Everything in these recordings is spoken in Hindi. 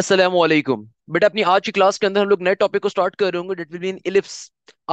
असलम बेटा अपनी आज की क्लास के अंदर हम लोग नए टॉपिक को स्टार्ट कर रहे होंगे that will be in ellipse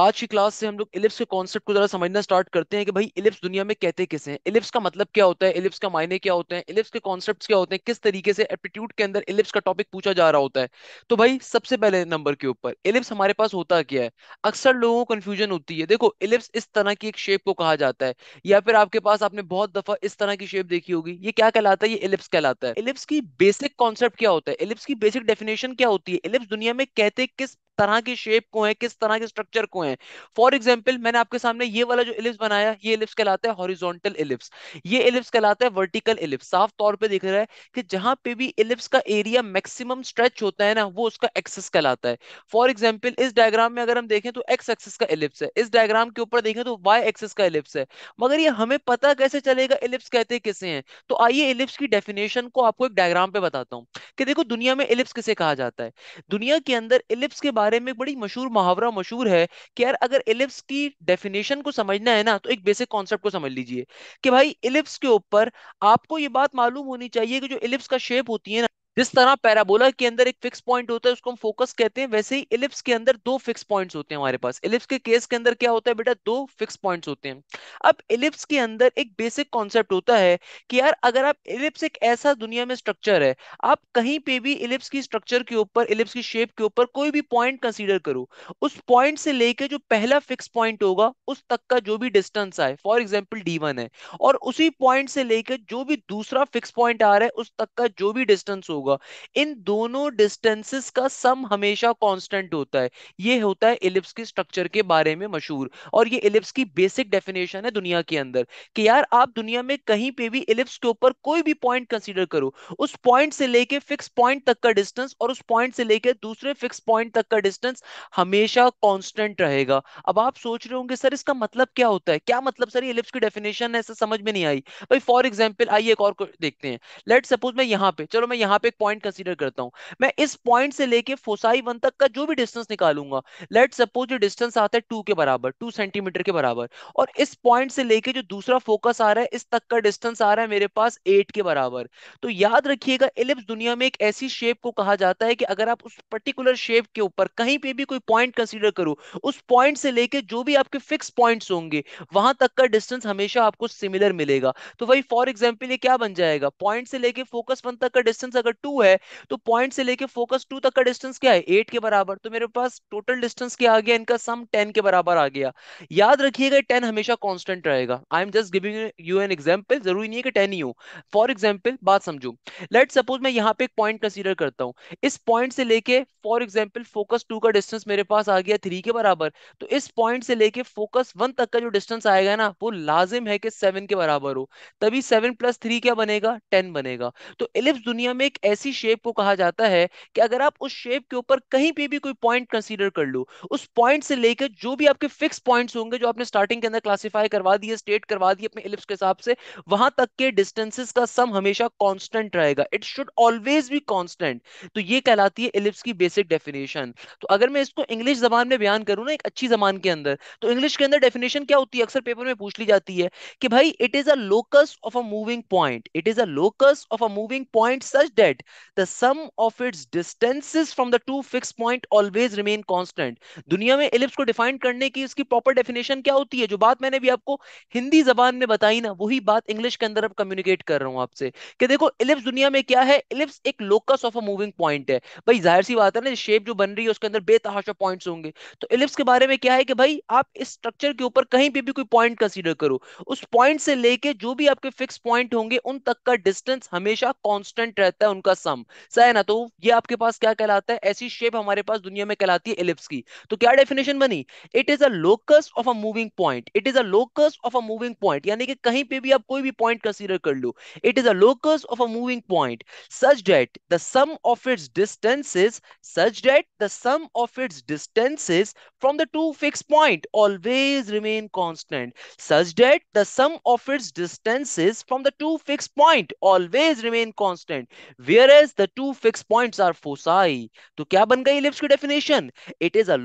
आज की क्लास से हम लोग इलिप्स के कॉन्सेप्ट को जरा समझना स्टार्ट करते हैं कि भाई इलिप्स दुनिया में कहते किसे हैं इलिप्स का मतलब क्या होता है इलिप्स का मायने क्या होते हैं इलिप्स के कॉन्सेप्ट्स क्या होते हैं किस तरीके से एप्टीट्यूड के अंदर इलिप्स का टॉपिक पूछा जा रहा होता है तो भाई सबसे पहले नंबर के ऊपर इलिप्स हमारे पास होता क्या है अक्सर लोगों को कन्फ्यूजन होती है देखो इलिप्स इस तरह की एक शेप को कहा जाता है या फिर आपके पास आपने बहुत दफा इस तरह की शेप देखी होगी ये क्या कहलाता है ये इलिप्स कहलाता है इलिप्स की बेसिक कॉन्सेप्ट क्या होता है इलिप्स की बेसिक डेफिनेशन क्या होती है इलिप्स दुनिया में कहते किस तरह की शेप को है किस तरह के स्ट्रक्चर को है फॉर एग्जाम्पल मैंने आपके सामने ये वाला जो इलिप्स बनाया ये इलिप्स कहलाता है हॉरिजॉन्टल इलिप्स ये इलिप्स कहलाता है वर्टिकल इलिप्स साफ तौर पर दिख रहा है कि जहां पे भी इलिप्स का एरिया मैक्सिमम स्ट्रेच होता है ना वो उसका एक्सेस कहलाता है फॉर एग्जाम्पल इस डायग्राम में अगर हम देखें तो एक्स एक्सेस का इलिप्स है इस डायग्राम के ऊपर देखें तो वाई एक्सेस का इलिप्स है मगर ये हमें पता कैसे चलेगा इलिप्स कहते किसे हैं तो आइए इलिप्स की डेफिनेशन को आपको एक डायग्राम पे बताता हूँ कि देखो दुनिया में इलिप्स किसे कहा जाता है दुनिया के अंदर इलिप्स के बारे बारे में बड़ी मशहूर मुहावरा मशहूर है कि यार अगर इलिप्स की डेफिनेशन को समझना है ना तो एक बेसिक कॉन्सेप्ट को समझ लीजिए कि भाई इलिप्स के ऊपर आपको ये बात मालूम होनी चाहिए कि जो इलिप्स का शेप होती है ना जिस तरह पैराबोला के अंदर एक फिक्स पॉइंट होता है उसको हम फोकस कहते हैं वैसे ही इलिप्स के अंदर दो फिक्स पॉइंट्स होते हैं हमारे पास इलिप्स के केस के अंदर क्या होता है बेटा दो फिक्स पॉइंट्स होते हैं अब इलिप्स के अंदर एक बेसिक कॉन्सेप्ट होता है कि यार अगर आप इलिप्स एक ऐसा दुनिया में स्ट्रक्चर है आप कहीं पे भी इलिप्स की स्ट्रक्चर के ऊपर इलिप्स की शेप के ऊपर कोई भी पॉइंट कंसिडर करो उस पॉइंट से लेकर जो पहला फिक्स पॉइंट होगा उस तक का जो भी डिस्टेंस आए फॉर एग्जाम्पल डी है और उसी पॉइंट से लेकर जो भी दूसरा फिक्स पॉइंट आ रहा है उस तक का जो भी डिस्टेंस होगा होगा इन दोनों डिस्टेंसेस का सम हमेशा कांस्टेंट होता है ये होता है इलिप्स के स्ट्रक्चर के बारे में मशहूर और ये इलिप्स की बेसिक डेफिनेशन है दुनिया के अंदर कि यार आप दुनिया में कहीं पे भी इलिप्स के ऊपर कोई भी पॉइंट कंसिडर करो उस पॉइंट से लेके फिक्स पॉइंट तक का डिस्टेंस और उस पॉइंट से लेके दूसरे फिक्स पॉइंट तक का डिस्टेंस हमेशा कॉन्स्टेंट रहेगा अब आप सोच रहे होंगे सर इसका मतलब क्या होता है क्या मतलब सर इलिप्स की डेफिनेशन ऐसा समझ में नहीं आई भाई फॉर एग्जाम्पल आइए एक और देखते हैं लेट सपोज मैं यहाँ पे चलो मैं यहाँ पे एक पॉइंट कंसीडर करता हूं मैं इस पॉइंट से लेके फोसाई वन तक का जो भी डिस्टेंस निकालूंगा लेट सपोज जो डिस्टेंस आता है टू के बराबर टू सेंटीमीटर के बराबर और इस पॉइंट से लेके जो दूसरा फोकस आ रहा है इस तक का डिस्टेंस आ रहा है मेरे पास एट के बराबर तो याद रखिएगा इलिप्स दुनिया में एक ऐसी शेप को कहा जाता है कि अगर आप उस पर्टिकुलर शेप के ऊपर कहीं पे भी कोई पॉइंट कंसिडर करो उस पॉइंट से लेके जो भी आपके फिक्स पॉइंट होंगे वहां तक का डिस्टेंस हमेशा आपको सिमिलर मिलेगा तो वही फॉर एग्जाम्पल ये क्या बन जाएगा पॉइंट से लेके फोकस वन तक का डिस्टेंस अगर टू है तो पॉइंट से लेके फोकस टू तक का डिस्टेंस क्या है एट के बराबर तो मेरे पास टोटल डिस्टेंस क्या आ गया इनका सम टेन के बराबर आ गया याद रखिएगा टेन हमेशा कॉन्स्टेंट रहेगा I am just giving you an example जरूरी नहीं है कि टेन ही हो फॉर एग्जाम्पल बात समझो लेट सपोज मैं यहाँ पे एक पॉइंट कंसिडर करता हूँ इस पॉइंट से लेके फॉर एग्जाम्पल फोकस टू का डिस्टेंस मेरे पास आ गया थ्री के बराबर तो इस पॉइंट से लेके फोकस वन तक का जो डिस्टेंस आएगा ना वो लाजिम है कि सेवन के बराबर हो तभी सेवन प्लस थ्री क्या बनेगा टेन बनेगा तो इलिप्स दुनिया में एक ऐसी शेप को कहा जाता है कि अगर आप उस शेप के ऊपर कहीं पे भी कोई पॉइंट कंसीडर कर लो उस पॉइंट से लेकर जो भी आपके फिक्स पॉइंट्स होंगे जो आपने स्टार्टिंग के अंदर क्लासिफाई करवा दिए स्टेट करवा दिए अपने इलिप्स के हिसाब से वहां तक के डिस्टेंसेस का सम हमेशा कॉन्स्टेंट रहेगा it should always be constant तो ये कहलाती है इलिप्स की बेसिक डेफिनेशन तो अगर मैं इसको इंग्लिश जबान में बयान करूँ ना एक अच्छी जबान के अंदर तो इंग्लिश के अंदर डेफिनेशन क्या होती है अक्सर पेपर में पूछ ली जाती है कि भाई it is a locus of a moving point it is a locus of a moving point such that point, the sum of its distances from the two fixed point always remain constant. दुनिया में इलिप्स को डिफाइन करने की उसकी प्रॉपर डेफिनेशन क्या होती है जो बात मैंने भी आपको हिंदी जबान में बताई ना वही बात इंग्लिश के अंदर अब कम्युनिकेट कर रहा हूं आपसे कि देखो इलिप्स दुनिया में क्या है इलिप्स एक locus of a moving point है भाई जाहिर सी बात है ना शेप जो बन रही है उसके अंदर बेतहाशा पॉइंट्स होंगे तो इलिप्स के बारे में क्या है कि भाई आप इस स्ट्रक्चर के ऊपर कहीं पे भी कोई पॉइंट कंसीडर करो उस पॉइंट से लेके जो भी आपके फिक्स पॉइंट होंगे उन तक का डिस्टेंस हमेशा कांस्टेंट रहता है उनका का सम सही है ना तो ये आपके पास क्या कहलाता है ऐसी शेप हमारे पास दुनिया में कहलाती है एलिप्स की तो क्या डेफिनेशन बनी it is a locus of a moving point it is a locus of a moving point यानी कि कहीं पे भी आप कोई भी पॉइंट कंसिडर कर लो it is a locus of a moving point such that the sum of its distance is such that the sum of its distance is from the two fix point always remain constant such that the sum of its distance is from the two fix point always remain constant where where as the two fix points are foci तो क्या बन गई इलिप्स की definition it is a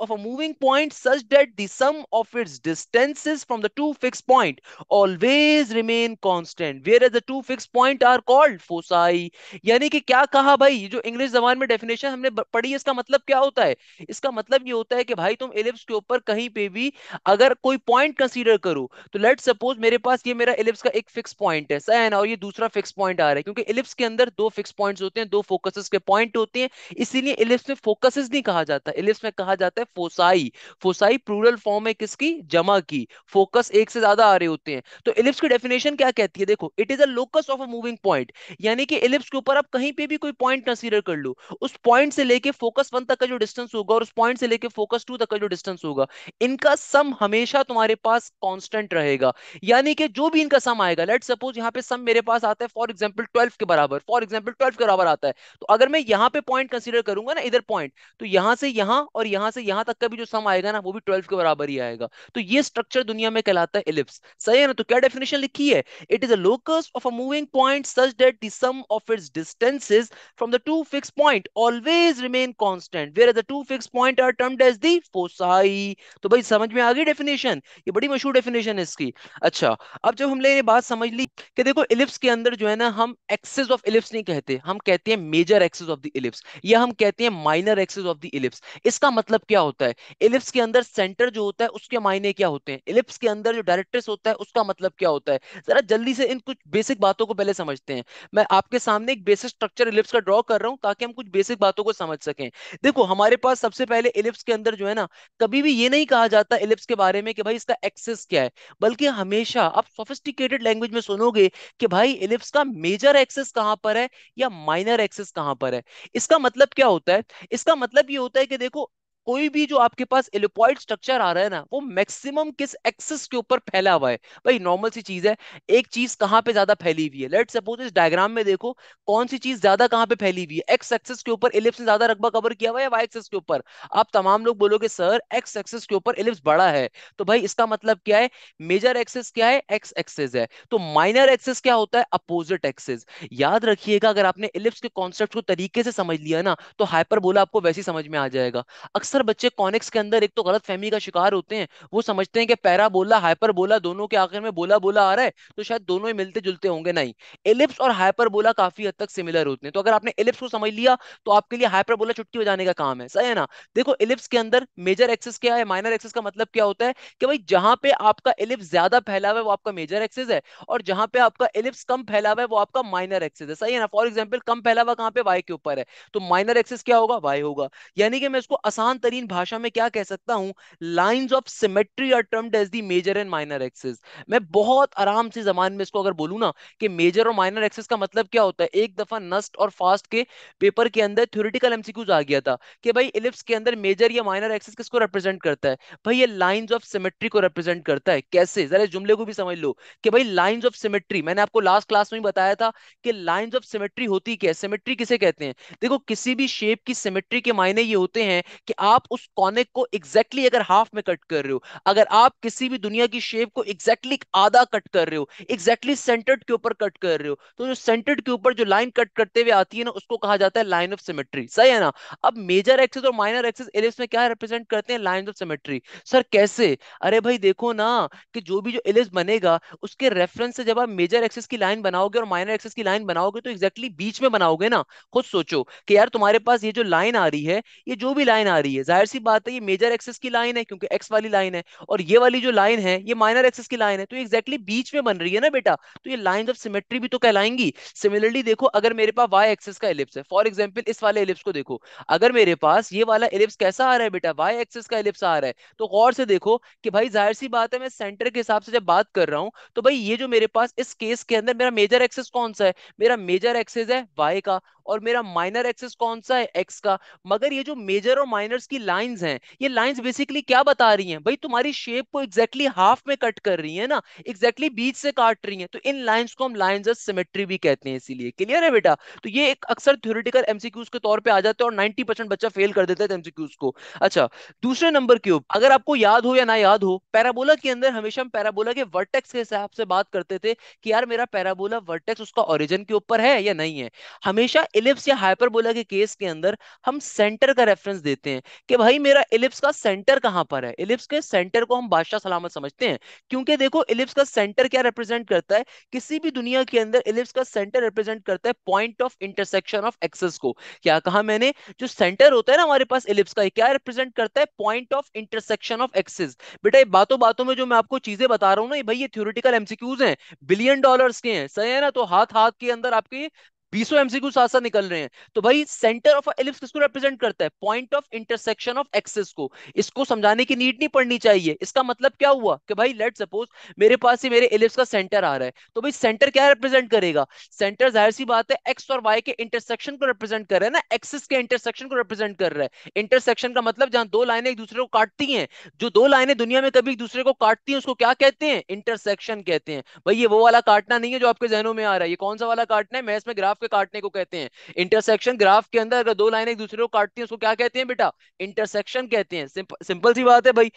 of a point such that the of its distances from the two fix point always remain constant where as the two fix point are called foci यानी कि क्या कहा भाई जो इंग्लिश जबान में डेफिनेशन हमने पढ़ी इसका मतलब क्या होता है इसका मतलब ये होता है कि भाई तुम इलिप्स के ऊपर कहीं पे भी अगर कोई पॉइंट कंसीडर करो तो लेट सपोज मेरे पास ये मेरा इलिप्स का एक फिक्स पॉइंट है सैन और ये दूसरा फिक्स पॉइंट आ रहा है क्योंकि इलिप्स के अंदर दो फिक्स पॉइंट्स होते हैं दो फोकसेस के पॉइंट होते हैं इसीलिए इलिप्स में फोकसेस नहीं कहा जाता इलिप्स में कहा जाता है फोसाई फोसाई प्लूरल फॉर्म है किसकी जमा की फोकस एक से ज्यादा आ रहे होते हैं तो इलिप्स की डेफिनेशन क्या कहती है देखो it is a locus of a moving point यानी कि इलिप्स के ऊपर आप कहीं पे भी कोई पॉइंट कंसीडर कर लो उस पॉइंट से लेके फोकस वन तक का जो डिस्टेंस होगा और उस पॉइंट से लेके फोकस टू तक का जो डिस्टेंस होगा इनका सम हमेशा तुम्हारे पास कॉन्स्टेंट रहेगा यानी कि जो भी इनका सम आएगा लेट सपोज यहाँ पे सम मेरे पास आता है फॉर एग्जाम्पल ट्वेल्व के बराबर फॉर एग्जाम्पल एग्जाम्पल ट्वेल्व के बराबर आता है तो अगर मैं यहाँ पे पॉइंट कंसिडर करूंगा ना इधर पॉइंट तो यहाँ से यहाँ और यहाँ से यहाँ तक का भी जो सम आएगा ना वो भी ट्वेल्व के बराबर ही आएगा तो ये स्ट्रक्चर दुनिया में कहलाता है इलिप्स सही है ना तो क्या डेफिनेशन लिखी है it is a locus of a moving point such that the sum of its distances from the two fix point always remain constant where the two fix point are termed as the foci तो भाई समझ में आ गई डेफिनेशन ये बड़ी मशहूर डेफिनेशन है इसकी अच्छा अब जब हमने ये बात समझ ली कि देखो इलिप्स के अंदर जो है ना हम एक्सेस ऑफ इलिप्स नहीं कहते हम कहते हैं major axis of the ellipse या हम कहते हैं minor axis of the ellipse इसका मतलब क्या होता है इलिप्स के अंदर सेंटर जो होता है उसके मायने क्या होते हैं इलिप्स के अंदर जो डायरेक्ट्रेस होता है उसका मतलब क्या होता है जरा जल्दी से इन कुछ बेसिक बातों को पहले समझते हैं मैं आपके सामने एक बेसिक स्ट्रक्चर इलिप्स का ड्रॉ कर रहा हूं ताकि हम कुछ बेसिक बातों को समझ सकें देखो हमारे पास सबसे पहले इलिप्स के अंदर जो है ना कभी भी ये नहीं कहा जाता इलिप्स के बारे में कि भाई इसका एक्सेस क्या है बल्कि हमेशा आप सोफिस्टिकेटेड लैंग्वेज में सुनोगे कि भाई इलिप्स का मेजर एक्सेस कहां पर है है या माइनर एक्सेस कहां पर है इसका मतलब क्या होता है इसका मतलब ये होता है कि देखो कोई भी जो आपके पास एलिपॉइड स्ट्रक्चर आ रहा है ना वो मैक्सिमम किस एक्सिस के ऊपर फैला हुआ है भाई नॉर्मल सी चीज है एक चीज कहाँ पे ज्यादा फैली हुई है लेट सपोज इस डायग्राम में देखो कौन सी चीज ज्यादा कहाँ पे फैली हुई है एक्स एक्सिस के ऊपर एलिप्स ने ज्यादा रकबा कवर किया हुआ है वाई एक्सिस के ऊपर आप तमाम लोग बोलोगे सर एक्स एक्सिस के ऊपर एलिप्स बड़ा है तो भाई इसका मतलब क्या है मेजर एक्सिस क्या है एक्स एक्सिस है तो माइनर एक्सिस क्या होता है अपोजिट एक्सिस याद रखिएगा अगर आपने एलिप्स के कॉन्सेप्ट को तरीके से समझ लिया ना तो हाइपरबोला आपको वैसे समझ में आ जाएगा अक्सर अक्सर बच्चे कॉनिक्स के अंदर एक तो गलत फहमी का शिकार होते हैं वो समझते हैं कि पैराबोला हाइपरबोला दोनों के आखिर में बोला बोला आ रहा है तो शायद दोनों ही मिलते जुलते होंगे नहीं एलिप्स और हाइपरबोला काफी हद तक सिमिलर होते हैं तो अगर आपने एलिप्स को समझ लिया तो आपके लिए हाइपरबोला छुट्टी हो जाने का काम है सही है ना देखो एलिप्स के अंदर मेजर एक्सेस क्या है माइनर एक्सेस का मतलब क्या होता है कि भाई जहां पे आपका एलिप्स ज्यादा फैला हुआ है वो आपका मेजर एक्सेस है और जहां पे आपका एलिप्स कम फैला हुआ है वो आपका माइनर एक्सेस है सही है ना फॉर एग्जाम्पल कम फैला हुआ कहाँ पे वाई के ऊपर है तो माइनर एक्सेस क्या होगा वाई होगा यानी कि मैं इसको आसान तरीन भाषा में क्या कह सकता हूँ lines of symmetry are termed as the major and minor axes मैं बहुत आराम से जमान में इसको अगर बोलूँ ना कि मेजर और माइनर एक्सेस का मतलब क्या होता है एक दफा नस्ट और फास्ट के पेपर के अंदर थ्योरिटिकल एमसीक्यूज आ गया था कि भाई इलिप्स के अंदर मेजर या माइनर एक्सेस किसको रिप्रेजेंट करता है भाई ये लाइंस ऑफ सिमेट्री को रिप्रेजेंट करता है कैसे जरा इस जुमले को भी समझ लो कि भाई लाइंस ऑफ सिमेट्री मैंने आपको लास्ट क्लास में बताया था कि लाइंस ऑफ सिमेट्री होती क्या है सिमेट्री किसे कहते हैं देखो किसी भी शेप की सिमेट्री के मायने ये होते हैं कि आप उस कॉनिक को एग्जैक्टली exactly अगर हाफ में कट कर रहे हो अगर आप किसी भी दुनिया की शेप को एग्जैक्टली exactly आधा कट कर रहे हो एग्जैक्टली सेंटर्ड के ऊपर कट कर रहे हो तो जो सेंटर्ड के ऊपर जो लाइन कट करते हुए आती है ना उसको कहा जाता है लाइन ऑफ सिमेट्री सही है ना अब मेजर एक्सेस और माइनर एक्सेस एलिप्स में क्या रिप्रेजेंट करते हैं लाइन ऑफ सिमेट्री सर कैसे अरे भाई देखो ना कि जो भी जो एलिप्स बनेगा उसके रेफरेंस से जब आप मेजर एक्सेस की लाइन बनाओगे और माइनर एक्सेस की लाइन बनाओगे तो एग्जैक्टली exactly बीच में बनाओगे ना खुद सोचो कि यार तुम्हारे पास ये जो लाइन आ रही है ये जो भी लाइन आ रही है है जाहिर सी बात है ये मेजर एक्सेस की लाइन है क्योंकि एक्स वाली लाइन है और ये वाली जो लाइन है ये माइनर एक्सेस की लाइन है तो एक्जैक्टली exactly बीच में बन रही है ना बेटा तो ये लाइन ऑफ सिमेट्री भी तो कहलाएंगी सिमिलरली देखो अगर मेरे पास वाई एक्सेस का एलिप्स है फॉर एग्जाम्पल इस वाले एलिप्स को देखो अगर मेरे पास ये वाला एलिप्स कैसा आ रहा है बेटा वाई एक्सेस का एलिप्स आ रहा है तो गौर से देखो कि भाई जाहिर सी बात है मैं सेंटर के हिसाब से जब बात कर रहा हूँ तो भाई ये जो मेरे पास इस केस के अंदर मेरा मेजर एक्सेस कौन सा है मेरा मेजर एक्सेस है वाई का और मेरा माइनर एक्सेस कौन सा है एक्स का मगर ये जो मेजर और माइनर्स की लाइंस हैं ये लाइंस बेसिकली क्या बता रही हैं भाई तुम्हारी शेप को एग्जैक्टली exactly हाफ में कट कर रही है ना एग्जैक्टली exactly बीच से काट रही है तो इन लाइन्स को हम लाइन्स ऑफ सिमेट्री भी कहते हैं इसीलिए क्लियर है बेटा तो ये एक अक्सर थ्योरिटिकल एमसीक्यूज के तौर पर आ जाते हैं और नाइन्टी बच्चा फेल कर देता है एमसीक्यूज को अच्छा दूसरे नंबर क्यूब अगर आपको याद हो या ना याद हो पैराबोला के अंदर हमेशा हम पैराबोला के वर्टेक्स के हिसाब से बात करते थे कि यार मेरा पैराबोला वर्टेक्स उसका ओरिजिन के ऊपर है या नहीं है हमेशा इलिप्स या हाइपरबोला के केस के अंदर हम सेंटर का रेफरेंस देते हैं कि भाई मेरा इलिप्स का सेंटर कहां पर है इलिप्स के सेंटर को हम बादशाह सलामत समझते हैं क्योंकि देखो इलिप्स का सेंटर क्या रिप्रेजेंट करता है किसी भी दुनिया के अंदर इलिप्स का सेंटर रिप्रेजेंट करता है point of intersection of axes को क्या कहा मैंने जो सेंटर होता है ना हमारे पास इलिप्स का क्या रिप्रेजेंट करता है point of intersection of axes बेटा बातों बातों में जो मैं आपको चीजें बता रहा हूँ ना भाई ये थ्योरिटिकल एमसीक्यूज हैं बिलियन डॉलर्स के हैं सही है ना तो हाथ हाथ के अंदर आपके बीसों एमसीक्यू साथ साथ निकल रहे हैं तो भाई सेंटर ऑफ एलिप्स किसको रिप्रेजेंट करता है point of intersection of axes को इसको समझाने की नीड नहीं पड़नी चाहिए इसका मतलब क्या हुआ कि भाई लेट सपोज मेरे पास ही मेरे एलिप्स का सेंटर आ रहा है तो भाई सेंटर क्या रिप्रेजेंट करेगा सेंटर जाहिर सी बात है एक्स और वाई के इंटरसेक्शन को रिप्रेजेंट कर रहा है ना एक्सिस के इंटरसेक्शन को रिप्रेजेंट कर रहा है इंटरसेक्शन का मतलब जहां दो लाइने एक दूसरे को काटती है जो दो लाइने दुनिया में कभी एक दूसरे को काटती है उसको क्या कहते हैं इंटरसेक्शन कहते हैं भाई ये वो वाला काटना नहीं है जो आपके जहनों में आ रहा है ये कौन सा वाला काटना है मैं इसमें ग्राफ ग्राफ के काटने को कहते हैं इंटरसेक्शन ग्राफ के अंदर अगर दो लाइन एक दूसरे को काटती है उसको क्या कहते हैं बेटा इंटरसेक्शन कहते हैं सिंपल सी बात है भाई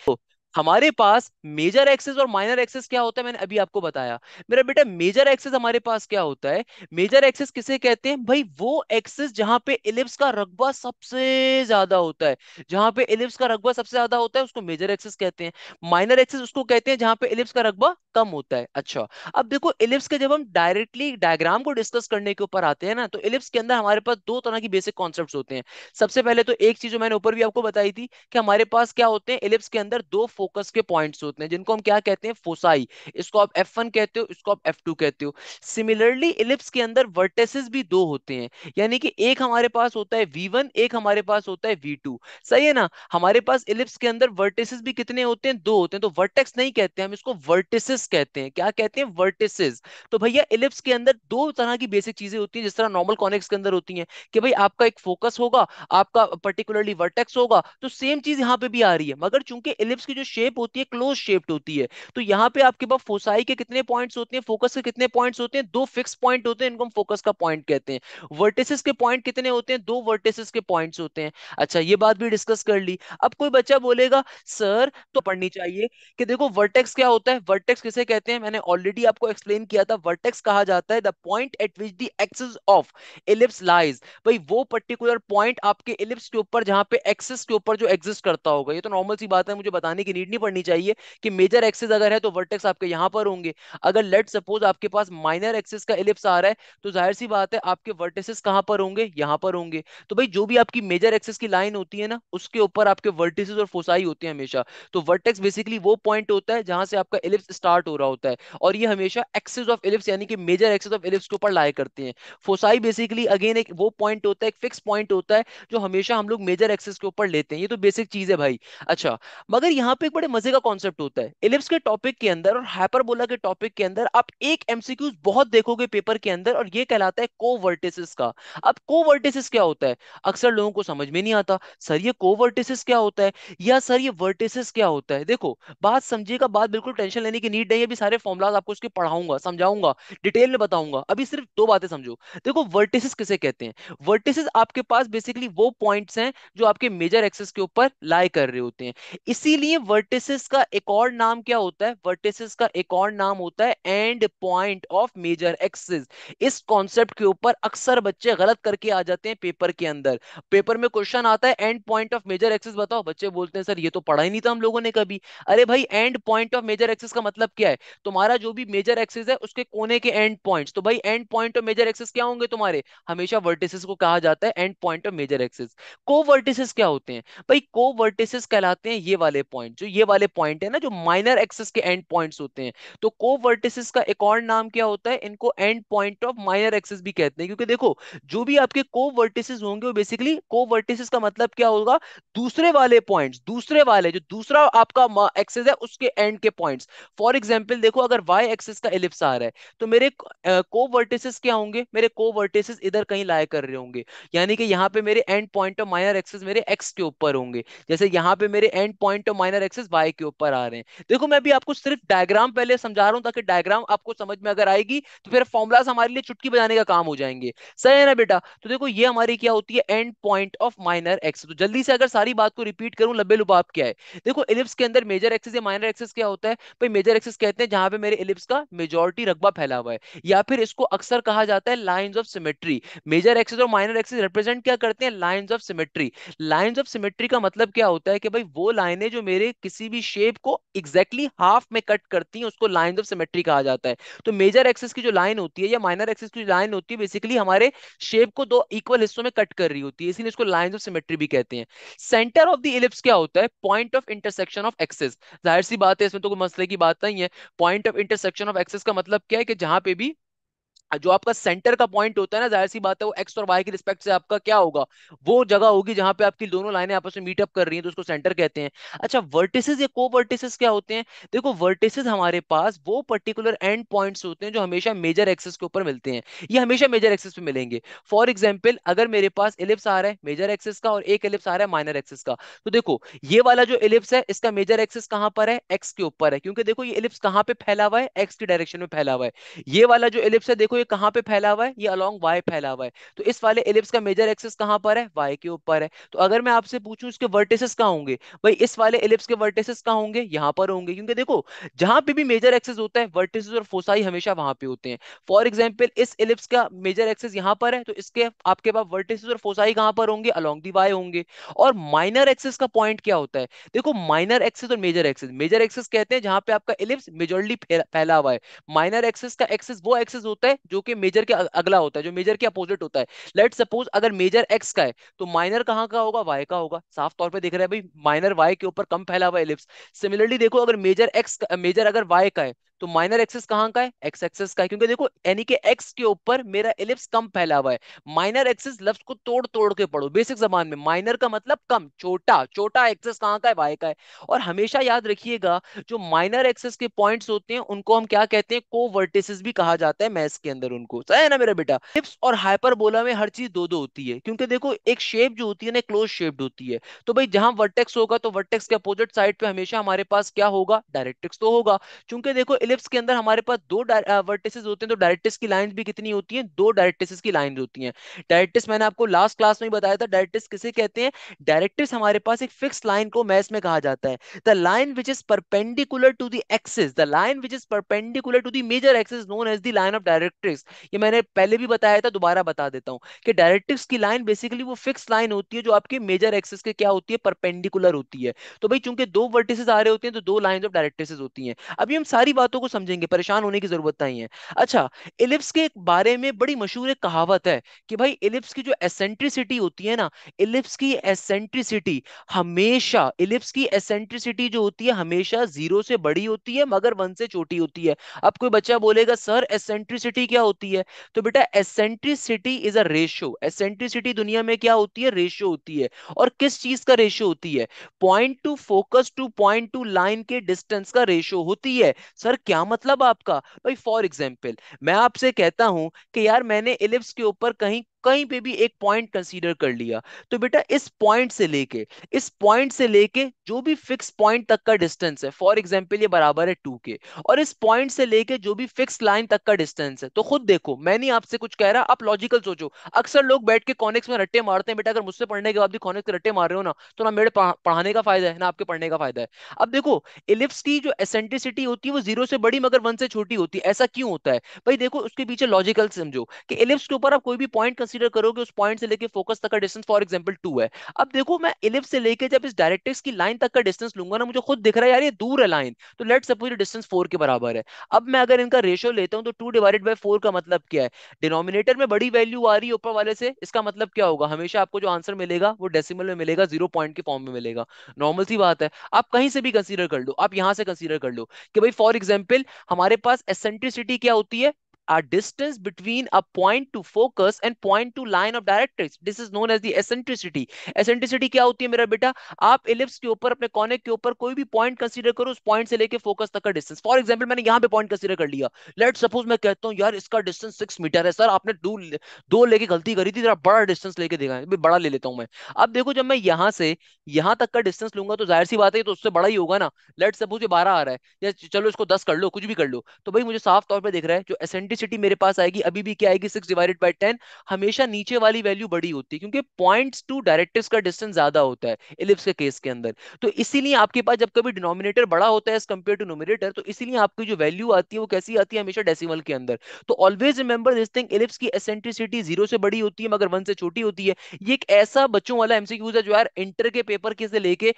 हमारे पास मेजर एक्सेस और माइनर एक्सेस क्या होता है मैंने अभी आपको बताया मेरा बेटा मेजर एक्सेस हमारे पास क्या होता है मेजर एक्सेस किसे कहते हैं भाई वो एक्सेस जहां पे इलिप्स का रकबा सबसे ज्यादा होता है जहां पे इलिप्स का रकबा सबसे ज्यादा होता है उसको मेजर एक्सेस कहते हैं माइनर एक्सेस उसको कहते हैं जहां पे इलिप्स का रकबा कम होता है अच्छा अब देखो इलिप्स के जब हम डायरेक्टली डायग्राम को डिस्कस करने के ऊपर आते हैं ना तो इलिप्स के अंदर हमारे पास दो तरह की बेसिक कॉन्सेप्ट होते हैं सबसे पहले तो एक चीज मैंने ऊपर भी आपको बताई थी कि हमारे पास क्या होते हैं इलिप्स के अंदर दो फोकस के पॉइंट्स होते हैं जिनको हम क्या कहते हैं फोसाई इसको आप एफ वन कहते हो इसको आप एफ टू कहते हो सिमिलरली इलिप्स के अंदर वर्टेसिस भी दो होते हैं यानी कि एक हमारे पास होता है वी वन एक हमारे पास होता है वी टू सही है ना हमारे पास इलिप्स के अंदर वर्टेसिस भी कितने होते हैं दो होते हैं तो वर्टेक्स नहीं कहते हम इसको वर्टेसिस कहते हैं क्या कहते हैं वर्टेसिस तो भैया इलिप्स के अंदर दो तरह की बेसिक चीजें होती हैं जिस तरह नॉर्मल कॉनिक्स के अंदर होती हैं कि भाई आपका एक फोकस होगा आपका पर्टिकुलरली वर्टेक्स होगा तो सेम चीज यहाँ पे भी आ रही है मगर चूंकि इलिप्स की जो शेप होती है क्लोज शेप्ड होती है तो यहाँ पे आपके पास फोसाई के कितने पॉइंट्स होते हैं फोकस के कितने पॉइंट्स होते हैं दो फिक्स पॉइंट होते हैं इनको हम फोकस का पॉइंट कहते हैं वर्टेसिस के पॉइंट कितने होते हैं दो वर्टेसिस के पॉइंट्स होते हैं अच्छा ये बात भी डिस्कस कर ली अब कोई बच्चा बोलेगा सर तो पढ़नी चाहिए कि देखो वर्टेक्स क्या होता है वर्टेक्स किसे कहते हैं मैंने ऑलरेडी आपको एक्सप्लेन किया था वर्टेक्स कहा जाता है the point at which the axis of ellipse lies भाई वो पर्टिकुलर पॉइंट आपके एलिप्स के ऊपर जहां पे एक्सिस के ऊपर जो एग्जिस्ट करता होगा ये तो नॉर्मल सी बात है मुझे बताने की नहीं पड़नी चाहिए कि मेजर एक्सेस अगर है तो वर्टेक्स आपके यहाँ पर होंगे अगर लेट सपोज आपके पास माइनर एक्सेस का एलिप्स आ रहा है तो जाहिर सी बात है आपके वर्टेसिस कहाँ पर होंगे यहाँ पर होंगे तो भाई जो भी आपकी मेजर एक्सेस की लाइन होती है ना उसके ऊपर आपके वर्टिसेस और फोसाई होते हैं हमेशा तो वर्टेक्स बेसिकली वो पॉइंट होता है जहां से आपका एलिप्स स्टार्ट हो रहा होता है और ये हमेशा एक्सेस ऑफ एलिप्स यानी कि मेजर एक्सेस ऑफ एलिप्स के ऊपर लाए करते हैं फोसाई बेसिकली अगेन एक वो पॉइंट होता है एक फिक्स पॉइंट होता है जो हमेशा हम लोग मेजर एक्सेस के ऊपर लेते हैं ये तो बेसिक चीज है भाई अच्छा मगर यहाँ पे एक बड़े मजे का कॉन्सेप्ट होता है इलिप्स के टॉपिक के अंदर और हाइपरबोला के टॉपिक के अंदर आप एक एमसीक्यूज बहुत देखोगे पेपर के अंदर और ये कहलाता है कोवर्टिसिस का अब कोवर्टिसिस क्या होता है अक्सर लोगों को समझ में नहीं आता सर ये कोवर्टिसिस क्या होता है या सर ये वर्टिसिस क्या होता है देखो बात समझिएगा बात बिल्कुल टेंशन लेने की नीड नहीं है अभी सारे फॉर्मुलाज आपको उसके पढ़ाऊंगा समझाऊंगा डिटेल में बताऊंगा अभी सिर्फ दो बातें समझो देखो वर्टिसिस किसे कहते हैं वर्टिसिस आपके पास बेसिकली वो पॉइंट्स हैं जो आपके मेजर एक्सेस के ऊपर लाई कर रहे होते हैं इसीलिए वर्टिसेस का एक और नाम क्या होता है वर्टिसेस का एक और नाम होता है end point of major axis इस कॉन्सेप्ट के ऊपर अक्सर बच्चे गलत करके आ जाते हैं पेपर के अंदर पेपर में क्वेश्चन आता है end point of major axis बताओ बच्चे बोलते हैं सर ये तो पढ़ा ही नहीं था हम लोगों ने कभी अरे भाई end point of major axis का मतलब क्या है तुम्हारा जो भी मेजर एक्सिस है उसके कोने के एंड पॉइंट तो भाई end point of major axis क्या होंगे तुम्हारे हमेशा वर्टिसेस को कहा जाता है end point of major axis को क्या होते हैं भाई को कहलाते हैं ये वाले पॉइंट जो ये वाले पॉइंट है ना जो माइनर एक्सेस के एंड पॉइंट्स होते हैं तो को वर्टिसेस का एक और नाम क्या होता है इनको end point of minor axis भी कहते हैं क्योंकि देखो जो भी आपके को वर्टिसेस होंगे वो बेसिकली को वर्टिसेस का मतलब क्या होगा दूसरे वाले पॉइंट दूसरे वाले जो दूसरा आपका एक्सेस है उसके एंड के पॉइंट फॉर एग्जाम्पल देखो अगर वाई एक्सेस का एलिप्स आ रहा है तो मेरे को वर्टिसेस क्या होंगे मेरे को वर्टिसेस इधर कहीं लाए कर रहे होंगे यानी कि यहाँ पे मेरे end point of minor axis मेरे एक्स के ऊपर होंगे जैसे यहाँ पे मेरे end point of minor axis Y के ऊपर आ रहे हैं देखो मैं भी आपको सिर्फ डायग्राम पहले समझा रहा हूँ ताकि डायग्राम आपको समझ में अगर आएगी तो फिर फॉर्मुलाज हमारे लिए चुटकी बजाने का काम हो जाएंगे सही है ना बेटा तो देखो ये हमारी क्या होती है end point of minor axis तो जल्दी से अगर सारी बात को रिपीट करूं लब्बे लुबाप क्या है देखो एलिप्स के अंदर मेजर एक्सेस या माइनर एक्सेस क्या होता है भाई मेजर एक्सेस कहते हैं जहां पे मेरे एलिप्स का मेजोरिटी रकबा फैला हुआ है या फिर इसको अक्सर कहा जाता है lines of symmetry major axis और माइनर एक्सेस रिप्रेजेंट क्या करते हैं lines of symmetry lines of symmetry का मतलब क्या होता है कि भाई वो लाइनें जो मेरे किसी भी शेप को एग्जैक्टली exactly हाफ में कट करती है उसको लाइन ऑफ सिमेट्री कहा जाता है तो मेजर एक्सेस की जो लाइन होती है या माइनर एक्सेस की जो लाइन होती है बेसिकली हमारे शेप को दो इक्वल हिस्सों में कट कर रही होती है इसीलिए इसको लाइन ऑफ सिमेट्री भी कहते हैं सेंटर ऑफ द इलिप्स क्या होता है point of intersection of axes जाहिर सी बात है इसमें तो कोई मसले की बात नहीं है point of intersection of axes का मतलब क्या है कि जहां पे भी जो आपका सेंटर का पॉइंट होता है ना जाहिर सी बात है वो एक्स और वाई की रिस्पेक्ट से आपका क्या होगा वो जगह होगी जहां पे आपकी दोनों लाइनें आपस में मीटअप कर रही हैं तो उसको सेंटर कहते हैं अच्छा वर्टिसेस या को वर्टिसेस क्या होते हैं देखो वर्टिसेस हमारे पास वो पर्टिकुलर एंड पॉइंट्स होते हैं जो हमेशा मेजर एक्सेस के ऊपर मिलते हैं ये हमेशा मेजर एक्सेस पे मिलेंगे फॉर एग्जाम्पल अगर मेरे पास एलिप्स आ रहा है मेजर एक्सेस का और एक एलिप्स आ रहा है माइनर एक्सेस का तो देखो ये वाला जो एलिप्स है इसका मेजर एक्सेस कहां पर है एक्स के ऊपर है क्योंकि देखो ये एलिप्स कहां पे फैला हुआ है एक्स के डायरेक्शन में फैला हुआ है ये वाला जो एलिप्स है देखो ये कहां पे फैला हुआ है ये अलोंग वाई फैला हुआ है तो इस वाले एलिप्स का मेजर एक्सेस कहां पर है वाई के ऊपर है तो अगर मैं आपसे पूछूं इसके वर्टेसेस कहां होंगे भाई इस वाले एलिप्स के वर्टेसेस कहां होंगे यहां पर होंगे क्योंकि देखो जहां पे भी मेजर एक्सेस होता है वर्टेसेस और फोसाई हमेशा वहां पे होते हैं फॉर एग्जाम्पल इस एलिप्स का मेजर एक्सेस यहां पर है तो इसके आपके पास वर्टेसेस और फोसाई कहां पर होंगे अलोंग दी वाई होंगे और माइनर एक्सेस का पॉइंट क्या होता है देखो माइनर एक्सेस और मेजर एक्सेस मेजर एक्सेस कहते हैं जहां पे आपका एलिप्स मेजोरली फैला हुआ है माइनर एक्सेस का एक्सेस वो एक्सेस होता है जो कि मेजर के अगला होता है जो मेजर के अपोजिट होता है लेट सपोज अगर मेजर एक्स का है तो माइनर कहाँ का होगा वाई का होगा साफ तौर पर देख रहे हैं भाई माइनर वाई के ऊपर कम फैला हुआ एलिप्स सिमिलरली देखो अगर मेजर एक्स मेजर अगर वाई का है तो माइनर एक्सेस कहां का है एक्स एक्सेस का है क्योंकि देखो यानी कि एक्स के ऊपर मेरा एलिप्स कम फैला हुआ है माइनर एक्सेस लफ्ज को तोड़ तोड़ के पढ़ो बेसिक जबान में माइनर का मतलब कम छोटा छोटा एक्सेस कहां का है वाई का है और हमेशा याद रखिएगा जो माइनर एक्सेस के पॉइंट्स होते हैं उनको हम क्या कहते हैं को वर्टिसेस भी कहा जाता है मैथ्स के अंदर उनको सही है ना मेरा बेटा एलिप्स और हाइपरबोला में हर चीज दो दो होती है क्योंकि देखो एक शेप जो होती है ना क्लोज शेप्ड होती है तो भाई जहां वर्टेक्स होगा तो वर्टेक्स के अपोजिट साइड पे हमेशा हमारे पास क्या होगा डायरेक्ट्रिक्स तो होगा क्योंकि देखो एलिप्स के अंदर हमारे पास दो वर्टिसेस होते हैं तो डायरेक्टिस की लाइंस भी कितनी होती हैं दो डायरेक्टिस की लाइंस होती हैं डायरेक्टिस मैंने आपको लास्ट क्लास में ही बताया था डायरेक्टिस किसे कहते हैं डायरेक्टिस हमारे पास एक फिक्स लाइन को मैथ्स में कहा जाता है the line which is perpendicular to the axis the line which is perpendicular to the major axis known as the line of directrix ये मैंने पहले भी बताया था दोबारा बता देता हूँ कि डायरेक्टिक्स की लाइन बेसिकली वो फिक्स लाइन होती है जो आपके मेजर एक्सिस के क्या होती है परपेंडिकुलर होती है तो भाई चूंकि दो वर्टिसेस आ रहे होते हैं तो दो लाइन ऑफ डायरेक्ट्रिसेस होती हैं अभी हम सारी बातों को समझेंगे परेशान होने की जरूरत नहीं है अच्छा इलिप्स के एक बारे में बड़ी मशहूर एक कहावत है कि भाई इलिप्स की जो एसेंट्रिसिटी होती है ना इलिप्स की एसेंट्रिसिटी हमेशा इलिप्स की एसेंट्रिसिटी जो होती है हमेशा जीरो से बड़ी होती है मगर वन से छोटी होती है अब कोई बच्चा बोलेगा सर एसेंट्रिसिटी क्या होती है तो बेटा eccentricity is a ratio eccentricity दुनिया में क्या होती है रेशियो होती है और किस चीज का रेशियो होती है point to focus to point to line के डिस्टेंस का रेशियो होती है सर क्या मतलब आपका भाई फॉर एग्जाम्पल मैं आपसे कहता हूं कि यार मैंने इलिप्स के ऊपर कहीं कहीं पे भी एक पॉइंट कंसीडर कर लिया तो बेटा इस पॉइंट से लेके इस पॉइंट से लेके जो भी फिक्स पॉइंट तक का डिस्टेंस है फॉर एग्जाम्पल ये बराबर है टू के और इस पॉइंट से लेके जो भी फिक्स लाइन तक का डिस्टेंस है तो खुद देखो मैं नहीं आपसे कुछ कह रहा आप लॉजिकल सोचो अक्सर लोग बैठ के कॉनिक्स में रट्टे मारते हैं बेटा अगर मुझसे पढ़ने के बाद भी कॉनिक्स के रट्टे मार रहे हो ना तो ना मेरे पढ़ाने का फायदा है ना आपके पढ़ने का फायदा है अब देखो इलिप्स की जो एसेंटिसिटी होती है वो जीरो से बड़ी मगर वन से छोटी होती है ऐसा क्यों होता है भाई देखो उसके पीछे लॉजिकल समझो कि इलिप्स के ऊपर आप कोई भी पॉइंट कंसीडर करो कि उस पॉइंट से लेके फोकस तक का डिस्टेंस फॉर एग्जांपल टू है अब देखो मैं इलिप से लेके जब इस डायरेक्टिक्स की लाइन तक का डिस्टेंस लूंगा ना मुझे खुद दिख रहा है यार ये दूर है लाइन तो लेट सपोज डिस्टेंस फोर के बराबर है अब मैं अगर इनका रेशियो लेता हूँ तो टू डिवाइडेड बाई फोर का मतलब क्या है डिनोमिनेटर में बड़ी वैल्यू आ रही है ऊपर वाले से इसका मतलब क्या होगा हमेशा आपको जो आंसर मिलेगा वो डेसिमल में मिलेगा जीरो पॉइंट के फॉर्म में मिलेगा नॉर्मल सी बात है आप कहीं से भी कंसिडर कर लो आप यहां से कंसिडर कर लो कि भाई फॉर एग्जाम्पल हमारे पास एसेंट्रिसिटी क्या होती है are distance between a point to focus and point to line of directrix this is known as the eccentricity eccentricity क्या होती है मेरा बेटा आप ellipse के ऊपर अपने कोने के ऊपर कोई भी point consider करो उस point से लेके focus तक का distance. For example मैंने यहाँ पे point consider कर लिया लेट suppose मैं कहता हूँ यार इसका distance six meter है sir आपने दो दो लेके गलती करी थी जरा बड़ा distance लेके देगा. देखा बड़ा ले लेता हूँ मैं अब देखो जब मैं यहाँ से यहाँ तक का distance लूंगा तो जाहिर सी बात है तो उससे बड़ा ही होगा ना लेट सपोज ये 12 आ रहा है या चलो इसको 10 कर लो कुछ भी कर लो तो भाई मुझे साफ तौर पर देख रहा है जो एसेंटिस कैपेसिटी मेरे पास आएगी अभी भी क्या आएगी सिक्स डिवाइडेड बाई टेन हमेशा नीचे वाली वैल्यू बड़ी होती है क्योंकि पॉइंट टू डायरेक्टिव का डिस्टेंस ज्यादा होता है इलिप्स के केस के अंदर तो इसीलिए आपके पास जब कभी डिनोमिनेटर बड़ा होता है एज कम्पेयर टू नोमिनेटर तो इसीलिए आपकी जो वैल्यू आती है वो कैसी आती है हमेशा डेसिमल के अंदर तो always remember this thing ellipse की एसेंट्रिसिटी जीरो से बड़ी होती है मगर वन से छोटी होती है ये एक ऐसा बच्चों वाला एमसीक्यूज है जो यार इंटर के पेपर के से लेके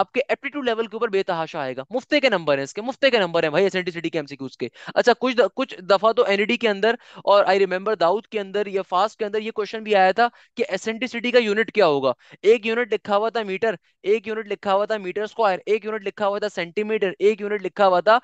आपके एप्टीट्यूड लेवल के ऊपर बेतहाशा आएगा मुफ्ते के नंबर है इसके मुफ्ते के नंबर है भाई एसेंट्रिसिटी के एमसीक्यूज के अच्छा कुछ द, कुछ दफा तो एन एसेंटिसिटी के अंदर और आई रिमेम्बर दाऊद के अंदर या फास्ट के अंदर ये क्वेश्चन भी आया था कि एसेंटिसिटी का यूनिट क्या होगा एक यूनिट लिखा हुआ था मीटर एक यूनिट लिखा हुआ था मीटर स्क्वायर एक यूनिट लिखा हुआ था सेंटीमीटर एक यूनिट लिखा हुआ था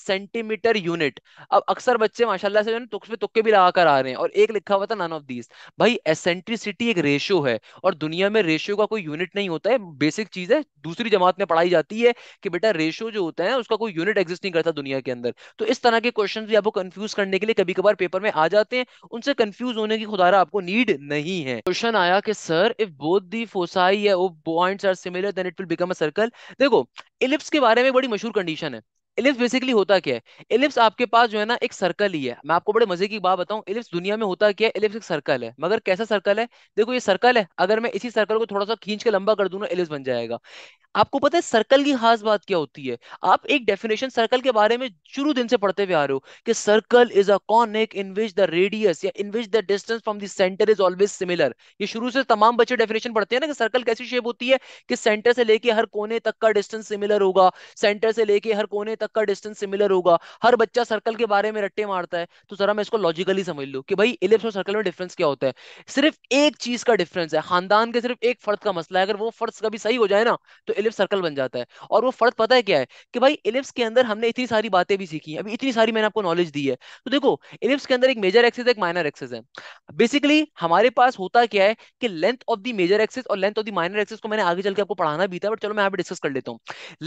सेंटीमीटर यूनिट अब अक्सर बच्चे माशाला से जो है तुक्स तुक्के भी लगाकर आ रहे हैं और एक लिखा हुआ था नन ऑफ दीज भाई एसेंट्रिसिटी एक रेशियो है और दुनिया में रेशियो का कोई यूनिट नहीं होता है बेसिक चीज है दूसरी जमात में पढ़ाई जाती है कि बेटा रेशियो जो होता है उसका कोई यूनिट एग्जिस्ट नहीं करता दुनिया के अंदर तो इस तरह के क्वेश्चन भी आपको कंफ्यूज करने करने के लिए कभी कभार पेपर में आ जाते हैं उनसे कंफ्यूज होने की खुदारा आपको नीड नहीं है क्वेश्चन आया कि sir if both the foci या points are similar then it will become a circle देखो इलिप्स के बारे में बड़ी मशहूर कंडीशन है इलिप्स बेसिकली होता क्या है इलिप्स आपके पास जो है ना एक सर्कल ही है मैं आपको बड़े मजे की बात बताऊं इलिप्स दुनिया में होता क्या है इलिप्स एक सर्कल है मगर कैसा सर्कल है देखो ये सर्कल है अगर मैं इसी सर्कल को थोड़ा सा खींच के लंबा कर दूं ना इलिप्स बन जाएगा आपको पता है सर्कल की खास बात क्या होती है आप एक डेफिनेशन सर्कल के बारे में शुरू दिन से पढ़ते हुए आ रहे हो कि circle is a conic in which the radius या in which the distance from the centre is always similar ये शुरू से तमाम बच्चे डेफिनेशन पढ़ते हैं ना कि सर्कल कैसी शेप होती है कि सेंटर से लेके हर कोने तक का डिस्टेंस सिमिलर होगा सेंटर से लेके हर कोने तक का डिस्टेंस सिमिलर होगा हर बच्चा सर्कल के बारे में रट्टे मारता है तो जरा मैं इसको लॉजिकली समझ लू कि भाई इलिप्स और सर्कल में डिफरेंस क्या होता है सिर्फ एक चीज का डिफरेंस है खानदान के सिर्फ एक फर्द का मसला है अगर वो फर्द कभी सही हो जाए ना तो इलिप्स सर्कल बन जाता है और वो फर्क पता है क्या है कि भाई इलिप्स के अंदर हमने इतनी सारी बातें भी सीखी अभी इतनी सारी मैंने आपको नॉलेज दी है तो देखो इलिप्स के अंदर एक मेजर एक्सेस एक माइनर एक्सेस है बेसिकली हमारे पास होता क्या है कि length of the major axis और length of the minor axis को मैंने आगे चल के आपको पढ़ाना भी था बट चलो मैं यहाँ पे डिस्कस कर लेता हूँ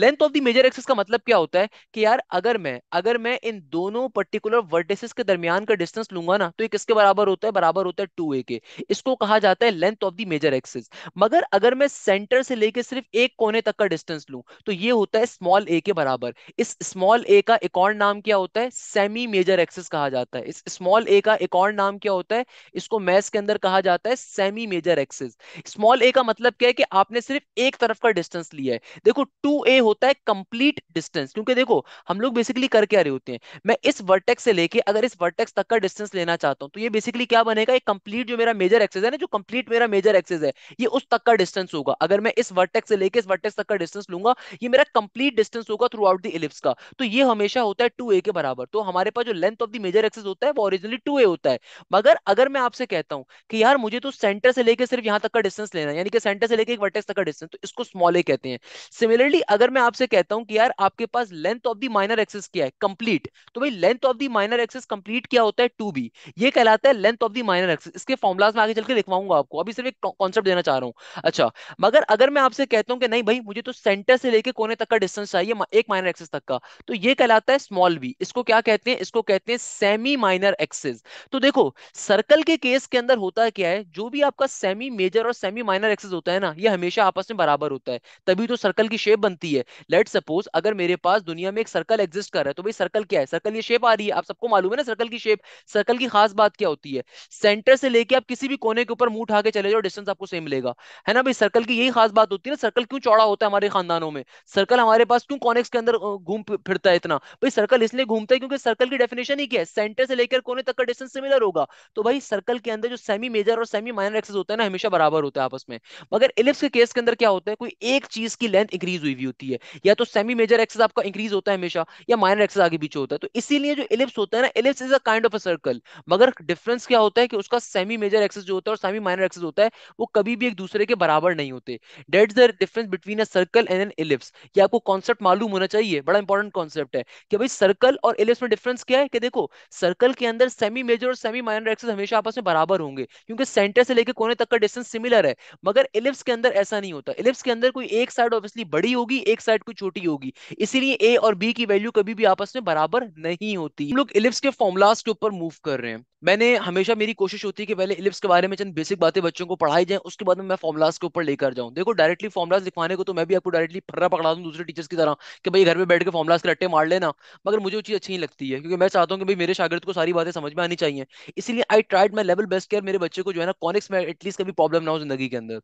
length of the major axis का मतलब क्या होता है कि यार अगर मैं अगर मैं इन दोनों पर्टिकुलर वर्टेसिस के दरमियान का डिस्टेंस लूंगा ना तो ये किसके बराबर होता है बराबर होता है टू के इसको कहा जाता है length of the major axis मगर अगर मैं सेंटर से लेकर सिर्फ एक कोने तक का डिस्टेंस लू तो ये होता है स्मॉल ए के बराबर इस स्मॉल ए का एक और नाम क्या होता है सेमी मेजर एक्सिस कहा जाता है इस स्मॉल ए का एक और नाम क्या होता है इसको मैथ्स के अंदर कहा जाता है semi major axis small a का मतलब क्या है कि आपने सिर्फ एक तरफ का डिस्टेंस लिया है देखो टू ए होता है कंप्लीट डिस्टेंस क्योंकि देखो हम लोग बेसिकली करके आ रहे होते हैं मैं इस वर्टेक्स से लेके अगर इस वर्टेक्स तक का डिस्टेंस लेना चाहता हूं तो ये बेसिकली क्या बनेगा एक कंप्लीट जो मेरा मेजर एक्सेस है ना जो कंप्लीट मेरा मेजर एक्सेस है ये उस तक का डिस्टेंस होगा अगर मैं इस वर्टेक्स से लेके इस वर्टेक्स तक का डिस्टेंस लूंगा ये मेरा कंप्लीट डिस्टेंस होगा थ्रू आउट द इलिप्स का तो ये हमेशा होता है टू के बराबर तो हमारे पास जो length of the major axis होता है वो ओरिजिनली टू होता है मगर अगर मैं आपसे कहता हूं कि यार मुझे तो सेंटर से लेकर सिर्फ यहां तक का डिस्टेंस लेना है यानी कि सेंटर से लेकर एक वर्टेक्स तक का डिस्टेंस तो इसको स्मॉल ए कहते हैं सिमिलरली अगर मैं आपसे कहता हूं कि यार आपके पास length of the minor axis क्या है कंप्लीट तो भाई length of the minor axis complete क्या होता है टू ये कहलाता है length of the minor axis इसके फॉर्मुलाज में आगे चल के लिखवाऊंगा आपको अभी सिर्फ एक कॉन्सेप्ट देना चाह रहा हूं अच्छा मगर अगर मैं आपसे कहता हूं कि नहीं भाई मुझे तो सेंटर से लेके कोने तक का डिस्टेंस चाहिए एक माइनर एक्सिस तक का तो ये कहलाता है स्मॉल वी इसको क्या कहते हैं इसको कहते हैं सेमी माइनर एक्सिस तो देखो सर्कल के केस के अंदर होता क्या है जो भी आपका सेमी मेजर और सेमी माइनर एक्सिस होता है ना ये हमेशा आपस में बराबर होता है तभी तो सर्कल की शेप बनती है लेट सपोज अगर मेरे पास दुनिया में एक सर्कल एग्जिस्ट कर रहा है तो भाई सर्कल क्या है सर्कल ये शेप आ रही है आप सबको मालूम है ना सर्कल की शेप सर्कल की खास बात क्या होती है सेंटर से लेके आप किसी भी कोने के ऊपर मुंह उठा के चले जाओ डिस्टेंस आपको सेम मिलेगा है ना भाई सर्कल की यही खास बात होती है ना सर्कल क्यों चौड़ा क्या होता है हमारे खानदानों में सर्कल हमारे पास क्यों कॉनेक्स के अंदर घूम फिरता है इतना भाई सर्कल इसलिए घूमता है क्योंकि सर्कल की डेफिनेशन ही क्या है सेंटर से लेकर कोने तक का डिस्टेंस सिमिलर होगा तो भाई सर्कल के अंदर जो सेमी मेजर और सेमी माइनर एक्सेस होता है ना हमेशा बराबर होता है आपस में मगर इलिप्स के केस के अंदर क्या होता है कोई एक चीज की लेंथ इंक्रीज हुई हुई होती है या तो सेमी मेजर एक्सेस आपका इंक्रीज होता है हमेशा या माइनर एक्सेस आगे पीछे होता है तो इसीलिए जो इलिप्स होता है ना ellipse is a kind of a circle मगर डिफरेंस क्या होता है कि उसका सेमी मेजर एक्सेस जो होता है और सेमी माइनर एक्सेस होता है वो कभी भी एक दूसरे के बराबर नहीं होते that's the difference between between a circle and an ellipse ये आपको कॉन्सेप्ट मालूम होना चाहिए बड़ा इंपॉर्टेंट कॉन्सेप्ट है कि भाई सर्कल और इलिप्स में डिफरेंस क्या है कि देखो सर्कल के अंदर सेमी मेजर और सेमी माइनर एक्सेस हमेशा आपस में बराबर होंगे क्योंकि सेंटर से लेकर कोने तक का डिस्टेंस सिमिलर है मगर इलिप्स के अंदर ऐसा नहीं होता इलिप्स के अंदर कोई एक साइड ऑब्वियसली बड़ी होगी एक साइड कोई छोटी होगी इसीलिए ए और बी की वैल्यू कभी भी आपस में बराबर नहीं होती हम लोग इलिप्स के फॉर्मुलाज के ऊपर मूव कर रहे हैं मैंने हमेशा मेरी कोशिश होती है कि पहले इलिप्स के बारे में चंद बेसिक बातें बच्चों को पढ़ाई जाए उसके बाद में मैं फॉर्मुलाज के ऊपर लेकर जाऊं देखो डायरेक्टली फॉर्मुलाज लिखवाने को तो मैं भी आपको डायरेक्टली फर्रा पकड़ा दूं दूसरे टीचर्स की तरह कि भाई घर में बैठ के फॉर्मुलाज के रट्टे मार लेना मगर मुझे वो चीज अच्छी नहीं लगती है क्योंकि मैं चाहता हूँ कि भाई मेरे शागिर्द को सारी बातें समझ में आनी चाहिए इसलिए I tried my level best care मेरे बच्चे को जो है ना कॉनिक्स में एटलीस्ट कभी प्रॉब्लम ना हो जिंदगी के अंदर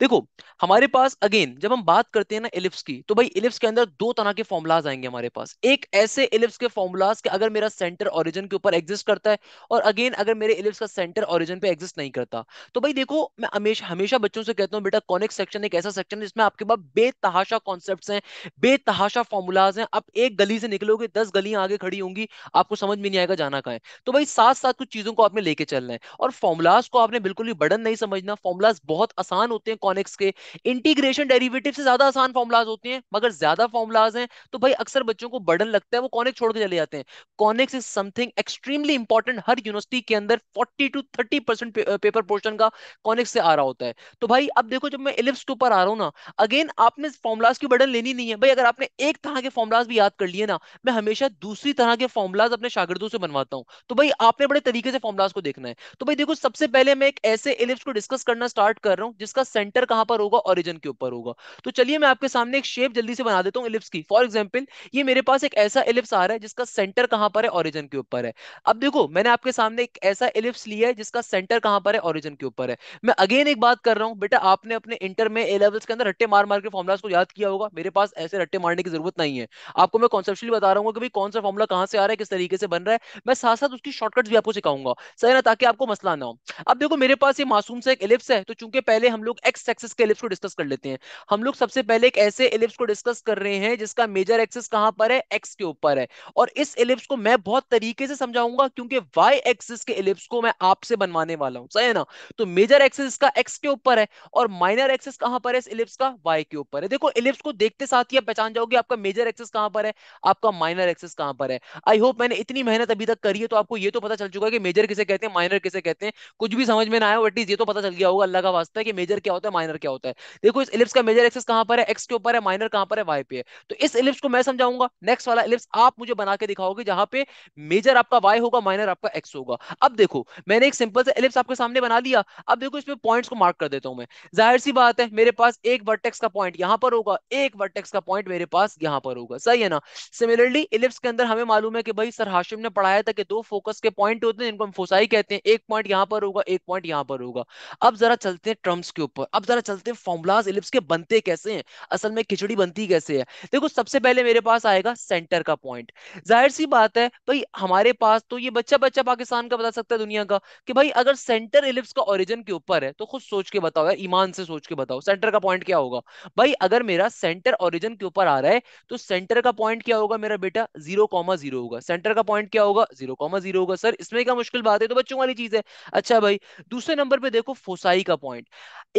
देखो हमारे पास अगेन जब हम बात करते हैं ना इलिप्स की तो भाई इलिप्स के अंदर दो तरह के फॉर्मुलाज आएंगे हमारे पास एक ऐसे इलिप्स के फॉर्मुलाज अगर मेरा सेंटर ऑरिजन के ऊपर एग्जिस्ट करता है और अगेन अगेन अगर मेरे इलिप्स का सेंटर ओरिजिन पे एग्जिस्ट नहीं करता तो भाई देखो मैं हमेशा हमेशा बच्चों से कहता हूँ बेटा कॉनिक सेक्शन एक ऐसा सेक्शन है जिसमें आपके पास बेतहाशा कॉन्सेप्ट हैं बेतहाशा फॉर्मूलाज हैं आप एक गली से निकलोगे दस गलियां आगे खड़ी होंगी आपको समझ में नहीं आएगा जाना कहाँ है तो भाई साथ साथ कुछ चीजों को आपने लेके चलना है और फॉर्मूलाज को आपने बिल्कुल भी बर्डन नहीं समझना फॉर्मूलाज बहुत आसान होते हैं कॉनिक्स के इंटीग्रेशन डेरिवेटिव से ज्यादा आसान फॉर्मूलाज होते हैं मगर ज्यादा फॉर्मूलाज हैं तो भाई अक्सर बच्चों को बर्डन लगता है वो कॉनिक छोड़ के चले जाते हैं conics is something extremely important हर यूनिवर्स यूनिवर्सिटी के अंदर 40 टू 30 परसेंट पेपर पोर्शन का कॉनिक्स से आ रहा होता है तो भाई अब देखो जब मैं इलिप्स के ऊपर आ रहा हूँ ना अगेन आपने फॉर्मुलाज की बर्डन लेनी नहीं है भाई अगर आपने एक तरह के फॉर्मुलाज भी याद कर लिए ना मैं हमेशा दूसरी तरह के फॉर्मुलाज अपने शागिदों से बनवाता हूँ तो भाई आपने बड़े तरीके से फॉर्मुलाज को देखना है तो भाई देखो सबसे पहले मैं एक ऐसे इलिप्स को डिस्कस करना स्टार्ट कर रहा हूँ जिसका सेंटर कहाँ पर होगा ऑरिजन के ऊपर होगा तो चलिए मैं आपके सामने एक शेप जल्दी से बना देता हूँ इलिप्स की फॉर एग्जाम्पल ये मेरे पास एक ऐसा इलिप्स आ रहा है जिसका सेंटर कहाँ पर है ऑरिजन के ऊपर है अब देखो मैंने आपके सामने हमने एक ऐसा एलिप्स लिया है जिसका सेंटर कहां पर है ओरिजिन के ऊपर है मैं अगेन एक बात कर रहा हूं बेटा आपने अपने इंटर में ए लेवल्स के अंदर रट्टे मार मार के फॉर्मुलाज को याद किया होगा मेरे पास ऐसे रट्टे मारने की जरूरत नहीं है आपको मैं कॉन्सेप्चुअली बता रहा हूँ कि कौन सा फॉर्मुला कहां से आ रहा है किस तरीके से बन रहा है मैं साथ साथ उसकी शॉर्टकट भी आपको सिखाऊंगा सही ना ताकि आपको मसला ना हो अब देखो मेरे पास ये मासूम सा एक एलिप्स है तो चूंकि पहले हम लोग एक्स एक्सिस के एलिप्स को डिस्कस कर लेते हैं हम लोग सबसे पहले एक ऐसे एलिप्स को डिस्कस कर रहे हैं जिसका मेजर एक्सिस कहां पर है एक्स के ऊपर है और इस एलिप्स को मैं बहुत तरीके से समझाऊंगा क्योंकि वाई एक्स एक्सिस के इलिप्स को मैं आपसे बनवाने वाला हूं सही है ना तो मेजर एक्सिस इसका एक्स के ऊपर है और माइनर एक्सिस कहां पर है इस इलिप्स का वाई के ऊपर है देखो इलिप्स को देखते साथ ही आप पहचान जाओगे आपका मेजर एक्सिस कहां पर है आपका माइनर एक्सिस कहां पर है आई होप मैंने इतनी मेहनत अभी तक करी है तो आपको ये तो पता चल चुका है कि मेजर किसे कहते हैं माइनर किसे कहते हैं कुछ भी समझ में ना आया एटलीस्ट ये तो पता चल गया होगा अल्लाह का वास्ता है कि मेजर क्या होता है माइनर क्या होता है देखो इस इलिप्स का मेजर एक्सिस कहां पर है एक्स के ऊपर है माइनर कहां पर है वाई पे है तो इस इलिप्स को मैं समझाऊंगा नेक्स्ट वाला इलिप्स आप मुझे बना के दिखाओगे जहां पे मेजर आपका वाई होगा माइनर आपका एक्स होगा होगा अब देखो मैंने एक सिंपल सा एलिप्स आपके सामने बना लिया अब देखो इसमें पॉइंट्स को मार्क कर देता हूं मैं जाहिर सी बात है मेरे पास एक वर्टेक्स का पॉइंट यहां पर होगा एक वर्टेक्स का पॉइंट मेरे पास यहां पर होगा सही है ना सिमिलरली एलिप्स के अंदर हमें मालूम है कि भाई सर हाशिम ने पढ़ाया था कि दो फोकस के पॉइंट होते हैं जिनको हम फोसाई कहते हैं एक पॉइंट यहां पर होगा एक पॉइंट यहां पर होगा अब जरा चलते हैं टर्म्स के ऊपर अब जरा चलते हैं फॉर्मुलाज एलिप्स के बनते कैसे हैं असल में खिचड़ी बनती कैसे है देखो सबसे पहले मेरे पास आएगा सेंटर का पॉइंट जाहिर सी बात है भाई हमारे पास तो ये बच्चा बच्चा पाकिस्तान ईमान का बता सकता है दुनिया का कि भाई अगर सेंटर इलिप्स का ओरिजिन के ऊपर है तो खुद सोच के बताओ यार ईमान से सोच के बताओ सेंटर का पॉइंट क्या होगा भाई अगर मेरा सेंटर ओरिजिन के ऊपर आ रहा है तो सेंटर का पॉइंट क्या होगा मेरा बेटा जीरो कॉमा जीरो होगा सेंटर का पॉइंट क्या होगा जीरो कॉमा जीरो होगा सर इसमें क्या मुश्किल बात है तो बच्चों वाली चीज है अच्छा भाई दूसरे नंबर पर देखो फोसाई का पॉइंट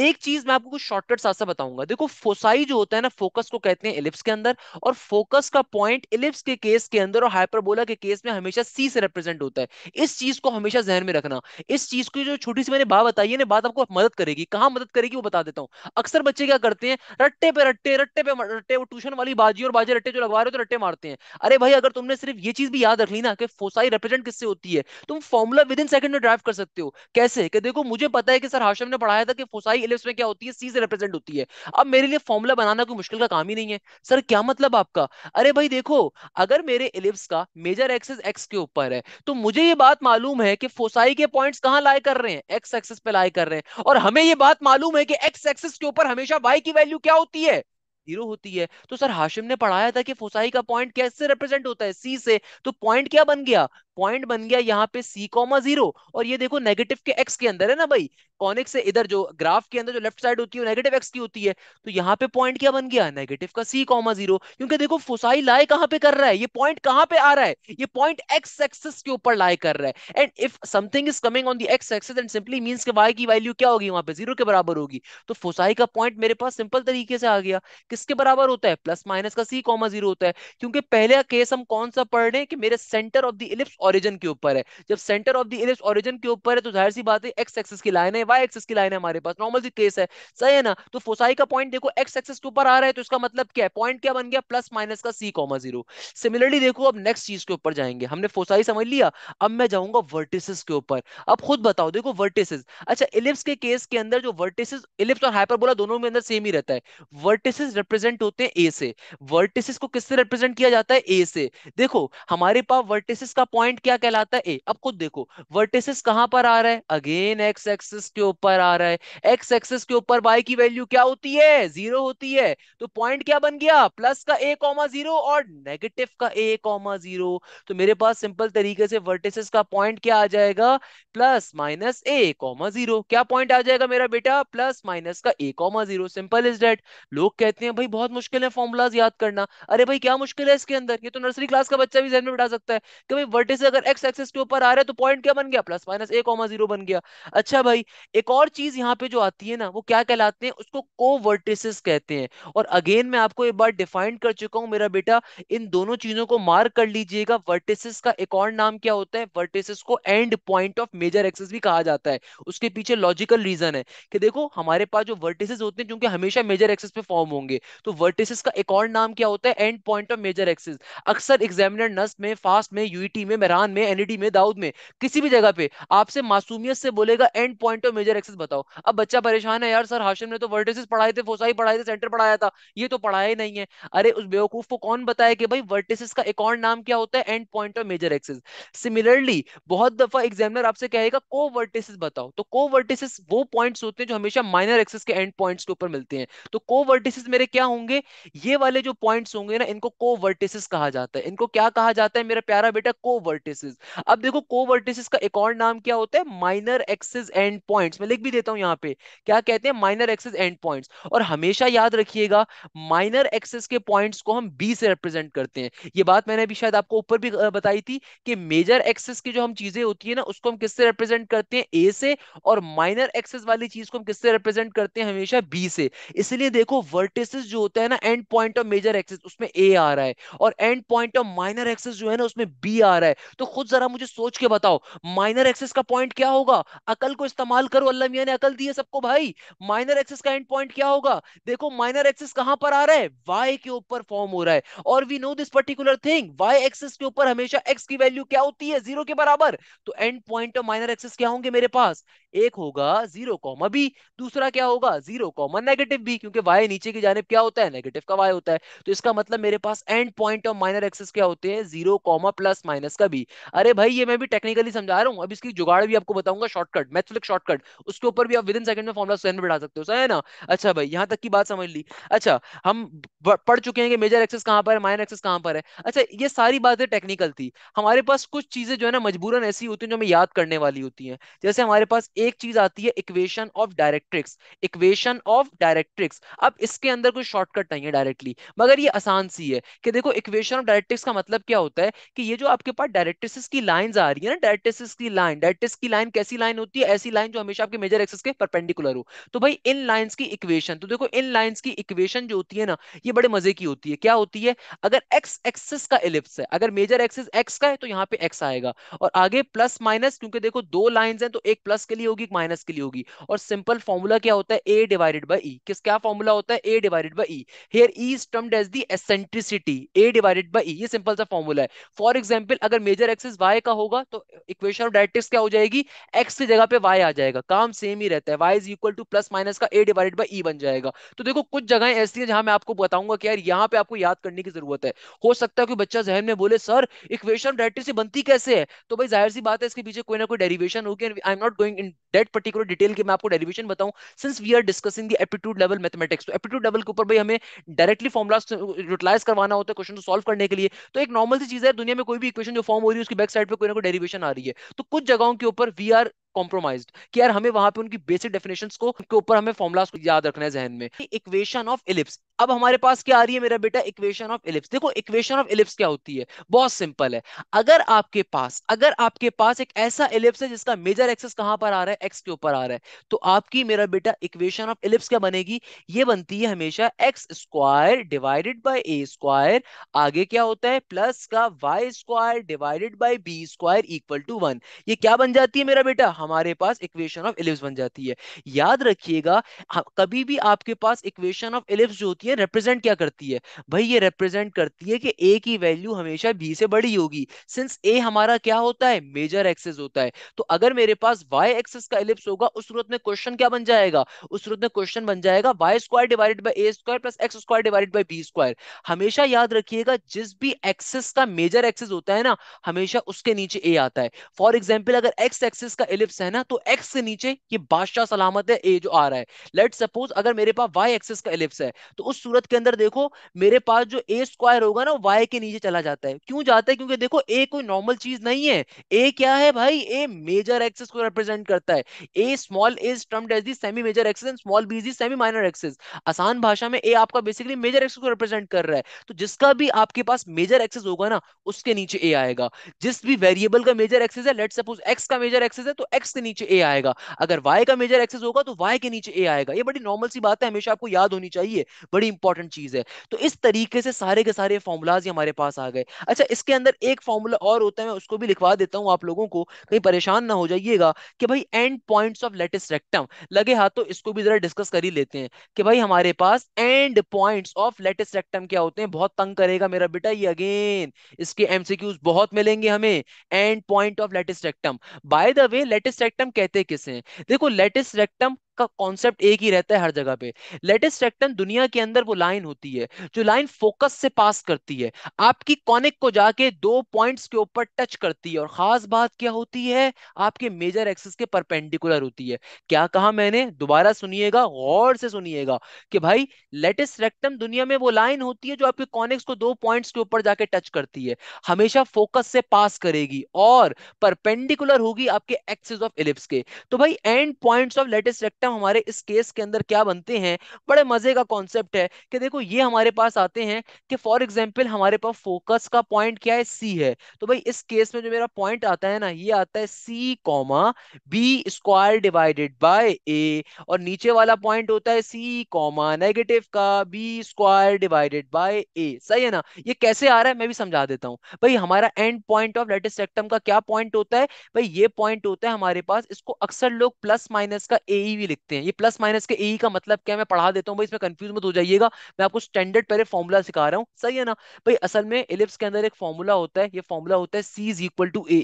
एक चीज मैं आपको शॉर्टकट साथ साथ बताऊंगा देखो फोसाई जो होता है ना फोकस को कहते हैं इलिप्स के अंदर और फोकस का पॉइंट इलिप्स के केस के अंदर और हाइपरबोला के केस में हमेशा सी से रिप्रेजेंट होता है इस चीज चीज को हमेशा जहन में रखना इस चीज की जो छोटी सी मैंने बात बताई है ना बात आपको मदद करेगी कहाँ मदद करेगी वो बता देता हूँ अक्सर बच्चे क्या करते हैं रट्टे पे रट्टे रट्टे पे रट्टे वो ट्यूशन वाली बाजी और बाजे रट्टे जो लगवा रहे हो तो रट्टे मारते हैं अरे भाई अगर तुमने सिर्फ ये चीज भी याद रख ली ना कि फोसाई रिप्रेजेंट किससे होती है तुम फॉर्मुला विद इन सेकंड में ड्राइव कर सकते हो कैसे कि देखो मुझे पता है कि सर हाशम ने पढ़ाया था कि फोसाई इलिप्स में क्या होती है सी से रिप्रेजेंट होती है अब मेरे लिए फॉर्मुला बनाना कोई मुश्किल का काम ही नहीं है सर क्या मतलब आपका अरे भाई देखो अगर मेरे इलिप्स का मेजर एक्सेस एक्स के ऊपर है तो मुझे ये बात मालूम मालूम है कि फोसाई के पॉइंट्स कहां लाए कर रहे हैं एक्स एक्सिस पे लाए कर रहे हैं और हमें ये बात मालूम है कि एक्स एक्सिस के ऊपर हमेशा वाई की वैल्यू क्या होती है जीरो होती है तो सर हाशिम ने पढ़ाया था कि फोसाई का पॉइंट कैसे रिप्रेजेंट होता है सी से तो पॉइंट क्या बन गया पॉइंट बन गया यहाँ पे सी कॉमा जीरो और ये देखो नेगेटिव के एक्स के अंदर है ना भाई कॉनिक से इधर जो ग्राफ के अंदर जो लेफ्ट साइड होती है नेगेटिव एक्स की होती है तो यहाँ पे पॉइंट क्या बन गया नेगेटिव का सी कॉमा जीरो क्योंकि देखो फुसाई लाए कहाँ पे कर रहा है ये पॉइंट कहाँ पे आ रहा है ये पॉइंट एक्स एक्सिस के ऊपर लाए कर रहा है and if something is coming on the x axis and simply mean के वाई की वैल्यू क्या होगी वहां पे जीरो के बराबर होगी तो फुसाई का पॉइंट मेरे पास सिंपल तरीके से आ गया किसके बराबर होता है प्लस माइनस का सी कॉमा जीरो होता है क्योंकि पहले केस हम कौन सा पढ़ रहे हैं कि मेरे centre of the ellipse origin के ऊपर है जब centre of the ellipse origin के ऊपर है तो जाहिर सी बात है एक्स एक्सिस की लाइन है वाई एक्सिस की लाइन है हमारे पास नॉर्मल सी केस है सही है ना तो फोसाई का पॉइंट देखो एक्स एक्सिस के ऊपर आ रहा है तो इसका मतलब क्या है पॉइंट क्या बन गया प्लस माइनस का सी कॉमा जीरो सिमिलरली देखो अब नेक्स्ट चीज के ऊपर जाएंगे हमने फोसाई समझ लिया अब मैं जाऊंगा वर्टिसेस के ऊपर अब खुद बताओ देखो वर्टिसेस अच्छा इलिप्स के केस के अंदर जो वर्टिसेस इलिप्स और हाइपरबोला दोनों में अंदर सेम ही रहता है वर्टिसेस रिप्रेजेंट होते हैं ए से वर्टिसेस को किससे रिप्रेजेंट किया जाता है ए से देखो हमारे पास वर्टिसेस का पॉइंट पॉइंट क्या कहलाता है ए अब खुद देखो वर्टिसेस कहां पर आ रहा है अगेन एक्स एक्सिस के ऊपर आ रहा है एक्स एक्सिस के ऊपर वाई की वैल्यू क्या होती है जीरो होती है तो पॉइंट क्या बन गया प्लस का ए कॉमा जीरो और नेगेटिव का ए कॉमा जीरो तो मेरे पास सिंपल तरीके से वर्टिसेस का पॉइंट क्या आ जाएगा प्लस माइनस ए कॉमा जीरो क्या पॉइंट आ जाएगा मेरा बेटा प्लस माइनस का ए comma zero simple is that लोग कहते हैं भाई बहुत मुश्किल है फॉर्मुलाज याद करना अरे भाई क्या मुश्किल है इसके अंदर ये तो नर्सरी क्लास का बच्चा भी जहन में बिठा सकता है कि भाई वर्टिसेस अगर एक्स एक्सेस के ऊपर आ रहा है तो पॉइंट क्या बन गया प्लस माइनस ए कॉमा जीरो बन गया अच्छा भाई एक और चीज यहाँ पे जो आती है ना वो क्या कहलाते हैं उसको को वर्टिसेस कहते हैं और अगेन मैं आपको एक बार डिफाइन कर चुका हूँ मेरा बेटा इन दोनों चीजों को मार्क कर लीजिएगा वर्टिसेस का एक और नाम क्या होता है वर्टिसेस को end point of major axis भी कहा जाता है उसके पीछे लॉजिकल रीजन है कि देखो हमारे पास जो वर्टिसेस होते हैं क्योंकि हमेशा मेजर एक्सेस पे फॉर्म होंगे तो वर्टिसेस का एक और नाम क्या होता है end point of major axis अक्सर एग्जामिनर नस में फास्ट में यूईटी e में, में ईरान में एनईडी में दाऊद में किसी भी जगह पे आपसे मासूमियत से बोलेगा end point of major axis बताओ अब बच्चा परेशान है यार सर हाशिम ने तो वर्टिसेस पढ़ाए थे फोसाई पढ़ाए थे सेंटर पढ़ाया था ये तो पढ़ाया ही नहीं है अरे उस बेवकूफ को कौन बताया कि भाई वर्टिसेस का एक और नाम क्या होता है end point of major axis similarly बहुत दफा एग्जामिनर आपसे कहेगा को वर्टिसेस बताओ तो को वर्टिसेस वो पॉइंट्स होते हैं जो हमेशा माइनर एक्सेस के एंड पॉइंट्स के ऊपर मिलते हैं तो को वर्टिसेस मेरे क्या होंगे ये वाले जो पॉइंट्स होंगे ना इनको को वर्टिसेस कहा जाता है इनको क्या कहा जाता है मेरा प्यारा बेटा को वर्टिस वर्टिसेस अब देखो को वर्टिसेस का एक और नाम क्या होता है माइनर एक्सेस एंड पॉइंट्स मैं लिख भी देता हूं यहां पे क्या कहते हैं माइनर एक्सेस एंड पॉइंट्स और हमेशा याद रखिएगा माइनर एक्सेस के पॉइंट्स को हम बी से रिप्रेजेंट करते हैं ये बात मैंने अभी शायद आपको ऊपर भी बताई थी कि मेजर एक्सेस की जो हम चीजें होती है ना उसको हम किससे रिप्रेजेंट करते हैं ए से और माइनर एक्सेस वाली चीज को हम किससे रिप्रेजेंट करते हैं हमेशा बी से इसलिए देखो वर्टिसेस जो होता है ना end point of major axis उसमें ए आ रहा है और end point of minor axis जो है ना उसमें बी आ रहा है तो खुद जरा मुझे सोच के बताओ माइनर एक्सेस का पॉइंट क्या होगा अकल को इस्तेमाल करो अल्लाह मियाँ ने अकल दी है सबको भाई माइनर एक्सेस का एंड पॉइंट क्या होगा देखो माइनर एक्सेस कहां पर आ रहा है वाई के ऊपर फॉर्म हो रहा है और we know this particular thing y axis के ऊपर हमेशा एक्स की वैल्यू क्या होती है जीरो के बराबर तो एंड पॉइंट और माइनर एक्सेस क्या होंगे मेरे पास एक होगा जीरो कॉमा बी दूसरा क्या होगा जीरो कॉमा नेगेटिव बी क्योंकि वाई नीचे की जानब क्या होता है नेगेटिव का वाई होता है तो इसका मतलब मेरे पास एंड पॉइंट और माइनर एक्सेस क्या होते हैं जीरो कॉमा प्लस माइनस का भी अरे भाई ये मैं भी टेक्निकली समझा रहा हूँ अब इसकी जुगाड़ भी आपको बताऊंगा शॉर्टकट मैथ्सफ्लिक शॉर्टकट उसके ऊपर भी आप विद इन सेकंड में फॉर्मुला सेवन बढ़ा सकते हो सही है ना अच्छा भाई यहाँ तक की बात समझ ली अच्छा हम पढ़ चुके हैं कि मेजर एक्सेस कहाँ पर है माइनर एक्सेस कहाँ पर है अच्छा ये सारी बातें टेक्निकल थी हमारे पास कुछ चीजें जो है ना मजबूरन ऐसी होती है जो हमें याद करने वाली होती है जैसे हमारे पास एक चीज आती है equation of directrix equation of directrix अब इसके अंदर कोई शॉर्टकट नहीं है डायरेक्टली मगर ये आसान सी है कि देखो इक्वेशन ऑफ डायरेक्ट्रिक्स का मतलब क्या होता है कि ये जो आपके पास डायरेक्टिस की लाइन आ रही है ना डायरेक्टिस की लाइन डायरेक्टिस की लाइन कैसी लाइन होती है ऐसी लाइन जो हमेशा आपके मेजर एक्सिस के परपेंडिकुलर हो तो भाई इन लाइन की इक्वेशन तो देखो इन लाइन की इक्वेशन जो होती है ना ये बड़े मजे की होती है क्या होती है अगर एक्स एक्सिस का एलिप्स है अगर मेजर एक्सिस एक्स का है तो यहाँ पे एक्स आएगा और आगे प्लस माइनस क्योंकि देखो दो लाइन है तो एक प्लस के लिए होगी एक माइनस के लिए होगी और सिंपल फॉर्मूला क्या होता है ए डिवाइडेड बाई ई किस क्या फॉर्मूला होता है a divided by e here e termed as the eccentricity a divided by e ये सिंपल सा फॉर्मूला है फॉर एग्जाम्पल अगर मेजर मेजर एक्सिस वाई का होगा तो इक्वेशन ऑफ डायरेक्ट्रिक्स क्या हो जाएगी एक्स की जगह पे वाई आ जाएगा काम सेम ही रहता है Y is equal to plus minus का ए डिवाइडेड बाई ई बन जाएगा तो देखो कुछ जगह ऐसी है जहां मैं आपको बताऊंगा कि यार यहाँ पे आपको याद करने की जरूरत है हो सकता है कि बच्चा जहन में बोले सर इक्वेशन ऑफ डायरेक्टिक्स बनती कैसे है तो भाई जाहिर सी बात है इसके पीछे कोई ना कोई डेरिवेशन होगी I am not going in that particular detail की मैं आपको डेरिवेशन बताऊं since we are discussing the aptitude level mathematics तो एप्टीट्यूड लेवल के ऊपर भाई हमें डायरेक्टली फॉर्मुलास यूटिलाइज करवाना होता है क्वेश्चन को सॉल्व करने के लिए तो एक नॉर्मल सी चीज है दुनिया में कोई भी इक्वेशन जो फॉर्म हो रही है उसकी बैक साइड पे कोई ना कोई डेरिवेशन आ रही है तो कुछ जगहों के ऊपर वी आर कॉम्प्रोमाइज कि यार हमें वहां पे उनकी बेसिक डेफिनेशन को के ऊपर हमें फॉर्मुलाज को याद रखना है जहन में इक्वेशन ऑफ इलिप्स अब हमारे पास क्या आ रही है मेरा बेटा इक्वेशन ऑफ इलिप्स देखो इक्वेशन ऑफ इलिप्स क्या होती है बहुत सिंपल है अगर आपके पास अगर आपके पास एक ऐसा इलिप्स है जिसका मेजर एक्सेस कहां पर आ रहा है एक्स के ऊपर आ रहा है तो आपकी मेरा बेटा इक्वेशन ऑफ इलिप्स क्या बनेगी ये बनती है हमेशा x square divided by A square आगे क्या होता है प्लस का Y square divided by B square equal to one ये क्या बन जाती है मेरा बेटा हमारे पास इक्वेशन ऑफ इलिप्स बन जाती है याद रखिएगा हाँ, कभी भी आपके पास इक्वेशन ऑफ इलिप्स जो होती है रिप्रेजेंट क्या करती है भाई ये रिप्रेजेंट करती है कि ए की वैल्यू हमेशा बी से बड़ी होगी सिंस ए हमारा क्या होता है मेजर एक्सेस होता है तो अगर मेरे पास वाई एक्सेस का इलिप्स होगा उस सूरत में क्वेश्चन क्या बन जाएगा उस सूरत में क्वेश्चन बन जाएगा y square divided by A square plus x square divided by B square हमेशा याद रखिएगा जिस भी एक्सेस का मेजर एक्सेस होता है ना हमेशा उसके नीचे ए आता है फॉर एग्जाम्पल अगर एक्स एक्सेस का इलिप्स एक्स है ना तो एक्स से नीचे ये बादशाह सलामत है ए जो आ रहा है लेट सपोज अगर मेरे पास वाई एक्सिस का एलिप्स है तो उस सूरत के अंदर देखो मेरे पास जो ए स्क्वायर होगा ना वाई के नीचे चला जाता है क्यों जाता है क्योंकि देखो ए कोई नॉर्मल चीज नहीं है ए क्या है भाई ए मेजर एक्सिस को रिप्रेजेंट करता है a small is termed as the semi major axis and small b is the semi minor axis आसान भाषा में ए आपका बेसिकली मेजर एक्सिस को रिप्रेजेंट कर रहा है तो जिसका भी आपके पास मेजर एक्सिस होगा ना उसके नीचे ए आएगा जिस भी वेरिएबल का मेजर एक्सिस है लेट सपोज एक्स का मेजर एक्सिस है तो एक्स एक्स के नीचे ए आएगा अगर वाई का मेजर एक्सेस होगा तो वाई के नीचे ए आएगा ये बड़ी नॉर्मल सी बात है हमेशा आपको याद होनी चाहिए बड़ी इंपॉर्टेंट चीज है तो इस तरीके से सारे के सारे फॉर्मुलाज हमारे पास आ गए अच्छा इसके अंदर एक फॉर्मूला और होता है मैं उसको भी लिखवा देता हूँ आप लोगों को कहीं परेशान ना हो जाइएगा कि भाई end point of latus rectum लगे हाथ तो इसको भी जरा डिस्कस कर ही लेते हैं कि भाई हमारे पास end point of latus rectum क्या होते हैं बहुत तंग करेगा मेरा बेटा ये अगेन इसके एमसीक्यूज बहुत मिलेंगे हमें end point of latus rectum by the way latus latus rectum कहते किसे हैं देखो लेटेस्ट रेक्टम का कॉन्सेप्ट एक ही रहता है हर जगह पे लेटेस्ट रेक्टम दुनिया के अंदर वो लाइन होती है जो लाइन फोकस से पास करती है आपकी कॉनिक को जाके दो पॉइंट्स के ऊपर टच करती है और खास बात क्या होती है आपके मेजर एक्सिस के परपेंडिकुलर होती है क्या कहा मैंने दोबारा सुनिएगा गौर से सुनिएगा कि भाई लेटेस्ट रेक्टम दुनिया में वो लाइन होती है जो आपके कॉनिक्स को दो पॉइंट्स के ऊपर जाके टच करती है हमेशा फोकस से पास करेगी और परपेंडिकुलर होगी आपके एक्सिस ऑफ एलिप्स के तो भाई end points of latus rectum item हमारे इस केस के अंदर क्या बनते हैं बड़े मजे का कॉन्सेप्ट है कि देखो ये हमारे पास आते हैं कि फॉर एग्जाम्पल हमारे पास फोकस का पॉइंट क्या है सी है तो भाई इस केस में जो मेरा पॉइंट आता है ना ये आता है C comma B square divided by A और नीचे वाला पॉइंट होता है सी कॉमा नेगेटिव का B square divided by A सही है ना ये कैसे आ रहा है मैं भी समझा देता हूँ भाई हमारा end point of latus rectum का क्या पॉइंट होता है भाई ये पॉइंट होता है हमारे पास इसको अक्सर लोग प्लस माइनस का ए भी लिखते हैं ये प्लस माइनस के ए का मतलब क्या मैं पढ़ा देता हूँ भाई इसमें कंफ्यूज मत हो जाइएगा मैं आपको स्टैंडर्ड पहले फॉर्मुला सिखा रहा हूँ सही है ना भाई असल में इलिप्स के अंदर एक फॉर्मूला होता है ये फॉर्मूला होता है सी इज इक्वल टू ए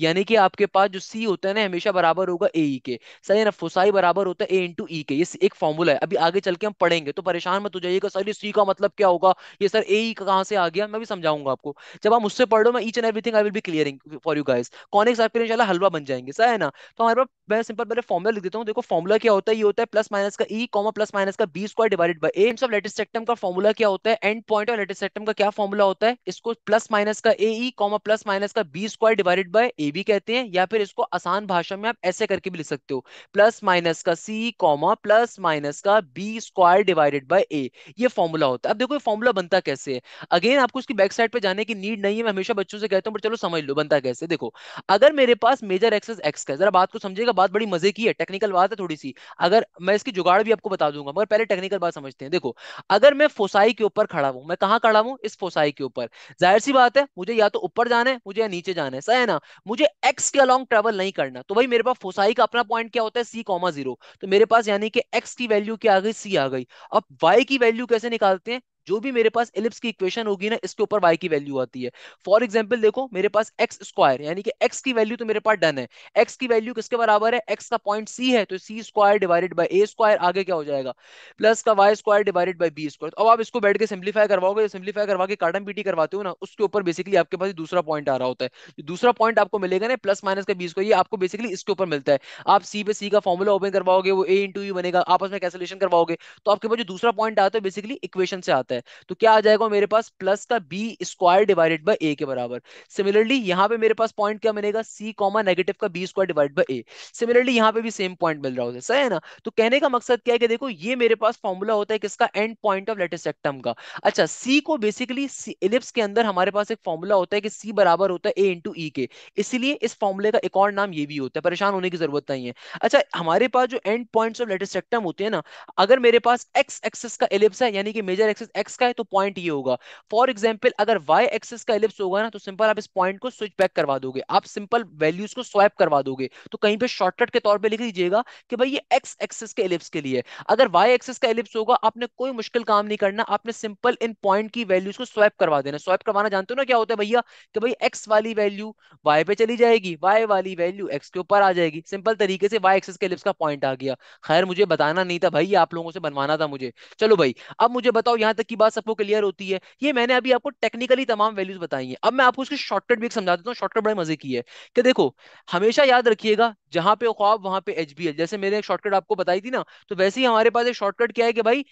यानी कि आपके पास जो सी होता है ना हमेशा बराबर होगा ए e के सही है ना फोसाई बराबर होता है ए इंटू ई के ये एक फॉर्मूला है अभी आगे चल के हम पढ़ेंगे तो परेशान मत हो जाइएगा सर ये सी का मतलब क्या होगा ये सर ए e कहाँ से आ गया मैं भी समझाऊंगा आपको जब आप मुझसे पढ़ो मैं each and everything I will भी clearing for you guys conics आपके लिए हलवा बन जाएंगे सही है ना तो हमारे पास मैं सिंपल पहले फॉर्मूला लिख देता हूँ देखो फॉर्मूला क्या क्या होता है ये होता है प्लस माइनस का ई कॉमा प्लस माइनस का B square divided by A of latus rectum का फॉर्मूला क्या होता है end point of latus rectum का क्या फॉर्मूला होता है इसको प्लस माइनस का A E comma plus minus का B square divided by A B कहते हैं या फिर इसको आसान भाषा में आप ऐसे करके भी लिख सकते हो प्लस माइनस का सी कॉमा प्लस माइनस का B square divided by A ये फॉर्मूला होता है अब देखो ये फॉर्मूला बनता कैसे है अगेन आपको उसकी बैक साइड पर जाने की नीड नहीं है मैं हमेशा बच्चों से कहता हूँ पर चलो समझ लो बनता कैसे देखो अगर मेरे पास मेजर एक्सेस एक्स का जरा बात को समझेगा बात बड़ी मजे की है टेक्निकल बात है थोड़ी सी अगर मैं इसकी जुगाड़ भी आपको बता दूंगा मगर पहले टेक्निकल बात समझते हैं देखो अगर मैं फोसाई के ऊपर खड़ा हूं मैं कहा खड़ा हूं इस फोसाई के ऊपर जाहिर सी बात है मुझे या तो ऊपर जाना है मुझे या नीचे जाना है सही है ना मुझे एक्स के अलॉन्ग ट्रेवल नहीं करना तो भाई मेरे पास फोसाई का अपना पॉइंट क्या होता है सी कॉमा जीरो तो मेरे पास यानी कि एक्स की वैल्यू क्या आ गई सी आ गई अब वाई की वैल्यू कैसे निकालते हैं जो भी मेरे पास एलिप्स की इक्वेशन होगी ना इसके ऊपर वाई की वैल्यू आती है फॉर एग्जाम्पल देखो मेरे पास एक्स स्क्वायर यानी कि एक्स की वैल्यू तो मेरे पास डन है एक्स की वैल्यू किसके बराबर है एक्स का पॉइंट सी है तो C square divided by A square आगे क्या हो जाएगा प्लस का Y square divided by B square अब आप इसको बैठ के सिंप्लीफाई करवाओगे सिंप्लीफाई करवा के कार्डन पीटी करवाते हो ना उसके ऊपर बेसिकली आपके पास दूसरा पॉइंट आ रहा होता है दूसरा पॉइंट आपको मिलेगा ना प्लस माइनस का बी स्क्वायर ये आपको बेसिकली इसके ऊपर मिलता है आप सी पे सी का फॉर्मुला ओपन करवाओगे वो ए इंटू यू बनेगा आपस में कैंसिलेशन करवाओगे तो आपके पास जो दूसरा पॉइंट आता है बेसिकली इक्वेशन से आता है जाता है तो क्या आ जाएगा मेरे पास प्लस का बी स्क्वायर डिवाइडेड बाई ए के बराबर सिमिलरली यहाँ पे मेरे पास पॉइंट क्या मिलेगा सी कॉमा नेगेटिव का B square divide by A similarly यहाँ पे भी सेम पॉइंट मिल रहा होता है सही है ना तो कहने का मकसद क्या है कि देखो ये मेरे पास फॉर्मूला होता है किसका end point of latus rectum का अच्छा सी को बेसिकली इलिप्स के अंदर हमारे पास एक फॉर्मूला होता है कि सी बराबर होता है ए इंटू ई के इसलिए इस फॉर्मूले का एक और नाम ये भी होता है परेशान होने की जरूरत नहीं है अच्छा हमारे पास जो end points of latus rectum होते हैं ना अगर मेरे पास एक्स एक्सेस का इलिप्स है यानी कि मेजर एक्सेस एक्स का है तो पॉइंट ये होगा फॉर एग्जाम्पल अगर वाई एक्सिस का एलिप्स होगा ना तो सिंपल आप इस पॉइंट को स्विच बैक करवा दोगे आप सिंपल वैल्यूज को स्वैप करवा दोगे तो कहीं पे शॉर्टकट के तौर पे लिख दीजिएगा कि भाई ये एक्स एक्सिस के एलिप्स के लिए अगर वाई एक्सिस का एलिप्स होगा आपने कोई मुश्किल काम नहीं करना आपने सिंपल इन पॉइंट की वैल्यूज को स्वैप करवा देना स्वैप करवाना जानते हो ना क्या होता है भैया कि भाई एक्स वाली वैल्यू वाई पे चली जाएगी वाई वाली वैल्यू एक्स के ऊपर आ जाएगी सिंपल तरीके से वाई एक्सिस के एलिप्स का पॉइंट आ गया खैर मुझे बताना नहीं था भाई आप लोगों से बनवाना था मुझे चलो भाई अब मुझे बताओ यहाँ तक की बात सबको क्लियर होती है ये मैंने अभी आपको टेक्निकली तमाम वैल्यूज बताई है अब मैं आपको उसकी शॉर्टकट भी समझा देता हूँ शॉर्टकट बड़े मजे की है कि देखो हमेशा याद रखिएगा जहां पे ख्वाब वहां पे एच जैसे मैंने एक शॉर्टकट आपको बताई थी ना तो वैसे ही हमारे पास एक शॉर्टकट क्या है कि भाई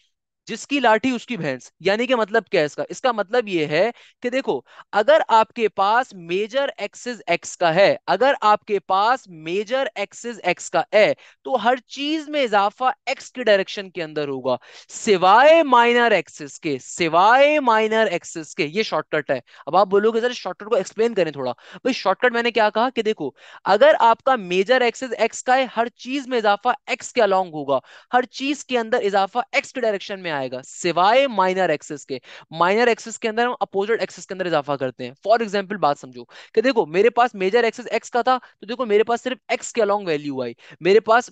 जिसकी लाठी उसकी भैंस यानी कि मतलब क्या है इसका इसका मतलब ये है कि देखो अगर आपके पास मेजर एक्सिस एक्स का है अगर आपके पास मेजर एक्सिस एक्स का है तो हर चीज में इजाफा एक्स के डायरेक्शन के अंदर होगा सिवाय माइनर एक्सिस के सिवाय माइनर एक्सिस के ये शॉर्टकट है अब आप बोलोगे सर शॉर्टकट को एक्सप्लेन करें थोड़ा भाई शॉर्टकट मैंने क्या कहा कि देखो अगर आपका मेजर एक्सिस एक्स का है हर चीज में इजाफा एक्स के अलॉन्ग होगा हर चीज के अंदर इजाफा एक्स के डायरेक्शन में आएगा आएगा सिवाय माइनर एक्सेस के माइनर एक्सेस के अंदर हम अपोजिट एक्सेस के अंदर इजाफा करते हैं फॉर एग्जाम्पल बात समझो कि देखो मेरे पास मेजर एक्सेस एक्स का था तो देखो मेरे पास सिर्फ एक्स के अलॉन्ग वैल्यू आई मेरे पास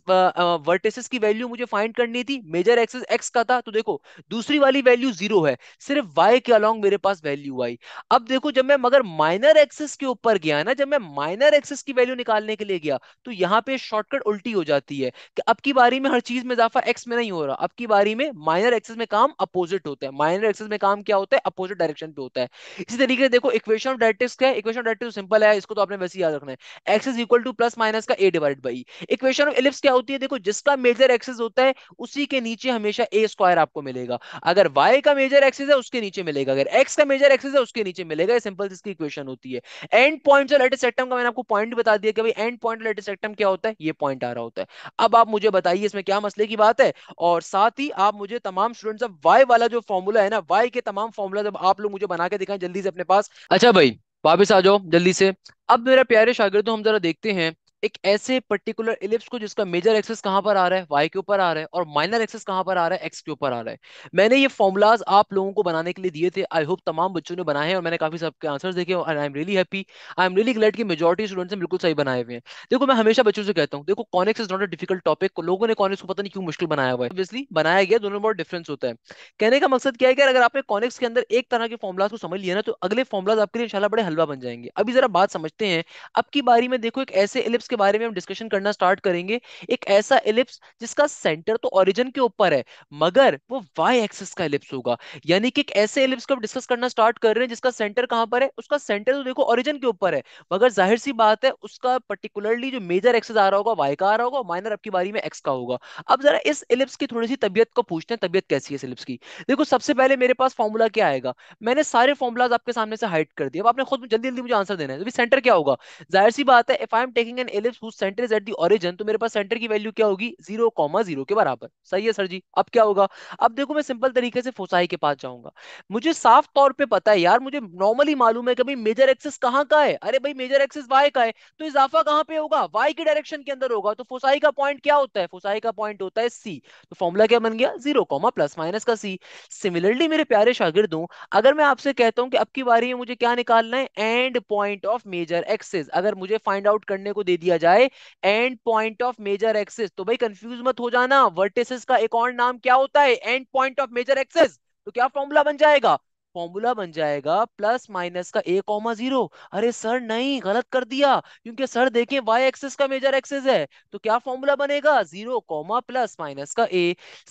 वर्टेसिस की वैल्यू मुझे फाइंड करनी थी मेजर एक्सेस एक्स का था तो देखो दूसरी वाली वैल्यू जीरो है सिर्फ वाई के अलॉन्ग मेरे पास वैल्यू आई अब देखो जब मैं मगर माइनर एक्सेस के ऊपर गया ना जब मैं माइनर एक्सेस की वैल्यू निकालने के लिए गया तो यहाँ पे शॉर्टकट उल्टी हो जाती है कि अब की बारी में हर चीज में इजाफा एक्स में नहीं हो रहा अब की बारी में माइनर एक्सेस एक्सेस में काम अपोजिट होता है माइनर एक्सेस में काम क्या होता है अपोजिट डायरेक्शन पे होता है इसी तरीके से देखो इक्वेशन ऑफ डायरेक्ट्रिक्स क्या है इक्वेशन ऑफ डायरेक्ट्रिक्स सिंपल है इसको तो आपने वैसे याद रखना है x is equal to plus minus का ए divide by equation of ellipse क्या होती है देखो जिसका मेजर एक्सेस होता है उसी के नीचे हमेशा ए स्क्वायर आपको मिलेगा अगर वाई का मेजर एक्सेस है उसके नीचे मिलेगा अगर एक्स का मेजर एक्सेस है उसके नीचे मिलेगा ये सिंपल इसकी इक्वेशन होती है एंड पॉइंट और लेटेस्ट एक्टम का मैंने आपको पॉइंट बता दिया कि भाई एंड पॉइंट लेटेस्ट एक्टम क्या होता है ये पॉइंट आ रहा होता है अब आप मुझे बताइए इसमें क्या मसले की बात है और साथ ही आप मुझे तमाम स्टूडेंट्स अब वाई वाला जो फॉर्मूला है ना वाई के तमाम फॉर्मूला जब आप लोग मुझे बना के दिखाएं जल्दी से अपने पास अच्छा भाई वापिस आ जाओ जल्दी से अब मेरा प्यारे शागिर्द हम जरा देखते हैं एक ऐसे पर्टिकुलर इलिप्स को जिसका मेजर एक्सेस कहां पर आ रहा है वाई के ऊपर आ रहा है और माइनर एक्सेस कहां पर आ रहा है एक्स के ऊपर आ रहा है मैंने ये फॉर्मुलाज आप लोगों को बनाने के लिए दिए थे आई होप तमाम बच्चों ने बनाए हैं और मैंने काफी सबके आंसर्स देखे और I am really happy I am really glad की मेजोरिटी स्टूडेंट्स ने बिल्कुल सही बनाए हुए हैं देखो मैं हमेशा बच्चों से कहता हूँ देखो conics is not a difficult topic लोगों ने कॉनिक्स को पता नहीं क्यों मुश्किल बनाया हुआ है ऑब्वियसली बनाया गया दोनों में बहुत डिफरेंस होता है कहने का मकसद क्या है कि अगर आपने कॉनिक्स के अंदर एक तरह के फॉर्मुलाज को समझ लिया ना तो अगले फॉर्मुलाज आपके लिए इंशाल्लाह बड़े हलवा बन जाएंगे अभी जरा बात समझते हैं अब की बारी में देखो एक ऐसे इलिप्स के बारे में हम डिस्कशन करना स्टार्ट करेंगे एक ऐसा एलिप्स जिसका सेंटर तो ओरिजिन के ऊपर है मगर वो वाई एक्सिस का एलिप्स होगा यानी कि एक ऐसे एलिप्स को डिस्कस करना स्टार्ट कर रहे हैं जिसका सेंटर कहां पर है उसका सेंटर तो देखो ओरिजिन के ऊपर है मगर जाहिर सी बात है उसका पर्टिकुलरली जो मेजर एक्सिस आ रहा होगा वाई का आ रहा होगा माइनर आपकी बारी में एक्स का होगा अब जरा इस एलिप्स की थोड़ी सी तबियत को पूछते हैं तबियत कैसी है इस एलिप्स की देखो सबसे पहले मेरे पास फॉर्मूला क्या आएगा मैंने सारे फॉर्मूलाज आपके सामने से हाइड कर दिए अब आपने खुद जल्दी जल्दी मुझे आंसर देना है तो सेंटर क्या होगा जाहिर सी बात है if I am taking an ellipse whose centre is at the origin तो मेरे पास सेंटर की वैल्यू क्या होगी 0,0 के बराबर सही है सर जी अब क्या होगा अब देखो मैं सिंपल तरीके से फोसाई के पास जाऊंगा मुझे साफ तौर पे पता है यार मुझे नॉर्मली मालूम है कि भाई मेजर एक्सिस कहां का है अरे भाई मेजर एक्सिस वाई का है तो इजाफा कहां पे होगा वाई के डायरेक्शन के अंदर होगा तो फोसाई का पॉइंट क्या होता है फोसाई का पॉइंट होता है सी तो फॉर्मूला क्या बन गया 0, प्लस माइनस का सी सिमिलरली मेरे प्यारे शागिर्दों अगर मैं आपसे कहता हूं कि अब की बारी में मुझे क्या निकालना है end point of major axis अगर मुझे फाइंड आउट करने को दे दिया दिया जाए end point of major axis तो भाई कंफ्यूज मत हो जाना वर्टिस का एक और नाम क्या होता है end point of major axis तो क्या फॉर्मूला बन जाएगा फॉर्मूला बन जाएगा प्लस माइनस का ए कॉमा जीरो अरे सर नहीं गलत कर दिया क्योंकि सर देखें वाई एक्सेस का मेजर एक्सेस है तो क्या फॉर्मूला बनेगा जीरो कॉमा प्लस माइनस का ए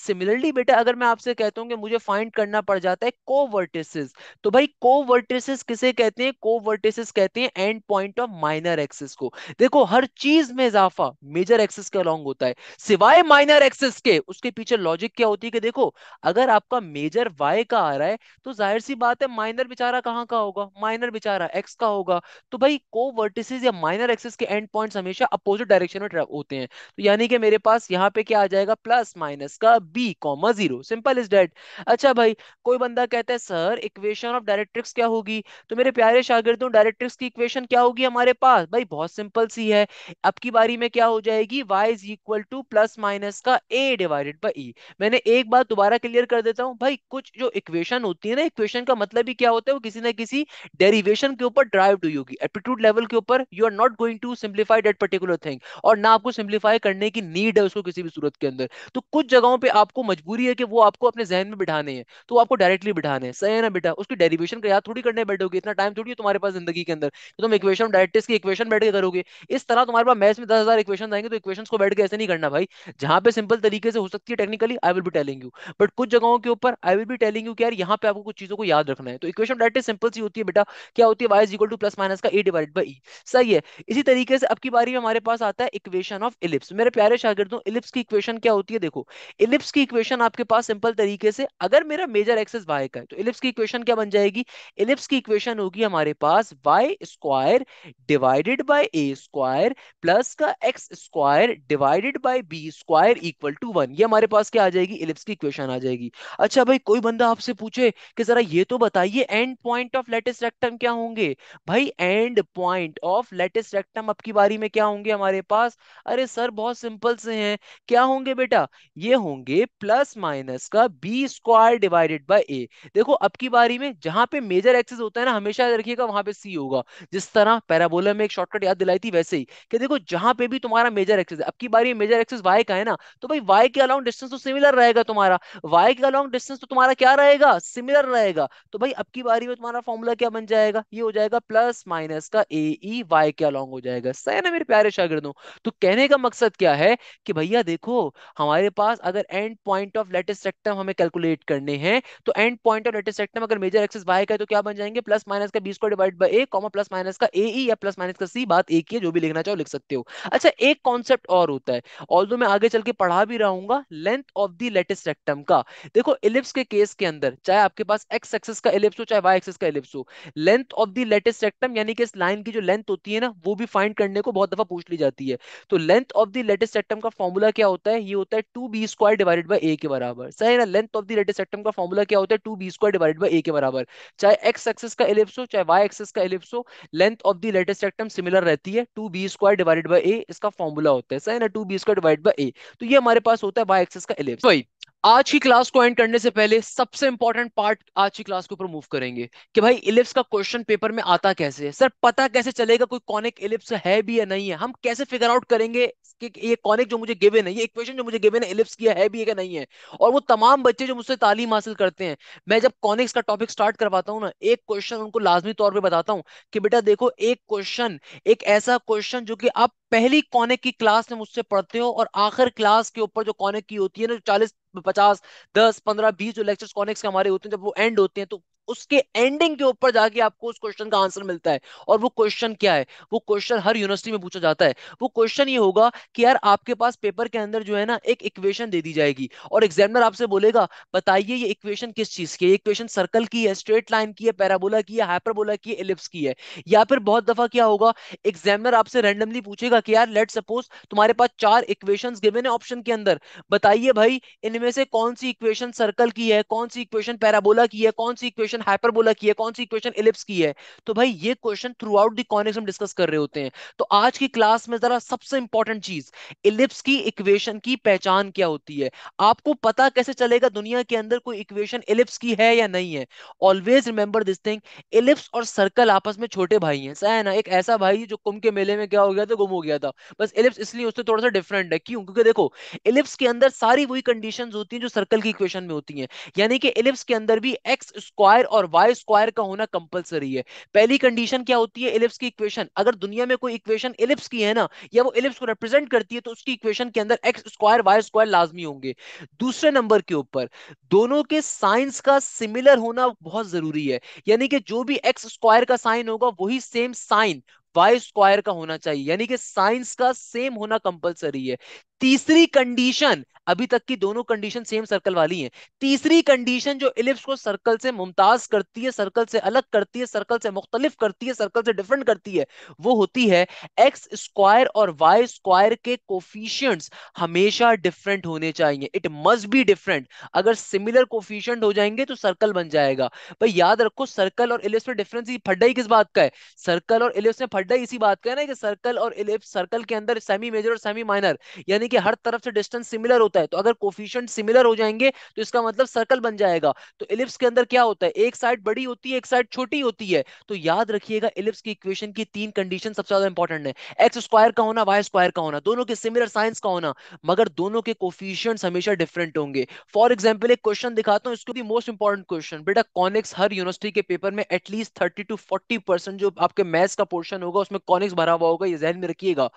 सिमिलरली बेटा अगर मैं आपसे कहता हूँ कि मुझे फाइंड करना पड़ जाता है कोवर्टिसिस तो भाई कोवर्टिसिस किसे कहते हैं कोवर्टिसिस कहते हैं end point of minor axis को देखो हर चीज में इजाफा मेजर एक्सेस के अलॉन्ग होता है सिवाय माइनर एक्सेस के उसके पीछे लॉजिक क्या होती है कि देखो अगर आपका मेजर वाई का आ रहा है तो जाहिर सी बात है माइनर बेचारा कहाँ का होगा माइनर बेचारा एक्स का होगा तो भाई को वर्टिसेस या माइनर एक्सिस के एंड पॉइंट हमेशा अपोजिट डायरेक्शन में होते हैं तो यानी कि मेरे पास यहाँ पे क्या आ जाएगा प्लस माइनस का B comma zero simple is that अच्छा भाई कोई बंदा कहता है सर इक्वेशन ऑफ डायरेक्ट्रिक्स क्या होगी तो मेरे प्यारे शागिर्दों डायरेक्ट्रिक्स की इक्वेशन क्या होगी हमारे पास भाई बहुत सिंपल सी है अब की बारी में क्या हो जाएगी Y is equal to plus minus का ए डिवाइडेड बाई मैंने एक बार दोबारा क्लियर कर देता हूँ भाई कुछ जो इक्वेशन होती है ना इक्वेशन का मतलब ही क्या होता है वो किसी ना किसी डेरिवेशन के ऊपर ड्राइव हुई होगी एप्टीट्यूड लेवल के ऊपर you are not going to simplify that particular thing और ना आपको सिंप्लीफाई करने की नीड है उसको किसी भी सूरत के अंदर तो कुछ जगहों पर आपको मजबूरी है कि वो आपको अपने जहन में बिठाने हैं तो आपको डायरेक्टली बिठाने सही है ना बेटा उसकी डेरिवेशन का याद थोड़ी करने बैठोगे इतना टाइम थोड़ी है तुम्हारे पास जिंदगी के अंदर तो तुम इक्वेशन डायरेक्ट की इक्वेशन बैठ के करोगे इस तरह तुम्हारे पास मैथ्स में दस हजार इक्वेशन आएंगे तो इक्वेशन को बैठ के ऐसे नहीं करना भाई जहां पे सिंपल तरीके से हो सकती है technically I will be telling you but कुछ जगहों के ऊपर I will be telling you कि यार यहाँ पे आपको कुछ चीजों को याद रखना है तो इक्वेशन डायरेक्ट सिंपल सी होती है बेटा क्या होती है वाई टू प्लस माइनस का ए डिवाइड बाई ई सही है इसी तरीके से अब की बारी में हमारे पास आता है इक्वेशन ऑफ इलिप्स मेरे प्यारे शागिदों इलिप्स की इक्वेशन क्या होती है देखो इलिप्स की इक्वेशन आपके पास सिंपल तरीके से अगर मेरा मेजर एक्सेस वाई का है तो इलिप्स की इक्वेशन क्या बन जाएगी इलिप्स की इक्वेशन होगी हमारे पास Y square divided by A square plus का x square divided by B square equal to one ये हमारे पास क्या आ जाएगी इलिप्स की इक्वेशन आ जाएगी अच्छा भाई कोई बंदा आपसे पूछे कि जरा ये ये तो बताइए end point of latus rectum क्या होंगे भाई end point of latus rectum आपकी बारी में क्या होंगे हमारे पास अरे सर बहुत सिंपल से हैं क्या होंगे बेटा ये होंगे प्लस माइनस का B square divided by A देखो अब बारी में जहां पे मेजर एक्सेस होता है ना हमेशा रखिएगा वहां पे सी होगा जिस तरह पैराबोला में एक शॉर्टकट याद दिलाई थी वैसे ही कि देखो जहां पे भी तुम्हारा मेजर एक्सेस अब की बारी में मेजर एक्सेस वाई का है ना तो भाई वाई के अलॉन्ग डिस्टेंस तो सिमिलर रहेगा तुम्हारा वाई के अलॉन्ग डिस्टेंस तो तुम्हारा क्या रहेगा सिमिलर रहेगा होगा तो भाई अब की बारी में तुम्हारा फॉर्मूला क्या बन जाएगा ये हो जाएगा प्लस माइनस का ए ई वाई क्या लॉन्ग हो जाएगा सही है ना मेरे प्यारे शागिर्दों तो कहने का मकसद क्या है कि भैया देखो हमारे पास अगर end point of latus rectum हमें कैलकुलेट करने हैं तो end point of latus rectum अगर मेजर एक्सेस वाई का है तो क्या बन जाएंगे प्लस माइनस का B square divide by A comma plus minus का ए ई e या प्लस माइनस का सी बात एक ही है जो भी लिखना चाहो लिख सकते हो अच्छा एक कॉन्सेप्ट और होता है ऑल मैं आगे चल के पढ़ा भी रहूंगा length of the latus rectum का देखो इलिप्स के केस के अंदर चाहे आपके पास एक्स एक्सेस का एलिप्स हो चाहे वाई एक्सेस का एलिप्स हो length of the latus rectum यानी कि इस लाइन की जो लेंथ होती है ना वो भी फाइंड करने को बहुत दफा पूछ ली जाती है तो length of the latus rectum का फॉर्मूला क्या होता है ये होता है two B square divided by ए के बराबर सही है ना length of the latus rectum का फॉर्मूला क्या होता है two B square divided by ए के बराबर चाहे एक्स एक्सेस का एलिप्स हो चाहे वाई एक्सेस का एलिप्स हो length of the latus rectum similar रहती है two B square divided by A इसका फॉर्मूला होता है सही है ना two B square divide by ए तो ये हमारे पास होता है वाई एक्सेस का एलिप्स वही आज की क्लास को एंड करने से पहले सबसे इंपॉर्टेंट पार्ट आज की क्लास के ऊपर मूव करेंगे कि भाई इलिप्स का क्वेश्चन पेपर में आता कैसे है सर पता कैसे चलेगा कोई कॉनिक इलिप्स है भी या नहीं है हम कैसे फिगर आउट करेंगे कि ये कॉनिक जो मुझे गिवन है ये इक्वेशन जो मुझे गिवन है इलिप्स की है भी या नहीं है और वो तमाम बच्चे जो मुझसे तालीम हासिल करते हैं मैं जब कॉनिक्स का टॉपिक स्टार्ट करवाता हूँ ना एक क्वेश्चन उनको लाजमी तौर पर बताता हूँ कि बेटा देखो एक क्वेश्चन एक ऐसा क्वेश्चन जो कि आप पहली कॉनिक की क्लास में मुझसे पढ़ते हो और आखिर क्लास के ऊपर जो कॉनिक की होती है ना जो चालीस पचास दस पंद्रह बीस जो लेक्चर्स कॉनेक्स के हमारे होते हैं जब वो एंड होते हैं तो उसके एंडिंग के ऊपर जाके आपको उस क्वेश्चन का आंसर मिलता है और वो क्वेश्चन क्या है वो क्वेश्चन हर यूनिवर्सिटी में पूछा जाता है वो क्वेश्चन ये होगा कि यार आपके पास पेपर के अंदर जो है ना एक इक्वेशन दे दी जाएगी और एग्जामिनर आपसे बोलेगा बताइए ये इक्वेशन किस चीज की है इक्वेशन सर्कल की है स्ट्रेट लाइन की है पैराबोला की है हाइपरबोला की है एलिप्स की है या फिर बहुत दफा क्या होगा एग्जामिनर आपसे रैंडमली पूछेगा कि यार लेट सपोज तुम्हारे पास चार इक्वेशन गिवेन है ऑप्शन के अंदर बताइए भाई इनमें से कौन सी इक्वेशन सर्कल की है कौन सी इक्वेशन पैराबोला की है कौन सी इक्वेशन इक्वेशन हाइपरबोला की है कौन सी इक्वेशन इलिप्स की है तो भाई ये question throughout the conics हम डिस्कस कर रहे होते हैं तो आज की क्लास में जरा सबसे इंपॉर्टेंट चीज इलिप्स की इक्वेशन की पहचान क्या होती है आपको पता कैसे चलेगा दुनिया के अंदर कोई इक्वेशन इलिप्स की है या नहीं है always remember this thing ellipse और सर्कल आपस में छोटे भाई हैं सह ना एक ऐसा भाई जो कुंभ के मेले में क्या हो गया था गुम हो गया था बस इलिप्स इसलिए उससे थोड़ा सा डिफरेंट है क्यों क्योंकि देखो इलिप्स के अंदर सारी वही कंडीशंस होती हैं जो सर्कल की इक्वेशन में होती हैं यानी कि इलिप्स के अंदर भी एक्स स्क्वायर और वाई स्क्वायर का होना कंपलसरी है पहली कंडीशन क्या होती है इलिप्स की इक्वेशन अगर दुनिया में कोई इक्वेशन इलिप्स की है ना या वो इलिप्स को रिप्रेजेंट करती है तो उसकी इक्वेशन के अंदर एक्स स्क्वायर वाई स्क्वायर लाजमी होंगे दूसरे नंबर के ऊपर दोनों के साइंस का सिमिलर होना बहुत जरूरी है यानी कि जो भी एक्स स्क्वायर का साइन होगा वही सेम साइन वाई स्क्वायर का होना चाहिए यानी कि साइंस का सेम होना कंपलसरी है तीसरी कंडीशन अभी तक की दोनों कंडीशन सेम सर्कल वाली हैं तीसरी कंडीशन जो इलिप्स को सर्कल से मुमताज करती है सर्कल से अलग करती है सर्कल से मुख्तलिफ करती है सर्कल से डिफरेंट करती है वो होती है एक्स स्क्वायर और वाई स्क्वायर के कोफिशियंट्स हमेशा डिफरेंट होने चाहिए इट मस्ट बी डिफरेंट अगर सिमिलर कोफिशियंट हो जाएंगे तो सर्कल बन जाएगा भाई याद रखो सर्कल और इलिप्स में डिफरेंस फड्डा ही किस बात का है सर्कल और इलिप्स में फड्डा इसी बात का है ना कि सर्कल और इलिप्स सर्कल के अंदर सेमी मेजर और सेमी माइनर यानी यानी कि हर तरफ से डिस्टेंस सिमिलर होता है तो अगर कोफिशियंट सिमिलर हो जाएंगे तो इसका मतलब सर्कल बन जाएगा तो इलिप्स के अंदर क्या होता है एक साइड बड़ी होती है एक साइड छोटी होती है तो याद रखिएगा इलिप्स की इक्वेशन की तीन कंडीशन सबसे ज्यादा इंपॉर्टेंट है एक्स स्क्वायर का होना वाई स्क्वायर का होना दोनों के सिमिलर साइंस का होना मगर दोनों के कोफिशियंट हमेशा डिफरेंट होंगे फॉर एग्जाम्पल एक क्वेश्चन दिखाता हूँ इसको भी मोस्ट इंपॉर्टेंट क्वेश्चन बेटा कॉनिक्स हर यूनिवर्सिटी के पेपर में at least thirty two forty percent जो आपके मैथ्स का पोर्शन होगा उसमें कॉनिक्स भरा हुआ होगा ये जहन में रखिएगा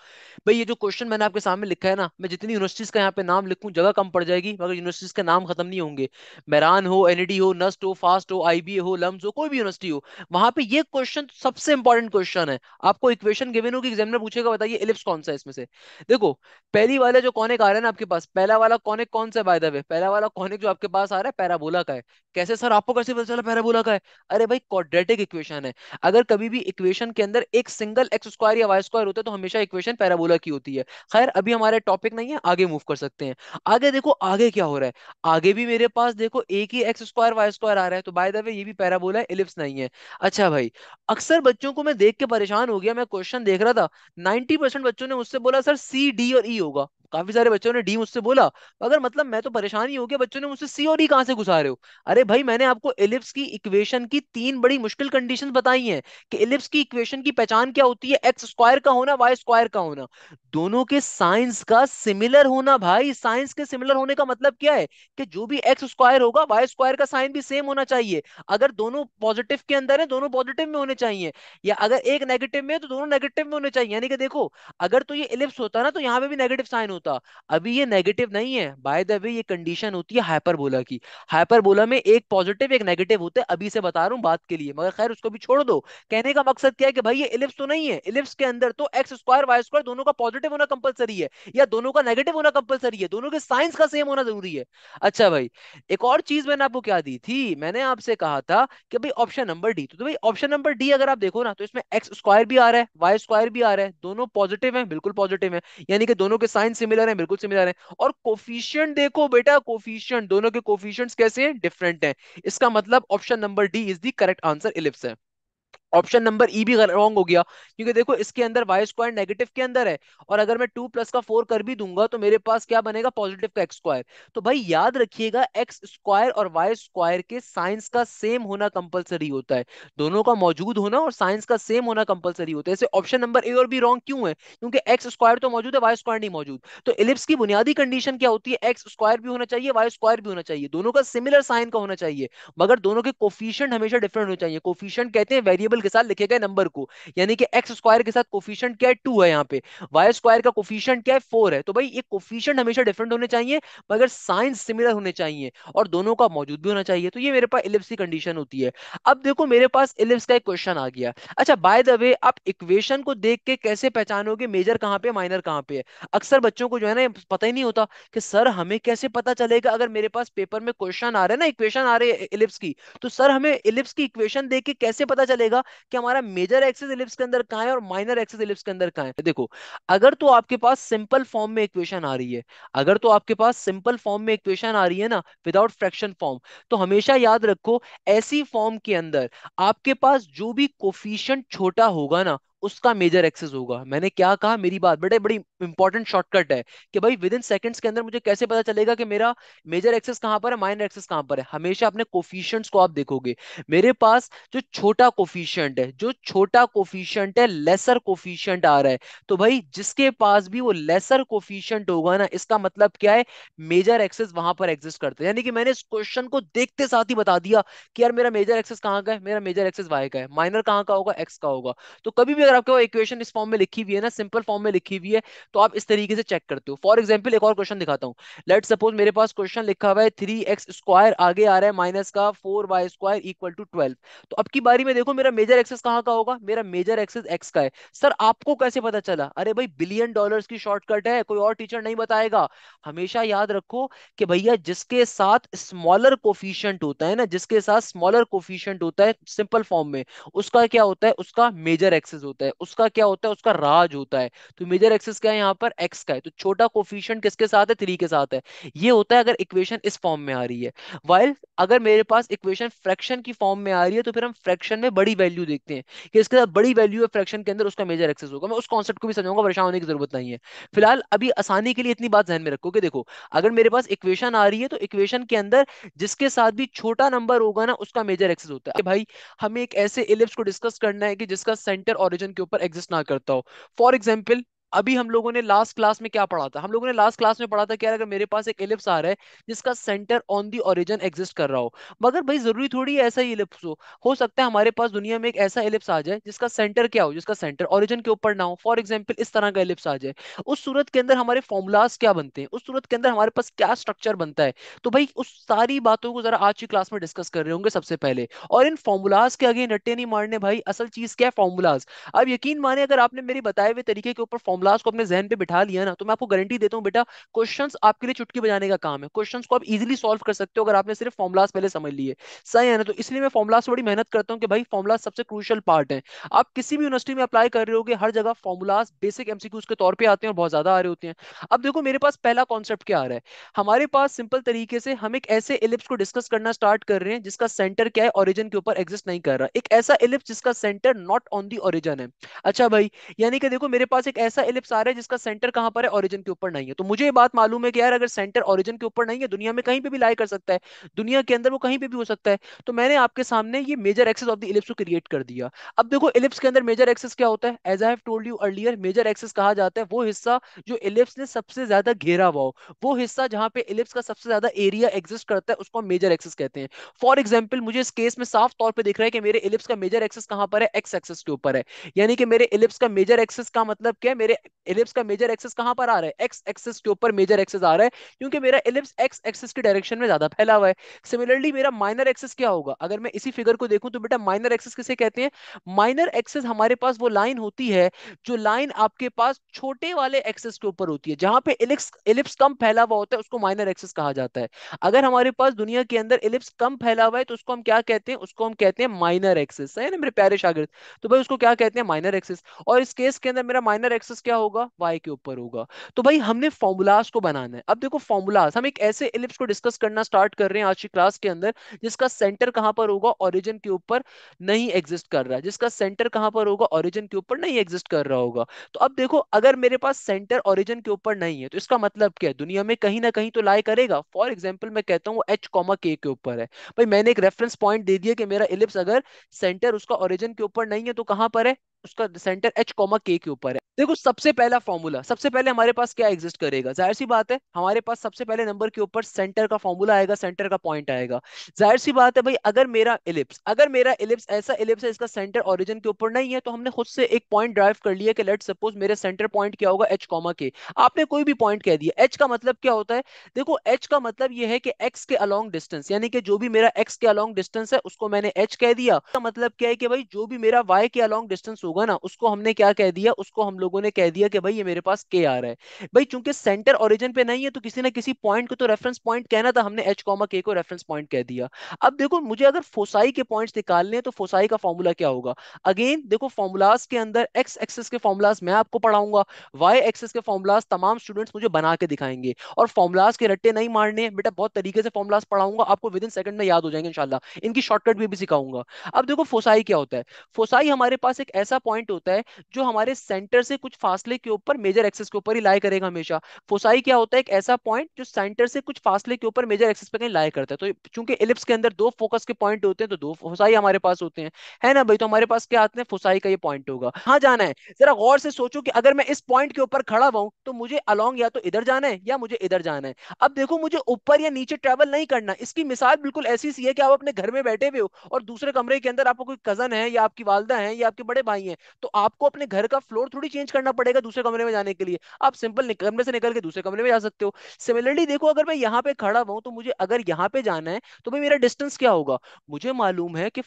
भाई ये जो क्वेश्चन मैंने आपके सामने लिखा है ना मैं जितनी यूनिवर्सिटीज का यहाँ पे नाम लिखूं जगह कम पड़ जाएगी मगर यूनिवर्सिटीज के नाम खत्म नहीं होंगे मैरान हो एनईडी हो नस्ट हो फास्ट हो आई हो लम्स हो कोई भी यूनिवर्सिटी हो वहां पे ये क्वेश्चन सबसे इंपॉर्टेंट क्वेश्चन है आपको इक्वेशन गिवन होगी एग्जामिनर पूछेगा बताइए इलिप्स कौन सा है इसमें से देखो पहली वाला जो कॉनिक आ रहा है ना आपके पास पहला वाला कॉनिक कौन सा बाय द वे पहला वाला कॉनिक जो आपके पास आ रहा है पैराबोला का है कैसे सर आपको कैसे पता चला पैराबोला का है अरे भाई क्वाड्रेटिक इक्वेशन है अगर कभी भी इक्वेशन के अंदर एक सिंगल एक्स स्क्वायर या वाई स्क्वायर होता है तो हमेशा इक्वेशन पैराबोला की होती है खैर अभी हमारे टॉपिक टॉपिक नहीं है आगे मूव कर सकते हैं आगे देखो आगे क्या हो रहा है आगे भी मेरे पास देखो एक ही एक्स स्क्वायर वाई स्क्वायर आ रहा है तो बाय द वे ये भी पैराबोला है एलिप्स नहीं है अच्छा भाई अक्सर बच्चों को मैं देख के परेशान हो गया मैं क्वेश्चन देख रहा था नाइनटी बच्चों ने मुझसे बोला सर सी डी और ई e होगा काफी सारे बच्चों ने डी मुझसे बोला अगर मतलब मैं तो परेशान ही हो गया बच्चों ने मुझसे सी और डी कहां से घुसा रहे हो अरे भाई मैंने आपको इलिप्स की इक्वेशन की तीन बड़ी मुश्किल कंडीशन बताई है कि इलिप्स की इक्वेशन की पहचान क्या होती है एक्स स्क्वायर का होना वाई स्क्वायर का होना दोनों के साइंस का सिमिलर होना भाई साइंस के सिमिलर होने का मतलब क्या है कि जो भी एक्स स्क्वायर होगा वाई स्क्वायर का साइन भी सेम होना चाहिए अगर दोनों पॉजिटिव के अंदर है दोनों पॉजिटिव में होने चाहिए या अगर एक नेगेटिव में है तो दोनों नेगेटिव में होने चाहिए यानी कि देखो अगर तो ये इलिप्स होता ना तो यहाँ पे भी नेगेटिव साइन होता अभी ये नेगेटिव नहीं है बाय द वे ये कंडीशन होती है हाइपरबोला की हाइपरबोला में एक पॉजिटिव एक नेगेटिव होते हैं अभी से बता रहा हूँ बात के लिए मगर खैर उसको भी छोड़ दो कहने का मकसद क्या है कि भाई ये इलिप्स तो नहीं है इलिप्स के अंदर तो एक्स स्क्वायर वाई स्क्वायर दोनों का पॉजिटिव होना कंपलसरी है या दोनों का नेगेटिव होना कंपलसरी है दोनों के साइंस का सेम होना जरूरी है अच्छा भाई एक और चीज मैंने आपको क्या दी थी मैंने आपसे कहा था कि भाई ऑप्शन नंबर डी तो भाई ऑप्शन नंबर डी अगर आप देखो ना तो इसमें एक्स स्क्वायर भी आ रहा है वाई स्क्वायर भी आ रहा है दोनों पॉजिटिव है बिल्कुल पॉजिटिव है यानी कि दोनों के साइंस सिमिलर है बिल्कुल सिमिलर है और कोफिशियंट देखो बेटा कोफिशियंट दोनों के कोफिशियंट कैसे हैं डिफरेंट हैं इसका मतलब option number D is the correct answer ellipse है ऑप्शन नंबर ई e भी रॉन्ग हो गया क्योंकि देखो इसके अंदर वाई स्क्वायर नेगेटिव के अंदर है और अगर मैं टू प्लस का फोर कर भी दूंगा तो मेरे पास क्या बनेगा पॉजिटिव का एक्स स्क्वायर तो भाई याद रखिएगा एक्स स्क्वायर और वाई स्क्वायर के साइंस का सेम होना कंपलसरी होता है दोनों का मौजूद होना और साइंस का सेम होना कंपलसरी होता है ऐसे ऑप्शन नंबर ए और बी रॉन्ग क्यों है क्योंकि एक्स स्क्वायर तो मौजूद है वाई स्क्वायर नहीं मौजूद तो इलिप्स की बुनियादी कंडीशन क्या होती है एक्स स्क्वायर भी होना चाहिए वाई स्क्वायर भी होना चाहिए दोनों का सिमिलर साइन का होना चाहिए मगर दोनों के कोफिशियंट हमेशा डिफरेंट होना चाहिए कोफिशियंट कहते हैं वेरिएबल वेरिएबल के साथ लिखे गए नंबर को यानी कि एक्स स्क्वायर के साथ कोफिशियंट क्या है टू है यहाँ पे वाई स्क्वायर का कोफिशियंट क्या है फोर है तो भाई ये कोफिशियंट हमेशा डिफरेंट होने चाहिए मगर साइंस सिमिलर होने चाहिए और दोनों का मौजूद भी होना चाहिए तो ये मेरे पास इलिप्स की कंडीशन होती है अब देखो मेरे पास इलिप्स का एक क्वेश्चन आ गया अच्छा बाय द वे आप इक्वेशन को देख के कैसे पहचानोगे मेजर कहाँ पे माइनर कहाँ पे है अक्सर बच्चों को जो है ना पता ही नहीं होता कि सर हमें कैसे पता चलेगा अगर मेरे पास पेपर में क्वेश्चन आ रहे हैं ना इक्वेशन आ रहे हैं इलिप्स की तो सर हमें इलिप्स की इक्वेशन देख के कैसे पता चलेगा कि हमारा मेजर एक्सेस इलिप्स के अंदर कहाँ है और माइनर एक्सेस इलिप्स के अंदर कहाँ है देखो अगर तो आपके पास सिंपल फॉर्म में इक्वेशन आ रही है अगर तो आपके पास सिंपल फॉर्म में इक्वेशन आ रही है ना विदाउट फ्रैक्शन फॉर्म तो हमेशा याद रखो ऐसी फॉर्म के अंदर आपके पास जो भी कोफिशियंट छोटा होगा ना उसका मेजर एक्सेस होगा मैंने क्या कहा मेरी बात बड़े बड़ी इंपॉर्टेंट शॉर्टकट है कि भाई विद इन सेकंड्स के अंदर मुझे कैसे पता चलेगा कि मेरा मेजर एक्सेस कहां पर है माइनर एक्सेस कहां पर है हमेशा अपने कोफिशियंट्स को आप देखोगे मेरे पास जो छोटा कोफिशियंट है जो छोटा कोफिशियंट है लेसर कोफिशियंट आ रहा है तो भाई जिसके पास भी वो लेसर कोफिशियंट होगा ना इसका मतलब क्या है मेजर एक्सेस वहां पर एग्जिस्ट करते हैं यानी कि मैंने इस क्वेश्चन को देखते साथ ही बता दिया कि यार मेरा मेजर एक्सेस कहां का है मेरा मेजर एक्सेस वाई का है माइनर कहां का होगा एक्स का होगा तो कभी भी अगर आपके इक्वेशन इस फॉर्म में लिखी हुई है ना सिंपल फॉर्म में लिखी हुई है तो आप इस तरीके से चेक करते हो फॉर एग्जाम्पल एक और क्वेश्चन दिखाता हूँ लेट सपोज मेरे पास क्वेश्चन लिखा हुआ है थ्री एक्स स्क्वायर आगे आ रहा है माइनस का four Y square equal to twelve तो अब की बारी में देखो मेरा मेजर एक्सेस कहाँ का होगा मेरा मेजर एक्सेस एक्स का है सर आपको कैसे पता चला अरे भाई बिलियन डॉलर की शॉर्टकट है कोई और टीचर नहीं बताएगा हमेशा याद रखो कि भैया जिसके साथ स्मॉलर कोफिशियंट होता है ना जिसके साथ स्मॉलर कोफिशियंट होता है सिंपल फॉर्म में उसका क्या होता है उसका मेजर एक्सेस होता है उसका क्या होता है उसका राज होता है तो मेजर एक्सेस क्या है यहाँ पर x का है तो छोटा कोफिशियंट किसके साथ है थ्री के साथ है ये होता है अगर इक्वेशन इस फॉर्म में आ रही है वाइल अगर मेरे पास इक्वेशन फ्रैक्शन की फॉर्म में आ रही है तो फिर हम फ्रैक्शन में बड़ी वैल्यू देखते हैं कि इसके साथ बड़ी वैल्यू है फ्रैक्शन के अंदर उसका मेजर एक्सेस होगा मैं उस कॉन्सेप्ट को भी समझाऊंगा परेशान होने की जरूरत नहीं है फिलहाल अभी आसानी के लिए इतनी बात जहन में रखो कि देखो अगर मेरे पास इक्वेशन आ रही है तो इक्वेशन के अंदर जिसके साथ भी छोटा नंबर होगा ना उसका मेजर एक्सेस होता है भाई हमें एक ऐसे इलिप्स को डिस्कस करना है कि जिसका सेंटर ओरिजिन के ऊपर एग्जिस्ट ना करता हो फॉर एग्जाम्पल अभी हम लोगों ने लास्ट क्लास में क्या पढ़ा था हम लोगों ने लास्ट क्लास में पढ़ा था कि अगर मेरे पास एक इलिप्स आ रहा है जिसका centre on the origin exist कर रहा हो मगर भाई जरूरी थोड़ी है ऐसा ही इलिप्स हो हो सकता है हमारे पास दुनिया में एक ऐसा इलिप्स आ जाए जिसका सेंटर क्या हो जिसका सेंटर ऑरिजन के ऊपर ना हो फॉर एग्जाम्पल इस तरह का इलिप्स आ जाए उस सूरत के अंदर हमारे फॉर्मुलाज क्या बनते हैं उस सूरत के अंदर हमारे पास क्या स्ट्रक्चर बनता है तो भाई उस सारी बातों को जरा आज की क्लास में डिस्कस कर रहे होंगे सबसे पहले और इन फॉर्मुलाज के आगे रट्टे नहीं मारने भाई असल चीज क्या है फॉर्मुलाज अब यकीन माने अगर आपने मेरे बताए हुए तरीके के ऊपर फॉर्मुलाज को अपने जहन पे बिठा लिया ना तो मैं आपको गारंटी देता हूँ बेटा क्वेश्चंस आपके लिए चुटकी बजाने का काम है क्वेश्चंस को आप इजीली सॉल्व कर सकते हो अगर आपने सिर्फ फॉर्मुलाज पहले समझ लिए सही है ना तो इसलिए मैं फॉर्मुलाज बड़ी मेहनत करता हूँ कि भाई फॉर्मुलाज सबसे क्रूशल पार्ट है आप किसी भी यूनिवर्सिटी में अप्लाई कर रहे हो हर जगह फॉर्मुलाज बेसिक एमसीक्यूज के तौर पर आते हैं और बहुत ज्यादा आ रहे होते हैं अब देखो मेरे पास पहला कॉन्सेप्ट क्या आ रहा है हमारे पास सिंपल तरीके से हम एक ऐसे एलिप्स को डिस्कस करना स्टार्ट कर रहे हैं जिसका सेंटर क्या है ओरिजिन के ऊपर एग्जिस्ट नहीं कर रहा एक ऐसा एलिप्स जिसका centre not on the origin है अच्छा भाई यानी कि देखो मेरे पास एक ऐसा एलिप्स आ रहा है जिसका सेंटर कहां पर है ओरिजिन के ऊपर नहीं है तो मुझे ये बात मालूम है कि यार अगर सेंटर ओरिजिन के ऊपर नहीं है दुनिया में कहीं पे भी लाई कर सकता है दुनिया के अंदर वो कहीं पे भी हो सकता है तो मैंने आपके सामने ये major axis of the ellipse को क्रिएट कर दिया अब देखो इलिप्स के अंदर मेजर एक्सेस क्या होता है as I have told you earlier major axis कहा जाता है वो हिस्सा जो इलिप्स ने सबसे ज्यादा घेरा हुआ हो वो हिस्सा जहां पे इलिप्स का सबसे ज्यादा एरिया एग्जिस्ट करता है उसको हम मेजर एक्सेस कहते हैं फॉर एग्जाम्पल मुझे इस केस में साफ तौर पर दिख रहा है कि मेरे इलिप्स का मेजर एक्सेस कहां पर है एक्स एक्सेस के ऊपर है यानी कि मेरे इलिप्स का मेजर एक्सेस का मतलब क्या है मेरे एलिप्स का मेजर एक्सेस कहां पर आ रहा है एक्स एक्सेस के ऊपर मेजर एक्सेस आ रहा है क्योंकि मेरा एलिप्स एक्स एक्सेस के डायरेक्शन में ज्यादा फैला हुआ है सिमिलरली मेरा माइनर एक्सेस क्या होगा अगर मैं इसी फिगर को देखूं तो बेटा माइनर एक्सेस किसे कहते हैं माइनर एक्सेस हमारे पास वो लाइन होती है जो लाइन आपके पास छोटे वाले एक्सेस के ऊपर होती है जहां पे एलिप्स एलिप्स कम फैला हुआ होता है उसको माइनर एक्सेस कहा जाता है अगर हमारे पास दुनिया के अंदर एलिप्स कम फैला हुआ है तो उसको हम क्या कहते हैं उसको हम कहते हैं माइनर एक्सेस है ना मेरे प्यारे शागिर्द तो भाई उसको क्या कहते हैं माइनर एक्सेस और इस केस के अंदर मेरा माइनर एक्सेस क्या होगा वाई के ऊपर होगा तो भाई हमने फॉर्मूलाज को बनाना है अब देखो फॉर्मूलाज हम एक ऐसे इलिप्स को डिस्कस करना स्टार्ट कर रहे हैं आज की क्लास के अंदर जिसका सेंटर कहां पर होगा ओरिजिन के ऊपर नहीं एग्जिस्ट कर रहा है जिसका सेंटर कहां पर होगा ओरिजिन के ऊपर नहीं एग्जिस्ट कर रहा होगा तो अब देखो अगर मेरे पास सेंटर ओरिजिन के ऊपर नहीं है तो इसका मतलब क्या है दुनिया में कहीं ना कहीं तो लाई करेगा फॉर एग्जाम्पल मैं कहता हूँ एच कॉमा के ऊपर है भाई मैंने एक रेफरेंस पॉइंट दे दिया कि मेरा इलिप्स अगर सेंटर उसका ओरिजिन के ऊपर नहीं है तो कहां पर है उसका सेंटर एच कॉमा के ऊपर है देखो सबसे पहला फॉर्मूला सबसे पहले हमारे पास क्या एग्जिस्ट करेगा जाहिर सी बात है हमारे पास सबसे पहले नंबर के ऊपर सेंटर का फॉर्मूला आएगा सेंटर का पॉइंट आएगा जाहिर सी बात है भाई अगर मेरा इलिप्स अगर मेरा इलिप्स ऐसा इलिप्स है इसका सेंटर ऑरिजिन के ऊपर नहीं है तो हमने खुद से एक पॉइंट ड्राइव कर लिया कि लेट सपोज मेरे सेंटर पॉइंट क्या होगा एच कॉमा के आपने कोई भी पॉइंट कह दिया एच का मतलब क्या होता है देखो एच का मतलब यह है कि एक्स के अलॉन्ग डिस्टेंस यानी कि जो भी मेरा एक्स के अलॉन्ग डिस्टेंस है उसको मैंने एच कह दिया मतलब क्या है कि भाई जो भी मेरा वाई के अलॉन्ग डिस्टेंस होगा ना उसको हमने क्या कह दिया उसको हम लोगों ने कह दिया कि भाई ये मेरे पास के आ रहा है भाई चूंकि सेंटर ओरिजिन पे नहीं है तो किसी ना किसी पॉइंट को तो रेफरेंस पॉइंट कहना था हमने एच कॉमा के को रेफरेंस पॉइंट कह दिया अब देखो मुझे अगर फोसाई के पॉइंट निकालने हैं तो फोसाई का फॉर्मूला क्या होगा अगेन देखो फॉर्मूलाज के अंदर एक्स एक्सेस के फॉर्मूलाज मैं आपको पढ़ाऊंगा वाई एक्सेस के फॉर्मूलाज तमाम स्टूडेंट्स मुझे बना के दिखाएंगे और फॉर्मूलाज के रट्टे नहीं मारने बेटा बहुत तरीके से फॉर्मूलाज पढ़ाऊंगा आपको विद इन सेकंड में याद हो जाएंगे इंशाल्लाह इनकी शॉर्टकट भी, भी सिखाऊंगा अब देखो फोसाई क्या होता है फोसाई हमारे पास एक ऐसा ऐसा पॉइंट होता है जो हमारे सेंटर से कुछ फासले के ऊपर मेजर एक्सेस के ऊपर ही लाए करेगा हमेशा फोसाई क्या होता है एक ऐसा पॉइंट जो सेंटर से कुछ फासले के ऊपर मेजर एक्सेस पे कहीं लाए करता है तो चूंकि एलिप्स के अंदर दो फोकस के पॉइंट होते हैं तो दो फोसाई हमारे पास होते हैं है ना भाई तो हमारे पास क्या आते हैं फोसाई का ये पॉइंट होगा हाँ जाना है जरा गौर से सोचो कि अगर मैं इस पॉइंट के ऊपर खड़ा हुआ तो मुझे अलॉन्ग या तो इधर जाना है या मुझे इधर जाना है अब देखो मुझे ऊपर या नीचे ट्रेवल नहीं करना इसकी मिसाल बिल्कुल ऐसी सी है कि आप अपने घर में बैठे हुए हो और दूसरे कमरे के अंदर आपको कोई कजन है या आपकी वालदा है या आपके बड़े भाई है तो आपको अपने घर का फ्लोर थोड़ी चेंज करना पड़ेगा दूसरे कमरे में जाने के लिए आप सिंपल कमरे से निकल के दूसरे कमरे में जा सकते हो सिमिलरली देखो अगर मैं यहाँ पे खड़ा हुआ तो मुझे अगर यहाँ पे जाना है तो भाई मेरा डिस्टेंस क्या होगा मुझे मालूम है कि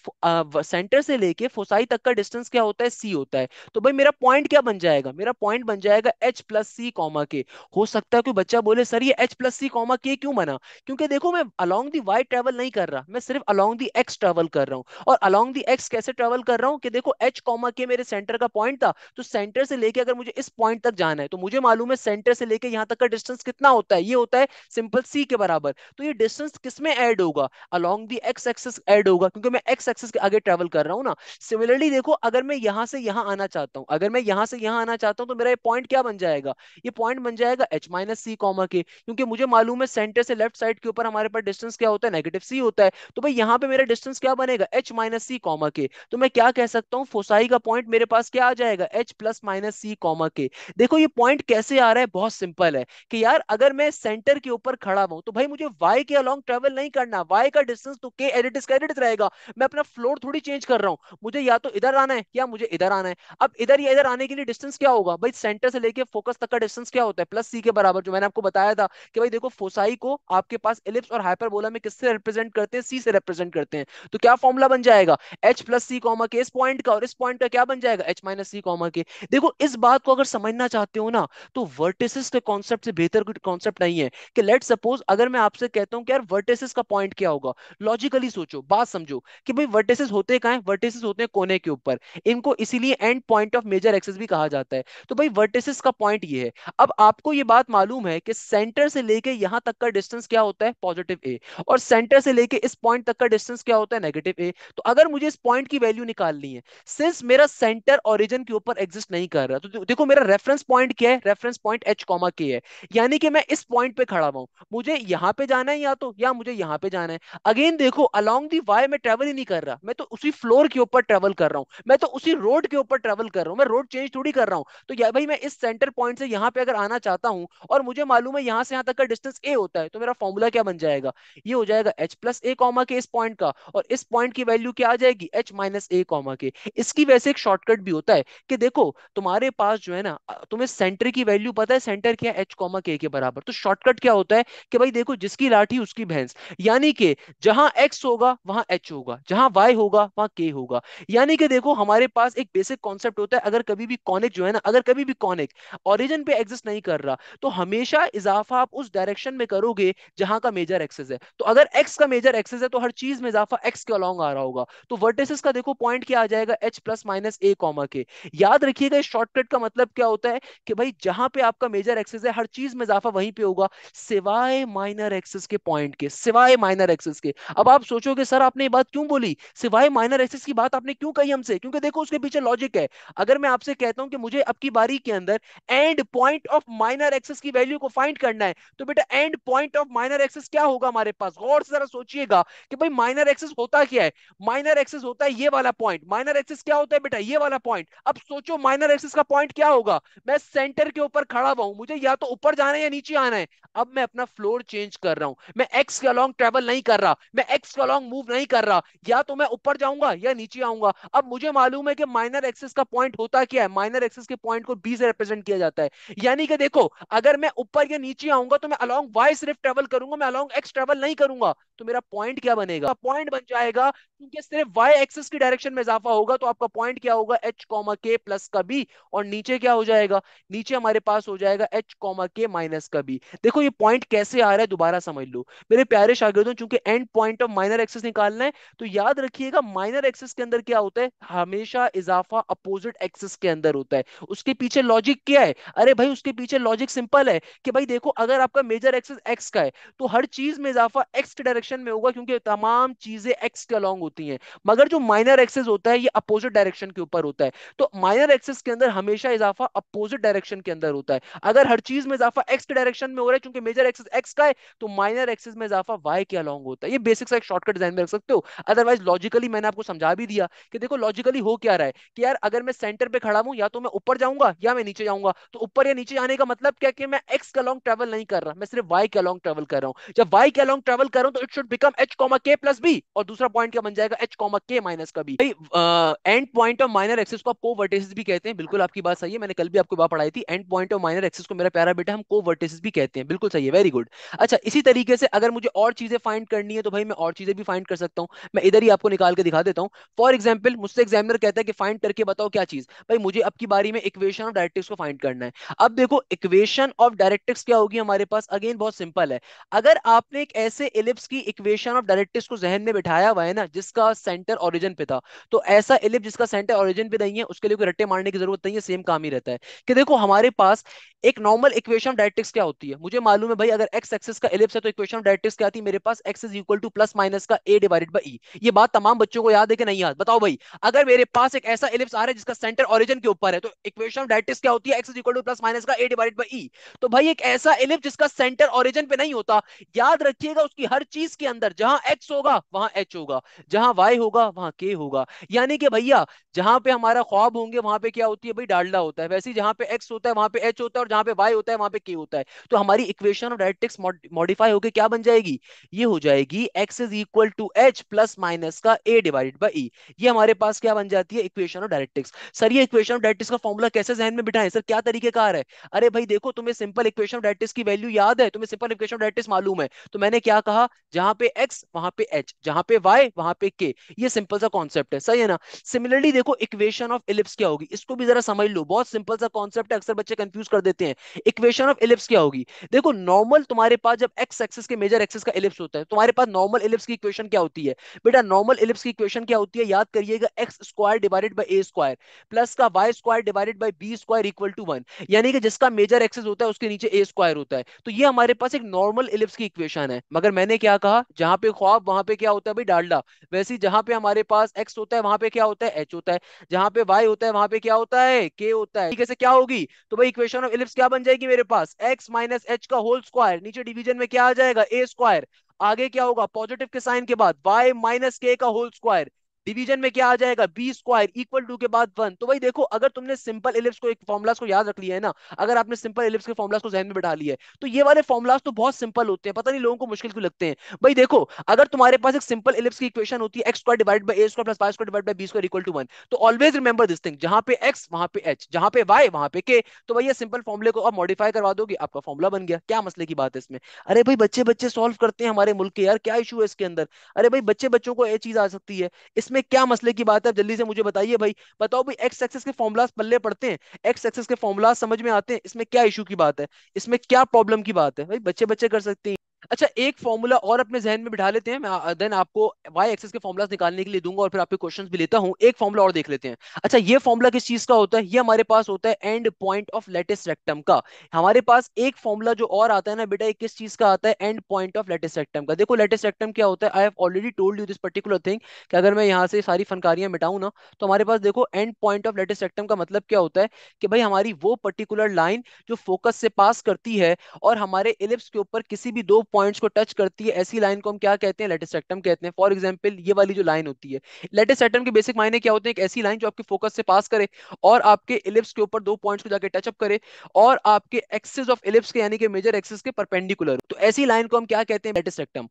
सेंटर से लेके फोसाई तक का डिस्टेंस क्या होता है सी होता है तो भाई मेरा पॉइंट क्या बन जाएगा मेरा पॉइंट बन जाएगा एच प्लस सी कॉमा के हो सकता है कोई बच्चा बोले सर ये एच प्लस सी कॉमा के क्यों बना क्योंकि देखो मैं अलोंग दी वाई ट्रेवल नहीं कर रहा मैं सिर्फ अलोंग दी एक्स ट्रेवल कर रहा हूँ और अलोंग दी एक्स कैसे ट्रेवल कर रहा हूँ कि देखो एच कॉमा के मेरे सेंटर का पॉइंट था तो सेंटर से लेके अगर मुझे इस पॉइंट तक जाना है तो मुझे मालूम है सेंटर से लेके यहाँ तक का डिस्टेंस कितना होता है ये होता है सिंपल सी के बराबर तो ये डिस्टेंस किसमें ऐड होगा along the x axis add होगा क्योंकि मैं एक्स एक्सेस के आगे ट्रेवल कर रहा हूँ ना सिमिलरली देखो अगर मैं यहाँ से यहाँ आना चाहता हूँ अगर मैं यहाँ से यहाँ आना चाहता हूँ तो मेरा ये पॉइंट क्या बन जाएगा ये पॉइंट बन जाएगा एच माइनस सी कॉमा के क्योंकि मुझे मालूम है सेंटर से लेफ्ट साइड के ऊपर हमारे पास डिस्टेंस क्या होता है नेगेटिव सी होता है तो भाई यहाँ पे मेरा डिस्टेंस क्या बनेगा H minus c comma K तो मैं क्या कह सकता हूँ फोसाई का पॉइंट पॉइंट मेरे पास क्या आ जाएगा H plus minus c comma k देखो ये पॉइंट कैसे आ रहा है बहुत सिंपल है कि यार अगर मैं सेंटर के ऊपर खड़ा हुआ तो भाई मुझे वाई के अलॉन्ग ट्रेवल नहीं करना वाई का डिस्टेंस तो के एडिटिस का एडिट रहेगा मैं अपना फ्लोर थोड़ी चेंज कर रहा हूँ मुझे या तो इधर आना है या मुझे इधर आना है अब इधर या इधर आने के लिए डिस्टेंस क्या होगा भाई सेंटर से लेके फोकस तक का डिस्टेंस क्या होता है प्लस सी के बराबर जो मैंने आपको बताया था कि भाई देखो फोसाई को आपके पास एलिप्स और हाइपरबोला में किससे रिप्रेजेंट करते हैं सी से रिप्रेजेंट करते हैं तो क्या फॉर्मूला बन जाएगा एच प्लस सी कॉमा के इस पॉइंट का और इस पॉइंट का क्या बन जाएगा H minus c comma k देखो इस बात को अगर समझना चाहते हो ना तो वर्टिसेस के कॉन्सेप्ट से बेहतर कॉन्सेप्ट नहीं है कि लेट सपोज अगर मैं आपसे कहता हूं कि यार वर्टिसेस का पॉइंट क्या होगा लॉजिकली सोचो बात समझो कि भाई वर्टिसेस होते कहा है वर्टिसेस होते हैं कोने के ऊपर इनको इसीलिए end point of major axis भी कहा जाता है तो भाई वर्टिसेस का पॉइंट ये है अब आपको ये बात मालूम है कि सेंटर से लेके यहां तक का डिस्टेंस क्या होता है पॉजिटिव ए और सेंटर से लेके इस पॉइंट तक का डिस्टेंस क्या होता है नेगेटिव ए तो अगर मुझे इस पॉइंट की वैल्यू निकालनी है सिंस मेरा सेंटर ओरिजिन के ऊपर एग्जिस्ट नहीं कर रहा तो देखो मेरा रेफरेंस पॉइंट क्या है रेफरेंस पॉइंट एच कॉमा के है यानी कि मैं इस पॉइंट पे खड़ा हुआ मुझे यहाँ पे जाना है या तो या मुझे यहाँ पे जाना है अगेन देखो अलॉन्ग दी वाई मैं ट्रेवल ही नहीं कर रहा मैं तो उसी फ्लोर के ऊपर ट्रेवल कर रहा हूँ मैं तो उसी रोड के ऊपर ट्रेवल कर रहा हूँ मैं रोड चेंज थोड़ी कर रहा हूँ तो या भाई मैं इस सेंटर पॉइंट से यहाँ पे अगर आना चाहता हूँ और मुझे मालूम है यहाँ से यहाँ तक का डिस्टेंस ए होता है तो मेरा फॉर्मूला क्या बन जाएगा ये हो जाएगा एच प्लस ए कॉमा के इस पॉइंट का और इस पॉइंट की वैल्यू क्या आ जाएगी एच माइनस ए कॉमा के इसकी वैसे एक शॉर्टकट भी होता है कि देखो तुम्हारे पास जो है ना तुम्हें सेंटर की वैल्यू पता है सेंटर क्या एच कॉमा के के बराबर तो शॉर्टकट क्या होता है कि भाई देखो जिसकी लाठी उसकी भैंस यानी कि जहां एक्स होगा वहां एच होगा जहां वाई होगा वहां के होगा यानी कि देखो हमारे पास एक बेसिक कॉन्सेप्ट होता है अगर कभी भी कॉनिक जो है ना अगर कभी भी कॉनिक ऑरिजन पे एग्जिस्ट नहीं कर रहा तो हमेशा इजाफा आप उस डायरेक्शन में करोगे जहां का मेजर एक्सेस है तो अगर एक्स का मेजर एक्सेस है तो हर चीज में इजाफा एक्स के अलॉन्ग आ रहा होगा तो वर्टेसिस का देखो पॉइंट क्या आ जाएगा एच प्लस माइनस माइनस ए कॉमा के याद रखिएगा इस शॉर्टकट का मतलब क्या होता है कि भाई जहां पे आपका मेजर एक्सेस है हर चीज में इजाफा वहीं पे होगा सिवाय माइनर एक्सेस के पॉइंट के सिवाय माइनर एक्सेस के अब आप सोचोगे सर आपने ये बात क्यों बोली सिवाय माइनर एक्सेस की बात आपने क्यों कही हमसे क्योंकि देखो उसके पीछे लॉजिक है अगर मैं आपसे कहता हूं कि मुझे अब की बारी के अंदर end point of minor axis की वैल्यू को फाइंड करना है तो बेटा end point of minor axis क्या होगा हमारे पास गौर से जरा सोचिएगा कि भाई माइनर एक्सेस होता क्या है माइनर एक्सेस होता है ये वाला पॉइंट माइनर एक्सेस क्या होता है बेटा है ये वाला पॉइंट अब सोचो माइनर एक्सिस का पॉइंट क्या होगा मैं सेंटर के ऊपर खड़ा हुआ हूं मुझे या तो ऊपर जाना है या नीचे आना है अब मैं अपना फ्लोर चेंज कर रहा हूं मैं एक्स के अलॉन्ग ट्रेवल नहीं कर रहा मैं एक्स के अलॉन्ग मूव नहीं कर रहा या तो मैं ऊपर जाऊंगा या नीचे आऊंगा अब मुझे मालूम है कि माइनर एक्सिस का पॉइंट होता क्या है माइनर एक्सिस के पॉइंट को बी से रिप्रेजेंट किया जाता है यानी कि देखो अगर मैं ऊपर या नीचे आऊंगा तो मैं अलॉन्ग वाई सिर्फ ट्रेवल करूंगा मैं अलॉन्ग एक्स ट्रेवल नहीं करूंगा तो मेरा पॉइंट क्या बनेगा पॉइंट बन जाएगा क्योंकि सिर्फ वाई एक्सिस की डायरेक्शन में इजाफा होगा तो आपका पॉइंट क्या क्या होगा एच कॉमा के प्लस का बी और नीचे क्या हो जाएगा नीचे हमारे पास हो जाएगा एच कॉमा के माइनस का बी देखो ये पॉइंट कैसे आ रहा है दोबारा समझ लो मेरे प्यारे शागिर्दों चूंकि end point of minor axis निकालना है तो याद रखिएगा माइनर एक्सेस के अंदर क्या होता है हमेशा इजाफा अपोजिट एक्सेस के अंदर होता है उसके पीछे लॉजिक क्या है अरे भाई उसके पीछे लॉजिक सिंपल है कि भाई देखो अगर आपका मेजर एक्सेस एक्स का है तो हर चीज में इजाफा एक्स के डायरेक्शन में होगा क्योंकि तमाम चीजें एक्स के अलॉन्ग होती हैं मगर जो माइनर एक्सेस होता है ये अपोजिट डायरेक्शन के ऊपर होता है तो माइनर एक्सेस के अंदर हमेशा इजाफा अपोजिट डायरेक्शन के अंदर होता है अगर हर चीज में इजाफा एक्स के डायरेक्शन में हो रहा है क्योंकि मेजर एक्सेस एक्स का है तो माइनर एक्सेस में इजाफा वाई के अलॉन्ग होता है ये बेसिक सा एक शॉर्टकट डिजाइन में रख सकते हो अदरवाइज लॉजिकली मैंने आपको समझा भी दिया कि देखो लॉजिकली हो क्या रहा है कि यार अगर मैं सेंटर पे खड़ा हूं या तो मैं ऊपर जाऊंगा या मैं नीचे जाऊंगा तो ऊपर या नीचे जाने का मतलब क्या कि मैं एक्स का लॉन्ग ट्रेवल नहीं कर रहा मैं सिर्फ वाई के अलॉन्ग ट्रेवल कर रहा हूं जब वाई के अलॉन्ग ट्रेवल कर रहा हूं तो it should become h comma के प्लस बी और दूसरा पॉइंट क्या बन जाएगा एच कॉमा के माइनस का b end point of minor axis को आप को वर्टेसिस भी कहते हैं बिल्कुल आपकी बात सही है मैंने कल भी आपको बात पढ़ाई थी end point of minor axis को मेरा प्यारा बेटा हम को वर्टेसिस भी कहते हैं बिल्कुल सही है वेरी गुड अच्छा इसी तरीके से अगर मुझे और चीजें फाइंड करनी है तो भाई मैं और चीजें भी फाइंड कर सकता हूँ मैं इधर ही आपको निकाल के दिखा देता हूँ फॉर एग्जाम्पल मुझसे एग्जामिनर कहता है कि फाइंड करके बताओ क्या चीज भाई मुझे अब की बारी में इक्वेशन ऑफ डायरेक्टिक्स को फाइंड करना है अब देखो इक्वेशन ऑफ डायरेक्टिक्स क्या होगी हमारे पास अगेन बहुत सिंपल है अगर आपने एक ऐसे इलिप्स की इक्वेशन ऑफ डायरेक्टिक्स को जहन में बिठाया हुआ है ना जिसका सेंटर ओरिजिन पे था तो ऐसा इलिप्स जिसका सेंटर ओरिजिन पे नहीं है उसके लिए कोई रट्टे मारने की जरूरत नहीं है सेम काम ही रहता है कि देखो हमारे पास एक नॉर्मल इक्वेशन ऑफ डायरेक्ट्रिक्स क्या होती है मुझे मालूम है भाई अगर एक्स एक्सिस का एलिप्स है तो इक्वेशन ऑफ डायरेक्ट्रिक्स क्या आती है मेरे पास x is equal to plus minus का ए डिवाइडेड बाई ये बात तमाम बच्चों को याद है कि नहीं याद बताओ भाई अगर मेरे पास एक ऐसा एलिप्स आ रहा है जिसका सेंटर ओरिजिन के ऊपर है तो इक्वेशन ऑफ डायरेक्ट्रिक्स क्या होती है x is equal to plus minus का ए डिवाइडेड बाई तो भाई एक ऐसा एलिप्स जिसका सेंटर ओरिजिन पे नहीं होता याद रखिएगा उसकी हर चीज के अंदर जहां एक्स होगा वहां एच होगा जहां वाई होगा वहां के होगा यानी कि भैया जहां जहां पे हमारा ख्वाब होंगे वहां पे क्या होती है भाई डालडा होता है वैसे ही जहां पे एक्स होता है वहां पे एच होता है और जहां पे वाई होता है वहां पे के होता है तो हमारी इक्वेशन ऑफ डायरेक्टिक्स मॉडिफाई होकर क्या बन जाएगी ये हो जाएगी x is equal to H plus minus का ए डिवाइडेड बाई ई ये हमारे पास क्या बन जाती है इक्वेशन ऑफ डायरेक्टिक्स सर ये इक्वेशन ऑफ डायरेक्टिक्स का फॉर्मूला कैसे जहन में बिठाए सर क्या तरीके का है अरे भाई देखो तुम्हें सिंपल इक्वेशन ऑफ डायरेक्टिक्स की वैल्यू याद है तुम्हें सिंपल इक्वेशन ऑफ डायरेक्टिक्स मालूम है तो मैंने क्या कहा जहां पे एक्स वहां पे एच जहां पे वाई वहां पे के ये सिंपल सा कॉन्सेप्ट है सही है ना सिमिलरली देखो इक्वेशन ऑफ इलिप्स क्या होगी इसको भी जरा समझ लो बहुत सिंपल सा कॉन्सेप्ट है अक्सर बच्चे कंफ्यूज कर देते हैं इक्वेशन ऑफ इलिप्स क्या होगी देखो नॉर्मल तुम्हारे पास जब एक्स एक्सिस के मेजर एक्सिस का इलिप्स होता है तुम्हारे पास नॉर्मल इलिप्स की इक्वेशन क्या होती है बेटा नॉर्मल इलिप्स की इक्वेशन क्या होती है याद करिएगा x square divided by A square plus का Y square divided by B square equal to one यानी कि जिसका मेजर एक्सिस होता है उसके नीचे ए स्क्वायर होता है तो ये हमारे पास एक नॉर्मल इलिप्स की इक्वेशन है मगर मैंने क्या कहा जहां पे ख्वाब वहां पे क्या होता है भाई डालडा वैसे जहां पे हमारे पास एक्स होता है वहां पे क्या होता है एच होता है जहां पे वाई होता है वहां पे क्या होता है के होता है ठीक है क्या होगी तो भाई इक्वेशन ऑफ इलिप्स क्या बन जाएगी मेरे पास एक्स माइनस एच का होल स्क्वायर नीचे डिवीजन में क्या आ जाएगा ए स्क्वायर आगे क्या होगा पॉजिटिव के साइन के बाद वाई माइनस के का होल स्क्वायर डिवीजन में क्या आ जाएगा बी स्क्वायर इक्वल टू के बाद वन तो भाई देखो अगर तुमने सिंपल इलिप्स को एक फॉर्मुलाज को याद रख लिया है ना अगर आपने सिंपल इलिप्स के फॉर्मुलाज को जहन में बैठा लिया है तो ये वाले फॉर्मुलाज तो बहुत सिंपल होते हैं पता नहीं लोगों को मुश्किल क्यों लगते हैं भाई देखो अगर तुम्हारे पास एक सिंपल इलिप्स की इक्वेशन होती है x square divide by A square plus y square divide by B square equal to one तो ऑलवेज रिमेंबर दिस थिंग जहां पे एक्स वहां पे एच जहां पे वाई वहां पे के तो भाई ये सिंपल फॉर्मुले को आप मॉडिफाई करवा दोगे आपका फॉर्मुला बन गया क्या मसले की बात है इसमें अरे भाई बच्चे बच्चे सॉल्व करते हैं हमारे मुल्क के यार क्या इशू है इसके अंदर अरे भाई बच्चे बच्चों को ये चीज आ सकती है इसमें इसमें क्या मसले की बात है जल्दी से मुझे बताइए भाई बताओ भाई एक्स एक्सेस के फॉर्मुलाज पल्ले पड़ते हैं एक्स एक्सेस के फॉर्मुलाज समझ में आते हैं इसमें क्या इशू की बात है इसमें क्या प्रॉब्लम की बात है भाई बच्चे बच्चे कर सकते हैं अच्छा एक फॉर्मूला और अपने जहन में बिठा लेते हैं मैं देन आपको y एक्सेस के फॉर्मुलाज निकालने के लिए दूंगा और फिर आपके क्वेश्चंस भी लेता हूं एक फॉर्मूला और देख लेते हैं अच्छा ये फॉर्मूला किस चीज का होता है ये हमारे पास होता है end point of latus rectum का हमारे पास एक फॉर्मूला जो और आता है ना बेटा किस चीज का आता है end point of latus rectum का देखो लेटेस्ट रेक्टम क्या होता है I have already told you this particular thing कि अगर मैं यहाँ से सारी फनकारियां मिटाऊ ना तो हमारे पास देखो end point of latus rectum का मतलब क्या होता है कि भाई हमारी वो पर्टिकुलर लाइन जो फोकस से पास करती है और हमारे इलिप्स के ऊपर किसी भी दो पॉइंट्स को टच करती है ऐसी लाइन को हम क्या कहते हैं लेटेस्ट एटम कहते हैं फॉर एग्जाम्पल ये वाली जो लाइन होती है लेटेस्ट एटम के बेसिक मायने क्या होते हैं एक ऐसी लाइन जो आपके फोकस से पास करे और आपके इलिप्स के ऊपर दो पॉइंट्स को जाकर टचअप करे और आपके एक्सेस ऑफ इलिप्स के यानी कि मेजर एक्सेस के परपेंडिकुलर तो ऐसी लाइन को हम क्या कहते हैं लेटेस्ट एक्टम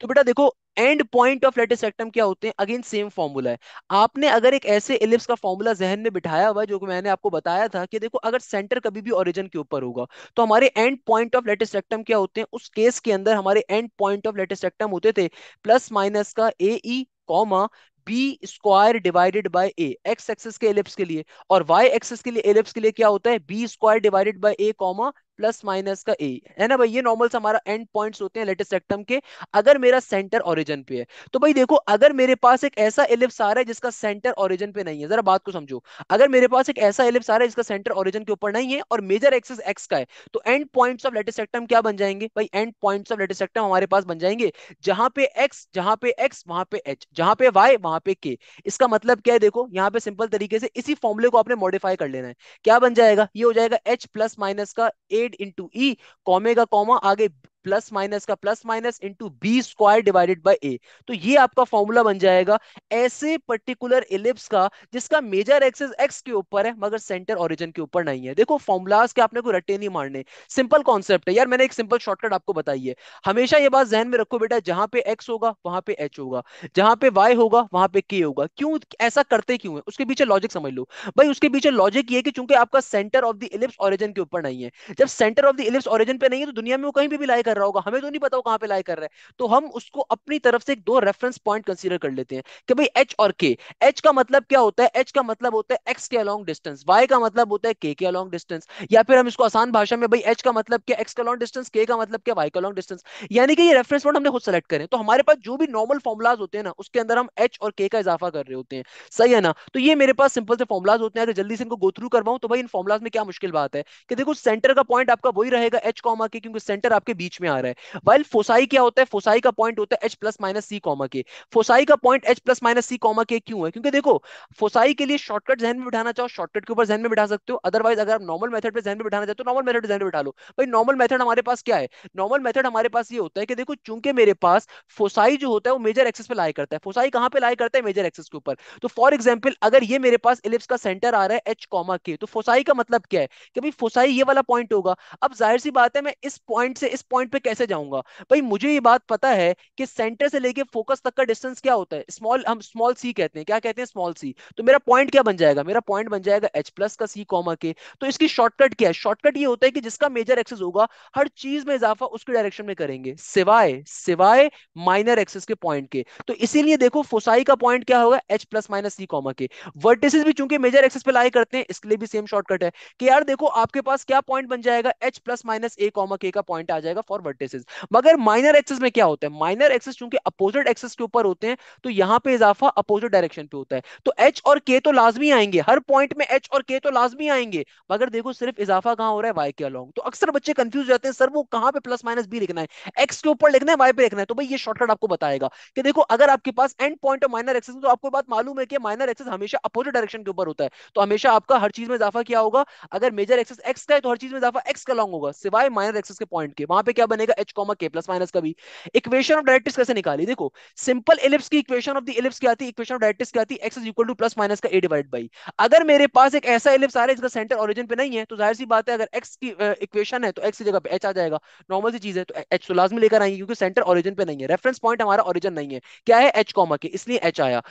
तो बेटा देखो end point of latus rectum क्या होते हैं अगेन सेम फॉर्मूला है आपने अगर एक ऐसे इलिप्स का फॉर्मूला जहन में बिठाया हुआ जो कि मैंने आपको बताया था कि देखो अगर सेंटर कभी भी ओरिजिन के ऊपर होगा तो हमारे end point of latus rectum क्या होते हैं उस केस के अंदर हमारे end point of latus rectum होते थे प्लस माइनस का ए comma B square divided by a x axis के एलिप्स के लिए और वाई एक्सेस के लिए एलिप्स के लिए क्या होता है b square divided by A comma plus minus का ए है ना भाई ये नॉर्मल्स हमारा एंड पॉइंट्स होते हैं लेटेस्ट रेक्टम के अगर मेरा सेंटर ऑरिजन पे है तो भाई देखो अगर मेरे पास एक ऐसा एलिप्स आ रहा है जिसका सेंटर ऑरिजन पे नहीं है जरा बात को समझो अगर मेरे पास एक ऐसा एलिप्स आ रहा है जिसका सेंटर ऑरिजन के ऊपर नहीं है और मेजर एक्सेस एक्स का है तो end points of latus rectum क्या बन जाएंगे भाई end points of latus rectum हमारे पास बन जाएंगे जहां पे एक्स जहां पे एक्स वहां पे एच जहां पे वाई वहां पे के इसका मतलब क्या है देखो यहाँ पे सिंपल तरीके से इसी फॉर्मुले को आपने मॉडिफाई कर लेना है क्या बन जाएगा ये हो जाएगा एच प्लस माइनस का ए डिवाइडेड इनटू ई कॉमे का कॉमा आगे प्लस माइनस का plus minus into b square divided by ए तो ये आपका फॉर्मूला बन जाएगा ऐसे पर्टिकुलर इलिप्स का जिसका मेजर एक्सेस एक्स के ऊपर है मगर सेंटर ऑरिजन के ऊपर नहीं है देखो फॉर्मूलाज के आपने को रटे नहीं मारने सिंपल कॉन्सेप्ट है यार मैंने एक सिंपल शॉर्टकट आपको बताई है हमेशा ये बात जहन में रखो बेटा जहां पे एक्स होगा वहां पे एच होगा जहां पे वाई होगा वहां पे के होगा क्यों ऐसा करते क्यों है उसके पीछे लॉजिक समझ लो भाई उसके पीछे लॉजिक ये कि चूंकि आपका centre of the ellipse origin के ऊपर नहीं है जब centre of the ellipse origin पे नहीं है तो दुनिया में वो कहीं भी लाएगा कर रहा होगा हमें तो नहीं पता वो कहाँ पे लाई कर रहा है तो हम उसको अपनी तरफ से एक दो रेफरेंस पॉइंट कंसिडर कर लेते हैं कि भाई एच और के एच का मतलब क्या होता है एच का मतलब होता है एक्स के अलॉन्ग डिस्टेंस वाई का मतलब होता है के के अलॉन्ग डिस्टेंस या फिर हम इसको आसान भाषा में भाई एच का मतलब क्या एक्स का लॉन्ग डिस्टेंस के का मतलब क्या वाई का लॉन्ग डिस्टेंस यानी कि ये रेफरेंस पॉइंट हमने खुद सेलेक्ट करें तो हमारे पास जो भी नॉर्मल फॉर्मुलाज होते हैं ना उसके अंदर हम एच और के का इजाफा कर रहे होते हैं सही है ना तो ये मेरे पास सिंपल से फॉर्मुलाज होते हैं अगर जल्दी से इनको गो थ्रू करवाऊं तो भाई इन फॉर्मुलाज में क्या मुश्किल बात है कि देखो सेंटर का पॉइंट आपका वही रहेगा एच कॉमा के क्योंकि सेंटर आपके बीच में आ रहा है वाइल फोसाई क्या होता है फोसाई का पॉइंट होता है h plus minus c comma k foci का point h plus minus c comma k क्यों है क्योंकि देखो फोसाई के लिए शॉर्टकट जहन में बिठाना चाहो शॉर्टकट के ऊपर जहन में बिठा सकते हो अदरवाइज अगर आप नॉर्मल मेथड पे जहन में बिठाना चाहते हो नॉर्मल मेथड जहन में बिठा लो भाई नॉर्मल मेथड हमारे पास क्या है नॉर्मल मेथड हमारे पास ये होता है कि देखो चूंकि मेरे पास फोसाई जो होता है वो मेजर एक्सेस पे लाई करता है फोसाई कहाँ पे लाई करता है मेजर एक्सेस के ऊपर तो फॉर एग्जाम्पल अगर ये मेरे पास इलिप्स का सेंटर आ रहा है एच कॉमा के तो फोसाई का मतलब क्या है कि भाई फोसाई ये वाला पॉइंट होगा अब जाहिर सी बात है मैं इस पॉइंट से इस पॉइंट पे कैसे जाऊंगा भाई मुझे ये बात पता है कि सेंटर से लेके फोकस तक का डिस्टेंस क्या होता है स्मॉल हम स्मॉल सी कहते हैं क्या कहते हैं स्मॉल सी तो मेरा पॉइंट क्या बन जाएगा मेरा पॉइंट बन जाएगा एच प्लस का सी कॉमा के तो इसकी शॉर्टकट क्या है शॉर्टकट ये होता है कि जिसका मेजर एक्सेस होगा हर चीज में इजाफा उसके डायरेक्शन में करेंगे सिवाय सिवाय माइनर एक्सेस के पॉइंट के तो इसीलिए देखो फोसाई का पॉइंट क्या होगा h plus minus c comma k vertices भी चूंकि मेजर एक्सेस पे लाए करते हैं इसके लिए भी सेम शॉर्टकट है कि यार देखो आपके पास क्या पॉइंट बन जाएगा एच प्लस माइनस ए कॉमा के का पॉइंट आ जाएगा फॉर और वर्टिसेस मगर माइनर एक्सेस में क्या होता है माइनर एक्सेस चूंकि अपोजिट एक्सेस के ऊपर होते हैं तो यहाँ पे इजाफा अपोजिट डायरेक्शन पे होता है तो एच और के तो लाजमी आएंगे हर पॉइंट में एच और के तो लाजमी आएंगे मगर देखो सिर्फ इजाफा कहाँ हो रहा है वाई के अलॉन्ग तो अक्सर बच्चे कंफ्यूज जाते हैं सर वो कहाँ पे प्लस माइनस बी लिखना है एक्स के ऊपर लिखना है वाई पे लिखना है तो भाई ये शॉर्टकट आपको बताएगा कि देखो अगर आपके पास end point of minor axis तो आपको बात मालूम है कि माइनर एक्सेस हमेशा अपोजिट डायरेक्शन के ऊपर होता है तो हमेशा आपका हर चीज में इजाफा क्या होगा अगर मेजर एक्सेस एक्स का है तो हर चीज में इजाफा एक्स का लॉन्ग होगा सिवाय माइनर एक्सेस के पॉइंट के वहां पर क्या बनेगा एच कॉमा के प्लस माइनस का भी इक्वेशन ऑफ डायरेक्ट्रिक्स कैसे निकाली देखो सिंपल इलिप्स की इक्वेशन ऑफ द इलिप्स क्या आती है इक्वेशन ऑफ डायरेक्ट्रिक्स क्या आती है x is equal to plus minus का ए डिवाइड बाई अगर मेरे पास एक ऐसा इलिप्स आ रहा है जिसका सेंटर ओरिजिन पे नहीं है तो जाहिर सी बात है अगर एक्स की इक्वेशन है तो एक्स की जगह पे एच आ जाएगा नॉर्मल सी चीज है तो एच तो लाजमी लेकर आएंगे क्योंकि सेंटर ओरिजिन पे नहीं है रेफरेंस पॉइंट हमारा ओरिजिन नहीं है क्या है एच कॉमा के इसलिए एच आया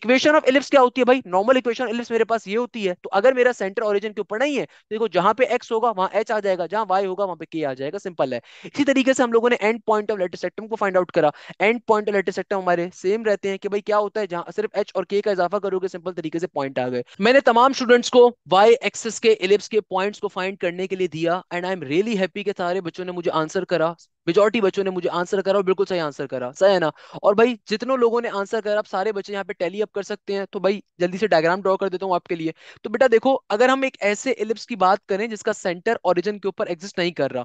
इक्वेशन ऑफ इलिप्स क्या होती है भाई नॉर्मल इक्वेशन इलिप्स मेरे पास ये होती है तो अगर मेरा सेंटर ओरिजिन के ऊपर नहीं है तो देखो जहां पे एक्स होगा वहां एच आ जाएगा जहां वाई होगा वहां पे के आ जाएगा सिंपल है इसी तरीके से हम लोगों ने end point of latus rectum को फाइंड आउट करा end point of latus rectum हमारे सेम रहते हैं कि भाई क्या होता है जहां सिर्फ एच और के का इजाफा करोगे सिंपल तरीके से पॉइंट आ गए मैंने तमाम स्टूडेंट्स को वाई एक्सेस के इलिप्स के पॉइंट्स को फाइंड करने के लिए दिया and I am really happy के सारे बच्चों ने मुझे आंसर करा मेजोरिटी बच्चों ने मुझे आंसर करा और बिल्कुल सही आंसर करा सही है ना और भाई जितने लोगों ने आंसर करा आप सारे बच्चे यहाँ पे टैली अप कर सकते हैं तो भाई जल्दी से डायग्राम ड्रॉ कर देता हूँ आपके लिए तो बेटा देखो अगर हम एक ऐसे एलिप्स की बात करें जिसका सेंटर ऑरिजन के ऊपर एग्जिस्ट नहीं कर रहा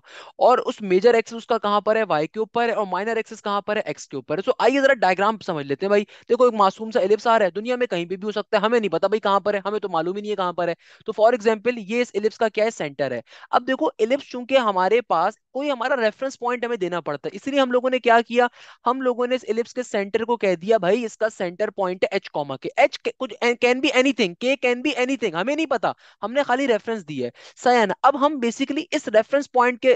और उस मेजर एक्सिस उसका कहाँ पर है वाई के ऊपर है और माइनर एक्सिस कहाँ पर है एक्स के ऊपर है तो आइए जरा डायग्राम समझ लेते हैं भाई देखो एक मासूम सा एलिप्स आ रहा है दुनिया में कहीं भी हो सकता है हमें नहीं पता भाई कहाँ पर है हमें तो मालूम ही नहीं है कहाँ पर है तो फॉर एग्जाम्पल ये इस एलिप्स का क्या है सेंटर है अब देखो इलिप्स चूंकि हमारे पास कोई हमारा रेफरेंस पॉइंट हमें देना पड़ता है इसलिए हम लोगों ने क्या किया हम लोगों ने इस इलिप्स के सेंटर को कह दिया भाई इसका सेंटर पॉइंट है एच कॉमा के एच कुछ can be anything k can be anything हमें नहीं पता हमने खाली रेफरेंस दी है सयान अब हम बेसिकली इस रेफरेंस पॉइंट के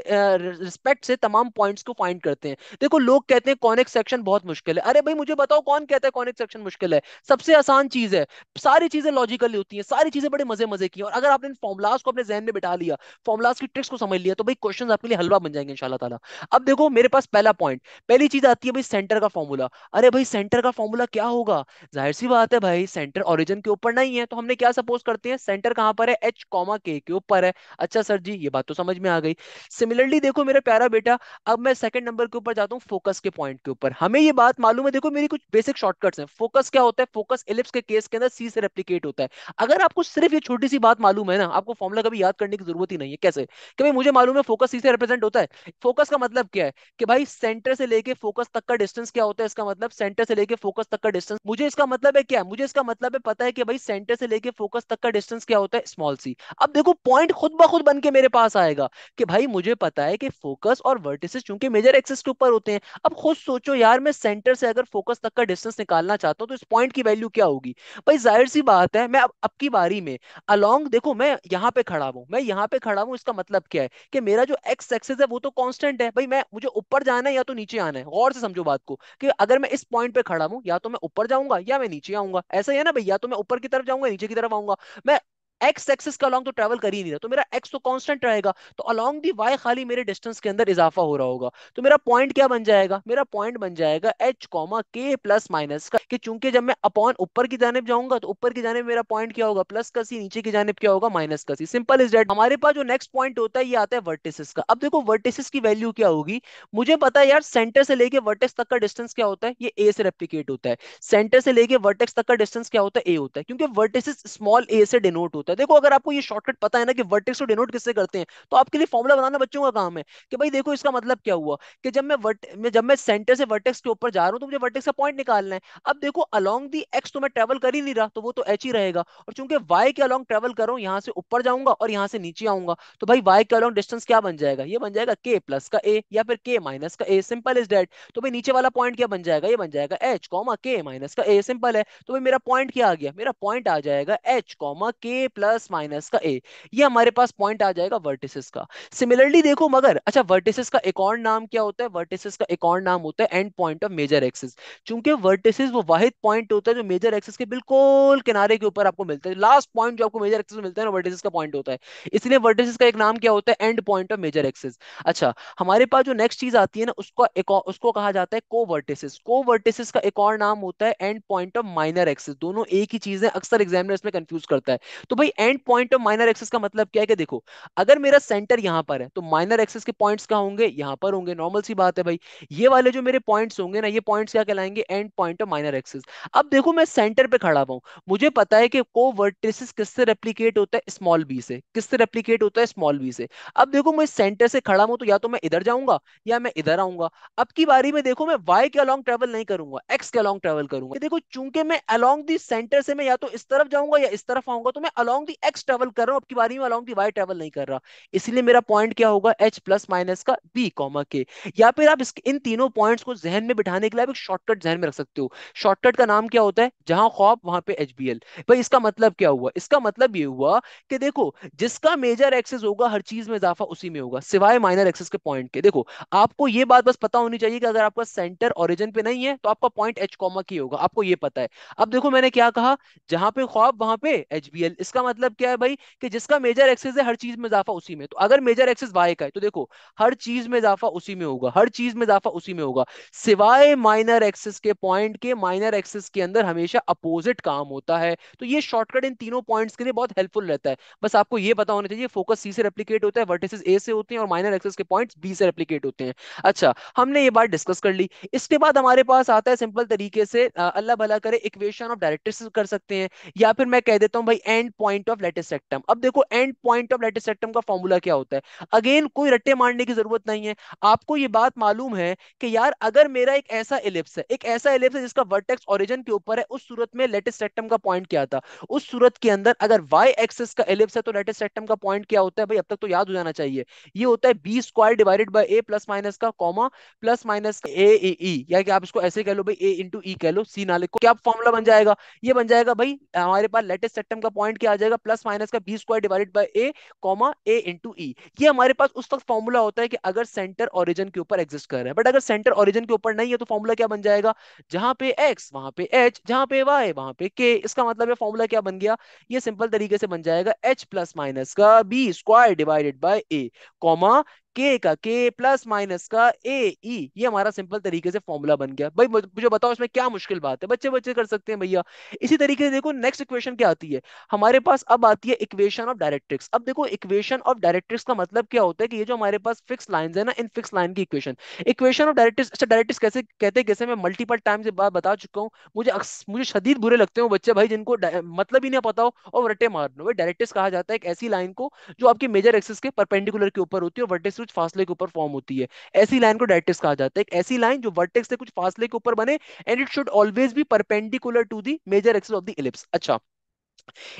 रिस्पेक्ट से तमाम पॉइंट्स को फाइंड करते हैं देखो लोग कहते हैं कॉनिक सेक्शन बहुत मुश्किल है अरे भाई मुझे बताओ कौन कहता है कॉनिक सेक्शन मुश्किल है सबसे आसान चीज है सारी चीजें लॉजिकली होती है सारी चीजें बड़े मजे मजे की और अगर आपने फॉर्मुलाज को अपने जहन में बिठा लिया फॉर्मुलाज की ट्रिक्स को समझ लिया तो भाई क्वेश्चन आपके लिए हलवा बन जाएंगे इंशाल्लाह ताला अब अब देखो मेरे पास पहला पॉइंट पहली चीज आती है भाई सेंटर का फॉर्मूला अरे भाई सेंटर का फॉर्मूला क्या होगा जाहिर सी बात है भाई सेंटर ओरिजिन के ऊपर नहीं है तो हमने क्या सपोज करते हैं सेंटर कहां पर है एच कॉमा के के ऊपर है अच्छा सर जी ये बात तो समझ में आ गई सिमिलरली देखो मेरा प्यारा बेटा अब मैं सेकंड नंबर के ऊपर जाता हूँ फोकस के पॉइंट के ऊपर हमें ये बात मालूम है देखो मेरी कुछ बेसिक शॉर्टकट्स है फोकस क्या होता है फोकस इलिप्स के केस के अंदर सी से रेप्लीकेट होता है अगर आपको सिर्फ ये छोटी सी बात मालूम है ना आपको फॉर्मुला कभी याद करने की जरूरत ही नहीं है कैसे कि भाई मुझे मालूम है फोकस सी से रिप्रेजेंट होता है फोकस का मतलब क्या है कि भाई सेंटर से लेके फोकस तक का डिस्टेंस क्या होता है इसका मतलब सेंटर से लेके फोकस तक का डिस्टेंस मुझे इसका मतलब है क्या मुझे इसका मतलब है पता है कि भाई सेंटर से लेके फोकस तक का डिस्टेंस क्या होता है स्मॉल सी अब देखो पॉइंट खुद ब खुद बन के मेरे पास आएगा कि भाई मुझे पता है कि फोकस और वर्टिसेस चूंकि मेजर एक्सेस के ऊपर होते हैं अब खुद सोचो यार मैं सेंटर से अगर फोकस तक का डिस्टेंस निकालना चाहता हूँ तो इस पॉइंट की वैल्यू क्या होगी भाई जाहिर सी बात है मैं अब की बारी में अलोंग देखो मैं यहाँ पे खड़ा हूँ मैं यहाँ पे खड़ा हूँ इसका मतलब क्या है कि मेरा जो एक्स एक्सेस है वो तो कॉन्स्टेंट है भाई मैं है मुझे ऊपर जाना है या तो नीचे आना है गौर से समझो बात को कि अगर मैं इस पॉइंट पे खड़ा हूं या तो मैं ऊपर जाऊंगा या मैं नीचे आऊंगा ऐसा ही है ना भाई या तो मैं ऊपर की तरफ जाऊंगा नीचे की तरफ आऊंगा मैं एक्स एक्सिस का अलॉन्ग तो ट्रेवल कर ही नहीं रहा तो मेरा एक्स तो कॉन्स्टेंट रहेगा तो अलॉन्ग दी वाई खाली मेरे डिस्टेंस के अंदर इजाफा हो रहा होगा तो मेरा पॉइंट क्या बन जाएगा मेरा पॉइंट बन जाएगा एच कॉमा के प्लस माइनस का कि चूंकि जब मैं अपॉन ऊपर की जानब जाऊंगा तो ऊपर की जानब मेरा पॉइंट क्या होगा प्लस का सी नीचे की जानब क्या होगा माइनस का सी सिंपल इज डेट हमारे पास जो नेक्स्ट पॉइंट होता है ये आता है वर्टिसिस का अब देखो वर्टिसिस की वैल्यू क्या होगी मुझे पता है यार सेंटर से लेके वर्टेक्स तक का डिस्टेंस क्या होता है ये ए से रेप्लीकेट होता है सेंटर से लेके वर्टेक्स तक का डिस्टेंस क्या होता है ए होता है क्योंकि वर्टिसिस स्मॉल ए से डिनोट होता है होता है देखो अगर आपको ये शॉर्टकट पता है ना कि वर्टेक्स को डिनोट किससे करते हैं तो आपके लिए फॉर्मुला बनाना बच्चों का काम है कि भाई देखो इसका मतलब क्या हुआ कि जब मैं वर्ट मैं जब मैं सेंटर से वर्टेक्स के ऊपर जा रहा हूँ तो मुझे वर्टेक्स का पॉइंट निकालना है अब देखो अलॉन्ग दी एक्स तो मैं ट्रेवल कर ही नहीं रहा तो वो तो एच ही रहेगा और चूंकि वाई के अलॉन्ग ट्रेवल करो यहाँ से ऊपर जाऊंगा और यहाँ से नीचे आऊंगा तो भाई वाई के अलॉन्ग डिस्टेंस क्या बन जाएगा ये बन जाएगा के प्लस का ए या फिर के माइनस का ए सिंपल इज डेट तो भाई नीचे वाला पॉइंट क्या बन जाएगा ये बन जाएगा एच कॉमा के माइनस का ए सिंपल है तो भाई मेरा पॉइंट क्या आ गया मेरा पॉइंट आ जाएगा एच कॉमा के प्लस माइनस का ए ये हमारे पास पॉइंट आ जाएगा वर्टिसेस का सिमिलरली देखो मगर अच्छा वर्टिसेस का एक और नाम क्या होता है वर्टिसेस का एक और नाम होता है end point of major axis चूंकि वर्टिसेस वो वाहिद पॉइंट होता है जो मेजर एक्सिस के बिल्कुल किनारे के ऊपर आपको मिलता है लास्ट पॉइंट जो आपको मेजर एक्सिस में मिलता है ना वर्टिसेस का पॉइंट होता है इसलिए वर्टिसेस का एक नाम क्या होता है end point of major axis अच्छा हमारे पास जो नेक्स्ट चीज आती है ना उसको उसको कहा जाता है को वर्टिसेस को वर्टिसेस का एक और नाम होता है end point of minor axis दोनों एक ही चीज है अक्सर एग्जामिनर इसमें कंफ्यूज करता है तो भाई भाई end point of minor axis का मतलब क्या है कि देखो अगर मेरा सेंटर यहां पर है तो माइनर एक्सेस के पॉइंट्स कहाँ होंगे यहां पर होंगे नॉर्मल सी बात है भाई ये वाले जो मेरे पॉइंट्स होंगे ना ये पॉइंट्स क्या कहलाएंगे end point of minor axis अब देखो मैं सेंटर पे खड़ा हुआ मुझे पता है कि को वर्टिसेस किससे रेप्लीकेट होता है स्मॉल बी से किससे रेप्लीकेट होता है स्मॉल बी से अब देखो मैं सेंटर से खड़ा हूं तो या तो मैं इधर जाऊंगा या मैं इधर आऊंगा अब की बारी में देखो मैं वाई के अलॉन्ग ट्रेवल नहीं करूंगा एक्स के अलॉन्ग ट्रेवल करूंगा देखो चूंकि मैं अलॉन्ग दी सेंटर से मैं या तो इस तरफ जाऊंगा या इस तरफ आऊंगा तो मैं अलोंग दी एक्स ट्रेवल कर रहा हूँ आपकी बारी में अलोंग दी वाई ट्रेवल नहीं कर रहा इसलिए मेरा पॉइंट क्या होगा एच प्लस माइनस का बी कॉमा के या फिर आप इन तीनों पॉइंट्स को जहन में बिठाने के लिए आप एक शॉर्टकट जहन में रख सकते हो शॉर्टकट का नाम क्या होता है जहां खौफ वहां पे एच बी एल भाई इसका मतलब क्या हुआ इसका मतलब ये हुआ कि देखो जिसका मेजर एक्सेस होगा हर चीज में इजाफा उसी में होगा सिवाय माइनर एक्सेस के पॉइंट के देखो आपको ये बात बस पता होनी चाहिए कि अगर आपका सेंटर ओरिजिन पे नहीं है तो आपका पॉइंट एच कॉमा की होगा आपको ये पता है अब देखो मैंने क्या कहा जहां पे ख्वाब वहां पे एच बी एल इसका का मतलब क्या है भाई कि जिसका मेजर एक्सेस है हर चीज में इजाफा उसी में तो अगर मेजर एक्सेस वाई का है तो देखो हर चीज में इजाफा उसी में होगा हर चीज में इजाफा उसी में होगा सिवाय माइनर एक्सेस के पॉइंट के माइनर एक्सेस के अंदर हमेशा अपोजिट काम होता है तो ये शॉर्टकट इन तीनों पॉइंट्स के लिए बहुत हेल्पफुल रहता है बस आपको ये पता होना चाहिए फोकस सी से रेप्लीकेट होता है वर्टिसेस ए से होते हैं और माइनर एक्सेस के पॉइंट बी से रेप्लीकेट होते हैं अच्छा हमने ये बात डिस्कस कर ली इसके बाद हमारे पास आता है सिंपल तरीके से अल्लाह भला करे इक्वेशन ऑफ डायरेक्ट्रिसेस कर सकते हैं या फिर मैं कह देता हूँ भाई end point point of latus rectum अब देखो end point of latus rectum का फॉर्मूला क्या होता है अगेन कोई रट्टे मारने की जरूरत नहीं है आपको ये बात मालूम है कि यार अगर मेरा एक ऐसा इलिप्स है एक ऐसा इलिप्स है जिसका वर्टेक्स ओरिजिन के ऊपर है उस सूरत में लेटेस्ट रेक्टम का पॉइंट क्या था उस सूरत के अंदर अगर वाई एक्सेस का इलिप्स है तो लेटेस्ट रेक्टम का पॉइंट क्या होता है भाई अब तक तो याद हो जाना चाहिए ये होता है b square divided by a plus minus का comma plus minus a a e या कि आप इसको ऐसे कह लो भाई ए इंटू ई कह लो सी ना लिखो क्या फॉर्मूला बन जाएगा ये बन जाएगा भाई हमारे पास लेटेस्ट सेक्टम का पॉइंट क्या जाएगा प्लस माइनस का B square divided by A comma a into e ये हमारे पास उस वक्त फॉर्मूला होता है कि अगर सेंटर ऑरिजन के ऊपर एग्जिस्ट कर रहा है बट अगर सेंटर ऑरिजन के ऊपर नहीं है तो फॉर्मूला क्या बन जाएगा जहां पे एक्स वहां पे एच जहां पे वाई वहां पे के इसका मतलब है फॉर्मूला क्या बन गया ये सिंपल तरीके से बन जाएगा एच प्लस माइनस का B square divided by A comma k का के प्लस माइनस का ए ई e, ये हमारा सिंपल तरीके से फॉर्मूला बन गया भाई मुझे बताओ इसमें क्या मुश्किल बात है बच्चे बच्चे कर सकते हैं भैया इसी तरीके से देखो नेक्स्ट इक्वेशन क्या आती है हमारे पास अब आती है इक्वेशन ऑफ डायरेक्ट्रिक्स अब देखो इक्वेशन ऑफ डायरेक्ट्रिक्स का मतलब क्या होता है कि ये जो हमारे पास फिक्स लाइन है ना इन फिक्स लाइन की इक्वेशन इक्वेशन ऑफ डायरेक्ट्रिक्स अच्छा डायरेक्ट्रिक्स कैसे कहते हैं कैसे मैं मल्टीपल टाइम से बात बता चुका हूँ मुझे मुझे शदीद बुरे लगते हैं बच्चे भाई जिनको मतलब ही नहीं पता हो और रटे लो भाई डायरेक्ट्रिक्स कहा जाता है एक ऐसी लाइन को जो आपकी मेजर एक्सिस के परपेंडिकुलर के ऊपर होती है और वर्टेक्स कुछ फासले के ऊपर फॉर्म होती है ऐसी लाइन को डायरेक्टिस कहा जाता है एक ऐसी लाइन जो वर्टेक्स से कुछ फासले के ऊपर बने and it should always be perpendicular to the major axis of the ellipse अच्छा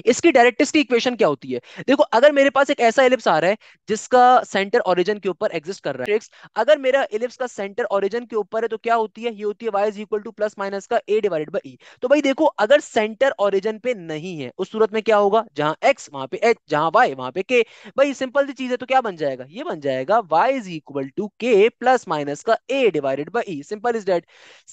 इसकी डायरेक्टिस की इक्वेशन क्या होती है देखो अगर मेरे पास एक ऐसा एलिप्स आ रहा है जिसका सेंटर ओरिजिन के ऊपर एग्जिस्ट कर रहा है अगर मेरा एलिप्स का सेंटर ओरिजिन के ऊपर है तो क्या होती है ये होती है y is equal to plus minus का a डिवाइडेड बाय e तो भाई देखो अगर सेंटर ओरिजिन पे नहीं है उस सूरत में क्या होगा जहां x वहां पे h जहां y वहां पे k भाई सिंपल सी चीज है तो क्या बन जाएगा ये बन जाएगा y is equal to k plus minus का a divided by e simple is that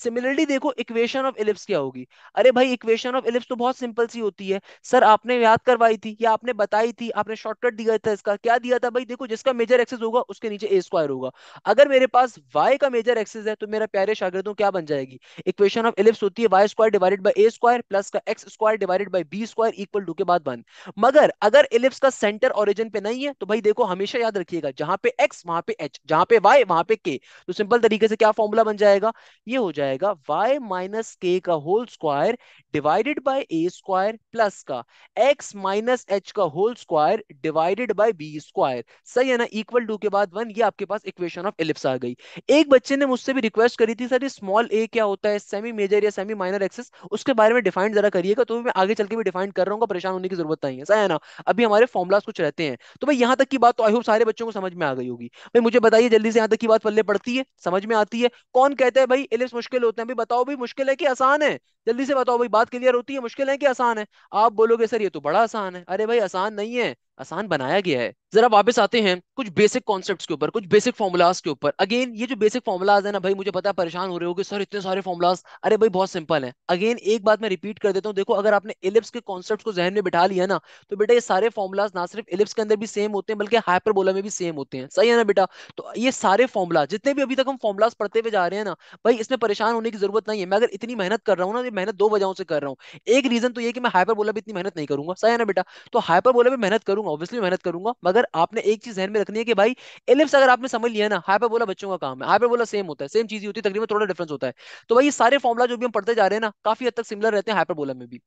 similarly देखो इक्वेशन ऑफ एलिप्स क्या होगी अरे भाई इक्वेशन ऑफ एलिप्स तो बहुत सिंपल सी होती है सर आपने याद करवाई थी या आपने बताई थी आपने शॉर्टकट दिया था इसका क्या दिया था भाई देखो जिसका मेजर एक्सेस होगा उसके नीचे ए स्क्वायर होगा अगर मेरे पास वाई का मेजर एक्सेस है तो मेरा प्यारे शागिर्दों क्या बन जाएगी इक्वेशन ऑफ एलिप्स होती है y square divided by A square plus का x square divided by B square equal to के बाद वन मगर अगर एलिप्स का सेंटर ओरिजिन पे नहीं है तो भाई देखो हमेशा याद रखिएगा जहां पे एक्स वहां पे एच जहां पे वाई वहां पे के तो सिंपल तरीके से क्या फॉर्मूला बन जाएगा ये हो जाएगा वाई माइनस के का whole square divided by A square plus का x माइनस एच का whole square divided by B square सही है ना इक्वल टू के बाद वन ये आपके पास इक्वेशन ऑफ एलिप्स आ गई एक बच्चे ने मुझसे भी रिक्वेस्ट करी थी सर ये स्मॉल ए क्या होता है सेमी मेजर या सेमी माइनर एक्सेस उसके बारे में डिफाइन जरा करिएगा तो मैं आगे चल के भी डिफाइन कर रहा हूँ परेशान होने की जरूरत नहीं है सही है ना अभी हमारे फॉर्मुलाज कुछ रहते हैं तो भाई यहाँ तक की बात तो आई होप सारे बच्चों को समझ में आ गई होगी भाई मुझे बताइए जल्दी से यहाँ तक की बात पल्ले पड़ती है समझ में आती है कौन कहते हैं भाई एलिप्स मुश्किल होते हैं भाई बताओ भाई मुश्किल है कि आसान है जल्दी से बताओ भाई बात क्लियर होती है मुश्किल है कि आसान है आप बोलोगे सर ये तो बड़ा आसान है अरे भाई आसान नहीं है आसान बनाया गया है जरा वापस आते हैं कुछ बेसिक कॉन्सेप्ट्स के ऊपर कुछ बेसिक फॉर्मूलाज के ऊपर अगेन ये जो बेसिक फॉर्मूलाज है ना भाई मुझे पता है परेशान हो रहे कि सर इतने सारे फॉर्मूलाज अरे भाई बहुत सिंपल है अगेन एक बात मैं रिपीट कर देता हूँ देखो अगर आपने इलिप्स के कॉन्सेप्ट को जहन में बिठा लिया ना तो बेटा ये सारे फॉर्मूलाज ना सिर्फ इलिप्स के अंदर भी सेम होते हैं बल्कि हाइपरबोला में भी सेम होते हैं सही है ना बेटा तो ये सारे फॉर्मूला जितने भी अभी तक हम फॉर्मुलाज पढ़ते हुए जा रहे हैं ना भाई इसमें परेशान होने की जरूरत नहीं है मैं अगर इतनी मेहनत कर रहा हूँ ना ये मेहनत दो वजहों से कर रहा हूँ एक रीजन तो ये कि मैं हाइपरबोला भी इतनी मेहनत नहीं करूंगा सही है ना बेटा तो हाइपरबोला भी मेहनत करूंगा करूंगा ऑब्वियसली मेहनत करूंगा मगर आपने एक चीज जहन में रखनी है कि भाई एलिप्स अगर आपने समझ लिया ना बोला बच्चों का काम है बोला सेम होता है सेम चीज होती है तकरीबन थोड़ा डिफरेंस होता है तो भाई ये सारे फॉर्मुला जो भी हम पढ़ते जा रहे हैं ना काफी हद तक सिमिलर रहते हैं बोला में भी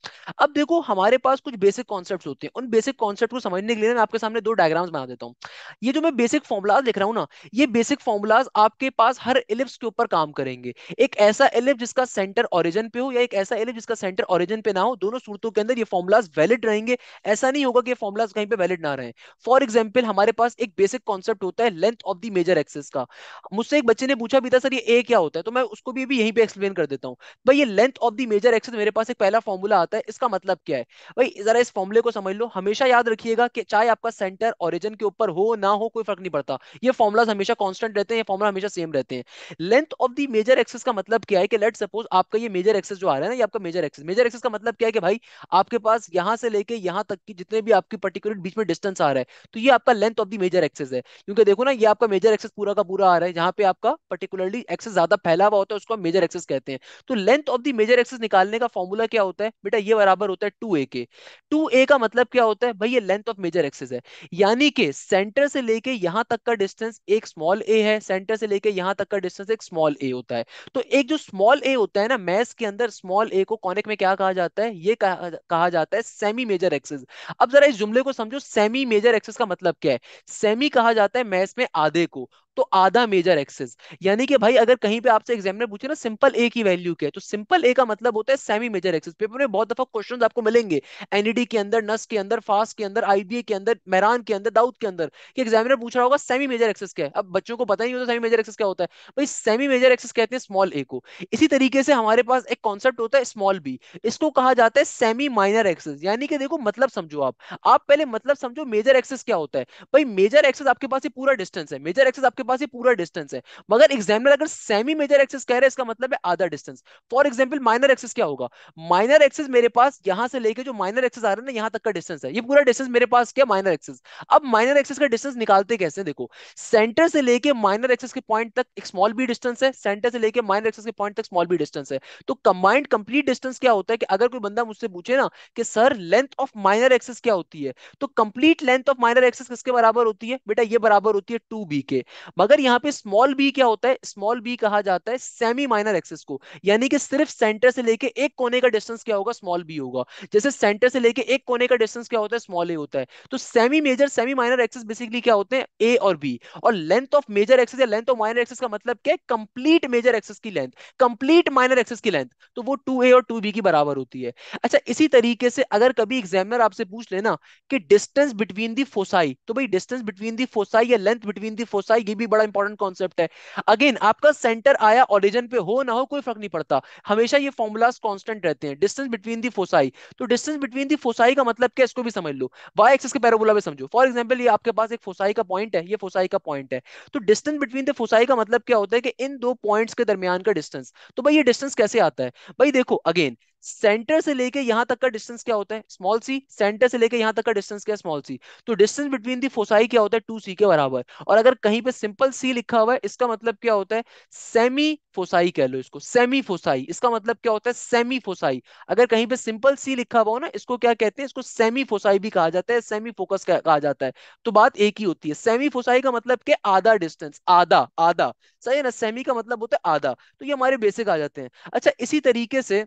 अब देखो हमारे पास कुछ बेसिक कॉन्सेप्ट होते हैं उन बेसिक कॉन्सेप्ट को समझने के लिए ना आपके सामने दो डायग्राम्स बना देता हूँ ये जो मैं बेसिक फॉर्मुलाज लिख रहा हूँ ना ये बेसिक फॉर्मुलाज आपके पास हर एलिप्स के ऊपर काम करेंगे एक ऐसा एलिप्स जिसका सेंटर ऑरिजन पे हो या एक ऐसा एलिप्स जिसका सेंटर ऑरिजन पे ना हो दोनों सूरतों के अंदर ये फॉर्मुलाज वैलिड रहेंगे ऐसा नहीं होगा कि फॉर्मुलाज कहीं पे वैलिड ना रहे फॉर एग्जाम्पल हमारे पास एक बेसिक कॉन्सेप्ट होता है length of the major axis का मुझसे एक बच्चे ने पूछा भी था सर ये ए क्या होता है तो मैं उसको भी, भी यहीं पे एक्सप्लेन कर देता हूँ भाई ये length of the major axis मेरे पास एक पहला फॉर्मूला आता है इसका मतलब क्या है भाई जरा इस फॉर्मूले को समझ लो हमेशा याद रखिएगा कि चाहे आपका सेंटर ऑरिजन के ऊपर हो ना हो कोई फर्क नहीं पड़ता ये फॉर्मुलाज हमेशा कॉन्स्टेंट रहते हैं ये फॉर्मुला हमेशा सेम रहते हैं length of the major axis का मतलब क्या है कि लेट सपोज आपका ये मेजर एक्सेस जो आ रहा है ना ये आपका मेजर एक्सेस मेजर एक्सेस का मतलब क्या है कि भाई आपके पास यहां से लेके यहां तक की जितने भी आपकी पर्टिकुलर बीच में डिस्टेंस आ रहा है तो ये आपका length of the major axis है क्योंकि देखो ना ये आपका मेजर एक्सेस पूरा का पूरा आ रहा है जहां पे आपका पर्टिकुलरली एक्सेस ज्यादा फैला हुआ होता है उसको मेजर एक्सेस कहते हैं तो length of the major axis निकालने का फॉर्मूला क्या होता है बेटा ये बराबर होता है टू के टू का मतलब क्या होता है भाई ये लेंथ ऑफ मेजर एक्सेस है यानी कि सेंटर से लेके यहां तक का डिस्टेंस एक स्मॉल ए है सेंटर से लेके यहां तक का डिस्टेंस एक स्मॉल ए होता है तो एक जो स्मॉल ए होता है ना मैथ्स के अंदर स्मॉल ए को कॉनिक में क्या कहा जाता है ये कहा जाता है सेमी मेजर एक्सेस अब जरा इस जुमले को समझो सेमी मेजर एक्सेस का मतलब क्या है सेमी कहा जाता है मैथ्स में आधे को तो आधा मेजर एक्सेस यानी कि भाई अगर कहीं पे आपसे एग्जामिनर पूछे ना सिंपल ए की वैल्यू क्या है तो सिंपल ए का मतलब होता है सेमी मेजर एक्सेस पेपर में बहुत दफा क्वेश्चन आपको मिलेंगे एनईडी e के अंदर नस के अंदर फास्ट के अंदर आईबीए के अंदर मेहरान के अंदर दाउद के अंदर कि एग्जामिनर पूछ रहा होगा सेमी मेजर एक्सेस क्या है अब बच्चों को पता नहीं होता सेमी मेजर एक्सेस क्या होता है भाई सेमी मेजर एक्सेस कहते हैं स्मॉल ए को इसी तरीके से हमारे पास एक कॉन्सेप्ट होता है स्मॉल बी इसको कहा जाता है सेमी माइनर एक्सेस यानी कि देखो मतलब समझो आप आप पहले मतलब समझो मेजर एक्सेस क्या होता है भाई मेजर एक्सेस आपके पास ये पूरा डिस्टेंस है मेजर एक्सेस आपके आपके पास ये पूरा डिस्टेंस है मगर एग्जामिनर अगर सेमी मेजर एक्सेस कह रहे हैं इसका मतलब है आधा distance for example minor axis क्या होगा माइनर एक्सेस मेरे पास यहां से लेके जो माइनर एक्सेस आ रहे हैं ना यहाँ तक का डिस्टेंस है ये पूरा डिस्टेंस मेरे पास क्या माइनर एक्सेस अब माइनर एक्सेस का डिस्टेंस निकालते कैसे देखो सेंटर से लेके माइनर एक्सेस के पॉइंट तक स्मॉल बी डिस्टेंस है सेंटर से लेके माइनर एक्सेस के पॉइंट तक स्मॉल बी डिस्टेंस है तो कंबाइंड कंप्लीट डिस्टेंस क्या होता है कि अगर कोई बंदा मुझसे पूछे ना कि sir length of minor axis क्या होती है तो complete length of minor axis किसके बराबर होती है बेटा ये बराबर होती है टू के मगर यहाँ पे स्मॉल बी क्या होता है स्मॉल बी कहा जाता है सेमी माइनर एक्सिस को यानी कि सिर्फ सेंटर से लेके एक कोने का डिस्टेंस क्या होगा स्मॉल बी होगा जैसे सेंटर से लेके एक कोने का डिस्टेंस क्या होता है स्मॉल ए होता है तो semi major semi minor axis basically क्या होते हैं ए और बी और लेंथ ऑफ मेजर एक्सिस या लेंथ ऑफ माइनर एक्सिस का मतलब क्या है कंप्लीट मेजर एक्सिस की लेंथ कंप्लीट माइनर एक्सिस की लेंथ तो वो टू ए और टू बी की बराबर होती है अच्छा इसी तरीके से अगर कभी एग्जामिनर आपसे पूछ लेना कि डिस्टेंस बिटवीन दी फोसाई तो भाई डिस्टेंस बिटवीन दी फोसाई या लेंथ बिटवीन दी फोसाई ये भी बड़ा इंपॉर्टेंट कॉन्सेप्ट है अगेन आपका सेंटर आया ऑरिजन पे हो ना हो कोई फर्क नहीं पड़ता हमेशा ये फॉर्मुलाज कॉन्स्टेंट रहते हैं डिस्टेंस बिटवीन दी फोसाई तो डिस्टेंस बिटवीन दी फोसाई का मतलब क्या इसको भी समझ लो वाई एक्सिस के पैरोबोला में समझो फॉर एग्जाम्पल ये आपके पास एक फोसाई का पॉइंट है ये फोसाई का पॉइंट है तो डिस्टेंस बिटवीन द फोसाई का मतलब क्या होता है कि इन दो पॉइंट्स के दरमियान का डिस्टेंस तो भाई ये डिस्टेंस कैसे आता है भाई देखो अगेन सेंटर से लेके यहां तक का डिस्टेंस क्या होता है स्मॉल सी सेंटर से लेके यहां तक का डिस्टेंस क्या स्मॉल सी तो डिस्टेंस बिटवीन दी फोसाई क्या होता है टू सी के बराबर और अगर कहीं पे सिंपल सी लिखा हुआ है इसका मतलब क्या होता है सेमी फोसाई कह लो इसको सेमी फोसाई इसका मतलब क्या होता है सेमी फोसाई अगर कहीं पे सिंपल सी लिखा हुआ हो ना इसको क्या कहते हैं इसको सेमी फोसाई भी कहा जाता है सेमी फोकस कहा जाता है तो बात एक ही होती है सेमी फोसाई का मतलब क्या आधा डिस्टेंस आधा आधा सही है ना सेमी का मतलब होता है आधा तो ये हमारे बेसिक आ जाते हैं अच्छा इसी तरीके से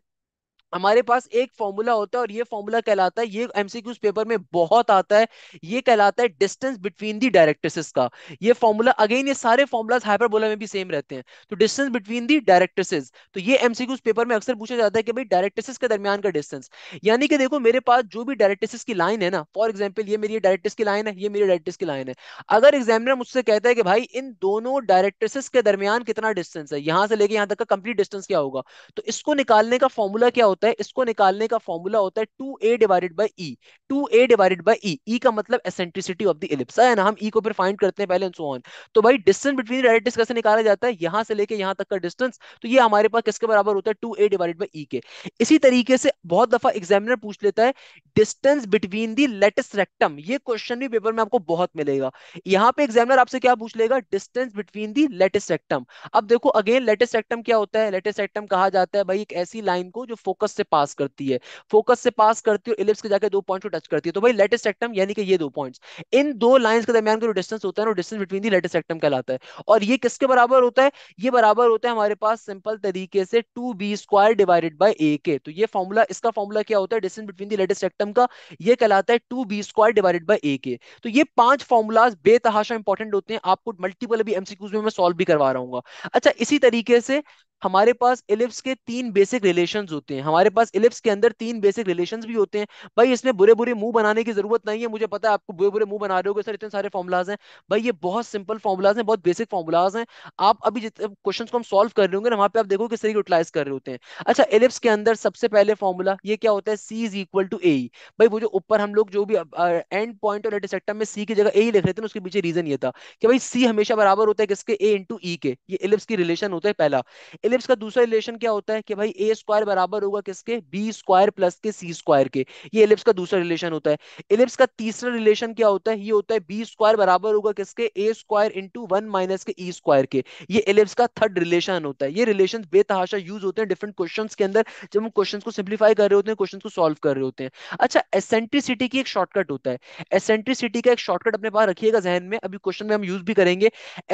हमारे पास एक फॉर्मूला होता है और ये फॉर्मूला कहलाता है ये एमसीक्यूज पेपर में बहुत आता है ये कहलाता है डिस्टेंस बिटवीन दी डायरेक्ट्रिसेस का ये फॉर्मूला अगेन ये सारे फॉर्मूलाज हाइपरबोला में भी सेम रहते हैं तो डिस्टेंस बिटवीन दी डायरेक्ट्रिसेस तो ये एमसीक्यूज पेपर में अक्सर पूछा जाता है कि भाई डायरेक्ट्रिसेस के दरमियान का डिस्टेंस यानी कि देखो मेरे पास जो भी डायरेक्ट्रिसेस की लाइन है ना फॉर एग्जाम्पल ये मेरी डायरेक्टिस की लाइन है ये मेरी डायरेक्टिस की लाइन है अगर एग्जामिनर मुझसे कहता है कि भाई इन दोनों डायरेक्ट्रिसेस के दरमियान कितना डिस्टेंस है यहां से लेके यहां तक का कंप्लीट डिस्टेंस क्या होगा तो इसको निकालने का फॉर्मूला क्या होता है होता है इसको निकालने का फॉर्मूला होता है two A divided by e two A divided by e e का मतलब एसेंट्रिसिटी ऑफ द इलिप्स है ना हम ई e को फिर फाइंड करते हैं पहले सो ऑन तो भाई डिस्टेंस बिटवीन रेडिटिस कैसे निकाला जाता है यहाँ से लेके यहाँ तक का डिस्टेंस तो ये हमारे पास किसके बराबर होता है टू ए डिवाइडेड बाई ई के इसी तरीके से बहुत दफा एग्जामिनर पूछ लेता है distance between the latus rectum ये क्वेश्चन भी पेपर में आपको बहुत मिलेगा यहाँ पे एग्जामिनर आपसे क्या पूछ लेगा distance between the latus rectum अब देखो अगेन लेटेस्ट रेक्टम क्या होता है लेटेस्ट रेक्टम कहा जाता है भाई एक ऐसी लाइन को जो फोकस फोकस से पास करती है फोकस से पास करती है इलिप्स के जाके दो पॉइंट को टच करती है तो भाई लेटेस्ट एक्टम यानी कि ये दो पॉइंट्स इन दो लाइंस के दरमियान का जो डिस्टेंस होता है वो distance between the latus rectum कहलाता है और ये किसके बराबर होता है ये बराबर होता है हमारे पास सिंपल तरीके से two B square divided by ए के तो ये फॉर्मूला इसका फॉर्मूला क्या होता है distance between the latus rectum का ये कहलाता है two B square divided by ए के तो ये पांच फॉर्मूलाज बेतहाशा इंपॉर्टेंट होते हैं आपको मल्टीपल अभी एमसीक्यूज में मैं सॉल्व भी करवा रहा हूँ अच्छा इसी तरीके से हमारे पास इलिप्स के तीन बेसिक रिलेशन होते हैं हमारे पास इलिप्स के अंदर तीन बेसिक रिलेशन भी होते हैं भाई इसमें बुरे बुरे मुंह बनाने की जरूरत नहीं है मुझे पता है आपको बुरे बुरे मुंह बना रहे हो सर इतने सारे फॉर्मुलाज हैं भाई ये बहुत सिंपल फॉर्मुलाज हैं बहुत बेसिक फॉर्मुलाज हैं आप अभी जितने क्वेश्चन को हम सोल्व कर रहे होंगे वहां पे आप देखो किस तरीके यूटिलाइज कर रहे होते हैं अच्छा इलिप्स के अंदर सबसे पहले फॉर्मूला ये क्या होता है सी इज इक्वल टू ए भाई वो जो ऊपर हम लोग जो भी एंड पॉइंट और इंटरसेक्टर में सी की जगह ए लिख रहे थे उसके पीछे रीजन ये था कि भाई सी हमेशा बराबर होता है किसके ए इंटू ई के ये इलिप्स की रिलेशन होता है पहला एलिप्स का दूसरा रिलेशन क्या होता है कि भाई ए स्क्वायर बराबर होगा किसके बी स्क्वायर प्लस के सी स्क्वायर के ये एलिप्स का दूसरा रिलेशन होता है एलिप्स का तीसरा रिलेशन क्या होता है ये होता है बी स्क्वायर बराबर होगा किसके a square into one minus के ई e स्क्वायर के ये एलिप्स का थर्ड रिलेशन होता है ये रिलेशन बेतहाशा यूज होते हैं डिफरेंट क्वेश्चन के अंदर जब हम क्वेश्चन को सिंप्लीफाई कर रहे होते हैं क्वेश्चन को सोल्व कर रहे होते हैं अच्छा एसेंट्रिसिटी की एक शॉर्टकट होता है एसेंट्रिसिटी का एक शॉर्टकट अपने पास रखिएगा जहन में अभी क्वेश्चन में हम यूज भी करेंगे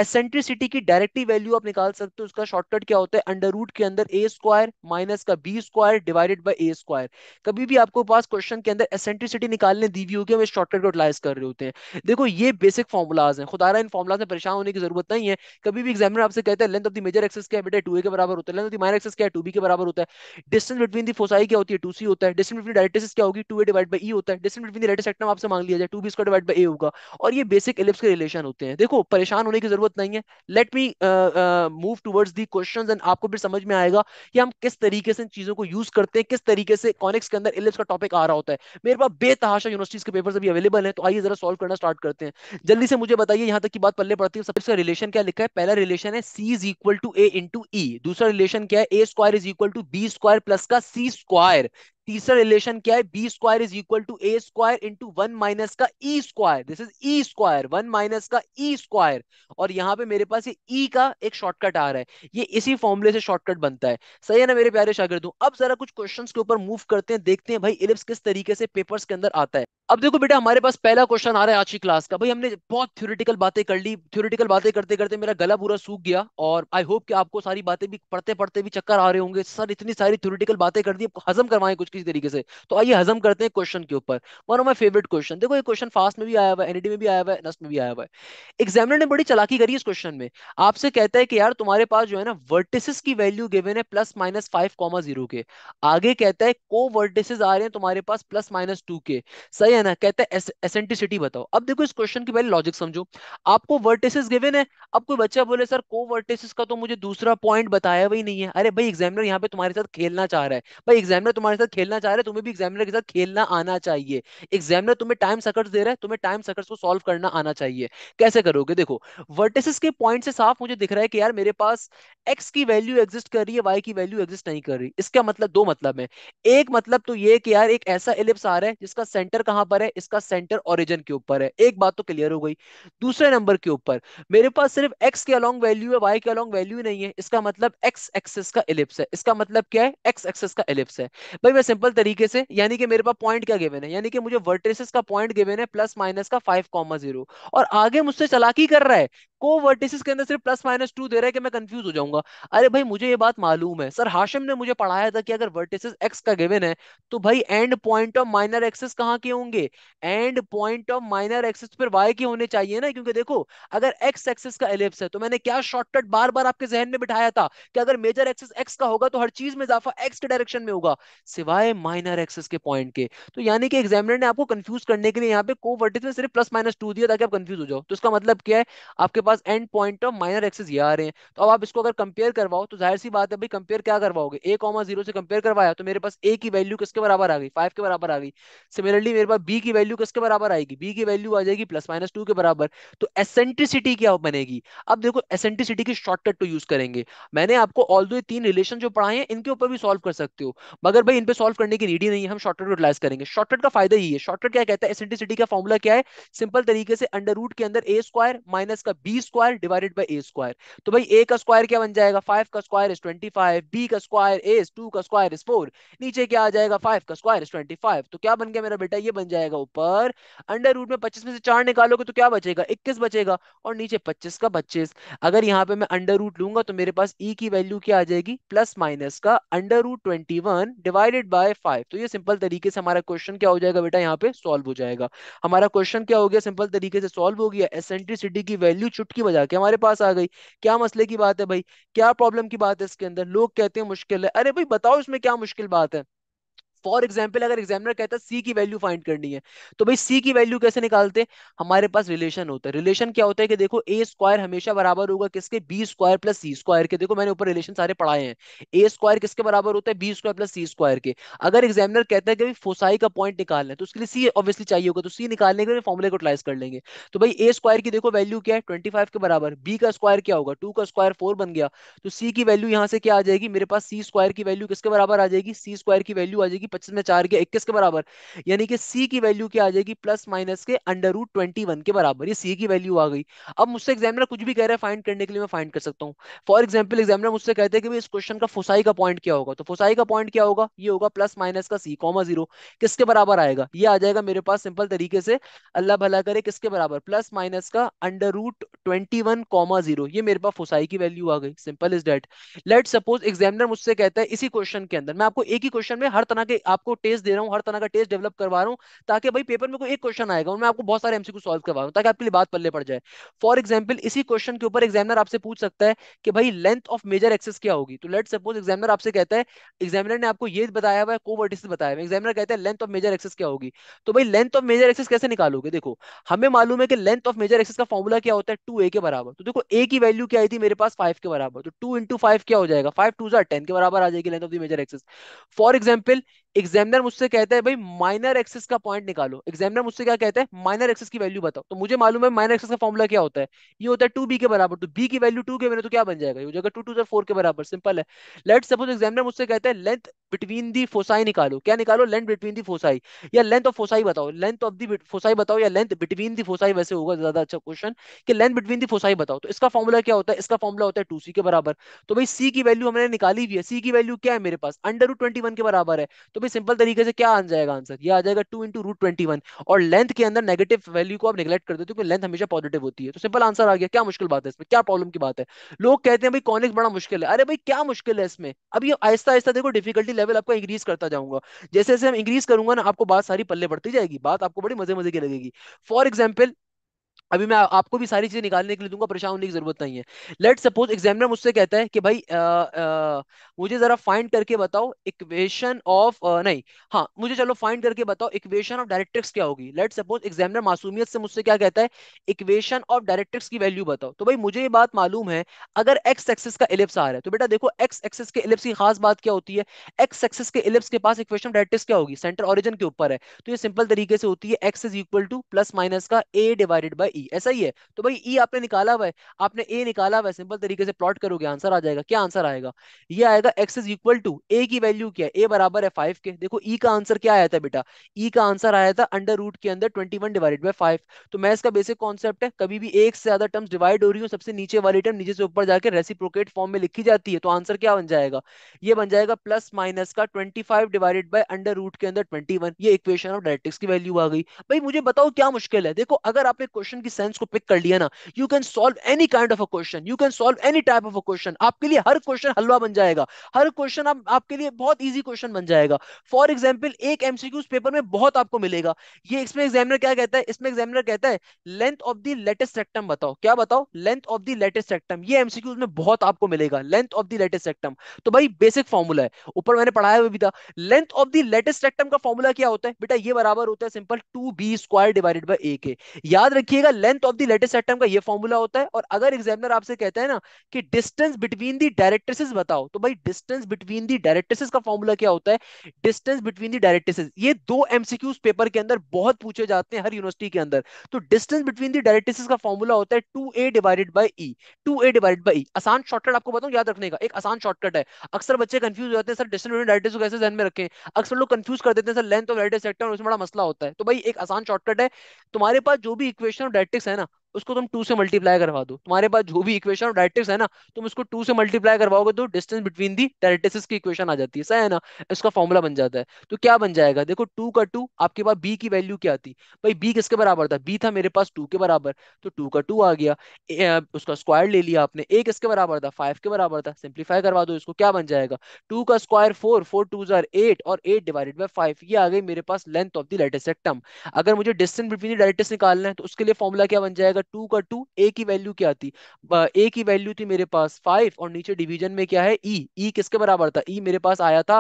एसेंट्रिसिटी की डायरेक्टली वैल्यू आप निकाल सकते हो उसका शॉर्टकट क्या होता है अंडर रूट के अंदर ए स्क्वायर माइनस का B square divided by A square कभी भी आपको पास क्वेश्चन के अंदर एसेंट्रिसिटी निकालने दी हुई होगी हम शॉर्टकट को अटलाइज कर रहे होते हैं देखो ये बेसिक फॉर्मुलाज हैं खुदारा इन फॉर्मुलाज में परेशान होने की जरूरत नहीं है कभी भी एग्जामिनर आपसे कहता है length of the major axis क्या है बेटा टू के बराबर होता है length of the minor axis क्या है टू के बराबर होता है डिस्टेंस बिटवीन दी फोसाई क्या होती है टू होता है डिस्टेंस बिटवीन डायरेक्टेस क्या होगी टू डिवाइड बाई ई होता है distance between the right sector आपसे मांग लिया जाए two B square divide by a होगा और ये बेसिक एलिप्स के रिलेशन होते हैं देखो परेशान होने की जरूरत नहीं है let me move towards the questions and आपको फिर समझ में आएगा कि हम किस तरीके से चीजों को यूज करते हैं किस तरीके से कॉनिक्स के अंदर इलिप्स का टॉपिक आ रहा होता है मेरे पास बेतहाशा यूनिवर्सिटीज के पेपर अभी अवेलेबल है तो आइए जरा सॉल्व करना स्टार्ट करते हैं जल्दी से मुझे बताइए यहां तक की बात पल्ले पड़ती है सबसे रिलेशन क्या लिखा है पहला रिलेशन है सी is equal to a into e दूसरा रिलेशन क्या है a square is equal to B square plus का सी स्क्वायर तीसरा रिलेशन क्या है b square is equal to A square into one minus का e square this is e square one minus का ई e स्क्वायर और यहाँ पे मेरे पास ये e का एक शॉर्टकट आ रहा है ये इसी फॉर्मुले से शॉर्टकट बनता है सही है ना मेरे प्यारे शागिर्दों अब जरा कुछ क्वेश्चन के ऊपर मूव करते हैं देखते हैं भाई इलिप्स किस तरीके से पेपर्स के अंदर आता है अब देखो बेटा हमारे पास पहला क्वेश्चन आ रहा है आज की क्लास का भाई हमने बहुत थ्योरेटिकल बातें कर ली थ्योरेटिकल बातें करते करते मेरा गला पूरा सूख गया और आई होप कि आपको सारी बातें भी पढ़ते पढ़ते भी चक्कर आ रहे होंगे सर इतनी सारी थ्योरेटिकल बातें कर दी हजम करवाएं कुछ कुछ किसी तरीके से तो आइए हजम करते हैं क्वेश्चन के ऊपर one of my favourite question देखो ये क्वेश्चन फास्ट में भी आया हुआ है एनडी में भी आया हुआ है नस्ट में भी आया हुआ है एग्जामिनर ने बड़ी चलाकी करी इस क्वेश्चन में आपसे कहता है कि यार तुम्हारे पास जो है ना वर्टिसेस की वैल्यू गिवेन है plus minus five comma zero के आगे कहता है को वर्टिसेस आ रहे हैं तुम्हारे पास प्लस माइनस टू के सही है ना कहता है एसेंटिसिटी बताओ अब देखो इस क्वेश्चन की पहले लॉजिक समझो आपको वर्टिसेस गिवेन है अब कोई बच्चा बोले सर को वर्टिसेस का तो मुझे दूसरा पॉइंट बताया हुआ ही नहीं है अरे भाई एग्जामिनर यहाँ पे तुम्हारे साथ खेलना चाह रहा है भाई एग्जामिनर तुम्हारे साथ खेलना चाह रहे तुम्हें भी एग्जामिनर के साथ खेलना आना चाहिए एग्जामिनर तुम्हें टाइम सकर्स दे रहा है तुम्हें टाइम सकर्स को सॉल्व करना आना चाहिए कैसे करोगे देखो वर्टिसेस के पॉइंट से साफ मुझे दिख रहा है कि यार मेरे पास एक्स की वैल्यू एग्जिस्ट कर रही है वाई की वैल्यू एग्जिस्ट नहीं कर रही इसका मतलब दो मतलब है एक मतलब तो ये कि यार एक ऐसा एलिप्स आ रहा है जिसका सेंटर कहां पर है इसका सेंटर ओरिजिन के ऊपर है एक बात तो क्लियर हो गई दूसरे नंबर के ऊपर मेरे पास सिर्फ एक्स के अलॉन्ग वैल्यू है वाई के अलॉन्ग वैल्यू नहीं है इसका मतलब एक्स एक्सिस का एलिप्स है इसका मतलब क्या है एक्स एक्सिस का एलिप्स है भाई मैं सिंपल तरीके से यानी कि मेरे पास पॉइंट क्या गिवन है यानी कि मुझे वर्टिसेस का पॉइंट गिवन है प्लस माइनस का फाइव कॉमा जीरो और आगे मुझसे चलाकी कर रहा है को वर्टिसेस के अंदर सिर्फ प्लस माइनस टू दे रहा है कि मैं कंफ्यूज हो जाऊंगा अरे भाई मुझे ये बात मालूम है सर हाशिम ने मुझे पढ़ाया था कि अगर वर्टिसेस एक्स का गिवन है तो भाई end point of minor axis कहाँ के होंगे end point of minor axis फिर वाई के होने चाहिए ना क्योंकि देखो अगर एक्स एक्सेस का एलिप्स है तो मैंने क्या शॉर्टकट बार बार आपके जहन में बिठाया था कि अगर मेजर एक्सेस एक्स का होगा तो हर चीज में इजाफा एक्स के डायरेक्शन में होगा सिवाय बाय माइनर एक्सेस के पॉइंट के तो यानी कि एग्जामिनर ने आपको कंफ्यूज करने के लिए यहाँ पे को वर्टिस में सिर्फ प्लस माइनस टू दिया ताकि आप कंफ्यूज हो जाओ तो इसका मतलब क्या है आपके पास end point of minor axis ये आ रहे हैं तो अब आप इसको अगर कंपेयर करवाओ तो जाहिर सी बात है भाई कंपेयर क्या करवाओगे ए कॉमा जीरो से कंपेयर करवाया तो मेरे पास ए की वैल्यू किसके बराबर आ गई फाइव के बराबर आ गई सिमिलरली मेरे पास बी की वैल्यू किसके बराबर आएगी बी की वैल्यू आ जाएगी प्लस माइनस टू के बराबर तो एसेंट्रिसिटी क्या बनेगी अब देखो एसेंट्रिसिटी की शॉर्टकट टू यूज करेंगे मैंने आपको ऑल दो तीन रिलेशन जो पढ़ाए हैं इनके ऊपर भी सॉल्व कर सकते हो मगर भाई इन पे सॉल्व सॉल्व करने की रेडी नहीं है हम शॉर्टकट को यूटिलाइज करेंगे शॉर्टकट का फायदा ही है शॉर्टकट क्या कहता है एसेंट्रिसिटी का फॉर्मूला क्या है सिंपल तरीके से अंडर रूट के अंदर ए स्क्वायर माइनस का B square divided by A square तो भाई ए का स्क्वायर क्या बन जाएगा फाइव का square is twenty five b का स्क्वायर इज टू का स्क्वायर इज फोर नीचे क्या आ जाएगा फाइव का स्क्वायर इज ट्वेंटी फाइव तो क्या बन गया मेरा बेटा ये बन जाएगा ऊपर अंडर रूट में पच्चीस में से चार निकालोगे तो क्या बचेगा इक्कीस बचेगा और नीचे पच्चीस का पच्चीस अगर यहाँ पे मैं अंडर रूट लूंगा तो मेरे पास ई e की वैल्यू क्या आ जाएगी प्लस माइनस का under root twenty one divided by by five तो ये सिंपल तरीके से हमारा क्वेश्चन क्या हो जाएगा बेटा यहाँ पे सॉल्व हो जाएगा हमारा क्वेश्चन क्या हो गया सिंपल तरीके से सॉल्व हो गया एसेंट्रिसिटी की वैल्यू चुटकी बजा के हमारे पास आ गई क्या मसले की बात है भाई क्या प्रॉब्लम की बात है इसके अंदर लोग कहते हैं मुश्किल है अरे भाई बताओ इसमें क्या मुश्किल बात है फॉर एग्जाम्पल अगर एग्जामिनर कहता है सी की वैल्यू फाइंड करनी है तो भाई सी की वैल्यू कैसे निकालते हमारे पास रिलेशन होता है रिलेशन क्या होता है कि देखो ए स्क्वायर हमेशा बराबर होगा किसके b square plus c square के देखो मैंने ऊपर रिलेशन सारे पढ़ाए हैं ए स्क्वायर किसके बराबर होता है b square plus c square के अगर एग्जामिनर कहता है कि फोसाई का पॉइंट निकालना है तो उसके लिए सी ऑब्वियसली चाहिए होगा तो सी निकालने के लिए फॉर्मुले को यूटिलाइज कर लेंगे तो भाई ए स्क्वायर की देखो वैल्यू क्या है ट्वेंटी के बराबर बी का स्क्वायर क्या होगा टू का स्क्वायर फोर बन गया तो सी की वैल्यू यहाँ से क्या आ जाएगी मेरे पास सी स्क्वायर की वैल्यू किसके बराबर आ जाएगी सी स्क्वायर की वैल्यू आ जाएगी की पच्चीस में चार गया इक्कीस के बराबर यानी कि सी की वैल्यू क्या आ जाएगी प्लस माइनस के अंडर रूट ट्वेंटी वन के बराबर ये सी की वैल्यू आ गई अब मुझसे एग्जामिनर कुछ भी कह रहे हैं फाइंड करने के लिए मैं फाइंड कर सकता हूँ फॉर एग्जाम्पल एग्जामिनर मुझसे कहते हैं कि इस क्वेश्चन का फोसाई का पॉइंट क्या होगा तो फोसाई का पॉइंट क्या होगा ये होगा प्लस माइनस का सी कॉमा जीरो किसके बराबर आएगा ये आ जाएगा मेरे पास सिंपल तरीके से अल्लाह भला करे किसके बराबर प्लस माइनस का under root twenty one comma zero ये मेरे पास फोसाई की वैल्यू आ गई simple is that let suppose examiner मुझसे कहता है इसी क्वेश्चन के अंदर मैं आपको एक ही क्वेश्चन में हर तरह के भाई आपको टेस्ट दे रहा हूँ हर तरह का टेस्ट डेवलप करवा रहा हूँ ताकि भाई पेपर में कोई एक क्वेश्चन आएगा और मैं आपको बहुत सारे एमसीक्यू सॉल्व करवा रहा ताकि आपके लिए बात पल्ले पड़ जाए फॉर एग्जाम्पल इसी क्वेश्चन के ऊपर एग्जामिनर आपसे पूछ सकता है कि भाई लेंथ ऑफ मेजर एक्सेस क्या होगी तो लेट सपोज एग्जामिनर आपसे कहता है एग्जामिनर ने आपको ये बताया हुआ है को वर्टिस बताया हुआ एग्जामिनर कहता है लेंथ ऑफ मेजर एक्सेस क्या होगी तो भाई लेंथ ऑफ मेजर एक्सेस कैसे निकालोगे देखो हमें मालूम है कि लेंथ ऑफ मेजर एक्सेस का फॉर्मूला क्या होता है टू के बराबर तो देखो ए की वैल्यू क्या आई थी मेरे पास फाइव के बराबर तो टू इंटू क्या हो जाएगा फाइव टू जो टेन के बराबर आ जाएगी length of the major axis for example examiner मुझसे कहता है भाई माइनर एक्सेस का पॉइंट निकालो एग्जामिनर मुझसे क्या कहता है माइनर एक्सेस की वैल्यू बताओ तो मुझे मालूम है माइनर एक्सेस का फॉर्मुला क्या होता है ये होता है टू बी के बराबर तो बी की वैल्यू टू के बने तो क्या बन जाएगा ये टू टू फोर के बराबर सिंपल है लेट सपोज एग्जामिनर मुझसे कहते हैं लेंथ बिटवीन दी फोसाई निकालो क्या निकालो लेंथ बिटवीन दी फोसाई या लेंथ ऑफ फोसाई बताओ लेंथ ऑफ दी फोसाई बताओ या लेंथ बिटवीन दी फोसाई वैसे होगा ज्यादा अच्छा क्वेश्चन कि लेंथ बिटवीन दी फोसाई बताओ तो इसका फॉर्मुला क्या होता है इसका फॉर्मुला होता है टू के बराबर तो भाई सी की वैल्यू हमने निकाली हुई है सी की वैल्यू क्या है मेरे पास अंडर के बराबर है तो तो भी सिंपल तरीके से क्या आ जाएगा आंसर ये आ जाएगा two into root twenty one और लेंथ के अंदर नेगेटिव वैल्यू को आप निगलेक्ट कर देते हो लेंथ हमेशा पॉजिटिव होती है तो सिंपल आंसर आ गया क्या मुश्किल बात है इसमें क्या प्रॉब्लम की बात है लोग कहते हैं भाई कॉनिक्स बड़ा मुश्किल है अरे भाई क्या मुश्किल है इसमें अब ये आहिस्ता आहिस्ता देखो डिफिकल्टी लेवल आपका इंक्रीज करता जाऊंगा जैसे जैसे हम इंक्रीज करूंगा ना आपको बात सारी पल्ले पड़ती जाएगी बात आपको बड़ी मजे मजे की लगेगी फॉर एग्जाम्पल अभी मैं आपको भी सारी चीजें निकालने के लिए दूंगा परेशान होने की जरूरत नहीं है लेट सपोज एग्जामिनर मुझसे कहता है कि भाई आ, आ, मुझे जरा फाइंड करके बताओ इक्वेशन ऑफ नहीं हाँ मुझे चलो फाइंड करके बताओ इक्वेशन ऑफ डायरेक्ट्रिक्स क्या होगी लेट सपोज एग्जामिनर मासूमियत से मुझसे क्या कहता है इक्वेशन ऑफ डायरेक्ट्रिक्स की वैल्यू बताओ तो भाई मुझे ये बात मालूम है अगर एक्स एक्सेस का इलिप्स आ रहा है तो बेटा देखो एक्स एक्सेस के इलिप्स की खास बात क्या होती है एक्स एक्सेस के इलिप्स के पास इक्वेशन ऑफ डायरेक्ट्रिक्स क्या होगी सेंटर ऑरिजन के ऊपर है तो ये सिंपल तरीके से होती है x is equal to plus minus का ए डिवाइडेड बाई ई e, ऐसा ही है तो भाई ई e आपने निकाला हुआ है आपने ए निकाला हुआ है सिंपल तरीके से प्लॉट करोगे आंसर आ जाएगा क्या आंसर आएगा ये आएगा x is equal to a की वैल्यू क्या है ए बराबर है फाइव के देखो ई e का आंसर क्या आया था बेटा ई e का आंसर आया था अंडर रूट के अंदर twenty one divided by five तो मैं इसका बेसिक कॉन्सेप्ट है कभी भी एक से ज्यादा टर्म्स डिवाइड हो रही हूँ सबसे नीचे वाली टर्म नीचे से ऊपर जाकर रेसिप्रोकेट फॉर्म में लिखी जाती है तो आंसर क्या बन जाएगा ये बन जाएगा प्लस माइनस का twenty five divided by under root के अंदर ट्वेंटी वन ये इक्वेशन ऑफ डायरेक्टिक्स की वैल्यू आ गई भाई मुझे बताओ क्या मुश्किल है देखो अगर आपने क्वेश्चन भी सेंस को पिक कर लिया ना you can solve any kind of a question you can solve any type of a question आपके लिए हर क्वेश्चन हलवा बन जाएगा हर क्वेश्चन आप, आपके लिए बहुत ईजी क्वेश्चन बन जाएगा फॉर एग्जाम्पल एक एमसीक्यू पेपर में बहुत आपको मिलेगा ये इसमें एग्जामिनर क्या कहता है इसमें एग्जामिनर कहता है length of the latus rectum बताओ क्या बताओ length of the latus rectum ये एमसीक्यू में बहुत आपको मिलेगा length of the latus rectum तो भाई बेसिक फॉर्मूला है ऊपर मैंने पढ़ाया हुआ भी था length of the latus rectum का फॉर्मूला क्या होता है बेटा ये बराबर होता है simple two B square divided by ए के याद रखिएगा length of the latus rectum का ये फॉर्मूला होता है और अगर एग्जामिनर आपसे कहता है ना कि डिस्टेंस बिटवीन दी डायरेक्ट्रेसेस बताओ तो भाई डिस्टेंस बिटवीन दी डायरेक्ट्रेसेस का फॉर्मूला क्या होता है डिस्टेंस बिटवीन दी डायरेक्ट्रेसेस ये दो एमसीक्यूज पेपर के अंदर बहुत पूछे जाते हैं हर यूनिवर्सिटी के अंदर तो डिस्टेंस बिटवीन दी डायरेक्ट्रेसेस का फॉर्मूला होता है two A divided by e two A divided by e आसान शॉर्टकट आपको बताऊं याद रखने का एक आसान शॉर्टकट है अक्सर बच्चे कंफ्यूज हो जाते हैं सर डिस्टेंस बिटवीन डायरेक्ट्रेस को कैसे ध्यान में रखें अक्सर लोग कंफ्यूज कर देते हैं sir length of latus rectum उसमें बड़ा मसला होता है तो भाई एक आसान शॉर्टकट है तुम्हारे पास जो भी इक्वेशन प्रैक्टिस है ना उसको तुम टू से मल्टीप्लाई करवा दो तुम्हारे पास जो भी इक्वेशन और डायरेक्टिव्स है ना तुम उसको टू से मल्टीप्लाई करवाओगे तो डिस्टेंस बिटवीन दी डायरेक्टिव्स की इक्वेशन आ जाती है सही है ना इसका फॉर्मूला बन जाता है तो क्या बन जाएगा देखो टू का टू आपके पास बी की वैल्यू क्या आती भाई बी किसके बराबर था बी था मेरे पास टू के बराबर तो टू का टू आ गया ए, उसका स्क्वायर ले लिया आपने ए किसके बराबर था फाइव के बराबर था सिंप्लीफाई करवा दो इसको क्या बन जाएगा टू का स्क्वायर फोर फोर टू जार एट और एट डिवाइडेड बाई फाइव ये आ गई मेरे पास लेंथ ऑफ द लेटेस्ट टर्म अगर मुझे डिस्टेंस बिटवीन डायरेक्टिस निकालना है तो उसके लिए फॉर्मूला क्या बन जाएगा का टू का टू ए की वैल्यू क्या आती ए की वैल्यू थी मेरे पास फाइव और नीचे डिवीजन में क्या है ई e. ई e किसके बराबर था ई e मेरे पास आया था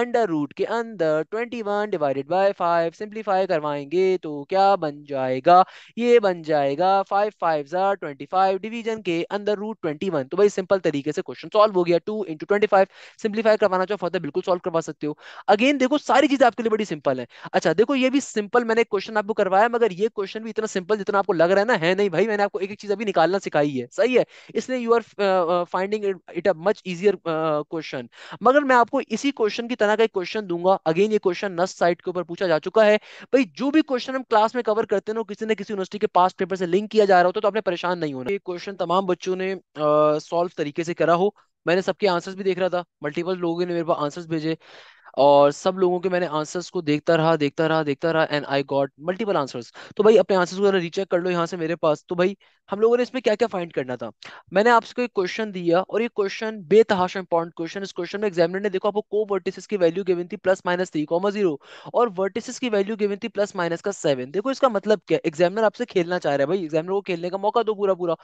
अंडर रूट के अंदर twenty one divided by five simplify करवाएंगे तो क्या बन जाएगा ये बन जाएगा फाइव फाइव जार ट्वेंटी फाइव डिवीजन के अंदर रूट ट्वेंटी वन तो भाई सिंपल तरीके से क्वेश्चन सॉल्व हो गया two into twenty five simplify करवाना चाहो फर्दर बिल्कुल सॉल्व करवा सकते हो अगेन देखो सारी चीजें आपके लिए बड़ी सिंपल है अच्छा देखो ये भी सिंपल मैंने क्वेश्चन आपको करवाया मगर ये क्वेश्चन भी इतना सिंपल जितना आपको लग रहा है ना है नहीं भाई मैंने आपको एक एक चीज अभी निकालना सिखाई है सही है इसलिए you are finding it a much easier question मगर मैं आपको इसी क्वेश्चन की तरह का एक क्वेश्चन दूंगा अगेन ये क्वेश्चन नस साइट के ऊपर पूछा जा चुका है भाई जो भी क्वेश्चन हम क्लास में कवर करते हैं किसी न किसी यूनिवर्सिटी के पास पेपर से लिंक किया जा रहा होता तो आपने परेशान नहीं होना ये क्वेश्चन तमाम बच्चों ने सॉल्व uh, तरीके से करा हो मैंने सबके आंसर्स भी देख रहा था मल्टीपल लोगों ने मेरे पास आंसर्स भेजे और सब लोगों के मैंने आंसर्स को देखता रहा देखता रहा देखता रहा and I got multiple answers तो भाई अपने आंसर्स को रीचेक कर लो यहाँ से मेरे पास तो भाई हम लोगों ने इसमें क्या क्या फाइंड करना था मैंने आपको एक क्वेश्चन दिया और ये क्वेश्चन बेतहाशा इंपॉर्टेंट क्वेश्चन इस क्वेश्चन में एग्जामिनर ने देखो आपको को वर्टिसेस की वैल्यू गिवन थी plus minus three comma zero और वर्टिसेस की वैल्यू गिवन थी प्लस माइनस का सेवन देखो इसका मतलब क्या एग्जामिनर आपसे खेलना चाह रहे हैं भाई एग्जामिनर को खेलने का मौका दो पूरा पूरा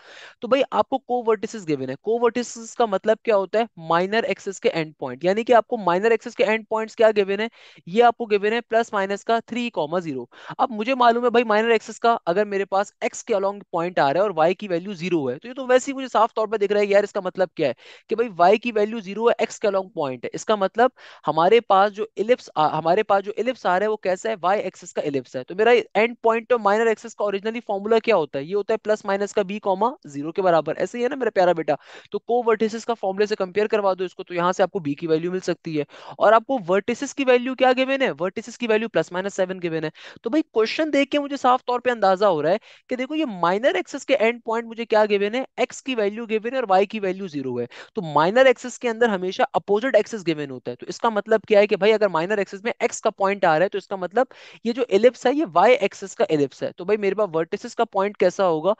तो भाई आपको को वर्टिसेस गिवन है को वर्टिसेस का मतलब क्या होता है माइनर एक्सेस के एंड पॉइंट यानी कि आपको माइनर एक्सेस के एंड पॉइंट्स क्या गिवन है ये आपको गिवन है प्लस माइनस का थ्री कॉमा जीरो अब मुझे मालूम है भाई माइनर एक्सेस का अगर मेरे पास एक्स के अलॉन्ग पॉइंट आ रहा है और वाई की वैल्यू जीरो है तो ये तो वैसे ही मुझे साफ तौर पर दिख रहा है यार इसका मतलब क्या है कि भाई वाई की वैल्यू जीरो है एक्स के अलॉन्ग पॉइंट है इसका मतलब हमारे पास जो इलिप्स हमारे पास जो इलिप्स आ रहा है वो कैसा है वाई एक्सेस का इलिप्स है तो मेरा end point of minor axis का ओरिजिनली फॉर्मूला क्या होता है ये होता है प्लस माइनस का बी कॉमा जीरो के बराबर ऐसे ही है ना मेरा प्यारा बेटा तो को वर्टिसेस का फॉर्मूले से कंपेयर करवा दो इसको तो यहाँ से आपको बी की वैल्यू मिल सकती है और आपको वर्टिसेस की वैल्यू क्या गिवन है वर्टिसेस की value plus minus seven given है तो भाई क्वेश्चन देख के मुझे साफ तौर पे अंदाजा हो रहा है कि देखो ये माइनर एक्सेस के एंड पॉइंट मुझे क्या गिवन है एक्स की वैल्यू गिवन है और वाई की वैल्यू जीरो है तो माइनर एक्सेस के अंदर हमेशा अपोजिट एक्सेस गिवन होता है तो इसका मतलब क्या है कि भाई अगर माइनर एक्सेस में एक्स का पॉइंट आ रहा है तो इसका मतलब ये जो एलिप्स है ये वाई एक्सेस का एलिप्स है तो भाई मेरे पास वर्टिसेस का पॉइंट कैसा होगा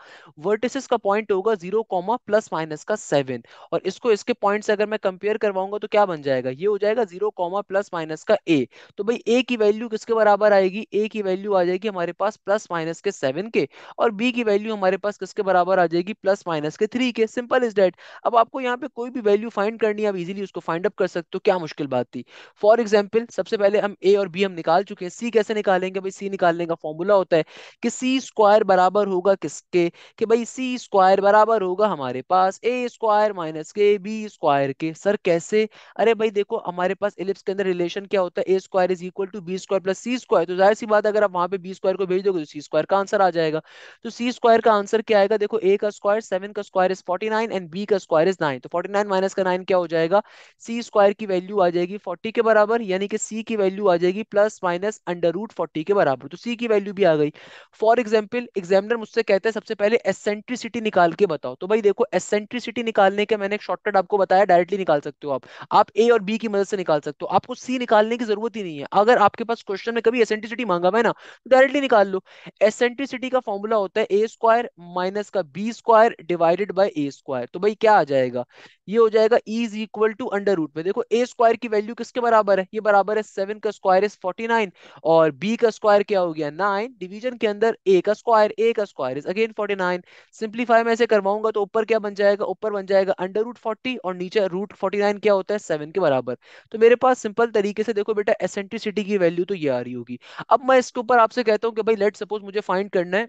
वर्टिसेस का पॉइंट होगा जीरो कॉमा प्लस माइनस का सेवन और इसको इसके पॉइंट से अगर मैं कंपेयर करवाऊंगा तो क्या बन जाएगा ये हो जाएगा जीरो कॉमा प्लस माइनस का ए तो भाई ए की वैल्यू किसके बराबर आएगी ए की वैल्यू आ जाएगी हमारे पास प्लस माइनस के सेवन के और बी की वैल्यू हमारे पास किसके बराबर आ जाएगी प्लस माइनस के थ्री के सिंपल इज डेट अब आपको यहाँ पे कोई भी वैल्यू फाइंड करनी है आप इजिली उसको फाइंड अप कर सकते हो क्या मुश्किल बात थी फॉर एग्जाम्पल सबसे पहले हम ए और बी हम निकाल चुके हैं सी कैसे निकालेंगे भाई सी निकालने का फॉर्मूला होता है कि सी स्क्वायर बराबर होगा किसके कि भाई सी स्क्वायर बराबर होगा हमारे पास ए स्क्वायर माइनस के बी स्क्वायर के सर कैसे अरे भाई देखो हमारे पास एलिप्स के अंदर अंदर रिलेशन क्या होता है a square is equal to B square plus c square तो जाहिर सी बात अगर आप वहां पे बी स्क्वायर को भेज दोगे तो सी स्क्वायर का आंसर आ जाएगा तो सी स्क्वायर का आंसर क्या आएगा देखो ए का स्क्वायर सेवन का square is forty nine and b का स्क्वायर इज नाइन तो फोर्टी नाइन माइनस का नाइन क्या हो जाएगा सी स्क्वायर की वैल्यू आ जाएगी फोर्टी के बराबर यानी कि सी की वैल्यू आ जाएगी plus minus under root forty के बराबर तो सी की वैल्यू भी आ गई फॉर एग्जाम्पल एग्जामिनर मुझसे कहते हैं सबसे पहले एसेंट्रिसिटी निकाल के बताओ तो भाई देखो एसेंट्रिसिटी निकालने के मैंने एक शॉर्टकट आपको बताया डायरेक्टली निकाल सकते हो आप आप ए और बी की मदद से निकाल सकते हो आपको आपको सी निकालने की जरूरत ही नहीं है अगर आपके पास क्वेश्चन में कभी एसेंट्रिसिटी मांगा हुआ है ना तो डायरेक्टली निकाल लो एसेंट्रिसिटी का फॉर्मूला होता है ए स्क्वायर माइनस का B square divided by A square तो भाई क्या आ जाएगा ये हो जाएगा is equal to under root में देखो ए स्क्वायर की वैल्यू किसके बराबर है ये बराबर है सेवन का स्क्वायर इज फोर्टी नाइन और बी का स्क्वायर क्या हो गया नाइन डिवीजन के अंदर ए का स्क्वायर ए का square is again forty nine simplify में ऐसे करवाऊंगा तो ऊपर क्या बन जाएगा ऊपर बन जाएगा अंडर रूट फोर्टी और नीचे रूट फोर्टी नाइन क्या होता है सेवन के बराबर तो मेरे पास सिंपल सिंपल तरीके से देखो बेटा एसेंट्रिसिटी की वैल्यू तो ये आ रही होगी अब मैं इसके ऊपर आपसे कहता हूँ कि भाई लेट सपोज मुझे फाइंड करना है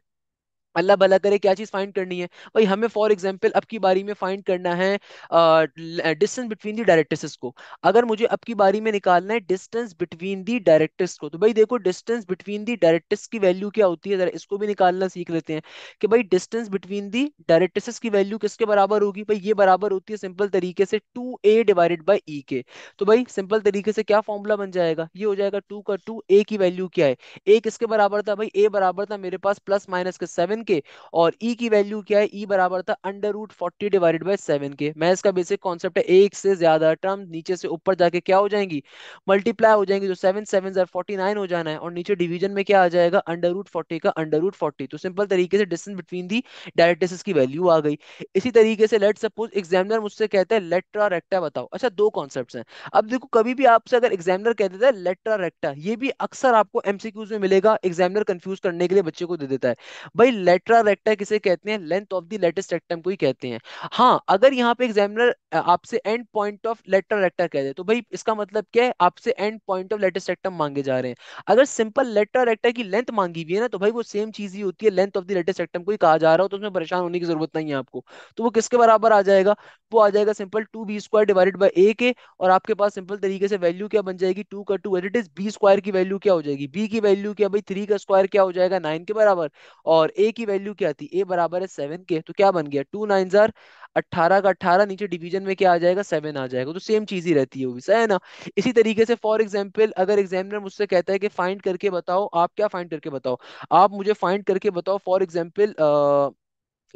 अल्लाह भला करे क्या चीज़ फाइंड करनी है भाई हमें फॉर एग्जांपल अब की बारी में फाइंड करना है डिस्टेंस बिटवीन दी डायरेक्टर्स को अगर मुझे अब की बारी में निकालना है डिस्टेंस बिटवीन दी डायरेक्टर्स को तो भाई देखो डिस्टेंस बिटवीन दी डायरेक्टर्स की वैल्यू क्या होती है जरा इसको भी निकालना सीख लेते हैं कि भाई डिस्टेंस बिटवीन दी डायरेक्टर्स की वैल्यू किसके बराबर होगी भाई ये बराबर होती है सिंपल तरीके से टू ए डिवाइडेड बाई ई के तो भाई सिंपल तरीके से क्या फॉर्मूला बन जाएगा ये हो जाएगा टू का टू ए की वैल्यू क्या है ए किसके बराबर था भाई ए बराबर था मेरे पास प्लस माइनस के सेवन के और ई e की वैल्यू क्या है ई e बराबर था under root forty divided by seven के मैथ्स का बेसिक कॉन्सेप्ट है एक से ज्यादा टर्म नीचे से ऊपर जाके क्या हो जाएंगी मल्टीप्लाई हो जाएंगी जो सेवन सेवन जर फोर्टी नाइन हो जाना है और नीचे डिवीजन में क्या आ जाएगा अंडर रूट फोर्टी का अंडर रूट फोर्टी तो सिंपल तरीके से डिस्टेंस बिटवीन दी डायरेक्ट की वैल्यू आ गई इसी तरीके से लेट सपोज एग्जामिनर मुझसे कहते हैं लेट्रा रेक्टा बताओ अच्छा दो कॉन्सेप्ट है अब देखो कभी भी आपसे अगर एग्जामिनर कहते देता लेट्रा रेक्टा ये भी अक्सर आपको एमसीक्यूज में मिलेगा एग्जामिनर कंफ्यूज करने के लिए बच्चे को दे देता है भाई लेटरा रेक्टा किसे कहते हैं length of the latus rectum को ही कहते हैं हाँ अगर यहाँ पे एग्जामिनर आपसे end point of latera recta कह दे तो भाई इसका मतलब क्या है आपसे end point of latus rectum मांगे जा रहे हैं अगर सिंपल लेटरा रेक्टा की लेंथ मांगी हुई है ना तो भाई वो सेम चीज ही होती है length of the latus rectum को ही कहा जा रहा हो तो उसमें परेशान होने की जरूरत नहीं है आपको तो वो किसके बराबर आ जाएगा वो आ जाएगा simple two B square divided by ए के और आपके पास सिंपल तरीके से वैल्यू क्या बन जाएगी टू का two it is B square की वैल्यू क्या हो जाएगी बी की वैल्यू क्या भाई थ्री का स्क्वायर क्या हो जाएगा नाइन के बराबर और ए की वैल्यू क्या थी ए बराबर है सेवन के तो क्या बन गया टू नाइन जार अट्ठारह का अट्ठारह नीचे डिवीजन में क्या आ जाएगा सेवन आ जाएगा तो सेम चीज ही रहती है सही है ना इसी तरीके से फॉर एग्जाम्पल अगर एग्जामिनर मुझसे कहता है कि फाइंड करके बताओ आप क्या फाइंड करके बताओ आप मुझे फाइंड करके बताओ for example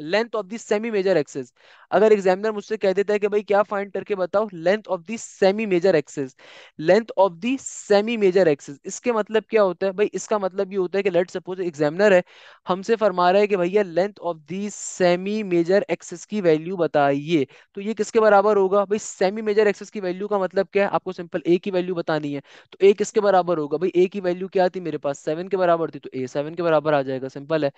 length of the semi major axis अगर एग्जामिनर मुझसे कह देता है कि भाई क्या फाइंड करके बताओ length of the semi major axis length of the semi major axis इसके मतलब क्या होता है भाई इसका मतलब ये होता है कि लेट सपोज एग्जामिनर है हमसे फरमा रहा है कि भैया length of the semi major axis की वैल्यू बताइए तो ये किसके बराबर होगा भाई सेमी मेजर एक्सेस की वैल्यू का मतलब क्या है आपको सिंपल ए की वैल्यू बतानी है तो ए किसके बराबर होगा भाई ए की वैल्यू क्या थी मेरे पास सेवन के बराबर थी तो ए सेवन के बराबर आ जाएगा सिंपल है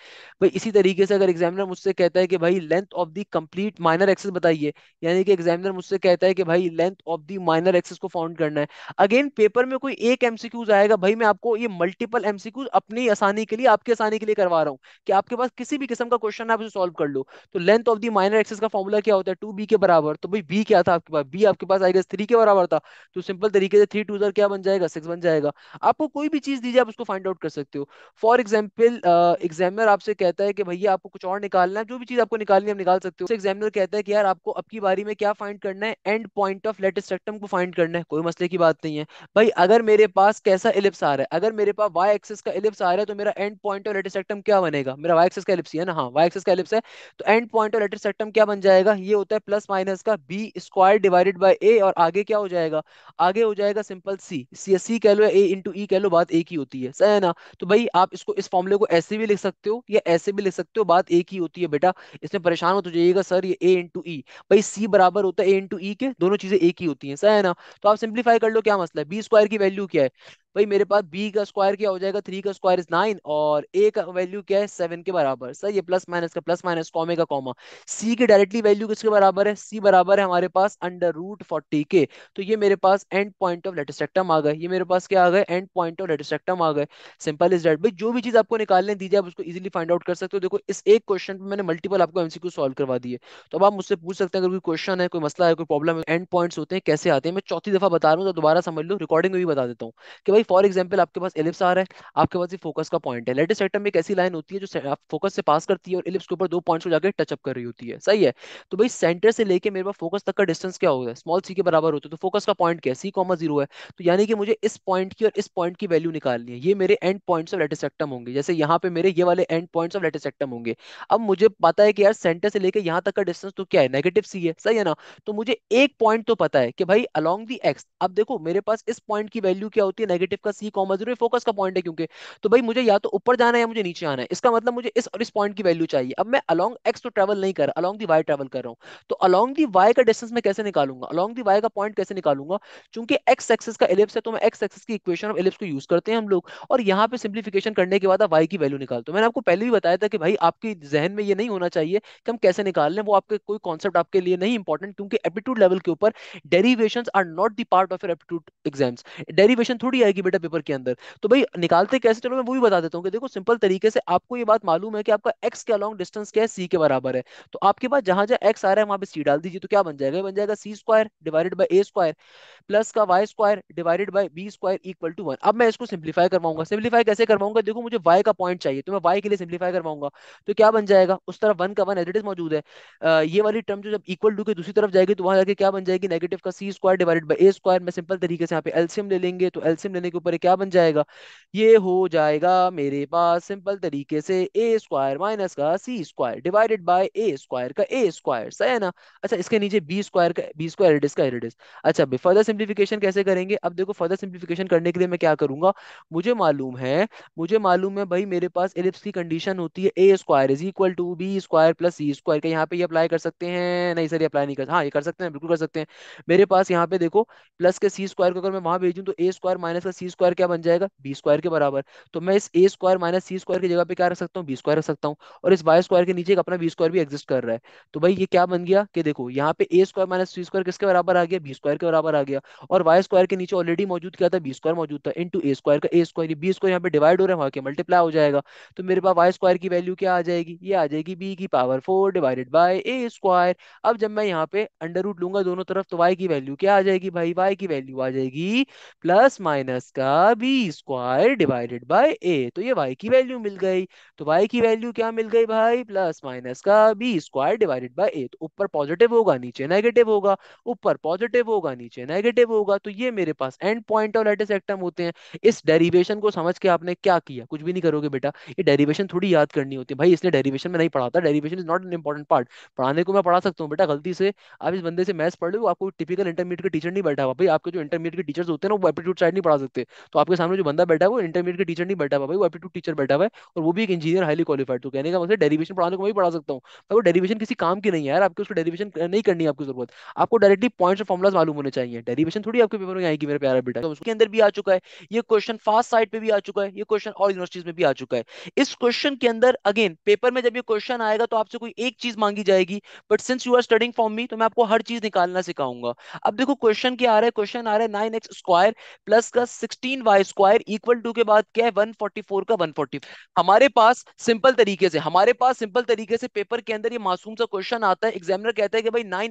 भाई इसी तरीके से अगर एग्जामिनर मुझसे कहता है कि भाई length of the complete minor axis बताइए यानी कि एग्जामिनर मुझसे कहता है कि भाई length of the minor axis को फाउंड करना है अगेन पेपर में कोई एक एमसीक्यूज आएगा भाई मैं आपको ये मल्टीपल एमसीक्यूज अपनी आसानी के लिए आपकी आसानी के लिए करवा रहा हूँ कि आपके पास किसी भी किस्म का क्वेश्चन आप इसे सॉल्व कर लो तो length of the minor axis का फॉर्मूला क्या होता है टू के बराबर तो भाई बी क्या था आपके पास बी आपके पास आएगा थ्री के बराबर था तो सिंपल तरीके से थ्री टू जर क्या बन जाएगा सिक्स बन जाएगा आपको कोई भी चीज दीजिए आप उसको फाइंड आउट कर सकते हो फॉर एग्जाम्पल एग्जामिनर आपसे कहता है कि भैया आपको कुछ और निकालना है जो भी चीज आपको निकालनी है आप निकाल सकते हो तो एग्जामिनर कहता है कि यार आपको अब की बारी में क्या फाइंड करना है end point of latus rectum को फाइंड करना है कोई मसले की बात नहीं है भाई अगर मेरे पास कैसा इलिप्स आ रहा है अगर मेरे पास वाई एक्सेस का इलिप्स आ रहा है तो मेरा end point of latus rectum क्या बनेगा मेरा वाई एक्सेस का इलिप्स है ना हाँ वाई एक्सेस का इलिप्स है तो end point of latus rectum क्या बन जाएगा ये होता है प्लस माइनस का B square divided by a और आगे क्या हो जाएगा आगे हो जाएगा सिंपल सी सी सी कह लो ए इंटू ई कह लो बात एक ही होती है सही है ना तो भाई आप इसको इस फॉर्मुले को ऐसे भी लिख सकते हो या ऐसे भी लिख सकते हो बात एक ही होती है बेटा इसमें परेशान हो हो जाइएगा सर ये ए इंटू ई भाई सी बराबर होता है ए इंटू ई के दोनों चीजें एक ही होती है सर है ना तो आप सिंप्लीफाई कर लो क्या मसला है बी स्क्वायर की वैल्यू क्या है भाई मेरे पास बी का स्क्वायर क्या हो जाएगा थ्री का स्क्वायर इज नाइन और ए का वैल्यू क्या है सेवन के बराबर सर ये प्लस माइनस का प्लस माइनस कॉमे का कॉमा सी की डायरेक्टली वैल्यू किसके बराबर है सी बराबर है हमारे पास अंडर रूट फोर्टी के तो ये मेरे पास एंड पॉइंट ऑफ लेटेस्टेक्टम आ गए ये मेरे पास क्या आ गए एंड पॉइंट ऑफ लेटेस्टेक्टम आ गए सिंपल इज डेट भाई जो भी चीज आपको निकालने दीजिए आप उसको इजिली फाइंड आउट कर सकते हो देखो इस एक क्वेश्चन पर मैंने मल्टीपल आपको एमसीक्यू सॉल्व करवा दिए तो अब आप मुझसे पूछ सकते हैं अगर कोई क्वेश्चन है कोई मसला है कोई प्रॉब्लम है एंड पॉइंट होते हैं कैसे आते हैं मैं चौथी दफा बता रहा हूँ तो दोबारा समझ लो रिकॉर्डिंग में भी बता देता हूँ कि भाई भाई फॉर एग्जाम्पल आपके पास एलिप्स आ रहा है आपके पास ये फोकस का पॉइंट है लेटेस्ट आइटम में एक ऐसी लाइन होती है जो फोकस से पास करती है और एलिप्स के ऊपर दो पॉइंट्स को जाकर टचअप कर रही होती है सही है तो भाई सेंटर से लेके मेरे पास फोकस तक का डिस्टेंस क्या होता है स्मॉल सी के बराबर होता है तो फोकस का पॉइंट क्या है सी कॉमा जीरो है तो यानी कि मुझे इस पॉइंट की और इस पॉइंट की वैल्यू निकालनी है ये मेरे end points of latus rectum होंगे जैसे यहाँ पे मेरे ये वाले end points of latus rectum होंगे अब मुझे पता है कि यार सेंटर से लेकर यहाँ तक का डिस्टेंस तो क्या है नेगेटिव सी है सही है ना तो मुझे एक पॉइंट तो पता है कि भाई अलॉन्ग दी एक्स अब देखो मेरे पास इस पॉइंट की वैल्यू क्या होती है नेगेटिव टिप का सी कॉमा जरूरी फोकस का पॉइंट है क्योंकि तो भाई मुझे या तो ऊपर जाना है या मुझे नीचे आना है इसका मतलब मुझे इस और इस पॉइंट की वैल्यू चाहिए अब मैं अलॉन्ग एक्स तो ट्रेवल नहीं कर अलॉन्ग दी वाई ट्रेवल कर रहा हूँ तो अलॉन्ग दी वाई का डिस्टेंस मैं कैसे निकालूंगा अलॉन्ग दी वाई का पॉइंट कैसे निकालूंगा चूंकि एक्स एक्सेस का एलिप्स है तो मैं एक्स एक्सेस की इक्वेशन ऑफ एलिप्स को यूज करते हैं हम लोग और यहाँ पे सिंप्लीफिकेशन करने के बाद वाई की वैल्यू निकालते हो मैंने आपको पहले भी बताया था कि भाई आपके जहन में ये नहीं होना चाहिए कि हम कैसे निकाल लें वो आपके कोई कॉन्सेप्ट आपके लिए नहीं इंपॉर्टेंट क्योंकि एप्टीट्यूड लेवल के ऊपर derivation are not the part of your aptitude exams derivation थोड़ी आएगी जाएगी बेटा पेपर के अंदर तो भाई निकालते कैसे चलो मैं वो भी बता देता हूँ कि देखो सिंपल तरीके से आपको ये बात मालूम है कि आपका एक्स का लॉन्ग डिस्टेंस क्या है सी के बराबर है तो आपके पास जहां जहां एक्स आ रहा है वहां पर सी डाल दीजिए तो क्या बन जाएगा बन जाएगा c square divided by A square plus का Y square divided by B square equal to one अब मैं इसको सिंप्लीफाई करवाऊंगा सिंप्लीफाई कैसे करवाऊंगा देखो मुझे वाई का पॉइंट चाहिए तो मैं वाई के लिए सिंप्लीफाई करवाऊंगा तो क्या बन जाएगा उस तरफ वन का वन एज इट इज मौजूद है ये वाली टर्म जो जब इक्वल टू के दूसरी तरफ जाएगी तो वहां जाके क्या बन जाएगी नेगेटिव का c square divided by A square मैं सिंपल तरीके से यहाँ पे एल्सियम ले लेंगे तो एल्सियम लेने के ऊपर क्या बन जाएगा ये हो जाएगा मेरे पास सिंपल तरीके से ए स्क्वायर माइनस का c square divided by A square का ए स्क्वायर सही है ना अच्छा इसके नीचे बी स्क्वायर का बी स्क्वायर इट का इट अच्छा अभी फर्दर सिंप्लीफिकेशन कैसे करेंगे अब देखो फर्दर सिंप्लीफिकेशन करने के लिए मैं क्या करूंगा मुझे मालूम है मुझे मालूम है भाई मेरे पास एलिप्स की कंडीशन होती है a square is equal to B square plus c square का यहाँ पे ये अप्लाई कर सकते हैं नहीं सर ये अप्लाई नहीं कर हाँ ये कर सकते हैं बिल्कुल कर सकते हैं मेरे पास यहाँ पे देखो प्लस के सी स्क्वायर को अगर मैं वहां भेजूँ तो ए स्क्वायर माइनस का सी स्क्वायर क्या बन जाएगा बी स्क्वायर के बराबर तो मैं इस a square minus c square की जगह पे क्या रख सकता हूँ बी स्क्वायर रख सकता हूँ और इस वाई स्क्वायर के नीचे अपना बी स्क्वायर भी एग्जिस्ट कर रहा है तो भाई ये क्या बन गया कि देखो यहाँ पे a square minus c square किसके बराबर आ गया बी स्क्वायर के बराबर आ गया और वाई स्क्वायर के नीचे ऑलरेडी मौजूद क्या था बी स्क्वायर मौजूद था इंटू ए स्क्वायर का ए स्क्वायर बी स्क्वायर यहाँ पे डिवाइड हो रहा है वहाँ के मल्टीप्लाई हो जाएगा तो मेरे पास वाई स्क्वायर की वैल्यू क्या आ जाएगी ये आ जाएगी बी की power four divided by A square अब जब मैं यहाँ पे अंडर रूट लूंगा दोनों तरफ तो वाई की वैल्यू क्या आ जाएगी भाई वाई की वैल्यू आ जाएगी प्लस माइनस इसका भी स्क्वायर डिवाइडेड बाय ए तो ये वाई की वैल्यू मिल गई तो वाई की वैल्यू क्या मिल गई भाई प्लस माइनस का B square divided by a तो ऊपर पॉजिटिव होगा नीचे नेगेटिव होगा ऊपर पॉजिटिव होगा नीचे नेगेटिव होगा तो ये मेरे पास एंड पॉइंट और लेटेस्ट एक्टम होते हैं इस डेरिवेशन को समझ के आपने क्या किया कुछ भी नहीं करोगे बेटा ये डेरिवेशन थोड़ी याद करनी होती है भाई इसने डेरिवेशन में नहीं पढ़ाता derivation is not an important part पढ़ाने को मैं पढ़ा सकता हूँ बेटा गलती से आप इस बंदे से मैथ्स पढ़ लो आपको टिपिकल इंटरमीडिएट के टीचर नहीं बैठा हुआ भाई आपके जो इंटरमीडिएट के टीचर्स होते हैं ना वो एप्टीट्यूड साइड नहीं पढ़ा सकते सकते तो आपके सामने जो बंदा बैठा है वो इंटरमीडिएट का टीचर नहीं बैठा हुआ भाई वो एप्टीट्यूड टीचर बैठा हुआ है और वो भी एक इंजीनियर हाईली क्वालिफाइड तो कहने का मतलब डेरिवेशन पढ़ाने को मैं पढ़ा सकता हूँ वो डेरिवेशन किसी काम की नहीं है यार आपको उसको डेरिवेशन नहीं करनी है आपकी जरूरत आपको डायरेक्टली पॉइंट और फॉर्मुलाज मालूम होने चाहिए डेरिवेशन थोड़ी आपके पेपर में आएगी मेरे प्यारा बेटा तो उसके अंदर भी आ चुका है ये क्वेश्चन फास्ट साइड पे भी आ चुका है ये क्वेश्चन और यूनिवर्सिटीज में भी आ चुका है इस क्वेश्चन के अंदर अगेन पेपर में जब ये क्वेश्चन आएगा तो आपसे कोई एक चीज मांगी जाएगी but since you are studying from me तो मैं आपको हर चीज निकालना सिखाऊंगा अब देखो क्वेश्चन क्या आ रहा है क्वेश्चन आ रहा है नाइन एक्स स्क्वायर प्लस का सिक्सटीन वाई स्क्वायर टू के बाद क्या है 144 का हमारे पास सिंपल तरीके से हमारे पास सिंपल तरीके से पेपर के अंदर ये मासूम सा क्वेश्चन आता है एग्जामिनर कहता है कि भाई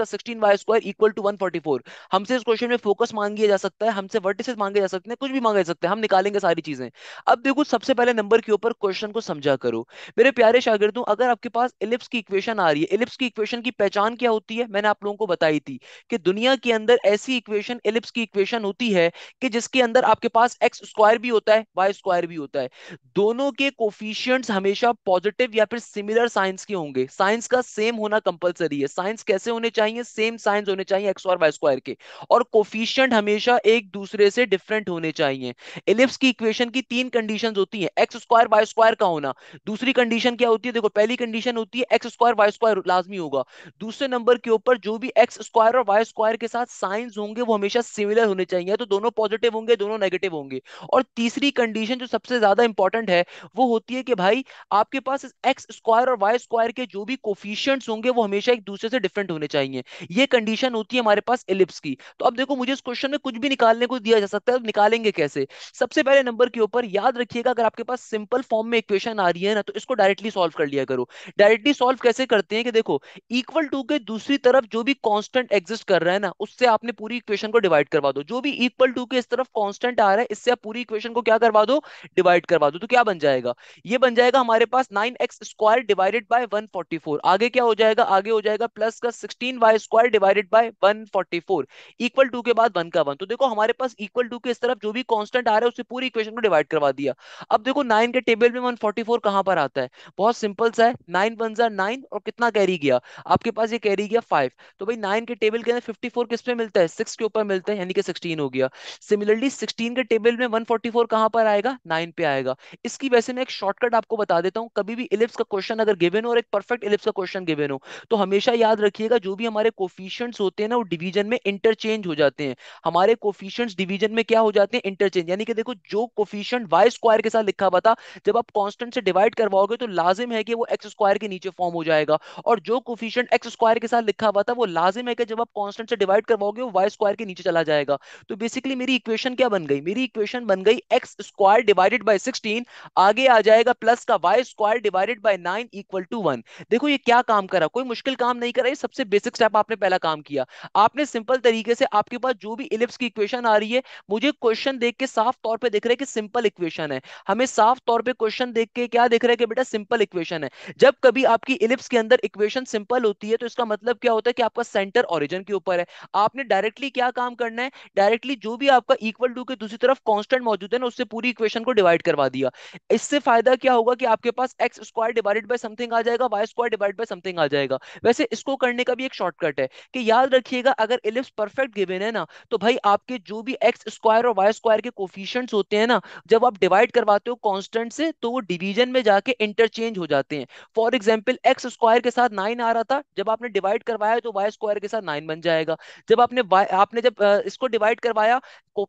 का हमसे इस क्वेश्चन में फोकस जा सकता है हमसे वर्टिसेस मांगे जा सकते हैं कुछ भी मांगे जा सकते हैं हम निकालेंगे सारी चीजें अब देखो सबसे पहले नंबर के ऊपर क्वेश्चन को समझा करो मेरे प्यारे शागिर्दों अगर आपके पास इलिप्स की इक्वेशन आ रही है इलिप्स की इक्वेशन की पहचान क्या होती है मैंने आप लोगों को बताई थी कि दुनिया के अंदर ऐसी इक्वेशन इलिप्स की इक्वेशन होती है कि जिसके अंदर आपके पास एक्स स्क्वायर भी होता है वाई स्क्वायर भी होता है दोनों के कोफिशियंट हमेशा पॉजिटिव या फिर सिमिलर साइंस के होंगे साइंस का सेम होना कंपलसरी है साइंस कैसे होने चाहिए सेम साइंस होने चाहिए एक्स और वाई स्क्वायर के और कोफिशियंट हमेशा एक दूसरे से डिफरेंट होने चाहिए इलिप्स की इक्वेशन की तीन कंडीशन होती है एक्स स्क्वायर वाई स्क्वायर का होना दूसरी कंडीशन क्या होती है देखो पहली कंडीशन होती है एक्स स्क्वायर वाई स्क्वायर लाजमी होगा दूसरे नंबर के ऊपर जो भी एक्स स्क्वायर और वाई स्क्वायर के साथ साइंस होंगे वो हमेशा सिमिलर होने चाहिए तो दोनों पॉजिटिव होंगे दोनों नेगेटिव होंगे और तीसरी कंडीशन जो सबसे ज्यादा इंपॉर्टेंट है वो होती है कि भाई आपके पास एक्स स्क्वायर और वाई स्क्वायर के जो भी कोफिशियंट होंगे वो हमेशा एक दूसरे से डिफरेंट होने चाहिए ये कंडीशन होती है हमारे पास एलिप्स की तो अब देखो मुझे इस क्वेश्चन में कुछ भी निकालने को दिया जा सकता है तो निकालेंगे कैसे सबसे पहले नंबर के ऊपर याद रखिएगा अगर आपके पास सिंपल फॉर्म में इक्वेशन आ रही है ना तो इसको डायरेक्टली सॉल्व कर लिया करो डायरेक्टली सॉल्व कैसे करते हैं कि देखो इक्वल टू के दूसरी तरफ जो भी कॉन्स्टेंट एग्जिस्ट कर रहा है ना उससे आपने पूरी इक्वेशन को डिवाइड करवा दो जो भी इक्वल टू क्योंकि इस तरफ कांस्टेंट आ रहा है इससे आप पूरी इक्वेशन को क्या करवा दो डिवाइड करवा दो तो क्या बन जाएगा ये बन जाएगा हमारे पास nine x square divided by one forty four आगे क्या हो जाएगा आगे हो जाएगा प्लस का sixteen y square divided by one forty four equal to के बाद वन का वन तो देखो हमारे पास इक्वल टू के इस तरफ जो भी कॉन्स्टेंट आ रहा है उससे पूरी इक्वेशन को डिवाइड करवा दिया अब देखो नाइन के टेबल में वन फोर्टी फोर कहां पर आता है बहुत सिंपल सा है नाइन वन जार नाइन और कितना कैरी गया आपके पास ये कैरी गया फाइव तो भाई नाइन के टेबल के अंदर फिफ्टी फोर किस पे मिलता है सिक्स के ऊपर मिलता है यानी कि सिक्सटीन हो गया सिमिलरली सिक्सटीन के टेबल में वन फोर्टी फोर कहां पर आएगा नाइन पे आएगा इसकी वैसे मैं एक शॉर्टकट आपको बता देता हूं कभी भी इलिप्स का क्वेश्चन अगर गिवन हो और एक परफेक्ट इलिप्स का क्वेश्चन गिवन हो तो हमेशा याद रखिएगा जो भी हमारे कोफिशियंट्स होते हैं ना वो डिवीजन में इंटरचेंज हो जाते हैं हमारे कोफिशियंट्स डिवीजन में क्या हो जाते हैं इंटरचेंज यानी कि देखो जो कोफिशियंट वाई स्क्वायर के साथ लिखा हुआ था जब आप कॉन्स्टेंट से डिवाइड करवाओगे तो लाजिम है कि वो एक्स स्क्वायर के नीचे फॉर्म हो जाएगा और जो कोफिशियंट एक्स स्क्वायर के साथ लिखा हुआ था वो लाजिम है कि जब आप कॉन्स्टेंट से डिवाइड करवाओगे वो वाई स्क्वायर के नीचे चला जाएगा तो बेसिकली मेरी इक्वेशन क्या बन गई मेरी इक्वेशन बन गई x square divided by sixteen आगे आ जाएगा प्लस का Y square divided by nine equal to one देखो ये क्या काम करा कोई मुश्किल काम नहीं करा ये सबसे बेसिक स्टेप आपने पहला काम किया आपने सिंपल तरीके से आपके पास जो भी इलिप्स की इक्वेशन आ रही है मुझे क्वेश्चन देख के साफ तौर पर देख रहे है कि सिंपल इक्वेशन है हमें साफ तौर पर क्वेश्चन देख के क्या देख रहे हैं कि बेटा सिंपल इक्वेशन है जब कभी आपकी इलिप्स के अंदर इक्वेशन सिंपल होती है तो इसका मतलब क्या होता है कि आपका सेंटर ऑरिजन के ऊपर है आपने डायरेक्टली क्या काम करना है डायरेक्टली जो भी आपका इक्वल टू के दूसरी तरफ कांस्टेंट मौजूद है ना उससे पूरी इक्वेशन को डिवाइड करवा दिया इससे फायदा क्या होगा कि आपके पास x square divided by something आ जाएगा y square divide by something आ जाएगा वैसे इसको करने का भी एक शॉर्टकट है कि याद रखिएगा अगर इलिप्स परफेक्ट गिवन है ना तो भाई आपके जो भी एक्स स्क्वायर और वाई स्क्वायर के कोफिशियंट्स होते हैं ना जब आप डिवाइड करवाते हो कॉन्स्टेंट से तो वो डिवीजन में जाके इंटरचेंज हो जाते हैं फॉर एग्जाम्पल एक्स स्क्वायर के साथ नाइन आ रहा था जब आपने डिवाइड करवाया तो वाई स्क्वायर के साथ नाइन बन जाएगा जब आपने आपने जब इसको डिवाइड करवाया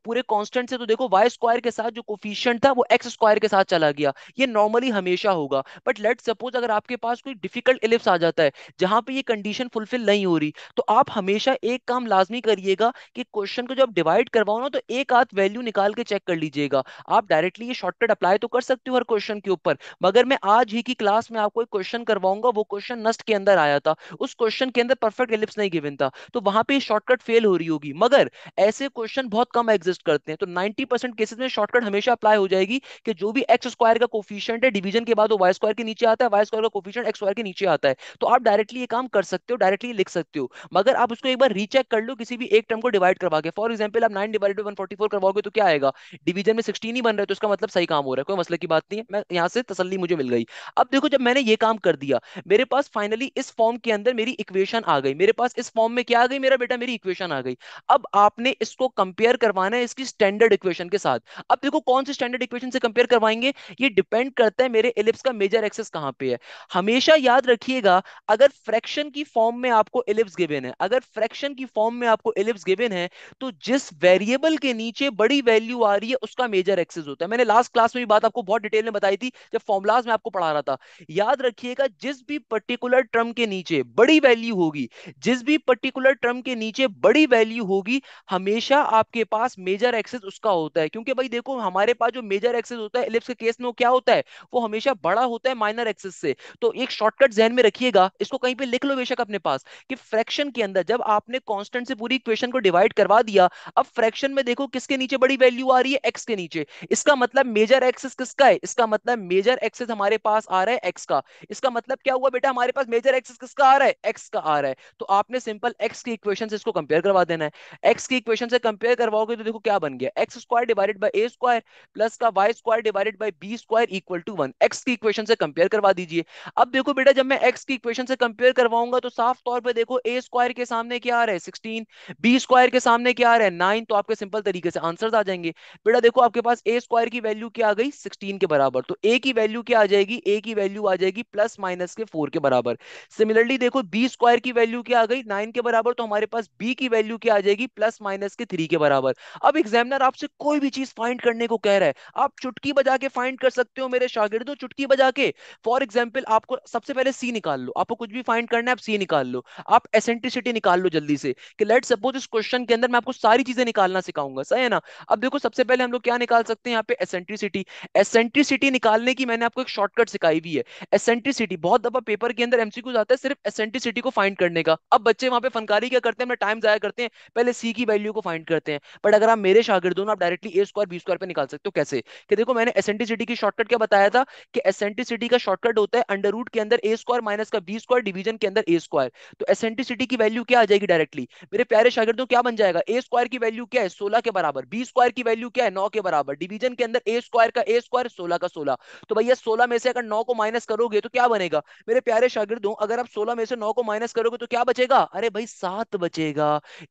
पूरे कांस्टेंट से तो देखो वाई स्क्वायर के साथ जो कोफिशियंट था वो एक्स स्क्वायर के साथ चला गया ये नॉर्मली हमेशा होगा बट लेट सपोज अगर आपके पास कोई डिफिकल्ट इलिप्स आ जाता है जहां पे ये कंडीशन फुलफिल नहीं हो रही तो आप हमेशा एक काम लाजमी करिएगा कि क्वेश्चन को जब डिवाइड करवाओ ना तो एक आध वैल्यू निकाल के चेक कर लीजिएगा आप डायरेक्टली ये शॉर्टकट अप्लाई तो कर सकते हो हर क्वेश्चन के ऊपर मगर मैं आज ही की क्लास में आपको एक क्वेश्चन करवाऊंगा वो क्वेश्चन नस्ट के अंदर आया था उस क्वेश्चन के अंदर परफेक्ट इलिप्स नहीं गिवन था तो वहां पर शॉर्टकट फेल हो रही होगी मगर ऐसे क्वेश्चन बहुत कम एग्जिस्ट करते हैं तो 90 परसेंट केसेज में शॉर्टकट हमेशा अप्लाई हो जाएगी कि जो भी एक्स स्क्वायर का कोफिशियंट है डिवीजन के बाद वो वाई स्क्वायर के नीचे आता है वाई स्क्वायर का कोफिशियंट एक्स स्क्वायर के नीचे आता है तो आप डायरेक्टली ये काम कर सकते हो डायरेक्टली लिख सकते हो मगर आप उसको एक बार रीचेक कर लो किसी भी एक टर्म को डिवाइड करवा के फॉर एग्जाम्पल आप nine divide one forty four करवाओगे तो क्या आएगा डिवीजन में सिक्सटीन ही बन रहा है तो उसका मतलब सही काम हो रहा है कोई मसले की बात नहीं है मैं यहाँ से तसली मुझे मिल गई अब देखो जब मैंने ये काम कर दिया मेरे पास फाइनली इस फॉर्म के अंदर मेरी इक्वेशन आ गई मेरे पास इस फॉर्म में क्या आ गई मेरा बेटा मेरी इक्वेशन आ गई अब आपने इसको कंपेयर करवा करवाना है इसकी स्टैंडर्ड इक्वेशन के साथ अब देखो कौन सी स्टैंडर्ड इक्वेशन से कंपेयर करवाएंगे ये डिपेंड करता है मेरे इलिप्स का मेजर एक्सेस कहाँ पे है हमेशा याद रखिएगा अगर फ्रैक्शन की फॉर्म में आपको इलिप्स गिवेन है अगर फ्रैक्शन की फॉर्म में आपको इलिप्स गिवेन है तो जिस वेरिएबल के नीचे बड़ी वैल्यू आ रही है उसका मेजर एक्सेस होता है मैंने लास्ट क्लास में भी बात आपको बहुत डिटेल में बताई थी जब फॉर्मुलाज में आपको पढ़ा रहा था याद रखिएगा जिस भी पर्टिकुलर टर्म के नीचे बड़ी वैल्यू होगी जिस भी पर्टिकुलर टर्म के नीचे बड़ी वैल्यू होगी हमेशा आपके पास पास मेजर एक्सेस उसका होता है क्योंकि भाई देखो हमारे पास जो मेजर एक्सेस होता है एलिप्स के केस में वो क्या होता है वो हमेशा बड़ा होता है माइनर एक्सेस से तो एक शॉर्टकट जहन में रखिएगा इसको कहीं पे लिख लो बेशक अपने पास कि फ्रैक्शन के अंदर जब आपने कॉन्स्टेंट से पूरी इक्वेशन को डिवाइड करवा दिया अब फ्रैक्शन में देखो किसके नीचे बड़ी वैल्यू आ रही है एक्स के नीचे इसका मतलब मेजर एक्सेस किसका है इसका मतलब मेजर एक्सेस हमारे पास आ रहा है एक्स का इसका मतलब क्या हुआ बेटा हमारे पास मेजर एक्सेस किसका आ रहा है एक्स का आ रहा है तो आपने सिंपल एक्स की इक्वेशन से इसको कंपेयर करवा देना है एक्स की इक्वेशन से कंपेयर करवाओगे तो देखो क्या बन गया x square divided by A square plus का Y square divided by B square equal to one x की इक्वेशन से कंपेयर करवा दीजिए अब देखो बेटा जब मैं एक्स की इक्वेशन से कंपेयर करवाऊंगा तो साफ तौर पर देखो ए स्क्वायर के सामने क्या आ रहा है सिक्सटीन बी स्क्वायर के सामने क्या आ रहा है नाइन तो आपके सिंपल तरीके से आंसर आ जाएंगे बेटा देखो आपके पास ए स्क्वायर की वैल्यू क्या आ गई सिक्सटीन के बराबर तो ए की वैल्यू क्या आ जाएगी ए की वैल्यू आ जाएगी प्लस माइनस के फोर के बराबर सिमिलरली देखो बी स्क्वायर की वैल्यू क्या आ गई नाइन के बराबर तो हमारे पास बी की वैल्यू क्या आ जाएगी प्लस माइनस के थ्री के बराबर अब एग्जामिनर आपसे कोई भी चीज फाइंड करने को कह रहा है आप चुटकी बजा के फाइंड कर सकते हो मेरे शागिर्दों चुटकी बजा के फॉर एग्जाम्पल आपको सबसे पहले सी निकाल लो आपको कुछ भी फाइंड करना है आप सी निकाल लो आप एसेंट्रिसिटी निकाल लो जल्दी से कि लेट सपोज इस क्वेश्चन के अंदर मैं आपको सारी चीजें निकालना सिखाऊंगा सही है ना अब देखो सबसे पहले हम लोग क्या निकाल सकते हैं यहाँ पे एसेंट्रिसिटी एसेंट्रिसिटी निकालने की मैंने आपको एक शॉर्टकट सिखाई हुई है एसेंट्रिसिटी बहुत दफा पेपर के अंदर एमसीक्यू आता है सिर्फ एसेंट्रिसिटी को फाइंड करने का अब बच्चे वहां पे फनकारी क्या करते हैं टाइम जाया करते हैं पहले सी की वैल्यू को फाइंड करते हैं बट अगर आप मेरे शागिर्द हो आप directly a square B square पे निकाल सकते हो कैसे कि देखो मैंने एसेंटिसिटी की शॉर्टकट क्या बताया था कि एसेंटिसिटी का शॉर्टकट होता है अंडर रूट के अंदर ए स्क्वायर माइनस का बी स्क्वायर डिवीजन के अंदर ए स्क्वायर तो एसेंटिसिटी की वैल्यू क्या आ जाएगी डायरेक्टली मेरे प्यारे दो क्या बन जाएगा ए स्क्वायर की वैल्यू क्या है सोलह के बराबर बी स्क्वायर की वैल्यू क्या है नौ के बराबर डिवीजन के अंदर ए स्क्वायर का ए स्क्वायर सोलह का सोलह तो भैया सोलह में से अगर नौ को माइनस करोगे तो क्या बनेगा मेरे प्यारे शागि दो अगर आप सोलह में से नौ को माइनस करोगे तो क्या बचेगा अरे भाई सात बचेगा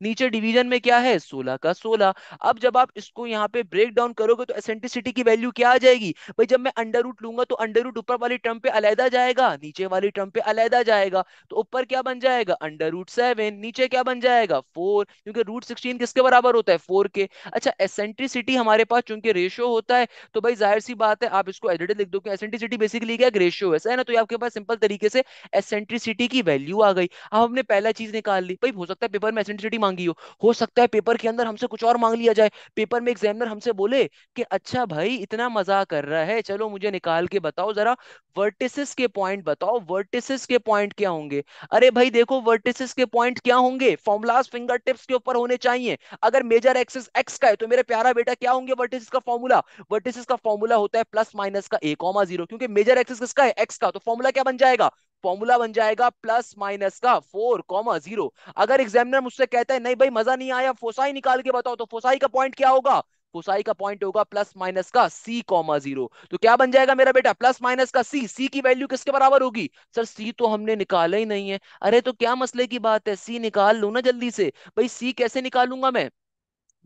नीचे डिवीजन में क्या है सोलह का सोलह अब जब आप इसको यहाँ पे ब्रेक डाउन करोगे तो एसेंटिसिटी की वैल्यू क्या आ जाएगी भाई जब मैं अंडर रूट लूंगा तो अंडर रूट ऊपर वाली टर्म पे अलहदा जाएगा नीचे वाली टर्म पे अलहदा जाएगा तो ऊपर क्या बन जाएगा अंडर रूट सेवन नीचे क्या बन जाएगा फोर क्योंकि रूट सिक्सटीन किसके बराबर होता है फोर के अच्छा एसेंट्रिसिटी हमारे पास चूंकि रेशियो होता है तो भाई जाहिर सी बात है आप इसको एडिटेड लिख दो एसेंट्रिसिटी बेसिकली क्या रेशियो है ना तो आपके पास सिंपल तरीके से एसेंट्रिसिटी की वैल्यू आ गई अब हमने पहला चीज निकाल ली भाई हो सकता है पेपर में एसेंट्रिसिटी मांगी हो सकता है पेपर के अंदर हमसे कुछ और मांग लिया जाए पेपर में एग्जामिनर हमसे बोले कि अच्छा भाई इतना मजा कर रहा है चलो मुझे निकाल के बताओ जरा वर्टिसेस के पॉइंट बताओ वर्टिसेस के पॉइंट क्या होंगे अरे भाई देखो वर्टिसेस के पॉइंट क्या होंगे फॉर्मुलाज फिंगर टिप्स के ऊपर होने चाहिए अगर मेजर एक्सिस एक्स का है तो मेरे प्यारा बेटा क्या होंगे वर्टिसेस का फॉर्मूला वर्टिसेस का फॉर्मूला होता है प्लस माइनस का ए कॉमा जीरो क्योंकि मेजर एक्सिस किसका है एक्स का तो फॉर्मूला क्या बन जाएगा फॉर्मूला बन जाएगा प्लस माइनस का फोर कॉमा जीरो अगर एग्जामिनर मुझसे कहता है नहीं भाई मजा नहीं आया फोसाई निकाल के बताओ तो फोसाई का पॉइंट क्या होगा फोसाई का पॉइंट होगा प्लस माइनस का सी कॉमा जीरो तो क्या बन जाएगा मेरा बेटा प्लस माइनस का सी सी की वैल्यू किसके बराबर होगी सर सी तो हमने निकाला ही नहीं है अरे तो क्या मसले की बात है सी निकाल लू ना जल्दी से भाई सी कैसे निकालूंगा मैं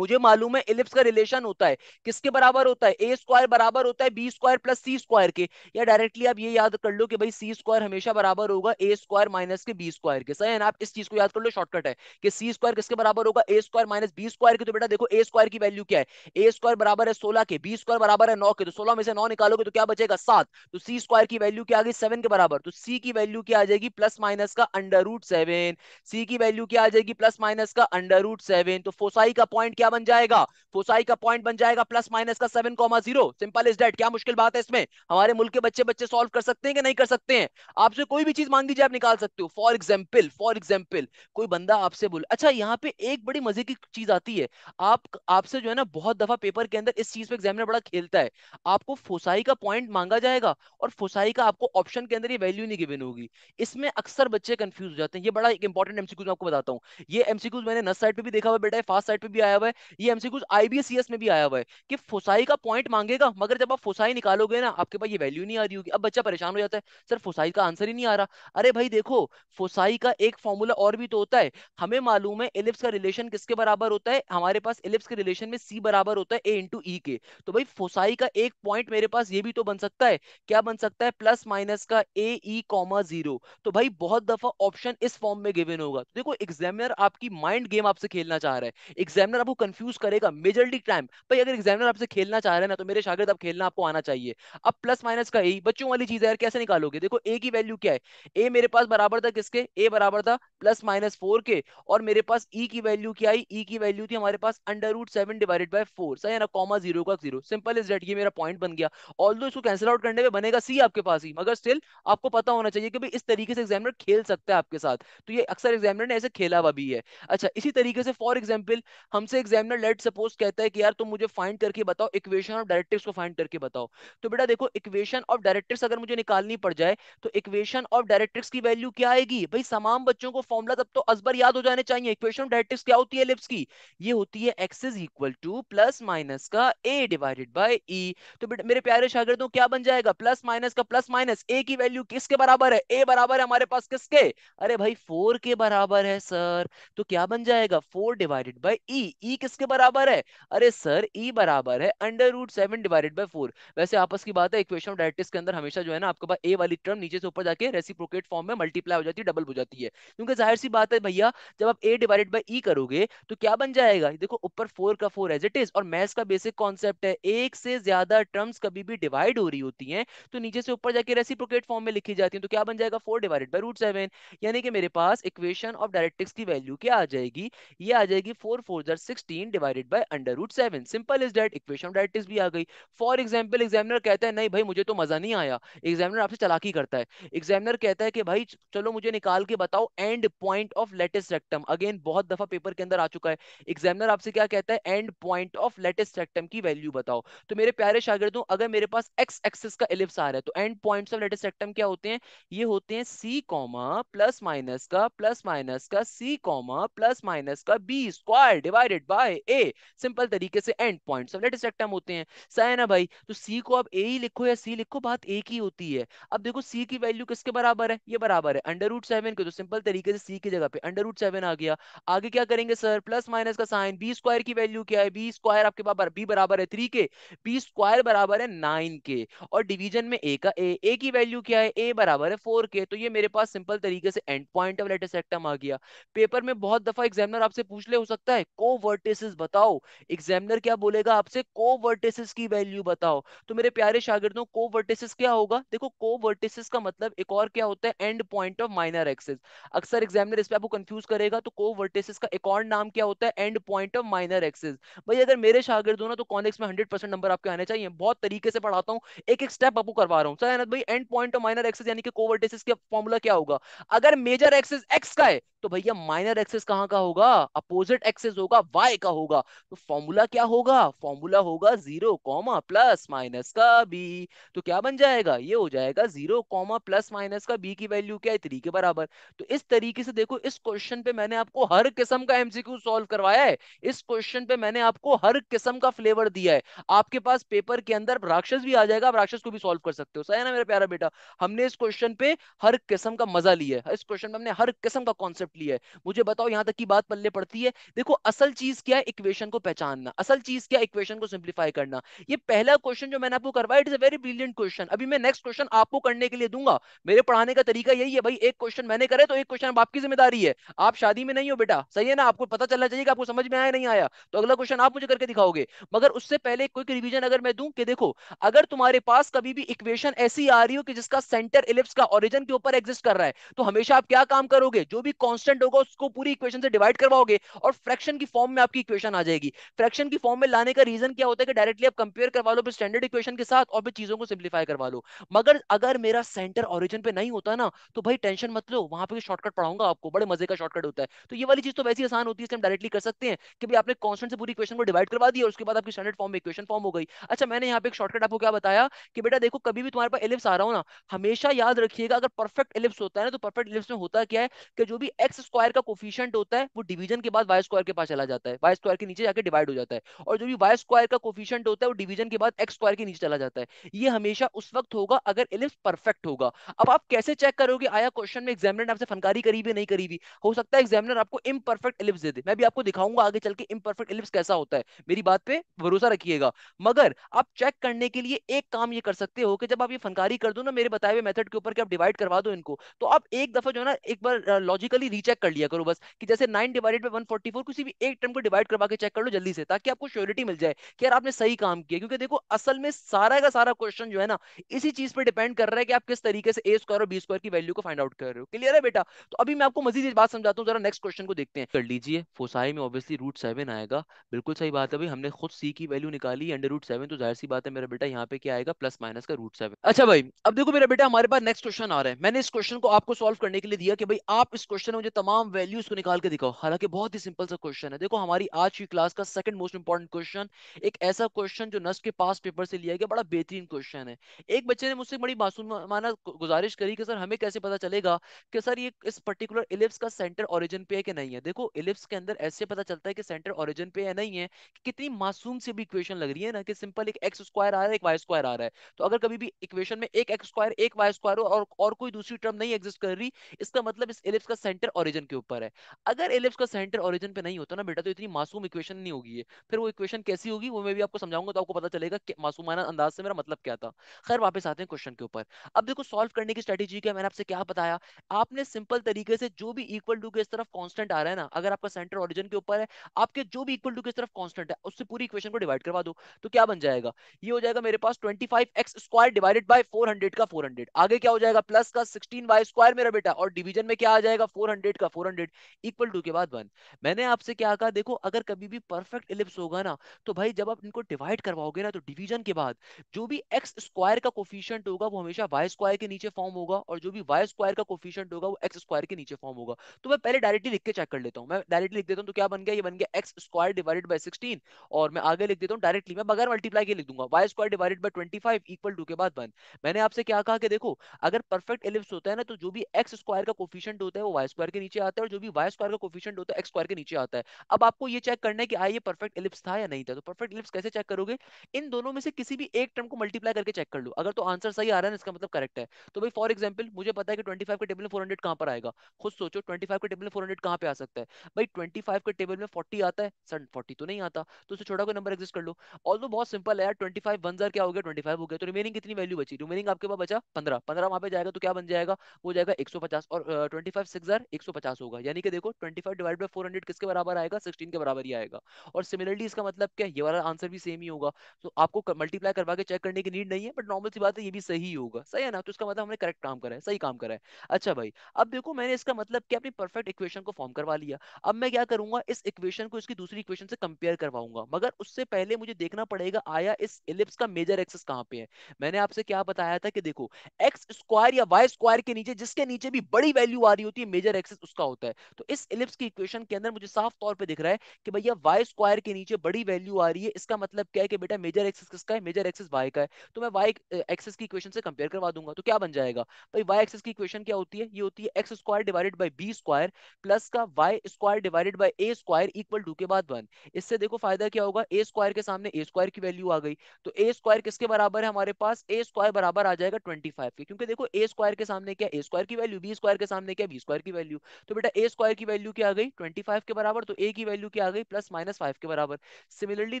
मुझे मालूम है इलिप्स का रिलेशन होता है किसके बराबर होता है ए स्क्वायर बराबर होता है b square plus c square के या डायरेक्टली आप ये याद कर लो कि भाई सी स्क्वायर हमेशा बराबर होगा ए स्क्वायर माइनस के बी स्क्वायर के सही है ना आप इस चीज को याद कर लो शॉर्टकट है कि सी स्क्वायर किसके बराबर होगा a square minus b square के तो बेटा देखो ए स्क्वायर की वैल्यू क्या है ए स्क्वायर बराबर है सोलह के बी स्क्वायर बराबर है नौ के तो सोलह में से नौ निकालोगे तो क्या बचेगा सात तो सी स्क्वायर की वैल्यू क्या आ गई सेवन के बराबर तो सी की वैल्यू क्या आ जाएगी प्लस माइनस का अंडर रूट सेवन सी की वैल्यू क्या आ जाएगी प्लस माइनस का अंडर रूट सेवन तो फोसाई का पॉइंट क्या क्या बन जाएगा फोसाई का पॉइंट बन जाएगा प्लस माइनस का seven comma zero simple is that क्या मुश्किल बात है इसमें हमारे मुल्क के बच्चे बच्चे सॉल्व कर सकते हैं कि नहीं कर सकते हैं आपसे कोई भी चीज मांग दीजिए आप निकाल सकते हो फॉर एग्जाम्पल फॉर एग्जाम्पल कोई बंदा आपसे बोल अच्छा यहाँ पे एक बड़ी मजे की चीज आती है आप आपसे जो है ना बहुत दफा पेपर के अंदर इस चीज पे एग्जामिनर बड़ा खेलता है आपको फोसाई का पॉइंट मांगा जाएगा और फोसाई का आपको ऑप्शन के अंदर ये वैल्यू नहीं गिवन होगी इसमें अक्सर बच्चे कंफ्यूज हो जाते हैं ये बड़ा एक इंपॉर्टेंट एमसीक्यूज मैं आपको बताता हूँ ये एमसीक्यूज मैंने नस साइड पे भी देखा हुआ बेटा है फास्ट साइड पे भी आया हुआ है ये एमसीक्यूज आईबीसीएस में भी आया हुआ है कि फोसाई का पॉइंट मांगेगा मगर जब आप फोसाई निकालोगे ना आपके पास ये वैल्यू नहीं आ रही होगी अब बच्चा परेशान हो जाता है सर फोसाई का आंसर ही नहीं आ रहा अरे भाई देखो फोसाई का एक फॉर्मूला और भी तो होता है हमें मालूम है एलिप्स का रिलेशन किसके बराबर होता है हमारे पास एलिप्स के रिलेशन में सी बराबर होता है ए इंटू ई के तो भाई फोसाई का एक पॉइंट मेरे पास ये भी तो बन सकता है क्या बन सकता है प्लस माइनस का ए ई कॉमा जीरो तो भाई बहुत दफा ऑप्शन इस फॉर्म में गिवन होगा तो देखो एग्जामिनर आपकी माइंड गेम आपसे खेलना चाह रहा है एग्जामिनर आपको कंफ्यूज करेगा मेजरली टाइम भाई अगर एग्जामिनर आपसे खेलना चाह रहे हैं ना तो मेरे शागिर्द आप खेलना आपको आना चाहिए अब प्लस माइनस का ए बच्चों वाली चीज है यार कैसे निकालोगे देखो ए की वैल्यू क्या है ए मेरे पास बराबर था किसके ए बराबर था प्लस माइनस फोर के और मेरे पास ई e की वैल्यू क्या आई ई e की वैल्यू थी हमारे पास under root seven divided by four सही है ना कॉमा जीरो का जीरो सिंपल इज डेट ये मेरा पॉइंट बन गया ऑल दो इसको कैंसिल आउट करने में बनेगा सी आपके पास ही मगर स्टिल आपको पता होना चाहिए कि भाई इस तरीके से एग्जामिनर खेल सकता है आपके साथ तो ये अक्सर एग्जामिनर ने ऐसे खेला हुआ भी है अच्छा इसी तरीके से फॉर एग्जाम्पल हमसे एग्जामिनर लेट सपोज कहता है कि यार तुम मुझे फाइंड करके बताओ इक्वेशन ऑफ डायरेक्टिव्स को फाइंड करके बताओ तो बेटा देखो इक्वेशन ऑफ डायरेक्टिव्स अगर मुझे निकालनी पड़ जाए तो इक्वेशन ऑफ डायरेक्टिव्स की वैल्यू क्या आएगी भाई तमाम बच्चों को फॉर्मुला तब तो अजबर याद हो जाने चाहिए इक्वेशन ऑफ डायरेक्टिव्स क्या होती है एलिप्स की ये होती है x is equal to plus minus का ए डिवाइडेड बाय ई तो बेटा मेरे प्यारे शागिर्दों क्या बन जाएगा प्लस माइनस का प्लस माइनस ए की वैल्यू किसके बराबर है ए बराबर है हमारे पास किसके अरे भाई फोर के बराबर है सर तो क्या बन जाएगा four divided by e e किसके बराबर है अरे सर ई e बराबर है under root seven divided by four वैसे आपस की बात है इक्वेशन ऑफ डायरेक्टिस के अंदर हमेशा जो है ना आपके पास ए वाली टर्म नीचे से ऊपर जाके रेसिप्रोकेट फॉर्म में मल्टीप्लाई हो जाती है डबल हो जाती है क्योंकि जाहिर सी बात है भैया जब आप ए डिवाइडेड बाई ई करोगे तो क्या बन जाएगा देखो ऊपर फोर का फोर एज इट इज और मैथ्स का बेसिक कॉन्सेप्ट है एक से ज्यादा टर्म्स कभी भी डिवाइड हो रही होती है तो नीचे से ऊपर जाके रेसिप्रोकेट फॉर्म में लिखी जाती है तो क्या बन जाएगा four divided by root seven यानी कि मेरे पास इक्वेशन ऑफ डायरेक्टिक्स की वैल्यू क्या आ जाएगी ये आ जाएगी फोर फोर जर six sixteen divided by under root seven simple is that equation of directrices भी आ गई फॉर एग्जाम्पल एग्जामिनर कहता है नहीं भाई मुझे तो मजा नहीं आया एग्जामिनर आपसे चलाकी करता है एग्जामिनर कहता है कि भाई चलो मुझे निकाल के बताओ end point of latus rectum again बहुत दफा पेपर के अंदर आ चुका है एग्जामिनर आपसे क्या कहता है end point of latus rectum की वैल्यू बताओ तो मेरे प्यारे शागिर्दों अगर मेरे पास एक्स एक्सिस का एलिप्स आ रहा है तो end points of latus rectum क्या होते हैं ये होते हैं सी कॉमा प्लस माइनस का प्लस माइनस का सी कॉमा प्लस माइनस का B square divided by by a simple तरीके से एंड पॉइंट ऑफ लेटेस्ट होते हैं सही है ना भाई तो सी को आप ए ही लिखो या सी लिखो बात एक ही होती है अब देखो सी की वैल्यू किसके बराबर है ये बराबर है अंडर रूट सेवन के तो सिंपल तरीके से सी की जगह पे अंडर रूट सेवन आ गया आगे क्या करेंगे सर प्लस माइनस का साइन बी स्क्वायर की वैल्यू क्या है बी स्क्वायर आपके पास बी बराबर है थ्री के बी स्क्वायर बराबर है नाइन के और डिवीजन में ए का ए ए की वैल्यू क्या है ए बराबर है फोर के तो ये मेरे पास सिंपल तरीके से end point of latus rectum आ गया पेपर में बहुत दफा एग्जामिनर आपसे पूछ ले हो सकता है कोवर्टिस वर्टेसेस बताओ एग्जामिनर क्या बोलेगा आपसे को वर्टेसेस की वैल्यू बताओ तो मेरे प्यारे शागिर्दों को वर्टेसेस क्या होगा देखो को वर्टेसेस का मतलब एक और क्या होता है end point of minor axis अक्सर एग्जामिनर इस पे आपको कंफ्यूज करेगा तो को वर्टेसेस का एक और नाम क्या होता है end point of minor axis भाई अगर मेरे शागिर्द हो ना तो कॉनेक्स में हंड्रेड नंबर आपके आने चाहिए बहुत तरीके से पढ़ाता हूँ एक एक स्टेप आपको करवा रहा हूँ सर तो भाई end point of minor axis यानी कि को वर्टेसेस का फॉर्मूला क्या होगा अगर मेजर एक्सेस एक्स का है तो भैया माइनर एक्सेस कहाँ का होगा अपोजिट एक्सेस होगा वाई का होगा तो फॉर्मूला क्या होगा फॉर्मूला होगा जीरो कॉमा प्लस माइनस का बी तो क्या बन जाएगा ये हो जाएगा जीरो कॉमा प्लस माइनस का बी की वैल्यू क्या है थ्री के बराबर तो इस तरीके से देखो इस क्वेश्चन पे मैंने आपको हर किस्म का एमसीक्यू सॉल्व करवाया है इस क्वेश्चन पे मैंने आपको हर किस्म का फ्लेवर दिया है आपके पास पेपर के अंदर राक्षस भी आ जाएगा आप राक्षस को भी सोल्व कर सकते हो सही है ना मेरा प्यारा बेटा हमने इस क्वेश्चन पे हर किस्म का मजा लिया है इस क्वेश्चन में हमने हर किस्म का कॉन्सेप्ट कॉन्सेप्ट लिया है मुझे बताओ यहां तक की बात पल्ले पड़ती है देखो असल चीज क्या है इक्वेशन को पहचानना असल चीज क्या इक्वेशन को सिंप्लीफाई करना ये पहला क्वेश्चन जो मैंने आपको करवाया it is a very brilliant question अभी मैं नेक्स्ट क्वेश्चन आपको करने के लिए दूंगा मेरे पढ़ाने का तरीका यही है भाई एक क्वेश्चन मैंने करे तो एक क्वेश्चन आपकी जिम्मेदारी है आप शादी में नहीं हो बेटा सही है ना आपको पता चलना चाहिए कि आपको समझ में आया नहीं आया तो अगला क्वेश्चन आप मुझे करके दिखाओगे मगर उससे पहले क्विक रिविजन अगर मैं दूं कि देखो अगर तुम्हारे पास कभी भी इक्वेशन ऐसी आ रही हो कि जिसका सेंटर इलिप्स का ओरिजिन के ऊपर एग्जिस्ट कर रहा है तो हमेशा आप क्या काम करोगे जो भी कॉन्स्टेंट होगा उसको पूरी इक्वेशन से डिवाइड करवाओगे और फ्रैक्शन की फॉर्म में आपकी इक्वेशन आ जाएगी फ्रैक्शन की फॉर्म में लाने का रीजन क्या होता है कि डायरेक्टली आप कंपेयर करवा लो फिर स्टैंडर्ड इक्वेशन के साथ और फिर चीजों को सिंप्लीफाई करवा लो मगर अगर मेरा सेंटर ऑरिजन पे नहीं होता ना तो भाई टेंशन मत लो वहां पर शॉर्टकट पढ़ाऊंगा आपको बड़े मजे का शॉर्टकट होता है तो ये वाली चीज तो वैसी आसान होती है हम डायरेक्टली कर सकते हैं कि भाई आपने कॉन्स्टेंट से पूरी इक्वेशन को डिवाइड करवा दी और उसके बाद आपकी स्टैंडर्ड फॉर्म में इक्वेशन फॉर्म हो गई अच्छा मैंने यहाँ पे एक शॉर्टकट आपको क्या बताया कि बेटा देखो कभी भी तुम्हारे पास एलिप्स आ रहा हो ना हमेशा याद रखिएगा अगर परफेक्ट एलिप्स होता है ना तो परफेक्ट एलिप्स में होता क्या है कि जो भी एक्स स्क्वायर का कोफिशियंट होता है वो डिवीजन के बाद वाई स्क्वायर के पास चला जाता है वाई स्क्वायर के नीचे जाकर डिवाइड हो जाता है और जो भी वाई स्क्वायर का कोफिशियंट होता है वो डिवीजन के बाद एक्स स्क्वायर के नीचे चला जाता है ये हमेशा उस वक्त होगा अगर एलिप्स परफेक्ट होगा अब आप कैसे चेक करोगे आया क्वेश्चन में एग्जामिनर ने आपसे फनकारी करी भी नहीं करी भी हो सकता है एग्जामिनर आपको इम्परफेक्ट एलिप्स दे दे मैं भी आपको दिखाऊंगा आगे चल के इम्परफेक्ट एलिप्स कैसा होता है मेरी बात पे भरोसा रखिएगा मगर आप चेक करने के लिए एक काम ये कर सकते हो कि जब आप ये फनकारी कर दो ना मेरे बताए हुए मेथड के ऊपर कि आप डिवाइड करवा दो इनको तो आप एक दफा जो है ना एक बार लॉजिकली चेक कर लिया करो बस कि जैसे nine divided by one forty four किसी भी एक टर्म को डिवाइड करवा के चेक कर लो जल्दी से ताकि आपको श्योरिटी मिल जाए कि यार आपने सही काम किया क्योंकि देखो असल में सारा का सारा क्वेश्चन जो है ना इसी चीज पर डिपेंड कर रहा है कि आप किस तरीके से ए स्क्वायर और बी स्क्वायर की वैल्यू को फाइंड आउट कर रहे हो क्लियर है बेटा तो अभी मैं आपको मजीद बात समझाता हूँ जरा नेक्स्ट क्वेश्चन को देखते हैं कर लीजिए फोसाई में ऑब्वियसली रूट सेवन आएगा बिल्कुल सही बात है भाई हमने खुद सी की वैल्यू निकाली अंडर रूट सेवन तो जाहिर सी बात है मेरा बेटा यहाँ पे क्या आएगा प्लस माइनस का रूट सेवन अच्छा भाई अब देखो मेरा बेटा हमारे पास नेक्स्ट क्वेश्चन आ रहा है मैंने इस क्वेश्चन को आपको सॉल्व करने के लिए दिया कि भाई आप इस क्वेश्चन में के तमाम वैल्यूज को निकाल के दिखाओ हालांकि बहुत ही सिंपल सा क्वेश्चन है देखो हमारी आज की क्लास का सेकंड मोस्ट इंपॉर्टेंट क्वेश्चन एक ऐसा क्वेश्चन जो नस्ट के पास पेपर से लिया गया बड़ा बेहतरीन क्वेश्चन है एक बच्चे ने मुझसे बड़ी मासूम माना गुजारिश करी कि सर हमें कैसे पता चलेगा कि सर ये इस पर्टिकुलर इलिप्स का सेंटर ऑरिजन पे है कि नहीं है देखो इलिप्स के अंदर ऐसे पता चलता है कि सेंटर ऑरिजन पे है नहीं है कि कितनी मासूम से भी इक्वेशन लग रही है ना कि सिंपल एक एक्स स्क्वायर आ रहा है एक वाई स्क्वायर आ रहा है तो अगर कभी भी इक्वेशन में एक एक्स स्क्वायर एक वाई स्क्वायर हो और कोई दूसरी टर्म नहीं एग्जिस्ट कर रही इसका मतलब इस इलिप्स का सेंटर ओरिजिन के ऊपर है अगर एलिप्स का सेंटर ओरिजिन पे नहीं होता ना बेटा तो इतनी मासूम इक्वेशन नहीं होगी ये फिर वो इक्वेशन कैसी होगी वो मैं भी आपको समझाऊंगा तो आपको पता चलेगा मासूमाना अंदाज से मेरा मतलब क्या था खैर वापस आते हैं क्वेश्चन के ऊपर अब देखो सॉल्व करने की स्ट्रेटेजी क्या मैंने आपसे क्या बताया आपने सिंपल तरीके से जो भी इक्वल टू के इस तरफ कॉन्स्टेंट आ रहा है ना अगर आपका सेंटर ऑरिजिन के ऊपर है आपके जो भी इक्वल टू के तरफ कॉन्स्टेंट है उससे पूरी इक्वेशन को डिवाइड करवा दो तो क्या बन जाएगा ये हो जाएगा मेरे पास twenty five x square divided by four hundred का फोर हंड्रेड आगे क्या हो जाएगा प्लस का सिक्सटीन वाई स्क्वायर मेरा बेटा और डिवीजन में क्या आ जाएगा फोर हंड्रेड हंड्रेड का फोर हंड्रेड इक्वल टू के बाद वन मैंने आपसे क्या कहा देखो अगर कभी भी परफेक्ट इलिप्स होगा ना तो भाई जब आप इनको डिवाइड करवाओगे ना तो डिवीजन के बाद जो भी एक्स स्क्वायर का कोफिशियंट होगा वो हमेशा वाई स्क्वायर के नीचे फॉर्म होगा और जो भी वाई स्क्वायर का कोफिशियंट होगा वो एक्स स्क्वायर के नीचे फॉर्म होगा तो मैं पहले डायरेक्टली लिख के चेक कर लेता हूँ मैं डायरेक्टली लिख देता हूँ तो क्या बन गया ये बन गया x square divided by sixteen और मैं आगे लिख देता हूँ डायरेक्टली मैं बगैर मल्टीप्लाई के लिख दूंगा y square divided by twenty five equal to के बाद वन मैंने आपसे क्या कहा कि देखो अगर परफेक्ट एलिप्स होता है ना तो जो भी एक्स स्क्वायर का कोफिशियंट होता है वो वाई स्क्वायर स्क्वायर के नीचे आता है और जो भी वाई स्क्वायर का कोफिशियंट होता है एक्स स्क्वायर के नीचे आता है अब आपको ये चेक करना है कि आई ये परफेक्ट एलिप्स था या नहीं था तो परफेक्ट एलिप्स कैसे चेक करोगे इन दोनों में से किसी भी एक टर्म को मल्टीप्लाई करके चेक कर लो अगर तो आंसर सही आ रहा है इसका मतलब करेक्ट है तो भाई फॉर एग्जाम्पल मुझे पता है कि ट्वेंटी के टेबल में फोर हंड्रेड पर आएगा खुद सोचो ट्वेंटी फाइव के टेबल में फोर हंड्रेड पे आ सकता है भाई ट्वेंटी के टेबल में फोर्टी आता है सर फोर्टी तो नहीं आता तो उसे छोटा कोई नंबर एग्जिस्ट कर लो और तो बहुत सिंपल है यार ट्वेंटी फाइव वन क्या हो गया ट्वेंटी फाइव हो गया तो रिमेनिंग कितनी वैल्यू बची रिमेनिंग आपके पास बचा पंद्रह पंद्रह वहाँ पे जाएगा तो क्या बन जाएगा वो जाएगा एक सौ पचास और ट्वेंटी फाइव सिक्स हजार 150 होगा यानी कि देखो 25 डिवाइड बाय 400 किसके बराबर आएगा 16 के बराबर ही आएगा और सिमिलरली इसका मतलब क्या है ये वाला आंसर भी सेम ही होगा तो आपको मल्टीप्लाई करवा के चेक करने की नीड नहीं है बट नॉर्मल सी बात है ये भी सही होगा सही है ना तो इसका मतलब हमने करेक्ट काम करा है सही काम करा है अच्छा भाई अब देखो मैंने इसका मतलब क्या अपनी परफेक्ट इक्वेशन को फॉर्म करवा लिया अब मैं क्या करूंगा इस इक्वेशन को इसकी दूसरी इक्वेशन से कंपेयर करवाऊंगा मगर उससे पहले मुझे देखना पड़ेगा आया इस एलिप्स का मेजर एक्सेस कहाँ पे है मैंने आपसे क्या बताया था कि देखो एक्स स्क्वायर या वाई स्क्वायर के नीचे जिसके नीचे भी बड़ी वैल्यू आ रही होती है मेजर एक्सेस एक्सिस उसका होता है तो इस इलिप्स की इक्वेशन के अंदर मुझे साफ तौर पे दिख रहा है कि भैया वाई स्क्वायर के नीचे बड़ी वैल्यू आ रही है इसका मतलब क्या है कि बेटा मेजर एक्सिस किसका है मेजर एक्सिस वाई का है तो मैं वाई एक्सिस की इक्वेशन से कंपेयर करवा दूंगा तो क्या बन जाएगा भाई वाई एक्सिस की इक्वेशन क्या होती है ये होती है x square divided by B square plus का Y square divided by A square equal to के बाद वन इससे देखो फायदा क्या होगा ए स्क्वायर के सामने ए स्क्वायर की वैल्यू आ गई तो ए स्क्वायर किसके बराबर है हमारे पास ए स्क्वायर बराबर आ जाएगा ट्वेंटी फाइव के क्योंकि देखो ए स्क्वायर के सामने क्या ए स्क्वायर की वैल्यू बी स्क्वायर के सामने क्या बी स्क्वायर की वैल्यू वैल्यू तो बेटा ए स्क्वायर की वैल्यू क्या आ गई ट्वेंटी फाइव के बराबर तो ए की वैल्यू क्या आ गई प्लस माइनस फाइव के बराबर सिमिलरली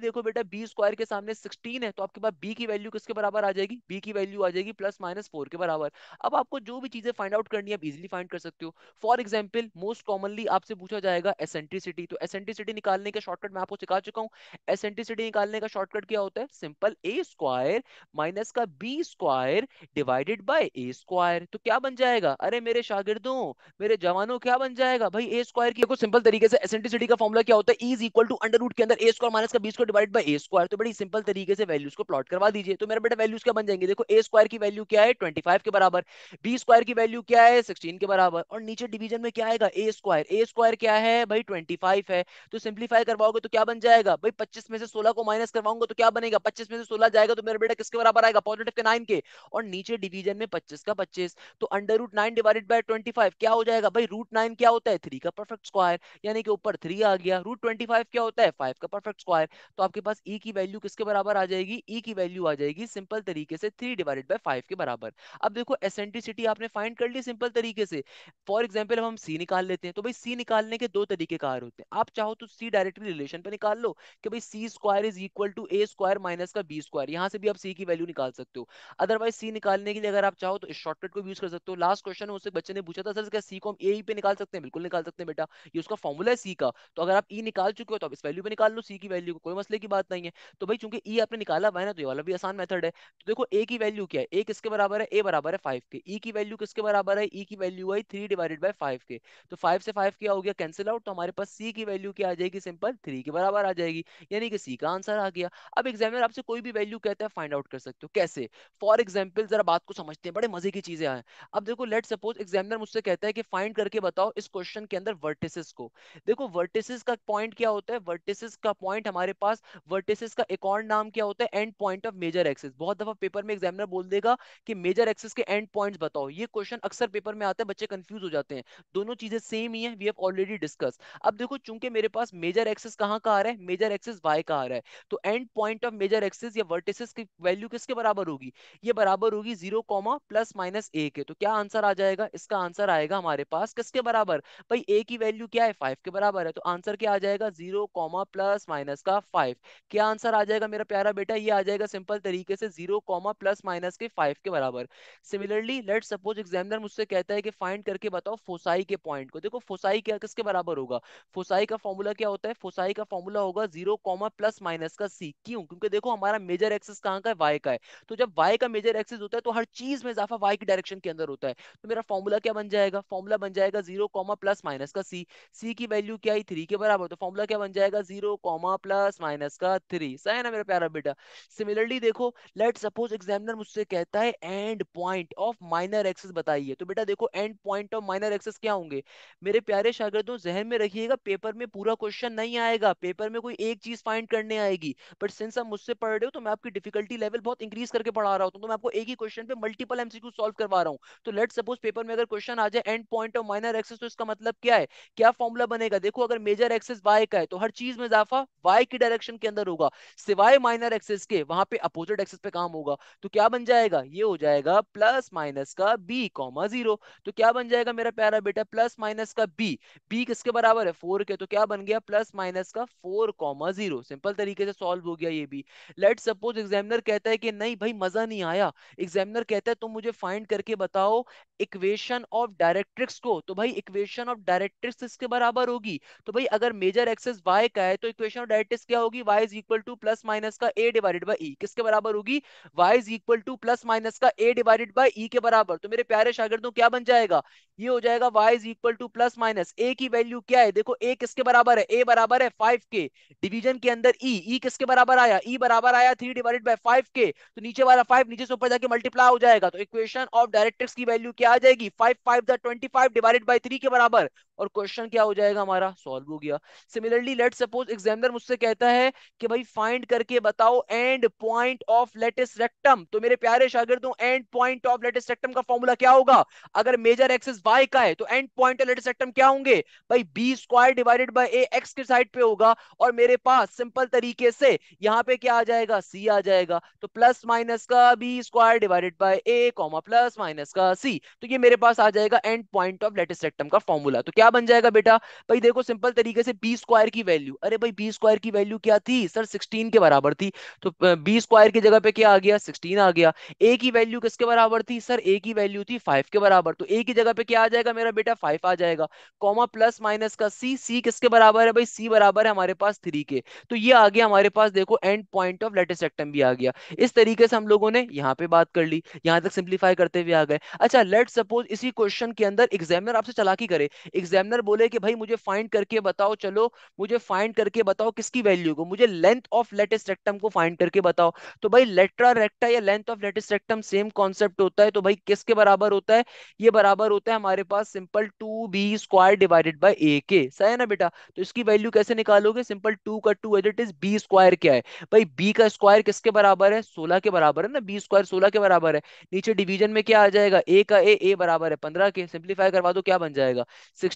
देखो बेटा बी स्क्वायर के सामने सिक्सटीन है तो आपके पास बी की वैल्यू किसके बराबर आ जाएगी बी की वैल्यू आ जाएगी प्लस माइनस फोर के बराबर अब आपको जो भी चीजें फाइंड आउट करनी है आप इजिली फाइंड कर सकते हो फॉर एग्जाम्पल मोस्ट कॉमनली आपसे पूछा जाएगा एसेंट्रिसिटी तो एसेंट्रिसिटी निकालने का शॉर्टकट मैं आपको सिखा चुका हूँ एसेंट्रिसिटी निकालने का शॉर्टकट क्या होता है सिंपल ए स्क्वायर माइनस का B square divided by A square तो क्या बन जाएगा अरे मेरे शागिर्दों मेरे जवानों मानो क्या बन जाएगा भाई ए स्क्वायर की सिंपल तरीके से एसेंटिसिटी का फॉर्मुला क्या होता है is equal to under root के अंदर ए स्क्वायर माइनस का B square divide by A square तो बड़ी सिंपल तरीके से वैल्यूज को प्लॉट करवा दीजिए तो मेरा बेटा वैल्यूज क्या बन जाएंगे देखो ए स्क्वायर की वैल्यू क्या है ट्वेंटी के बराबर बी स्क्वायर की वैल्यू क्या है सिक्सटीन के बराबर और नीचे डिवीजन में क्या आएगा ए स्क्वायर ए स्क्वायर क्या है भाई ट्वेंटी है तो सिंप्लीफाई करवाओगे तो क्या बन जाएगा भाई पच्चीस में से सोलह को माइनस करवाऊंगा तो क्या बनेगा पच्चीस में से सोलह जाएगा तो मेरा बेटा किसके बराबर आएगा पॉजिटिव के नाइन के और नीचे डिवीजन में पच्चीस का पच्चीस तो under root nine divided by twenty क्या हो जाएगा भाई रूट नाइन क्या होता है थ्री का परफेक्ट स्क्वायर यानी कि ऊपर थ्री आ गया रूट ट्वेंटी फाइव क्या होता है फाइव का परफेक्ट स्क्वायर तो आपके पास ई e की वैल्यू किसके बराबर आ जाएगी ई e की वैल्यू आ जाएगी सिंपल तरीके से थ्री डिवाइडेड बाई फाइव के बराबर अब देखो एसेंट्रिसिटी आपने फाइंड कर ली सिंपल तरीके से फॉर एग्जाम्पल हम सी निकाल लेते हैं तो भाई सी निकालने के दो तरीके कार होते हैं आप चाहो तो सी डायरेक्टली रिलेशन पर निकाल लो कि भाई c square is equal to A square minus का बी स्क्वायर यहाँ से भी आप सी की वैल्यू निकाल सकते हो अदरवाइज सी निकालने के लिए अगर आप चाहो तो शॉर्टकट को भी यूज कर सकते हो लास्ट क्वेश्चन उससे बच्चे ने पूछा था सर क्या सी को हम ए पे निकाल सकते हैं बिल्कुल निकाल सकते हैं बेटा ये उसका फॉर्मूला है सी का तो अगर आप ई e निकाल चुके हो तो आप इस वैल्यू पे निकाल लो सी की वैल्यू को कोई मसले की बात नहीं है तो भाई चूंकि ई e आपने निकाला हुआ है ना तो ये वाला भी आसान मेथड है तो देखो ए की वैल्यू क्या है ए किसके बराबर है ए बराबर है फाइव के ई e की वैल्यू किसके बराबर है ई e की वैल्यू आई थ्री डिवाइडेड बाई फाइव के तो फाइव से फाइव क्या हो गया कैंसिल आउट तो हमारे पास सी की वैल्यू क्या आ जाएगी सिंपल थ्री के बराबर आ जाएगी यानी कि सी का आंसर आ गया अब एग्जामिनर आपसे कोई भी वैल्यू कहता है फाइंड आउट कर सकते हो कैसे फॉर एग्जाम्पल जरा बात को समझते हैं बड़े मजे की चीजें हैं अब देखो लेट सपोज एग्जामिनर मुझसे कहता है कि फाइंड करके के बताओ इस क्वेश्चन के अंदर वर्टिसेस को देखो वर्टिसेस का पॉइंट क्या होता है वर्टिसेस का पॉइंट हमारे पास वर्टिसेस का एक और नाम क्या होता है end point of major axis बहुत दफा पेपर में एग्जामिनर बोल देगा कि मेजर एक्सेस के एंड पॉइंट बताओ ये क्वेश्चन अक्सर पेपर में आते हैं बच्चे कंफ्यूज हो जाते हैं दोनों चीजें सेम ही है वी हैव ऑलरेडी डिस्कस अब देखो चूंकि मेरे पास मेजर एक्सेस कहाँ का आ रहा है मेजर एक्सेस वाई का आ रहा है तो end point of major axis या वर्टिसेस की वैल्यू किसके बराबर होगी ये बराबर होगी zero comma plus minus a के तो क्या आंसर आ जाएगा इसका आंसर आएगा हमारे पास किसके बराबर भाई ए की वैल्यू क्या है फाइव के बराबर है तो आंसर क्या आ जाएगा जीरो कॉमा प्लस माइनस का फाइव क्या आंसर आ जाएगा मेरा प्यारा बेटा ये आ जाएगा सिंपल तरीके से जीरो कॉमा प्लस माइनस के फाइव के बराबर सिमिलरली लेट सपोज एग्जामिनर मुझसे कहता है कि फाइंड करके बताओ फोसाई के पॉइंट को देखो फोसाई क्या किसके बराबर होगा फोसाई का फॉर्मूला क्या होता है फोसाई का फॉर्मूला होगा जीरो कॉमा प्लस माइनस का सी क्यों क्योंकि देखो हमारा मेजर एक्सेस कहाँ का है वाई का है तो जब वाई का मेजर एक्सेस होता है तो हर चीज में इजाफा वाई की डायरेक्शन के अंदर होता है तो मेरा फॉर्मूला क्या बन जाएगा फॉर्मूला बन जाएगा जाएगा जीरो कॉमा प्लस माइनस का सी सी की वैल्यू क्या है थ्री के बराबर तो फॉर्मूला क्या बन जाएगा जीरो कॉमा प्लस माइनस का थ्री सही है ना मेरा प्यारा बेटा सिमिलरली देखो लेट सपोज एग्जामिनर मुझसे कहता है end point of minor axis बताइए तो बेटा देखो end point of minor axis क्या होंगे मेरे प्यारे शागिर्दों जहन में रखिएगा पेपर में पूरा क्वेश्चन नहीं आएगा पेपर में कोई एक चीज फाइंड करने आएगी बट सिंस आप मुझसे पढ़ रहे हो तो मैं आपकी डिफिकल्टी लेवल बहुत इंक्रीज करके पढ़ा रहा हूँ तो मैं आपको एक ही क्वेश्चन पे मल्टीपल एमसीक्यू सॉल्व करवा रहा हूँ तो लेट सपोज पेपर में अगर क्वेश्चन आ जाए end point of minor minor axis तो इसका मतलब क्या है क्या फॉर्मूला बनेगा देखो अगर मेजर एक्सेस वाई का है तो हर चीज में इजाफा वाई की डायरेक्शन के अंदर होगा सिवाय माइनर एक्सेस के वहां पे अपोजिट एक्सेस पे काम होगा तो क्या बन जाएगा ये हो जाएगा प्लस माइनस का बी कॉमा जीरो तो क्या बन जाएगा मेरा प्यारा बेटा प्लस माइनस का बी बी किसके बराबर है फोर के तो क्या बन गया प्लस माइनस का फोर कॉमा जीरो सिंपल तरीके से सॉल्व हो गया ये भी लेट सपोज एग्जामिनर कहता है कि नहीं भाई मजा नहीं आया एग्जामिनर कहता है तुम मुझे फाइंड करके बताओ इक्वेशन ऑफ डायरेक्ट्रिक्स को तो भाई इक्वेशन ऑफ डायरेक्ट्रिक्स इसके बराबर होगी तो भाई अगर मेजर एक्सेस वाई का है तो इक्वेशन ऑफ डायरेक्ट्रिक्स क्या होगी y is equal to plus minus का ए डिवाइडेड बाई ई किसके बराबर होगी y is equal to plus minus का ए डिवाइडेड बाई ई के बराबर तो मेरे प्यारे शागिर्दों क्या बन जाएगा ये हो जाएगा y is equal to plus minus a की वैल्यू क्या है देखो ए किसके बराबर है ए बराबर है फाइव के डिविजन के अंदर ई e, ई e किसके बराबर आया ई e बराबर आया थ्री डिवाइडेड बाई फाइव के तो नीचे वाला फाइव नीचे से ऊपर जाके मल्टीप्लाई हो जाएगा तो इक्वेशन ऑफ डायरेक्ट्रिक्स की वैल्यू क्या आ जाएगी five five twenty five divided divided by three के बराबर और क्वेश्चन क्या हो जाएगा हमारा सॉल्व हो गया सिमिलरली लेट सपोज एग्जामिनर मुझसे कहता है कि भाई फाइंड करके बताओ end point of latus rectum तो मेरे प्यारे शागिर्दों end point of latus rectum का फॉर्मूला क्या होगा अगर मेजर एक्सिस वाई का है तो end point of latus rectum क्या होंगे भाई b square divided by a x के साइड पे होगा और मेरे पास सिंपल तरीके से यहाँ पे क्या आ जाएगा सी आ जाएगा तो प्लस माइनस का B square divided by A comma plus minus का सी तो ये मेरे पास आ जाएगा and point of latus rectum का फॉर्मूला तो क्या क्या बन जाएगा बेटा भाई देखो सिंपल तरीके से बी स्क्वायर की वैल्यू अरे भाई बी स्क्वायर की वैल्यू क्या थी सर सिक्सटीन के बराबर थी तो बी स्क्वायर की जगह पे क्या आ गया सिक्सटीन आ गया ए की वैल्यू किसके बराबर थी सर ए की वैल्यू थी फाइव के बराबर तो ए की जगह पे क्या आ जाएगा मेरा बेटा फाइव आ जाएगा कॉमा प्लस माइनस का सी सी किसके बराबर है भाई सी बराबर है हमारे पास थ्री के तो ये आ गया हमारे पास देखो end point of latus rectum भी आ गया इस तरीके से हम लोगों ने यहाँ पे बात कर ली यहाँ तक सिंप्लीफाई करते हुए आ गए अच्छा लेट सपोज इसी क्वेश्चन के अंदर एग्जामिनर आपसे चलाकी करे एग्जाम एग्जामिनर बोले कि भाई मुझे फाइंड करके बताओ चलो मुझे फाइंड करके बताओ किसकी वैल्यू को मुझे लेंथ ऑफ लेटेस्ट रेक्टम को फाइंड करके बताओ तो भाई लेट्रा रेक्टा या length of latus rectum same concept होता है तो भाई किसके बराबर होता है ये बराबर होता है हमारे पास simple two B square divided by ए के सही है ना बेटा तो इसकी वैल्यू कैसे निकालोगे सिंपल टू का two as it is B square क्या है भाई बी का स्क्वायर किसके बराबर है सोलह के बराबर है ना बी स्क्वायर सोलह के बराबर है नीचे डिवीजन में क्या आ जाएगा ए का ए ए बराबर है पंद्रह के सिंप्लीफाई करवा दो क्या बन जाएगा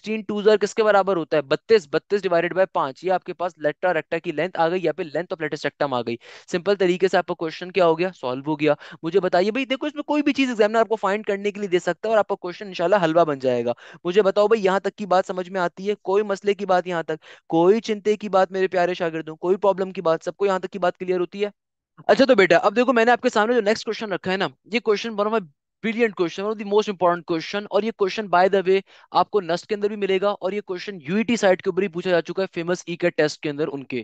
सिक्सटीन टू जर किसके बराबर होता है बत्तीस बत्तीस डिवाइडेड बाय पांच ये आपके पास लेटर रेक्टा की लेंथ आ गई या फिर लेंथ ऑफ लेटर रेक्टम आ गई सिंपल तरीके से आपका क्वेश्चन क्या हो गया सॉल्व हो गया मुझे बताइए भाई देखो इसमें कोई भी चीज एग्जामिनर आपको फाइंड करने के लिए दे सकता है और आपका क्वेश्चन इंशाला हलवा बन जाएगा मुझे बताओ भाई यहाँ तक की बात समझ में आती है कोई मसले की बात यहाँ तक कोई चिंते की बात मेरे प्यारे शागिर्दों कोई प्रॉब्लम की बात सबको यहाँ तक की बात क्लियर होती है अच्छा तो बेटा अब देखो मैंने आपके सामने जो नेक्स्ट क्वेश्चन रखा है ना ये क्वेश्चन बनो मैं brilliant question of the most important question और ये क्वेश्चन बाय द वे आपको नस्ट के अंदर भी मिलेगा और ये क्वेश्चन यूईटी साइट के ऊपर ही पूछा जा चुका है फेमस ई के टेस्ट के अंदर उनके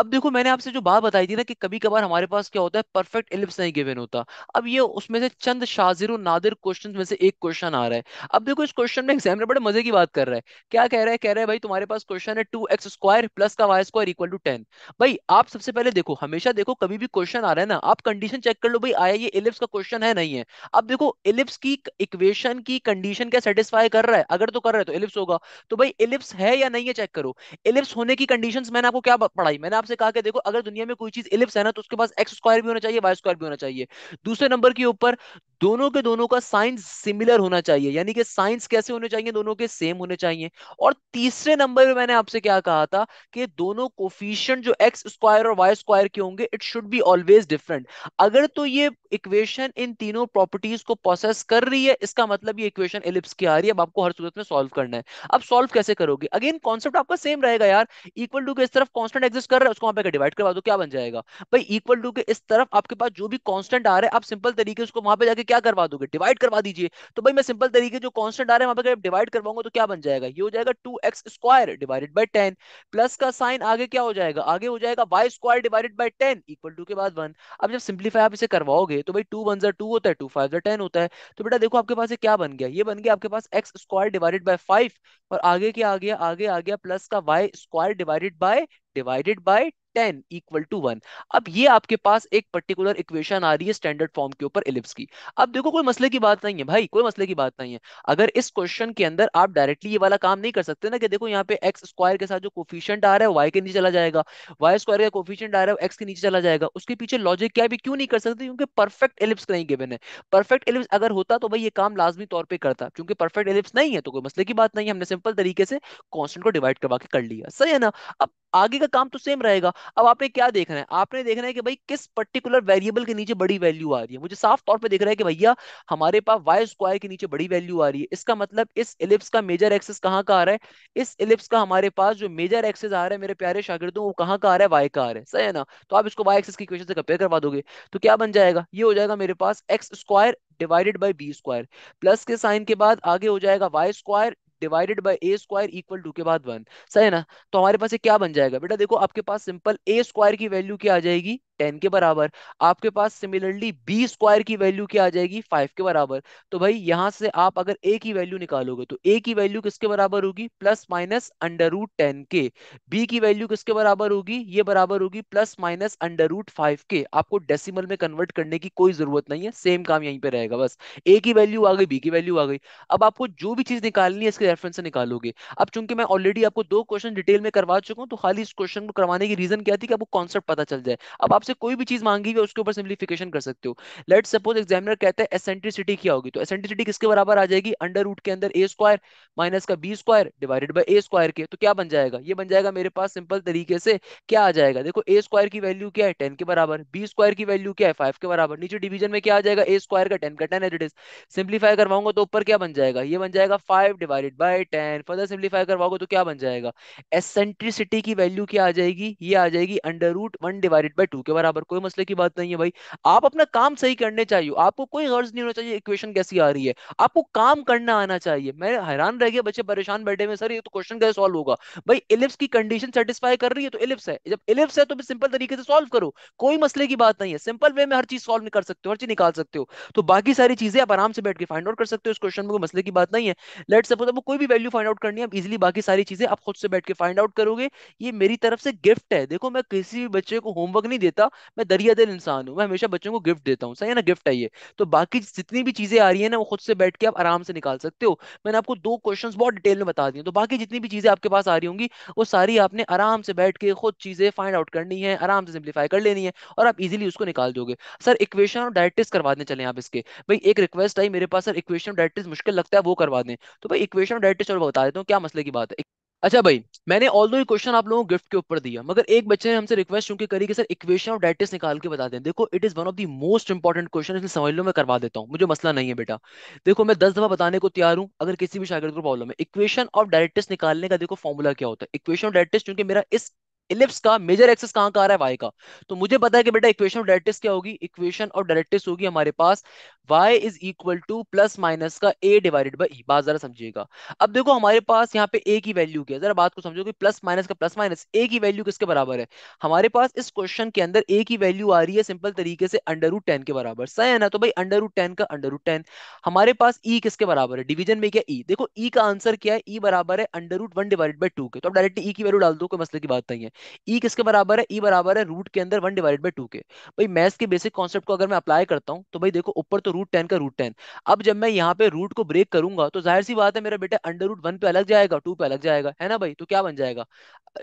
अब देखो मैंने आपसे जो बात बताई थी ना कि कभी कभार हमारे पास क्या होता है परफेक्ट एलिप्स नहीं गिवन होता अब ये उसमें से चंद शाजिर नादिर क्वेश्चन में से एक क्वेश्चन आ रहा है अब देखो इस क्वेश्चन में एग्जामिनर बड़े मजे की बात कर रहा है क्या कह रहा है कह रहा है भाई तुम्हारे पास क्वेश्चन है टू एक्स स्क्वायर प्लस का Y square equal to ten भाई आप सबसे पहले देखो हमेशा देखो कभी भी क्वेश्चन आ रहा है ना आप कंडीशन चेक कर लो भाई आया ये एलिप्स का क्वेश्चन है नहीं है अब देखो इलिप्स की इक्वेशन की कंडीशन क्या सेटिस्फाई कर रहा है अगर तो कर रहा है तो इलिप्स होगा तो भाई इलिप्स है या नहीं है चेक करो इलिप्स होने की कंडीशन मैंने आपको क्या पढ़ाई मैंने आपसे कहा कि देखो अगर दुनिया में कोई चीज इलिप्स है ना तो उसके पास एक्स स्क्वायर भी होना चाहिए वाई स्क्वायर भी होना चाहिए दूसरे नंबर के ऊपर दोनों के दोनों का साइंस सिमिलर होना चाहिए यानी कि साइंस कैसे होने चाहिए दोनों के सेम होने चाहिए और तीसरे नंबर पे मैंने आपसे क्या कहा था कि दोनों कोफिशियंट जो एक्स स्क्वायर और वाई स्क्वायर के होंगे it should be always different अगर तो ये इक्वेशन इन तीनों प्रॉपर्टीज को प्रोसेस कर रही है इसका मतलब ये इक्वेशन एलिप्स की आ रही है अब आपको हर सूरत में सॉल्व करना है अब सॉल्व कैसे करोगे अगेन कॉन्सेप्ट आपका सेम रहेगा यार इक्वल टू के इस तरफ कॉन्स्टेंट एक्सिस्ट कर रहा है उसको वहां पर डिवाइड करवा दो क्या बन जाएगा भाई इक्वल टू के इस तरफ आपके पास जो भी कॉन्स्टेंट आ रहा है आप सिंपल तरीके उसको वहां पर जाकर क्या करवा दोगे डिवाइड करवा दीजिए तो भाई मैं सिंपल तरीके जो कॉन्स्टेंट आ रहे हैं वहां पर डिवाइड करवाऊंगा तो क्या बन जाएगा ये हो जाएगा two x square divided by ten plus का साइन आगे क्या हो जाएगा आगे हो जाएगा y square divided by ten equal to के बाद वन अब जब सिंप्लीफाई आप इसे करवाओगे तो भाई टू वन जर टू होता है टू फाइव जर टेन होता है तो बेटा देखो आपके पास क्या बन गया ये बन गया आपके पास x square divided by five और आगे क्या आ गया आगे आ गया प्लस का Y square divided by divided by ten equal to one अब ये आपके पास एक पर्टिकुलर इक्वेशन आ रही है स्टैंडर्ड फॉर्म के ऊपर इलिप्स की अब देखो कोई मसले की बात नहीं है भाई कोई मसले की बात नहीं है अगर इस क्वेश्चन के अंदर आप डायरेक्टली ये वाला काम नहीं कर सकते ना कि देखो यहाँ पे एक्स स्क्वायर के साथ जो कोफिशियंट आ रहा है वाई के नीचे चला जाएगा वाई स्क्वायर का कोफिशियंट आ रहा है एक्स के नीचे चला जाएगा उसके पीछे लॉजिक क्या भी क्यों नहीं कर सकते क्योंकि परफेक्ट इलिप्स नहीं गिवन है परफेक्ट इलिप्स अगर होता तो भाई ये काम लाजमी तौर पर करता क्योंकि परफेक्ट इलिप्स नहीं है तो कोई मसले की बात नहीं है हमने सिंपल तरीके से कॉन्स्टेंट को डिवाइड करवा के कर लिया सही है ना अब आगे का काम तो सेम रहेगा अब आपने क्या देखना है आपने देखना है कि भाई किस पर्टिकुलर वेरिएबल के नीचे बड़ी वैल्यू आ रही है मुझे साफ तौर पर देख रहा है कि भैया हमारे पास वाई स्क्वायर के नीचे बड़ी वैल्यू आ रही है इसका मतलब इस इलिप्स का मेजर एक्सेस कहाँ का आ रहा है इस इलिप्स का हमारे पास जो मेजर एक्सेस आ रहा है मेरे प्यारे शागिदों वो कहाँ का आ रहा है वाई का आ रहा है सही है ना तो आप इसको वाई एक्सेस की क्वेश्चन से कंपेयर करवा दोगे तो क्या बन जाएगा ये हो जाएगा मेरे पास x square divided by B square plus के साइन के बाद आगे हो जाएगा y square divided by A square equal to के बाद वन सही है ना तो हमारे पास ये क्या बन जाएगा बेटा देखो आपके पास सिंपल ए स्क्वायर की वैल्यू क्या आ जाएगी टेन के बराबर आपके पास सिमिलरली बी स्क्वायर की वैल्यू क्या आ जाएगी फाइव के बराबर तो भाई यहाँ से आप अगर ए की वैल्यू निकालोगे तो ए की वैल्यू किसके बराबर होगी plus minus under root ten के बी की वैल्यू किसके बराबर होगी ये बराबर होगी plus minus under root five के आपको डेसिमल में कन्वर्ट करने की कोई जरूरत नहीं है सेम काम यहीं पर रहेगा बस ए की वैल्यू आ गई बी की वैल्यू आ गई अब आपको जो भी चीज निकालनी है इसके रेफरेंस से निकालोगे अब चूंकि मैं ऑलरेडी आपको दो क्वेश्चन डिटेल में करवा चुका हूँ तो खाली इस क्वेश्चन को करवाने की रीजन क्या थी कि आपको कॉन्सेप्ट पता चल जाए अब आप आपसे कोई भी चीज मांगी हुई उसके ऊपर सिंप्लीफिकेशन कर सकते हो लेट सपोज एग्जामिनर कहते हैं एसेंट्रिसिटी क्या होगी तो एसेंट्रिसिटी किसके बराबर आ जाएगी अंडर रूट के अंदर ए स्क्वायर माइनस का B square divided by A square के तो क्या बन जाएगा ये बन जाएगा मेरे पास सिंपल तरीके से क्या आ जाएगा देखो ए स्क्वायर की वैल्यू क्या है टेन के बराबर बी स्क्वायर की वैल्यू क्या है फाइव के बराबर नीचे डिवीजन में क्या आ जाएगा ए स्क्वायर का टेन का ten as it is simplify करवाऊंगा तो ऊपर क्या बन जाएगा ये बन जाएगा five divided by ten further simplify करवाओगे तो क्या बन जाएगा एसेंट्रिसिटी की वैल्यू क्या आ जाएगी ये आ जाएगी under root one divided by two के बराबर कोई मसले की बात नहीं है भाई आप अपना काम सही करने चाहिए आपको कोई गर्ज नहीं होना चाहिए इक्वेशन कैसी आ रही है आपको काम करना आना चाहिए मैं हैरान रह गया बच्चे परेशान बैठे में सर ये तो क्वेश्चन कैसे सॉल्व होगा भाई इलिप्स की कंडीशन सेटिस्फाई कर रही है तो इलिप्स है जब इलिप्स है तो सिंपल तरीके से सॉल्व करो कोई मसले की बात नहीं है सिंपल वे में हर चीज सॉल्व कर सकते हो हर चीज निकाल सकते हो तो बाकी सारी चीजें आप आराम से बैठ के फाइंड आउट कर सकते हो इस क्वेश्चन में कोई मसले की बात नहीं है लेट सपोज आपको कोई भी वैल्यू फाइंड आउट करनी है इजिली बाकी सारी चीजें आप खुद से बैठ के फाइंड आउट करोगे ये मेरी तरफ से गिफ्ट है देखो मैं किसी भी बच्चे को होमवर्क नहीं देता का मैं दरिया दिल इंसान हूँ मैं हमेशा बच्चों को गिफ्ट देता हूँ सही है ना गिफ्ट है ये तो बाकी जितनी भी चीजें आ रही है ना वो खुद से बैठ के आप आराम से निकाल सकते हो मैंने आपको दो क्वेश्चन बहुत डिटेल में बता दिए तो बाकी जितनी भी चीजें आपके पास आ रही होंगी वो सारी आपने आराम से बैठ के खुद चीजें फाइंड आउट करनी है आराम से सिंप्लीफाई कर लेनी है और आप इजिली उसको निकाल दोगे सर इक्वेशन और डायरेक्टिस करवा दें चले आप इसके भाई एक रिक्वेस्ट आई मेरे पास सर इक्वेशन डायरेक्टिस मुश्किल लगता है वो करवा दें तो भाई इक्वेशन और डायरेक्टिस और बता देता हूँ क्या मसले की बात है अच्छा भाई मैंने ऑल दो क्वेश्चन आप लोगों को गिफ्ट के ऊपर दिया मगर एक बच्चे ने हमसे रिक्वेस्ट क्योंकि करी कि सर इक्वेशन ऑफ डेटिस निकाल के बता दें देखो it is one of the most important question इसमें समझ लो मैं करवा देता हूँ मुझे मसला नहीं है बेटा देखो मैं दस दफा बताने को तैयार हूँ अगर किसी भी शागर को प्रॉब्लम है इक्वेशन ऑफ डायरेक्टिस निकालने का देखो फॉर्मूला क्या होता है इक्वेशन ऑफ डायरेक्टिस क्योंकि मेरा इस इलिप्स का मेजर एक्सेस कहां का आ रहा है वाई का तो मुझे पता है कि बेटा इक्वेशन ऑफ डायरेक्टिस क्या होगी इक्वेशन ऑफ डायरेक्टिस होगी हमारे पास y is equal to plus minus का ए डिवाइडेड बाई बात जरा समझिएगा अब देखो हमारे पास यहाँ पे ए की वैल्यू क्या है जरा बात को समझो कि प्लस माइनस का प्लस माइनस ए की वैल्यू किसके बराबर है हमारे पास इस क्वेश्चन के अंदर ए की वैल्यू आ रही है सिंपल तरीके से अंडर रूट टेन के बराबर सही है ना तो भाई अंडर रूट टेन का अंडर रूट टेन हमारे पास ई e किसके बराबर है डिवीजन में क्या ई e? देखो ई e का आंसर क्या है ई e बराबर है under root one divided by two के तो आप डायरेक्टली ई की वैल्यू डाल दो कोई मसले की बात नहीं है ई e किसके बराबर है ई e बराबर है रूट के अंदर वन डिवाइड बाई टू के भाई मैथ्स के बेसिक कॉन्सेप्ट को अगर मैं अप्लाई करता हूँ तो भाई देखो ऊपर तो रूट टेन का रूट टेन अब जब मैं यहाँ पे रूट को ब्रेक करूंगा तो जाहिर सी बात है मेरा बेटा अंडर रूट वन पे अलग जाएगा टू पे अलग जाएगा है ना भाई तो क्या बन जाएगा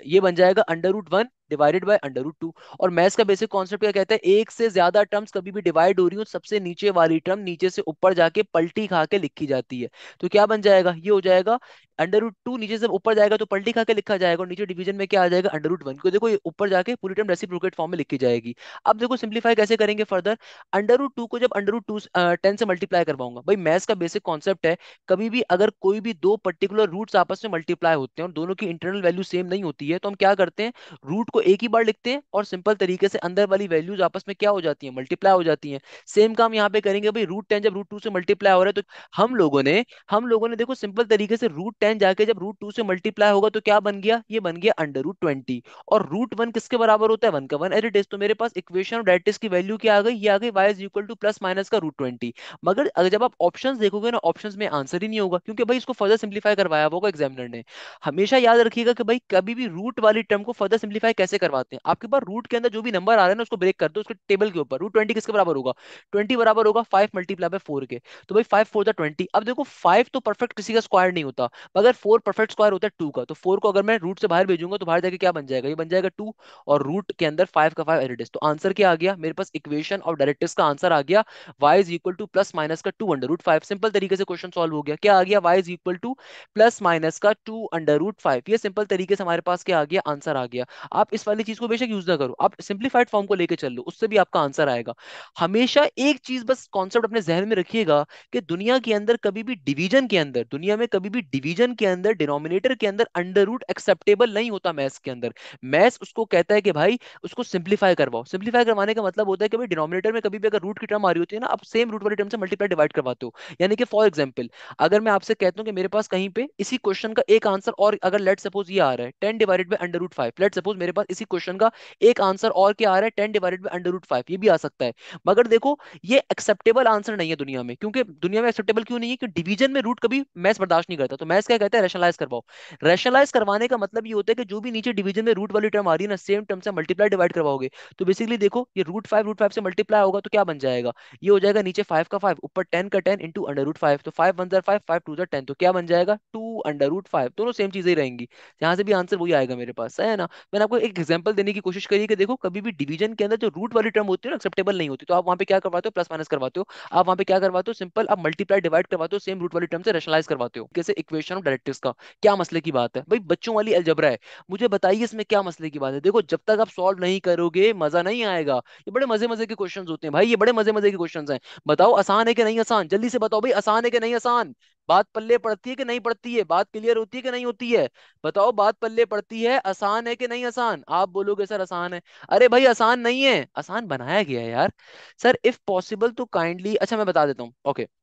ये बन जाएगा under root one divided by under root two और मैथ्स का बेसिक कॉन्सेप्ट क्या कहता है एक से ज्यादा टर्म्स कभी भी डिवाइड हो रही हो सबसे नीचे वाली टर्म नीचे से ऊपर जाके पलटी खा के लिखी जाती है तो क्या बन जाएगा ये हो जाएगा अंडर रूट टू नीचे से ऊपर जाएगा तो पलटी खा के लिखा जाएगा और नीचे डिवीजन में क्या आ जाएगा अंडर रूट वन को देखो ये ऊपर जाके पूरी टर्म रेसिप्रोकेट फॉर्म में लिखी जाएगी अब देखो सिंप्लीफाई कैसे करेंगे फर्दर अंडर रूट टू को जब अंडर रूट टू टेन से मल्टीप्लाई करवाऊंगा भाई मैथ्स का बेसिक कॉन्सेप्ट है कभी भी अगर कोई भी दो पर्टिकुलर रूट्स आपस में मल्टीप्लाई होते हैं और दोनों की इंटरनल वैल्यू सेम नहीं होती है तो हम क्या करते हैं रूट उसको एक ही बार लिखते हैं और सिंपल तरीके से अंदर वाली वैल्यूज आपस में क्या हो जाती है मल्टीप्लाई हो जाती है सेम काम यहाँ पे करेंगे भाई रूट टेन जब रूट टू से मल्टीप्लाई हो रहा है तो हम लोगों ने हम लोगों ने देखो सिंपल तरीके से रूट टेन जाके जब रूट टू से मल्टीप्लाई होगा तो क्या बन गया ये बन गया अंडर रूट ट्वेंटी और रूट वन किसके बराबर होता है वन का वन एट इज तो मेरे पास इक्वेशन और डेट की वैल्यू क्या आ गई ये आ गई y is equal to plus minus का रूट ट्वेंटी मगर अगर जब आप ऑप्शन देखोगे ना ऑप्शन में आंसर ही नहीं होगा क्योंकि भाई इसको फर्दर सिंप्लीफाई करवाया होगा एग्जामिनर ने हमेशा याद रखिएगा कि भाई कभी भी रूट वाली टर्म को फर्दर सिंप्लीफाई कैसे करवाते हैं आपके पास रूट के अंदर जो भी नंबर आ रहा है ना उसको ब्रेक कर दो उसके टेबल के ऊपर रूट ट्वेंटी किसके बराबर होगा ट्वेंटी बराबर होगा फाइव मल्टीप्लाई फोर के तो भाई फाइव फोर था ट्वेंटी अब देखो फाइव तो परफेक्ट किसी का स्क्वायर नहीं होता अगर फोर परफेक्ट स्क्वायर होता है टू का तो फोर को अगर मैं रूट से बाहर भेजूंगा तो बाहर जाकर क्या बन जाएगा ये बन जाएगा टू और रूट के अंदर फाइव का फाइव एरिडिस तो आंसर क्या आ गया मेरे पास इक्वेशन और डायरेक्टिस का आंसर आ गया y is equal to plus minus का two under root five simple तरीके से क्वेश्चन सॉल्व हो गया क्या आ गया y is equal to plus minus का टू अंडर रूट फाइव ये सिंपल तरीके से हमारे पास क्या आ गया आंसर आ गया आप इस वाली चीज को बेशक यूज ना करो आप सिंप्लीफाइड फॉर्म को लेकर चल लो उससे भी आपका आंसर आएगा हमेशा एक चीज बस कॉन्सेप्ट अपने जहन में रखिएगा कि दुनिया के अंदर कभी भी डिवीजन के अंदर दुनिया में कभी भी डिवीजन के अंदर डिनोमिनेटर के अंदर अंडर रूट एक्सेप्टेबल नहीं होता मैथ्स के अंदर मैथ्स उसको कहता है कि भाई उसको सिंप्लीफाई करवाओ सिंप्लीफाई करवाने का मतलब होता है कि भाई डिनोमिनेटर में कभी भी अगर रूट की टर्म आ रही होती है ना आप सेम रूट वाली टर्म से मल्टीप्लाई डिवाइड करवाते हो यानी कि फॉर एग्जाम्पल अगर मैं आपसे कहता हूँ कि मेरे पास कहीं पे इसी क्वेश्चन का एक आंसर और अगर लेट सपोज ये आ रहा है ten divided by under root five let suppose मेरे पास पास इसी क्वेश्चन का एक आंसर और क्या आ रहा है ten divided by under root five ये भी आ सकता है मगर देखो ये एक्सेप्टेबल आंसर नहीं है दुनिया में क्योंकि दुनिया में एक्सेप्टेबल क्यों नहीं है क्योंकि डिवीजन में रूट कभी मैथ्स बर्दाश्त नहीं करता तो मैथ्स क्या कहते हैं रेशनलाइज करवाओ रेशनलाइज करवाने का मतलब ये होता है कि जो भी नीचे डिवीजन में रूट वाली टर्म आ रही है ना सेम टर्म से मल्टीप्लाई डिवाइड करवाओगे तो बेसिकली देखो ये रूट फाइव रूट फाइव से मल्टीप्लाई होगा तो क्या बन जाएगा ये हो जाएगा नीचे फाइव का फाइव ऊपर टेन का ten into under root five तो फाइव वन जर फाइव फाइव टू जर टेन तो क्या बन जाएगा टू अंडर रूट फाइव दोनों सेम चीजें रहेंगी यहाँ से भी आंसर वही आएगा मेरे पास है ना मैंने आपको एक एक एग्जाम्पल देने की कोशिश करिए कि देखो कभी भी डिवीजन के अंदर जो रूट वाली टर्म होती है ना एक्सेप्टेबल नहीं होती तो आप वहाँ पे क्या करवाते हो प्लस माइनस करवाते हो आप वहाँ पे क्या करवाते हो सिंपल आप मल्टीप्लाई डिवाइड करवाते हो सेम रूट वाली टर्म से रेशनलाइज करवाते हो कैसे इक्वेशन ऑफ डायरेक्टिव का क्या मसले की बात है भाई बच्चों वाली अलजबरा है मुझे बताइए इसमें क्या मसले की बात है देखो जब तक आप सॉल्व नहीं करोगे मजा नहीं आएगा ये बड़े मजे मजे के क्वेश्चन होते हैं भाई ये बड़े मजे मजे के क्वेश्चन है बताओ आसान है कि नहीं आसान जल्दी से बताओ भाई आसान है कि नहीं आसान बात पल्ले पड़ती है कि नहीं पड़ती है बात क्लियर होती है कि नहीं होती है बताओ बात पल्ले पड़ती है आसान है कि नहीं आसान आप बोलोगे सर आसान है अरे भाई आसान नहीं है आसान बनाया गया है यार सर इफ पॉसिबल तो काइंडली अच्छा मैं बता देता हूँ ओके okay.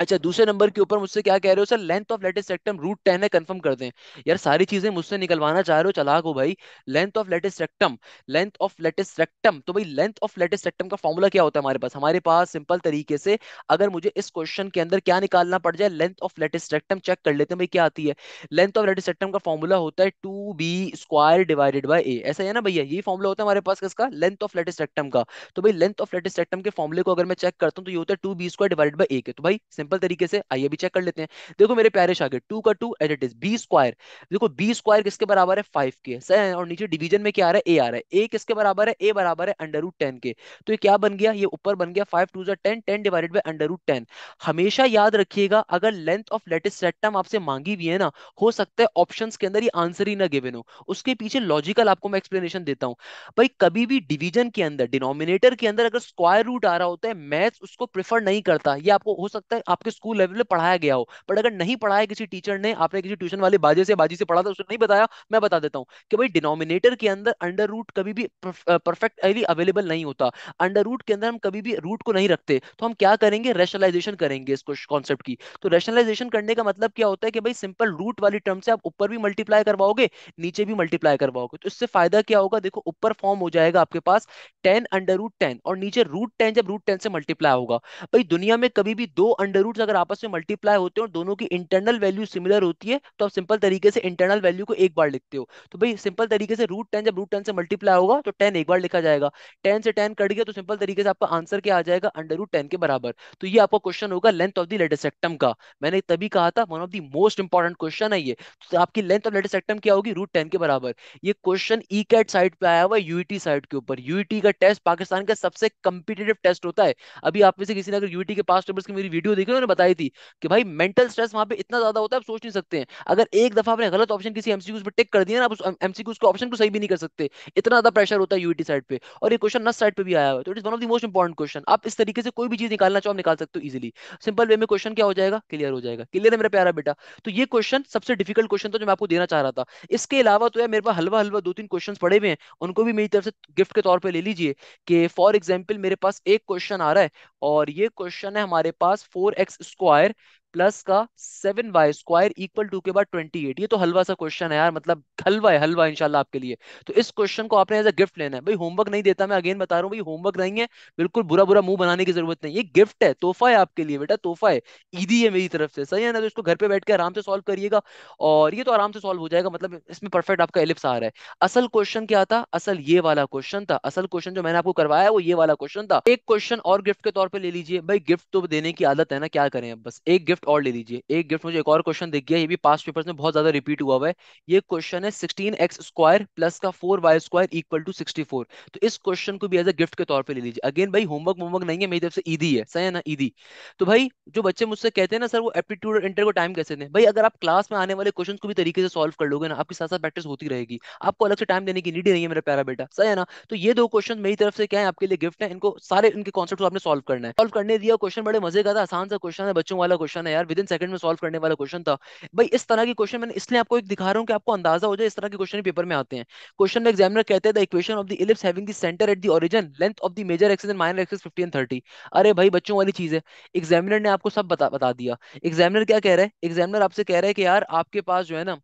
अच्छा दूसरे नंबर के ऊपर मुझसे क्या कह रहे हो sir length of latus rectum root ten है कंफर्म कर दें यार सारी चीजें मुझसे निकलवाना चाह रहे हो चलाक हो भाई length of latus rectum length of latus rectum तो भाई लेंथ ऑफ लेटेस्ट सेक्टम का फॉर्मूला क्या होता है हमारे पास हमारे पास सिंपल तरीके से अगर मुझे इस क्वेश्चन के अंदर क्या निकालना पड़ जाए length of latus rectum check कर लेते हैं भाई क्या आती है लेंथ ऑफ लेटेस्ट सेक्टम का फॉर्मूला होता है two B square divided by A ऐसा है ना भैया ये फॉर्मूला होता है हमारे पास किसका लेंथ ऑफ लेटेस्ट सेक्टम का तो भाई लेंथ ऑफ लेटेस्ट सेक्टम के फॉर्मूले को अगर मैं चेक करता हूँ तो ये होता है two B square divided by ए के तो भाई सिंपल तरीके से आइए भी चेक कर लेते हैं देखो मेरे प्यारे शागे टू का two as it is B square देखो बी स्क्वायर किसके बराबर है फाइव के और नीचे डिवीजन में क्या आ रहा है ए आ रहा है ए किसके बराबर है ए बराबर है अंडर रूट टेन के तो ये क्या बन गया ये ऊपर बन गया five two ten ten divided by under root ten हमेशा याद रखिएगा अगर लेंथ ऑफ लेटेस्ट सेट टर्म आपसे मांगी हुई है ना हो सकता है ऑप्शन के अंदर ये आंसर ही ना गिवेन हो उसके पीछे लॉजिकल आपको मैं एक्सप्लेनेशन देता हूँ भाई कभी भी डिवीजन के अंदर डिनोमिनेटर के अंदर अगर स्क्वायर रूट आ रहा होता है मैथ्स उसको प्रिफर नहीं करता ये आपको हो सकता है आप आपके स्कूल लेवल पे पढ़ाया गया हो बट अगर नहीं पढ़ाया किसी टीचर ने आपने किसी ट्यूशन वाले बाजे से बाजी से पढ़ा था उसने नहीं बताया मैं बता देता हूँ कि भाई डिनोमिनेटर के अंदर अंडर रूट कभी भी परफेक्टली अवेलेबल नहीं होता अंडर रूट के अंदर हम कभी भी रूट को नहीं रखते तो हम क्या करेंगे रेशनलाइजेशन करेंगे इस कॉन्सेप्ट की तो रेशनलाइजेशन करने का मतलब क्या होता है कि भाई सिंपल रूट वाली टर्म से आप ऊपर भी मल्टीप्लाई करवाओगे नीचे भी मल्टीप्लाई करवाओगे तो इससे फायदा क्या होगा देखो ऊपर फॉर्म हो जाएगा आपके पास टेन अंडर रूट टेन और नीचे रूट टेन जब रूट टेन से मल्टीप्लाई होगा भाई दुनिया में कभी भी दो अंडर एट्रीब्यूट अगर आपस में मल्टीप्लाई होते हैं और दोनों की इंटरनल वैल्यू सिमिलर होती है तो आप सिंपल तरीके से इंटरनल वैल्यू को एक बार लिखते हो तो भाई सिंपल तरीके से रूट टेन जब रूट टेन से मल्टीप्लाई होगा तो टेन एक बार लिखा जाएगा टेन से टेन कट गया तो सिंपल तरीके से आपका आंसर क्या आ जाएगा अंडर रूट टेन के बराबर तो ये आपका क्वेश्चन होगा length of the latus rectum का मैंने तभी कहा था one of the most important question है ये तो आपकी लेंथ ऑफ लेटेस्ट सेक्टम क्या होगी रूट के बराबर ये क्वेश्चन ई कैट साइड पर आया हुआ यूईटी साइड e के ऊपर यूईटी e का टेस्ट पाकिस्तान का सबसे कंपिटेटिव टेस्ट होता है अभी आप में से किसी ने अगर यूटी e के पास पेपर्स की मेरी वीडियो देखी उन्होंने बताई थी कि भाई मेंटल स्ट्रेस वहां पे इतना ज्यादा होता है आप सोच नहीं सकते हैं अगर एक दफा आपने गलत ऑप्शन किसी एमसीक्यूज पे टिक कर दिया ना आप उस एमसीक्यूज के ऑप्शन को सही भी नहीं कर सकते इतना ज्यादा प्रेशर होता है यूटी साइड e पे और ये क्वेश्चन नस साइड पे भी आया हुआ है तो it is one of the most important question आप इस तरीके से कोई भी चीज निकालना चाहो निकाल सकते हो इजिली सिंपल वे में क्वेश्चन क्या हो जाएगा क्लियर हो जाएगा क्लियर है मेरा प्यारा बेटा तो ये क्वेश्चन सबसे डिफिकल्ट क्वेश्चन था जो मैं आपको देना चाह रहा था इसके अलावा तो यार मेरे पास हलवा हलवा दो तीन क्वेश्चन पड़े हुए हैं उनको भी मेरी तरफ से गिफ्ट के तौर पर ले लीजिए कि फॉर एग्जाम्पल मेरे पास एक क्वेश्चन आ रहा है और ये क्वेश्चन है हमारे पास फोर x square प्लस का seven Y square equal to के बाद ट्वेंटी एट ये तो हलवा सा क्वेश्चन है यार मतलब हलवा है हलवा इंशाल्लाह आपके लिए तो इस क्वेश्चन को आपने एज अ गिफ्ट लेना है भाई होमवर्क नहीं देता मैं अगेन बता रहा हूँ भाई होमवर्क नहीं है बिल्कुल बुरा बुरा मुंह बनाने की जरूरत नहीं ये गिफ्ट है तोहफा है आपके लिए बेटा तोहफा है ईदी है मेरी तरफ से सही है ना तो इसको घर पे बैठ के आराम से सॉल्व करिएगा और ये तो आराम से सॉल्व हो जाएगा मतलब इसमें परफेक्ट आपका एलिप्स आ रहा है असल क्वेश्चन क्या था असल ये वाला क्वेश्चन था असल क्वेश्चन जो मैंने आपको करवाया वो ये वाला क्वेश्चन था एक क्वेश्चन और गिफ्ट के तौर पर ले लीजिए भाई गिफ्ट तो देने की आदत है ना क्या करें बस एक गिफ्ट गिफ्ट और ले लीजिए एक गिफ्ट मुझे एक और क्वेश्चन दिख गया ये भी पास्ट पेपर्स में बहुत ज्यादा रिपीट हुआ हुआ है ये क्वेश्चन है सिक्सटीन एक्स स्क्वायर प्लस का four Y square equal to sixty four तो इस क्वेश्चन को भी एज अ गिफ्ट के तौर पर ले लीजिए अगेन भाई होमवर्क वोमवर्क नहीं है मेरी तरफ से ईदी है सही है ना ईदी तो भाई जो बच्चे मुझसे कहते हैं ना सर वो एप्टीट्यूड और इंटर को टाइम कैसे दें भाई अगर आप क्लास में आने वाले क्वेश्चन को भी तरीके से सॉल्व कर लोगे ना आपके साथ साथ प्रैक्टिस होती रहेगी आपको अलग से टाइम देने की नीड नहीं है मेरा प्यारा बेटा सही है ना तो ये दो क्वेश्चन मेरी तरफ से क्या है आपके लिए गिफ्ट है इनको सारे इनके कॉन्सेप्ट को आपने सॉल्व करना है सॉल्व करने दिया क्वेश्चन बड़े मजे का था आसान सा क्वेश्चन है बच्चों वाला क्वेश्चन है है यार विद इन सेकंड में सॉल्व करने वाला क्वेश्चन था भाई इस तरह की क्वेश्चन मैंने इसलिए आपको एक दिखा रहा हूँ कि आपको अंदाजा हो जाए इस तरह के क्वेश्चन पेपर में आते हैं क्वेश्चन में एग्जामिनर कहते हैं the equation of the ellipse having the centre at the origin length of the major axis and minor axis 50 and 30 अरे भाई बच्चों वाली चीज है एग्जामिनर ने आपको सब बता बता दिया एग्जामिनर क्या कह रहा है एग्जामिनर आपसे कह रहा है कि यार आपके पास जो है ना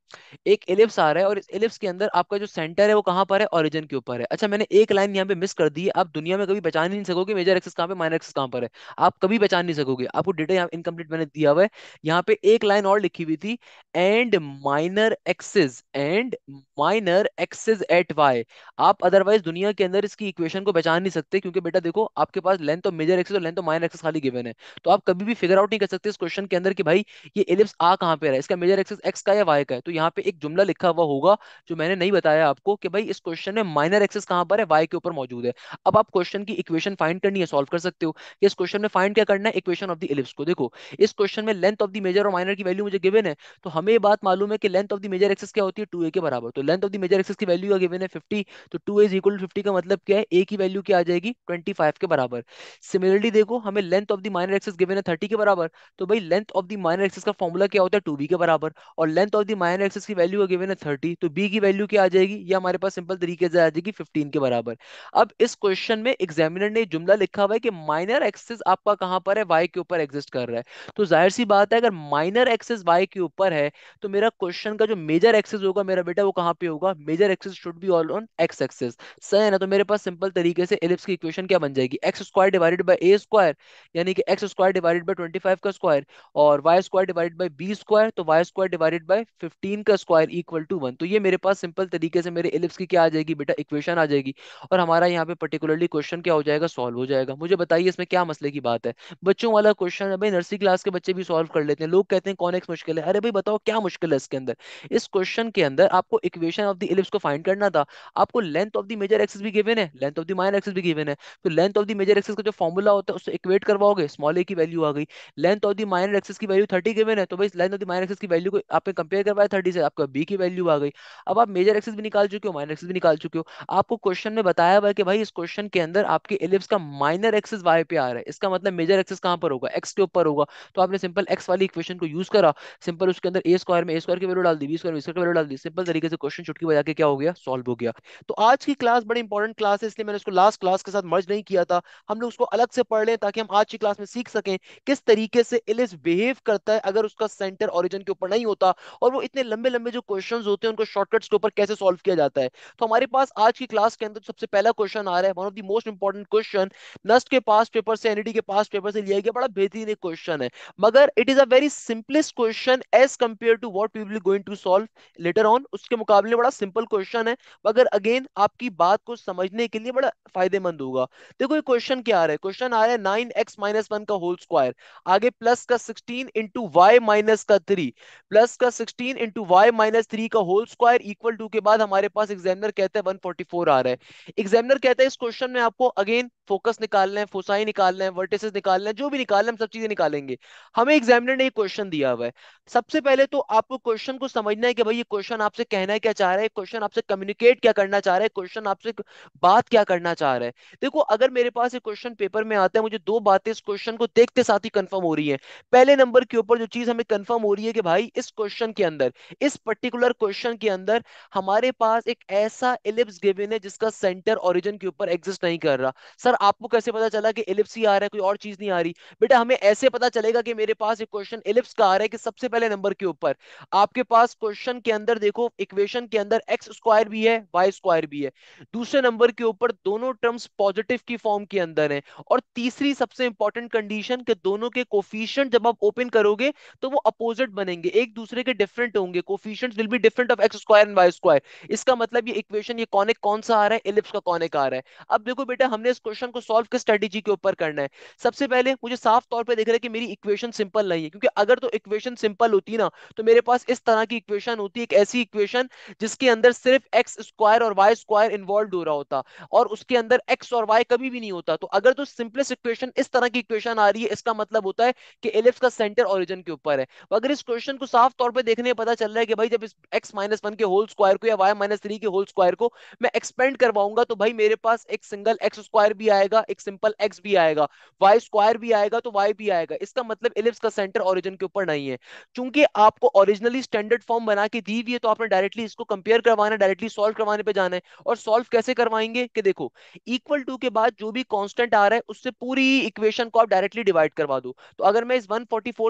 एक इलिप्स आ रहा है और इस इलिप्स के अंदर आपका जो सेंटर है वो कहां पर है ओरिजिन के ऊपर है अच्छा मैंने एक लाइन यहां पे मिस कर दी है आप दुनिया में कभी पहचान ही नहीं सकोगे मेजर एक्सिस कहां पे माइनर एक्सिस कहां पर है आप कभी पहचान नहीं सकोगे आपको डेटा यहाँ इनकम्प्लीट मैंने दिया मतलब है यहाँ पे एक लाइन और लिखी हुई थी and minor axis and minor axis at Y आप अदरवाइज दुनिया के अंदर इसकी इक्वेशन को पहचान नहीं सकते क्योंकि बेटा देखो आपके पास लेंथ तो मेजर एक्सेस और लेंथ तो माइनर एक्सेस खाली गिवन है तो आप कभी भी फिगर आउट नहीं कर सकते इस क्वेश्चन के अंदर कि भाई ये एलिप्स आ कहाँ पे रहा है इसका मेजर एक्सेस एक्स का या वाई का है तो यहाँ पे एक जुमला लिखा हुआ होगा जो मैंने नहीं बताया आपको कि भाई इस क्वेश्चन में माइनर एक्सेस कहाँ पर है वाई के ऊपर मौजूद है अब आप क्वेश्चन की इक्वेशन फाइंड करनी है सॉल्व कर सकते हो इस क्वेश्चन में फाइंड क्या करना है इक्वेशन ऑफ द एलिप्स को देखो इस क्वेश्चन में लेंथ ऑफ द मेजर और माइनर की वैल्यू मुझे गिवन है तो हमें ये बात मालूम है कि length of the major axis क्या होती है टू ए के बराबर तो length of the major axis की वैल्यू का गिवन है फिफ्टी तो टू इज इक्वल फिफ्टी का मतलब क्या है ए की वैल्यू क्या आ जाएगी ट्वेंटी फाइव के बराबर सिमिलरली देखो हमें length of the minor axis given है थर्टी के बराबर तो भाई length of the minor axis का फॉर्मूला क्या होता है टू बी के बराबर और length of the minor axis की वैल्यू का गिवन है थर्टी तो बी की वैल्यू क्या आ जाएगी या हमारे पास सिंपल तरीके से आ जाएगी फिफ्टीन के बराबर अब इस क्वेश्चन में एग्जामिनर ने जुमला लिखा हुआ है कि माइनर एक्सेस आपका कहां पर है वाई के ऊपर एग्जिस्ट कर रहा है तो जाहिर सी बात है अगर माइनर एक्सेस वाई के ऊपर है तो मेरा क्वेश्चन का जो मेजर एक्सेस होगा मेरा बेटा वो कहाँ पे होगा major axis should be along X axis सही है ना तो मेरे पास सिंपल तरीके से एलिप्स की इक्वेशन क्या बन जाएगी X square divided by A square यानी कि x square divided by twenty five का स्क्वायर और Y square divided by B square तो Y square divided by fifteen का स्क्वायर इक्वल टू वन तो ये मेरे पास सिंपल तरीके से मेरे एलिप्स की क्या आ जाएगी बेटा इक्वेशन आ जाएगी और हमारा यहाँ पे पर्टिकुलरली क्वेश्चन क्या हो जाएगा सॉल्व हो जाएगा मुझे बताइए इसमें क्या मसले की बात है बच्चों वाला क्वेश्चन है भाई नर्सरी क्लास के बच्चे भी भी सॉल्व कर लेते हैं लोग कहते हैं कौन एक्स मुश्किल है अरे भाई बताओ क्या मुश्किल है इसके अंदर इस क्वेश्चन के अंदर आपको इक्वेशन ऑफ द इलिप्स को फाइंड करना था आपको length of the major axis भी गिवन है length of the minor axis भी गिवन है तो length of the major axis का जो फॉर्मूला होता है उससे इक्वेट करवाओगे स्मॉल ए की वैल्यू आ गई length of the minor axis की वैल्यू थर्टी गिवन है तो भाई length of the minor axis की वैल्यू को आपने कंपेयर करवाया थर्टी से आपको बी की वैल्यू आ गई अब आप मेजर एक्सिस भी निकाल चुके हो माइनर एक्सिस भी निकाल चुके हो आपको क्वेश्चन में बताया हुआ है कि भाई इस क्वेश्चन के अंदर आपके इलिप्स का माइनर एक्सिस वाई पे आ रहा है इसका मतलब मेजर एक्सिस कहां पर होगा एक्स के ऊपर होगा तो आपने सिंपल एक्स वाली इक्वेशन को यूज करा सिंपल उसके अंदर ए स्क्वायर में ए स्क्वायर की वैल्यू डाल दी बी स्क्वायर में इसका वैल्यू डाल दी सिंपल तरीके से क्वेश्चन छुटकी बजा के क्या हो गया सॉल्व हो गया तो आज की क्लास बड़ी इंपॉर्टेंट क्लास है इसलिए मैंने उसको लास्ट क्लास के साथ मर्ज नहीं किया था हम लोग उसको अलग से पढ़ लें ताकि हम आज की क्लास में सीख सकें किस तरीके से इलिस बिहेव करता है अगर उसका सेंटर ऑरिजिन के ऊपर नहीं होता और वो इतने लंबे लंबे जो क्वेश्चन होते हैं उनको शॉर्टकट्स के ऊपर कैसे सॉल्व किया जाता है तो हमारे पास आज की क्लास के अंदर सबसे पहला क्वेश्चन आ रहा है one of the most important question NUST के पास पेपर से एनडी e के पास पेपर से लिया गया बड़ा बेहतरीन एक क्वेश्चन है मगर अगर it is a very simplest question as compare to what we will going to solve later on उसके मुकाबले बड़ा सिंपल क्वेश्चन है मगर अगेन आपकी बात को समझने के लिए बड़ा फायदेमंद होगा देखो ये क्वेश्चन क्या आ रहा है क्वेश्चन आ रहा है नाइन एक्स माइनस वन का होल स्क्वायर आगे प्लस का सिक्सटीन इंटू वाई माइनस का थ्री प्लस का sixteen into Y minus three का होल स्क्वायर इक्वल टू के बाद हमारे पास एग्जामिनर कहते हैं वन फोर्टी फोर आ रहा है एग्जामिनर कहते हैं इस क्वेश्चन में आपको अगेन फोकस निकालना है फोसाई निकालना है वर्टेसेस निकालना है जो भी निकालना है हम सब चीजें निकालेंगे हम हमें एग्जामिनर ने एक क्वेश्चन दिया हुआ है सबसे पहले तो आपको क्वेश्चन को समझना है कि भाई ये क्वेश्चन आपसे कहना क्या चाह रहा है क्वेश्चन आपसे कम्युनिकेट क्या करना चाह रहा है क्वेश्चन आपसे बात क्या करना चाह रहा है देखो अगर मेरे पास ये क्वेश्चन पेपर में आता है मुझे दो बातें इस क्वेश्चन को देखते साथ ही कन्फर्म हो रही है पहले नंबर के ऊपर जो चीज हमें कन्फर्म हो रही है कि भाई इस क्वेश्चन के अंदर इस पर्टिकुलर क्वेश्चन के अंदर हमारे पास एक ऐसा इलिप्स गिवेन है जिसका सेंटर ओरिजिन के ऊपर एग्जिस्ट नहीं कर रहा सर आपको कैसे पता चला कि इलिप्स ही आ रहा है कोई और चीज नहीं आ रही बेटा हमें ऐसे पता चलेगा कि मेरे पास एक क्वेश्चन इलिप्स का आ रहा है कि सबसे पहले नंबर के ऊपर आपके पास क्वेश्चन के अंदर देखो इक्वेशन के अंदर एक्स स्क्वायर भी है वाई स्क्वायर भी है दूसरे नंबर के ऊपर दोनों टर्म्स पॉजिटिव की फॉर्म के अंदर है और तीसरी सबसे इंपॉर्टेंट कंडीशन के दोनों के कोफिशियंट जब आप ओपन करोगे तो वो अपोजिट बनेंगे एक दूसरे के डिफरेंट होंगे coefficient will be different of X square and Y square इसका मतलब ये इक्वेशन ये कॉनिक कौन सा आ रहा है इलिप्स का कॉनिक आ रहा है अब देखो बेटा हमने इस क्वेश्चन को सॉल्व किस स्ट्रेटेजी के ऊपर करना है सबसे पहले मुझे साफ तौर पर देख रहा है कि मेरी इक्वेशन सिंपल नहीं है क्योंकि अगर तो इक्वेशन सिंपल होती ना तो मेरे पास इस तरह की इक्वेशन होती एक ऐसी इक्वेशन जिसके अंदर सिर्फ एक्स स्क्वायर और वाई स्क्वायर इन्वॉल्व हो रहा होता और उसके अंदर एक्स और वाई कभी भी नहीं होता तो अगर तो सिंपलेस्ट इक्वेशन इस तरह की इक्वेशन आ रही है इसका मतलब होता है कि एलिप्स का सेंटर ऑरिजन के ऊपर है तो अगर इस क्वेश्चन को साफ तौर पर देखने पता चल रहा है कि भाई जब इस एक्स माइनस वन के होल स्क्वायर को या वाई माइनस थ्री के होल स्क्वायर को मैं एक्सपेंड करवाऊंगा तो भाई मेरे पास एक सिंगल एक्स स्क्वायर भी आएगा एक सिंपल एक्स भी आएगा वाई स्क्वायर भी आएगा तो वाई भी आएगा इसका मतलब वेव्स का सेंटर ओरिजिन के ऊपर नहीं है क्योंकि आपको ओरिजिनली स्टैंडर्ड फॉर्म बना के दी हुई है तो आपने डायरेक्टली इसको कंपेयर करवाना है डायरेक्टली सॉल्व करवाने पे जाना है और सॉल्व कैसे करवाएंगे कि देखो इक्वल टू के बाद जो भी कॉन्स्टेंट आ रहा है उससे पूरी इक्वेशन को आप डायरेक्टली डिवाइड करवा दो तो अगर मैं इस वन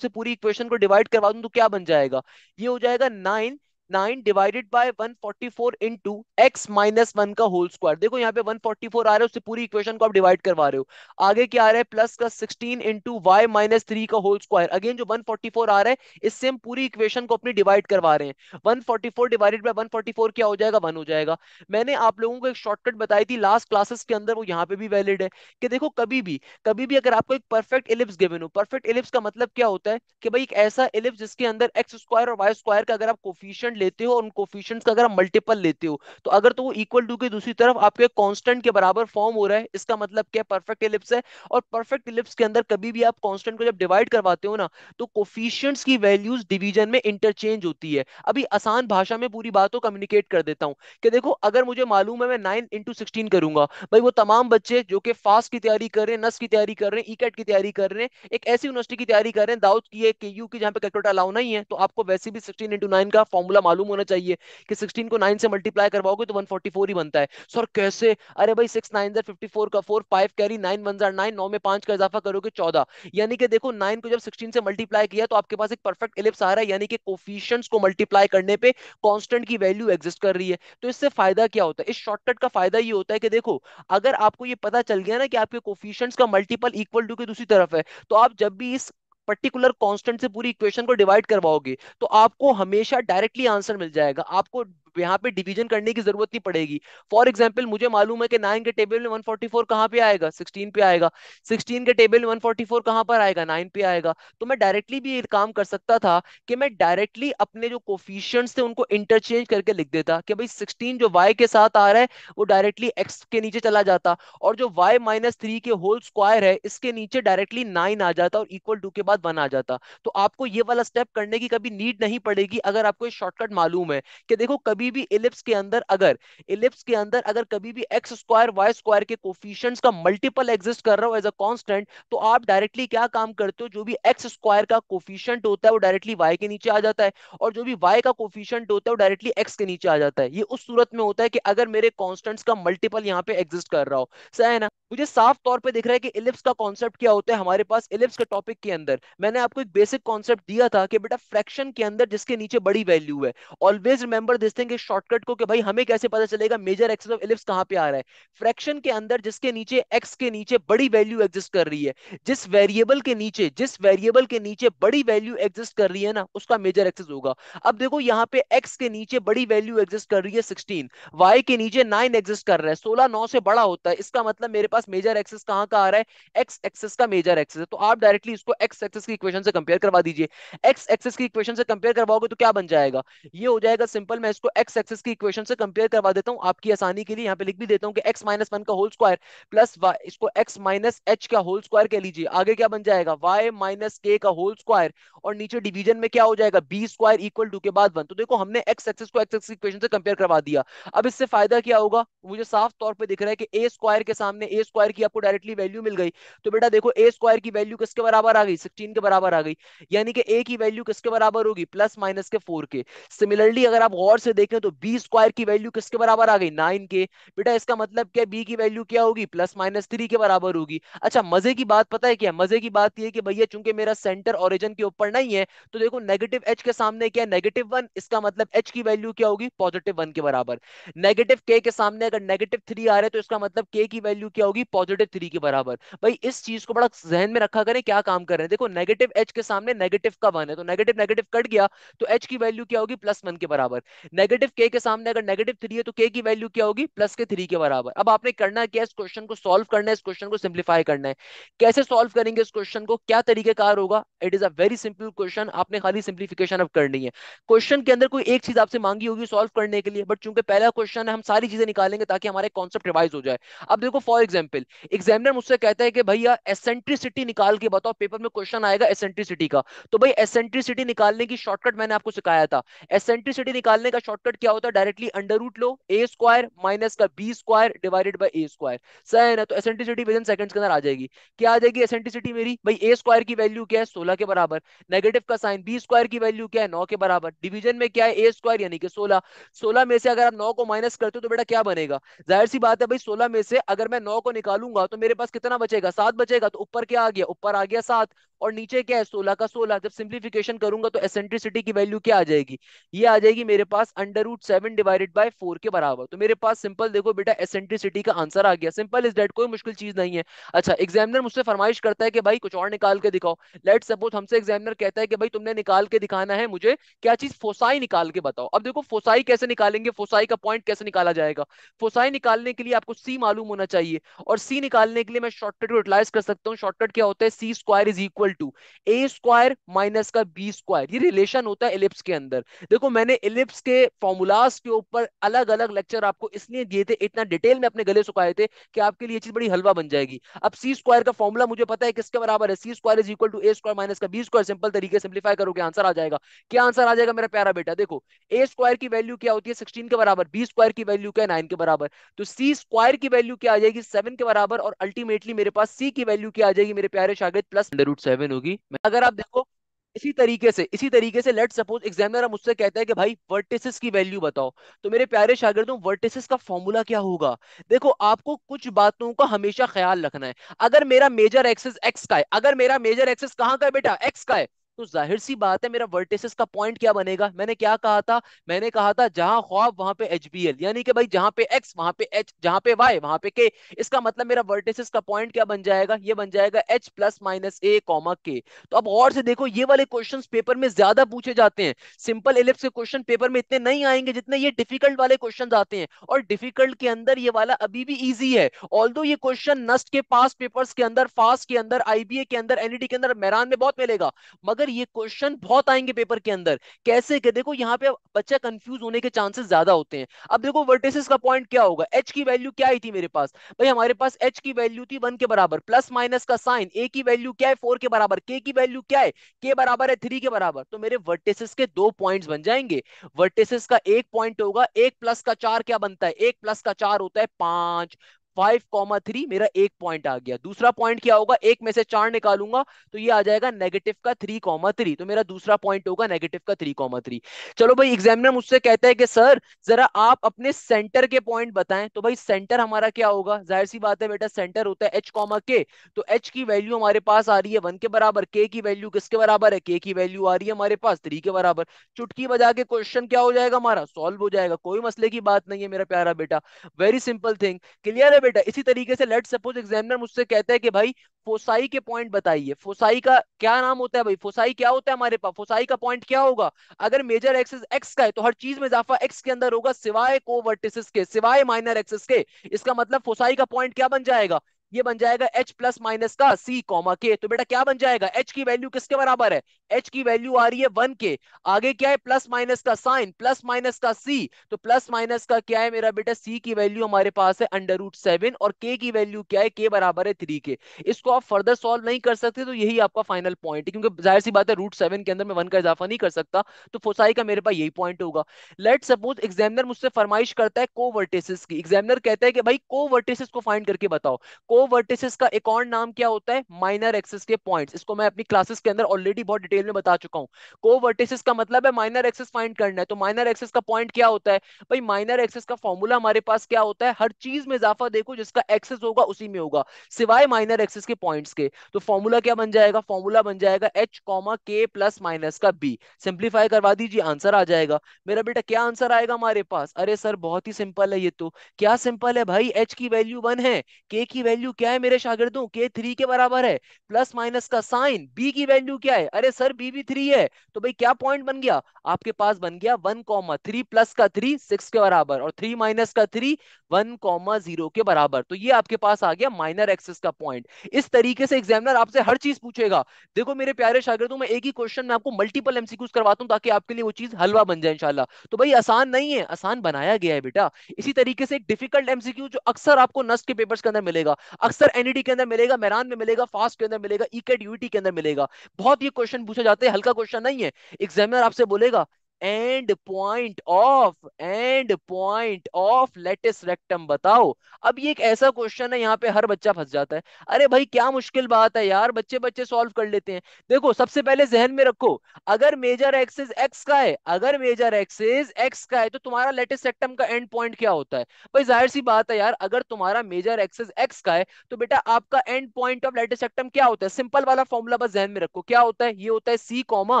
से पूरी इक्वेशन को डिवाइड करवा दूं तो क्या बन जाएगा ये हो जाएगा nine nine divided by one forty four into X minus one का होल स्क्वायर देखो यहाँ पे वन फोर्टी फोर आ रहा है उससे पूरी इक्वेशन को आप डिवाइड करवा रहे हो आगे क्या आ रहा है प्लस का 16 इंटू वाई माइनस थ्री का होल स्क्वायर अगेन जो वन फोर्टी फोर आ रहा है इससे हम पूरी इक्वेशन को अपनी डिवाइड करवा रहे हैं one forty four divided by one forty four क्या हो जाएगा वन हो जाएगा मैंने आप लोगों को एक शॉर्टकट बताई थी लास्ट क्लासेस के अंदर वो यहाँ पे भी वैलिड है कि देखो कभी भी कभी भी अगर आपको एक परफेक्ट इलिप्स गिवन हो परफेक्ट इलिप्स का मतलब क्या होता है कि भाई एक ऐसा इलिप्स जिसके अंदर एक्स स्क्वायर और वाई स्क्वायर का अगर आप कोफिशियंट लेते हो और उन कोफिशियंट का अगर आप मल्टीपल लेते हो तो अगर तो वो इक्वल टू के दूसरी तरफ आपके कॉन्स्टेंट के बराबर फॉर्म हो रहा है इसका मतलब क्या परफेक्ट इलिप्स है और परफेक्ट इलिप्स के अंदर कभी भी आप कॉन्स्टेंट को जब डिवाइड करवाते हो ना तो कोफिशियंट की वैल्यूज डिवीजन में इंटरचेंज होती है अभी आसान भाषा में पूरी बात को कम्युनिकेट कर देता हूँ कि देखो अगर मुझे मालूम है मैं नाइन इंटू सिक्सटीन करूंगा भाई वो तमाम बच्चे जो कि फास्ट की तैयारी कर रहे हैं नस की तैयारी कर रहे हैं ईकेट की तैयारी कर रहे हैं एक ऐसी यूनिवर्सिटी की तैयारी कर रहे हैं दाऊद की है के यू की जहाँ पे कैलकुलेटर अलाउ नहीं है तो आपको वैसे भी सिक्सटीन इंटू नाइन का फॉर्मूला मालूम होना चाहिए कि 16 को 9 से मल्टीप्लाई करवाओगे तो 144 ही बनता है सर कैसे अरे भाई सिक्स नाइन फिफ्टी फोर का four five carry nine one जार नाइन नौ में पांच का इजाफा करोगे चौदह यानी कि देखो नाइन को जब सिक्सटीन से मल्टीप्लाई किया तो आपके पास एक परफेक्ट एलिप्स आ रहा है यानी कि कोफिशियंट्स को मल्टीप्लाई करने पे कांस्टेंट की वैल्यू एग्जिस्ट कर रही है तो इससे फायदा क्या होता है इस शॉर्टकट का फायदा ये होता है कि देखो अगर आपको ये पता चल गया ना कि आपके कोफिशियंट्स का मल्टीपल इक्वल टू के दूसरी तरफ है तो आप जब भी इस पर्टिकुलर कांस्टेंट से पूरी इक्वेशन को डिवाइड करवाओगे तो आपको हमेशा डायरेक्टली आंसर मिल जाएगा आपको यहाँ पे डिवीजन करने की जरूरत नहीं पड़ेगी फॉर एग्जाम्पल मुझे मालूम है कि नाइन के टेबल में वन फोर्टी फोर कहाँ पे आएगा सिक्सटीन पे आएगा सिक्सटीन के टेबल में वन फोर्टी फोर कहाँ पर आएगा नाइन पे आएगा तो मैं डायरेक्टली भी ये काम कर सकता था कि मैं डायरेक्टली अपने जो कोफिशियंट थे उनको इंटरचेंज करके लिख देता कि भाई सिक्सटीन जो वाई के साथ आ रहा है वो डायरेक्टली एक्स के नीचे चला जाता और जो वाई माइनस थ्री के होल स्क्वायर है इसके नीचे डायरेक्टली नाइन आ जाता और इक्वल टू के बाद वन आ जाता तो आपको ये वाला स्टेप करने की कभी नीड नहीं पड़ेगी अगर आपको शॉर्टकट मालूम है कि देखो कभी कभी भी इलिप्स के अंदर अगर इलिप्स के अंदर अगर कभी भी एक्स स्क्वायर वाई स्क्वायर के कोफिशियंट का मल्टीपल एग्जिस्ट कर रहा हो एज अ कॉन्स्टेंट तो आप डायरेक्टली क्या काम करते हो जो भी एक्स स्क्वायर का कोफिशियंट होता है वो डायरेक्टली वाई के नीचे आ जाता है और जो भी वाई का कोफिशियंट होता है वो डायरेक्टली एक्स के नीचे आ जाता है ये उस सूरत में होता है कि अगर मेरे कॉन्स्टेंट्स का मल्टीपल यहाँ पे एग्जिस्ट कर रहा हो सह है ना मुझे साफ तौर पे दिख रहा है कि इलिप्स का कॉन्सेप्ट क्या होता है हमारे पास इलिप्स के टॉपिक के अंदर मैंने आपको एक बेसिक कॉन्सेप्ट दिया था कि बेटा फ्रैक्शन के अंदर जिसके नीचे बड़ी वैल्यू है ऑलवेज रिमेंबर दिस थिंग के शॉर्टकट को कि भाई हमें कैसे पता चलेगा मेजर एक्सेस ऑफ इलिप्स कहाँ पे आ रहा है फ्रैक्शन के अंदर जिसके नीचे एक्स के नीचे बड़ी वैल्यू एग्जिस्ट कर रही है जिस वेरिएबल के नीचे जिस वेरिएबल के नीचे बड़ी वैल्यू एग्जिस्ट कर रही है ना उसका मेजर एक्सेस होगा अब देखो यहाँ पे एक्स के नीचे बड़ी वैल्यू एग्जिस्ट कर रही है सिक्सटीन वाई के नीचे नाइन एग्जिस्ट कर रहा है सोलह नौ से बड़ा होता है इसका मतलब मेरे पास मेजर एक्सेस कहाँ का आ रहा है एक्स एक्सेस का मेजर एक्सेस है तो आप डायरेक्टली इसको एक्स एक्सेस की इक्वेशन से कंपेयर करवा दीजिए एक्स एक्सेस की इक्वेशन से कंपेयर करवाओगे तो क्या बन जाएगा ये हो जाएगा सिंपल मैं इसको एक्स एक्सेस की इक्वेशन से कंपेयर करवा देता हूँ आपकी आसानी के लिए यहाँ पे लिख भी देता हूँ कि एक्स माइनस वन का होल स्क्वायर प्लस वाई इसको एक्स माइनस एच का होल स्क्वायर कह लीजिए आगे क्या बन जाएगा वाई माइनस के का होल स्क्वायर और नीचे डिवीजन में क्या हो जाएगा बी स्क्वायर इक्वल टू के बाद वन तो देखो हमने एक्स एक्सेस को एक्स एक्स इक्वेशन से कंपेयर करवा दिया अब इससे फायदा क्या होगा मुझे साफ तौर पर दिख रहा है कि ए स्क्वायर के सामने ए स्क्वायर की आपको डायरेक्टली वैल्यू मिल गई तो बेटा देखो ए स्क्वायर की वैल्यू किसके बराबर आ गई सिक्सटीन के बराबर आ गई यानी कि ए की वैल्यू किसके बराबर होगी प्लस माइनस के फोर के सिमिलरली अगर आप गौर से देखें देखें तो बी स्क्वायर की वैल्यू किसके बराबर आ गई नाइन के बेटा इसका मतलब क्या बी की वैल्यू क्या होगी प्लस माइनस थ्री के बराबर होगी अच्छा मजे की बात पता है क्या मजे की बात यह कि भैया चूंकि मेरा सेंटर ऑरिजन के ऊपर नहीं है तो देखो नेगेटिव एच के सामने क्या नेगेटिव वन इसका मतलब एच की वैल्यू क्या होगी पॉजिटिव वन के बराबर नेगेटिव के के सामने अगर नेगेटिव थ्री आ रहे तो इसका मतलब के की वैल्यू क्या होगी पॉजिटिव थ्री के बराबर भाई इस चीज को बड़ा जहन में रखा करें क्या काम कर रहे हैं देखो नेगेटिव एच के सामने नेगेटिव का वन है तो नेगेटिव नेगेटिव कट गया तो एच की वैल्यू क्या होगी प्लस वन के बराबर नेगेटिव नेगेटिव के के सामने अगर नेगेटिव थ्री है तो के की वैल्यू क्या होगी प्लस के थ्री के बराबर अब आपने करना क्या इस क्वेश्चन को सॉल्व करना है इस क्वेश्चन को सिंप्लीफाई करना है कैसे सॉल्व करेंगे इस क्वेश्चन को क्या तरीकेकार होगा it is a very simple question आपने खाली सिंप्लीफिकेशन अब करनी है क्वेश्चन के अंदर कोई एक चीज आपसे मांगी होगी सॉल्व करने के लिए बट चूंकि पहला क्वेश्चन है हम सारी चीजें निकालेंगे ताकि हमारे कॉन्सेप्ट रिवाइज हो जाए अब देखो फॉर एग्जाम्पल एग्जामिनर मुझसे कहता है कि भैया एसेंट्रिसिटी निकाल के बताओ पेपर में क्वेश्चन आएगा एसेंट्रिसिटी का तो भाई एसेंट्रिसिटी निकालने की शॉर्टकट मैंने आपको सिखाया था एसेंट्रिसिटी निकालने का शॉर्ट शॉर्टकट क्या होता है डायरेक्टली अंडर रूट लो ए स्क्वायर माइनस का B square divided by A square सही है ना तो एसेंटिसिटी विद इन सेकंड्स के अंदर आ जाएगी क्या आ जाएगी एसेंटिसिटी मेरी भाई ए स्क्वायर की वैल्यू क्या है सोलह के बराबर नेगेटिव का साइन बी स्क्वायर की वैल्यू क्या है नौ के बराबर डिविजन में क्या है ए स्क्वायर यानी कि सोलह सोलह में से अगर आप नौ को माइनस करते हो तो बेटा क्या बनेगा जाहिर सी बात है भाई सोलह में से अगर मैं नौ को निकालूंगा तो मेरे पास कितना बचेगा सात बचेगा तो ऊपर क्या आ गया ऊपर आ गया सात और नीचे क्या है सोलह का सोलह जब सिंप्लीफिकेशन करूंगा तो एसेंट्रिसिटी की वैल्यू क्या आ जाएगी ये आ जाएगी मेरे पास under root seven divided by four के बराबर तो मेरे पास सिंपल देखो बेटा एसेंट्रिसिटी का आंसर आ गया सिंपल इज डेट कोई मुश्किल चीज नहीं है अच्छा एग्जामिनर मुझसे फरमाइश करता है कि भाई कुछ और निकाल के दिखाओ लेट सपोज हमसे एग्जामिनर कहता है कि भाई तुमने निकाल के दिखाना है मुझे क्या चीज फोसाई निकाल के बताओ अब देखो फोसाई कैसे निकालेंगे फोसाई का पॉइंट कैसे निकाला जाएगा फोसाई निकालने के लिए आपको सी मालूम होना चाहिए और सी निकालने के लिए मैं शॉर्टकट को यूटिलाइज कर सकता हूँ शॉर्टकट क्या होता है सी square is equal to A square minus का बी स्क्वायर ये रिलेशन होता है एलिप्स के अंदर देखो मैंने एलिप्स के फॉर्मूलाज के ऊपर अलग अलग लेक्चर आपको इसलिए दिए थे इतना डिटेल में अपने गले सुखाए थे कि आपके लिए चीज बड़ी हलवा बन जाएगी अब सी स्क्वायर का फॉर्मूला मुझे पता है किसके बराबर है सी square is equal to A square minus का बी स्क्वायर सिंपल तरीके सिंप्लीफाई करोगे आंसर आ जाएगा क्या आंसर आ जाएगा मेरा प्यारा बेटा देखो ए स्क्वायर की वैल्यू क्या होती है सिक्सटीन के बराबर बी स्क्वायर की वैल्यू क्या है नाइन के बराबर तो सी स्क्वायर की वैल्यू क्या आ जाएगी सेवन के बराबर और अल्टीमेटली मेरे पास सी की वैल्यू क्या आ जाएगी मेरे प्यारे शागिद प्लस रूट सेवन होगी अगर आप देखो इसी तरीके से इसी तरीके से लेट सपोज एग्जामिनर मुझसे कहता है कि भाई वर्टिसेस की वैल्यू बताओ तो मेरे प्यारे शागिदों वर्टिसेस का फॉर्मूला क्या होगा देखो आपको कुछ बातों का हमेशा ख्याल रखना है अगर मेरा मेजर एक्सेस एक्स का है अगर मेरा मेजर एक्सेस कहाँ का है बेटा एक्स का है तो जाहिर सी बात है मेरा वर्टिसेस का पॉइंट क्या बनेगा मैंने क्या कहा था मैंने कहा था जहां ख्वाब वहां पे एच बी एल यानी कि भाई जहां पे एक्स वहां पे एच जहां पे वाई वहां पे के इसका मतलब मेरा वर्टिसेस का पॉइंट क्या बन जाएगा ये बन जाएगा एच प्लस माइनस ए कॉमा के तो अब और से देखो ये वाले क्वेश्चन पेपर में ज्यादा पूछे जाते हैं सिंपल एलिप्स के क्वेश्चन पेपर में इतने नहीं आएंगे जितने ये डिफिकल्ट वाले क्वेश्चन आते हैं और डिफिकल्ट के अंदर ये वाला अभी भी ईजी है ऑल ये क्वेश्चन नस्ट के पास पेपर के अंदर फास्ट के अंदर आईबीए के अंदर एनईडी e के अंदर मैरान में बहुत मिलेगा मगर मगर ये क्वेश्चन बहुत आएंगे पेपर के अंदर कैसे के देखो यहाँ पे बच्चा कंफ्यूज होने के चांसेस ज्यादा होते हैं अब देखो वर्टेसिस का पॉइंट क्या होगा एच की वैल्यू क्या आई थी मेरे पास भाई हमारे पास एच की वैल्यू थी वन के बराबर प्लस माइनस का साइन ए की वैल्यू क्या है फोर के बराबर के की वैल्यू क्या है के बराबर है थ्री के बराबर तो मेरे वर्टेसिस के दो पॉइंट बन जाएंगे वर्टेसिस का एक पॉइंट होगा एक प्लस का चार क्या बनता है एक प्लस का चार होता है पांच फाइव कॉमा थ्री मेरा एक पॉइंट आ गया दूसरा पॉइंट क्या होगा एक में से चार निकालूंगा तो ये आ जाएगा नेगेटिव का थ्री कॉमा थ्री तो मेरा दूसरा पॉइंट होगा नेगेटिव का थ्री कॉमा थ्री चलो भाई एग्जामिनर मुझसे कहता है कि सर जरा आप अपने सेंटर के पॉइंट बताएं तो भाई सेंटर हमारा क्या होगा जाहिर सी बात है बेटा सेंटर होता है एच कॉमा के तो एच की वैल्यू हमारे पास आ रही है वन के बराबर के की वैल्यू किसके बराबर है के की वैल्यू आ रही है हमारे पास थ्री के बराबर चुटकी बजा के क्वेश्चन क्या हो जाएगा हमारा सॉल्व हो जाएगा कोई मसले की बात नहीं है मेरा प्यारा बेटा वेरी सिंपल थिंग क्लियर है है बेटा इसी तरीके से लेट सपोज एग्जामिनर मुझसे कहता है कि भाई फोसाई के पॉइंट बताइए फोसाई का क्या नाम होता है भाई फोसाई क्या होता है हमारे पास फोसाई का पॉइंट क्या होगा अगर मेजर एक्सेस एक्स का है तो हर चीज में इजाफा एक्स के अंदर होगा सिवाय को के सिवाय माइनर एक्सेस के इसका मतलब फोसाई का पॉइंट क्या बन जाएगा ये बन जाएगा h प्लस माइनस का c कॉमा के तो बेटा क्या बन जाएगा h की वैल्यू किसके बराबर है एच की वैल्यू आ रही है वन के आगे क्या है प्लस माइनस का साइन प्लस माइनस का सी तो प्लस माइनस का क्या है मेरा बेटा सी की वैल्यू हमारे पास है अंडर रूट सेवन और के की वैल्यू क्या है के बराबर है थ्री के इसको आप फर्दर सॉल्व नहीं कर सकते तो यही आपका फाइनल पॉइंट है क्योंकि जाहिर सी बात है रूट सेवन के अंदर मैं वन का इजाफा नहीं कर सकता तो फोसाई का मेरे पास यही पॉइंट होगा लेट सपोज एग्जामिनर मुझसे फरमाइश करता है को वर्टेसिस की एग्जामिनर कहता है कि भाई को वर्टेसिस को फाइंड करके बताओ को वर्टेसिस का एक और नाम क्या होता है माइनर एक्सेस के पॉइंट्स इसको मैं अपनी क्लासेस के अंदर ऑलरेडी बहुत डिटेल डिटेल में बता चुका हूँ को वर्टिस का मतलब है माइनर एक्सेस फाइंड करना है तो माइनर एक्सेस का पॉइंट क्या होता है भाई माइनर एक्सेस का फॉर्मूला हमारे पास क्या होता है हर चीज में इजाफा देखो जिसका एक्सेस होगा उसी में होगा सिवाय माइनर एक्सेस के पॉइंट के तो फॉर्मूला क्या बन जाएगा फॉर्मूला बन जाएगा एच कॉमा के प्लस माइनस का बी सिंप्लीफाई करवा दीजिए आंसर आ जाएगा मेरा बेटा क्या आंसर आएगा हमारे पास अरे सर बहुत ही सिंपल है ये तो क्या सिंपल है भाई एच की वैल्यू वन है के की वैल्यू क्या है मेरे शागि के थ्री के बराबर है प्लस माइनस का साइन बी की वैल्यू क्या है अरे सर पर बी भी थ्री है तो भाई क्या पॉइंट बन गया आपके पास बन गया वन कॉमा थ्री प्लस का थ्री सिक्स के बराबर और थ्री माइनस का थ्री वन कॉमा जीरो के बराबर तो ये आपके पास आ गया माइनर एक्सेस का पॉइंट इस तरीके से एग्जामिनर आपसे हर चीज पूछेगा देखो मेरे प्यारे शागिर्दों मैं एक ही क्वेश्चन में आपको मल्टीपल एमसीक्यूज करवाता हूँ ताकि आपके लिए वो चीज हलवा बन जाए इनशाला तो भाई आसान नहीं है आसान बनाया गया है बेटा इसी तरीके से एक डिफिकल्ट एमसीक्यू जो अक्सर आपको नस्ट के पेपर के अंदर मिलेगा अक्सर एनईडी e के अंदर मिलेगा मैरान में मिलेगा फास्ट के अंदर मिलेगा ईकेट e यूटी e के अंदर मिलेगा बहुत ये क्वेश्चन पूछा जाते हैं हल्का क्वेश्चन नहीं है एग्जामिनर आपसे बोलेगा end point of end point of latus rectum बताओ अब ये एक ऐसा क्वेश्चन है यहाँ पे हर बच्चा फंस जाता है अरे भाई क्या मुश्किल बात है यार बच्चे बच्चे सॉल्व कर लेते हैं देखो सबसे पहले जहन में रखो अगर मेजर एक्सिस एक्स का है अगर मेजर एक्सिस एक्स का है तो तुम्हारा लेटेस्ट रेक्टम का एंड पॉइंट क्या होता है भाई जाहिर सी बात है यार अगर तुम्हारा मेजर एक्सेज एक्स का है तो बेटा आपका end point of latus rectum क्या होता है सिंपल वाला फॉर्मूला बस जहन में रखो क्या होता है ये होता है सी कॉमा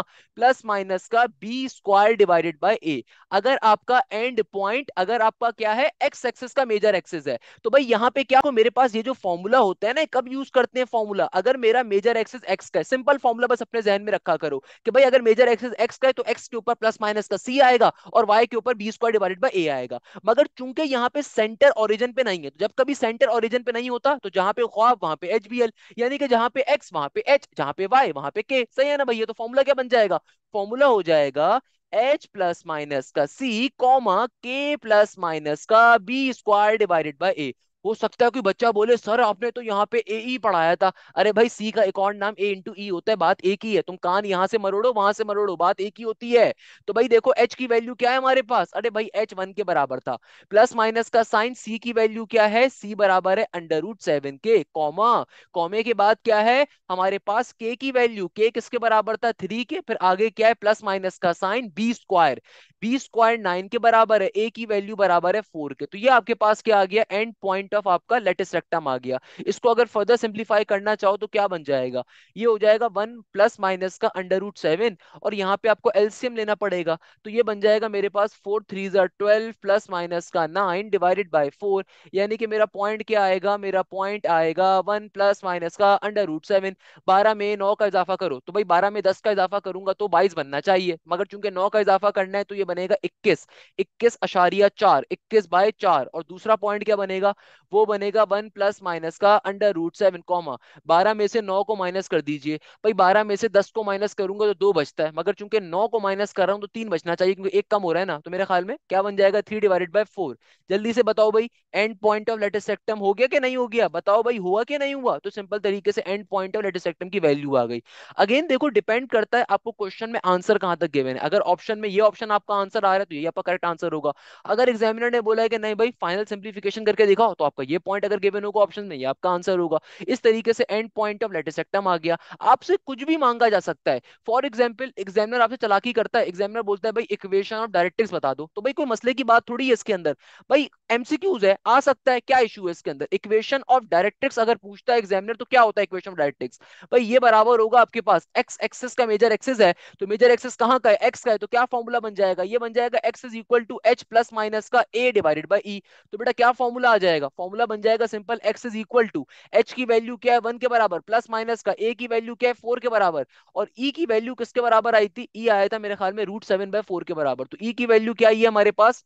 प्लस माइनस का B square R divided by A अगर आपका एंड पॉइंट अगर आपका क्या है एक्स एक्सेस का मेजर एक्सेस है तो भाई यहाँ पे क्या मेरे पास ये जो फॉर्मूला होता है ना कब यूज करते हैं फॉर्मूला अगर मेरा मेजर एक्सेस एक्स का सिंपल फॉर्मूला बस अपने जहन में रखा करो कि भाई अगर मेजर एक्सेस एक्स का है तो एक्स के ऊपर प्लस माइनस का सी आएगा और वाई के ऊपर B square divided by A आएगा मगर चूंकि यहाँ पे सेंटर ओरिजिन पे नहीं है तो जब कभी सेंटर ओरिजिन पे नहीं होता तो जहां पे ख्वाब वहां पे एच बी एल यानी कि जहां पे एक्स वहां पे एच जहां पे वाई वहां पे के सही है ना भाई ये तो फॉर्मूला क्या बन जाएगा फॉर्मूला हो जाएगा एच प्लस माइनस का सी कॉमा के प्लस माइनस का B square divided by A हो सकता है कोई बच्चा बोले सर आपने तो यहाँ पे ए ई e पढ़ाया था अरे भाई सी का अकाउंट नाम ए इंटू ई होता है बात एक ही है तुम कान यहाँ से मरोड़ो वहां से मरोड़ो बात एक ही होती है तो भाई देखो एच की वैल्यू क्या है हमारे पास अरे भाई एच वन के बराबर था प्लस माइनस का साइन सी की वैल्यू क्या है सी बराबर है अंडर रूट सेवन के कॉमा कॉमे के बाद क्या है हमारे पास के की वैल्यू के किसके बराबर था थ्री के फिर आगे क्या है प्लस माइनस का sign B square B square nine के बराबर है ए की वैल्यू बराबर है फोर के तो ये आपके पास क्या आ गया एंड पॉइंट ऑफ आपका लेटेस्ट रेक्टम आ गया इसको अगर फर्दर सिंप्लीफाई करना चाहो तो क्या बन जाएगा ये हो जाएगा वन प्लस माइनस का अंडर रूट सेवन और यहाँ पे आपको एल्सियम लेना पड़ेगा तो ये बन जाएगा मेरे पास फोर थ्री जर ट्वेल्व प्लस माइनस का नाइन डिवाइडेड बाई फोर यानी कि मेरा पॉइंट क्या आएगा मेरा पॉइंट आएगा वन प्लस माइनस का अंडर रूट सेवन बारह में नौ का इजाफा करो तो भाई बारह में दस का इजाफा करूंगा तो बाईस बनना चाहिए मगर चूंकि नौ का इजाफा करना है तो ये बनेगा इक्कीस इक्कीस अशारिया चार इक्कीस बाय चार और दूसरा पॉइंट क्या बनेगा वो बनेगा वन प्लस माइनस का अंडर रूट सेवन कॉमा बारह में से नौ को माइनस कर दीजिए भाई बारह में से दस को माइनस करूंगा तो दो बचता है मगर चूंकि नौ को माइनस कर रहा हूं तो तीन बचना चाहिए क्योंकि एक कम हो रहा है ना तो मेरे ख्याल में क्या बन जाएगा थ्री डिवाइडेड बाई फोर जल्दी से बताओ भाई end point of latus rectum हो गया कि नहीं हो गया बताओ भाई हुआ कि नहीं हुआ तो सिंपल तरीके से end point of latus rectum की वैल्यू आ गई अगेन देखो डिपेंड करता है आपको क्वेश्चन में आंसर कहां तक गिवेन है अगर ऑप्शन में ये ऑप्शन आपका आंसर आ रहा है तो यही आपका करेक्ट आंसर होगा अगर एग्जामिनर ने बोला है कि नहीं भाई फाइनल सिंप्लीफिकेशन करके दिखाओ तो आपका ये पॉइंट अगर गिवन होगा ऑप्शन में ये आपका आंसर होगा इस तरीके से end point of latus latus rectum आ गया आपसे कुछ भी मांगा जा सकता है फॉर एग्जाम्पल एग्जामिनर आपसे चलाकी करता है एग्जामिनर बोलता है भाई इक्वेशन ऑफ डायरेक्टिक्स बता दो तो भाई कोई मसले की बात थोड़ी है इसके अंदर भाई एमसीक्यूज है आ सकता है क्या इशू है इसके अंदर इक्वेशन ऑफ डायरेक्टिक्स अगर पूछता है एग्जामिनर तो क्या होता है इक्वेशन ऑफ डायरेक्टिक्स भाई ये बराबर होगा आपके पास एक्स एक्सेस का मेजर एक्सेस है तो मेजर एक्सेस कहां का है एक्स का है तो क्या फॉर्मूला बन जाएगा ये बन जाएगा x is equal to H plus minus का a डिवाइडेड बाई e तो बेटा क्या फॉर्मूला आ जाएगा फॉर्मूला बन जाएगा simple x is equal to H की वैल्यू क्या है वन के बराबर प्लस माइनस का a की वैल्यू क्या है फोर के बराबर और e की वैल्यू किसके बराबर आई थी e आया था मेरे ख्याल में रूट सेवन बाय फोर के बराबर तो e की वैल्यू क्या आई है हमारे पास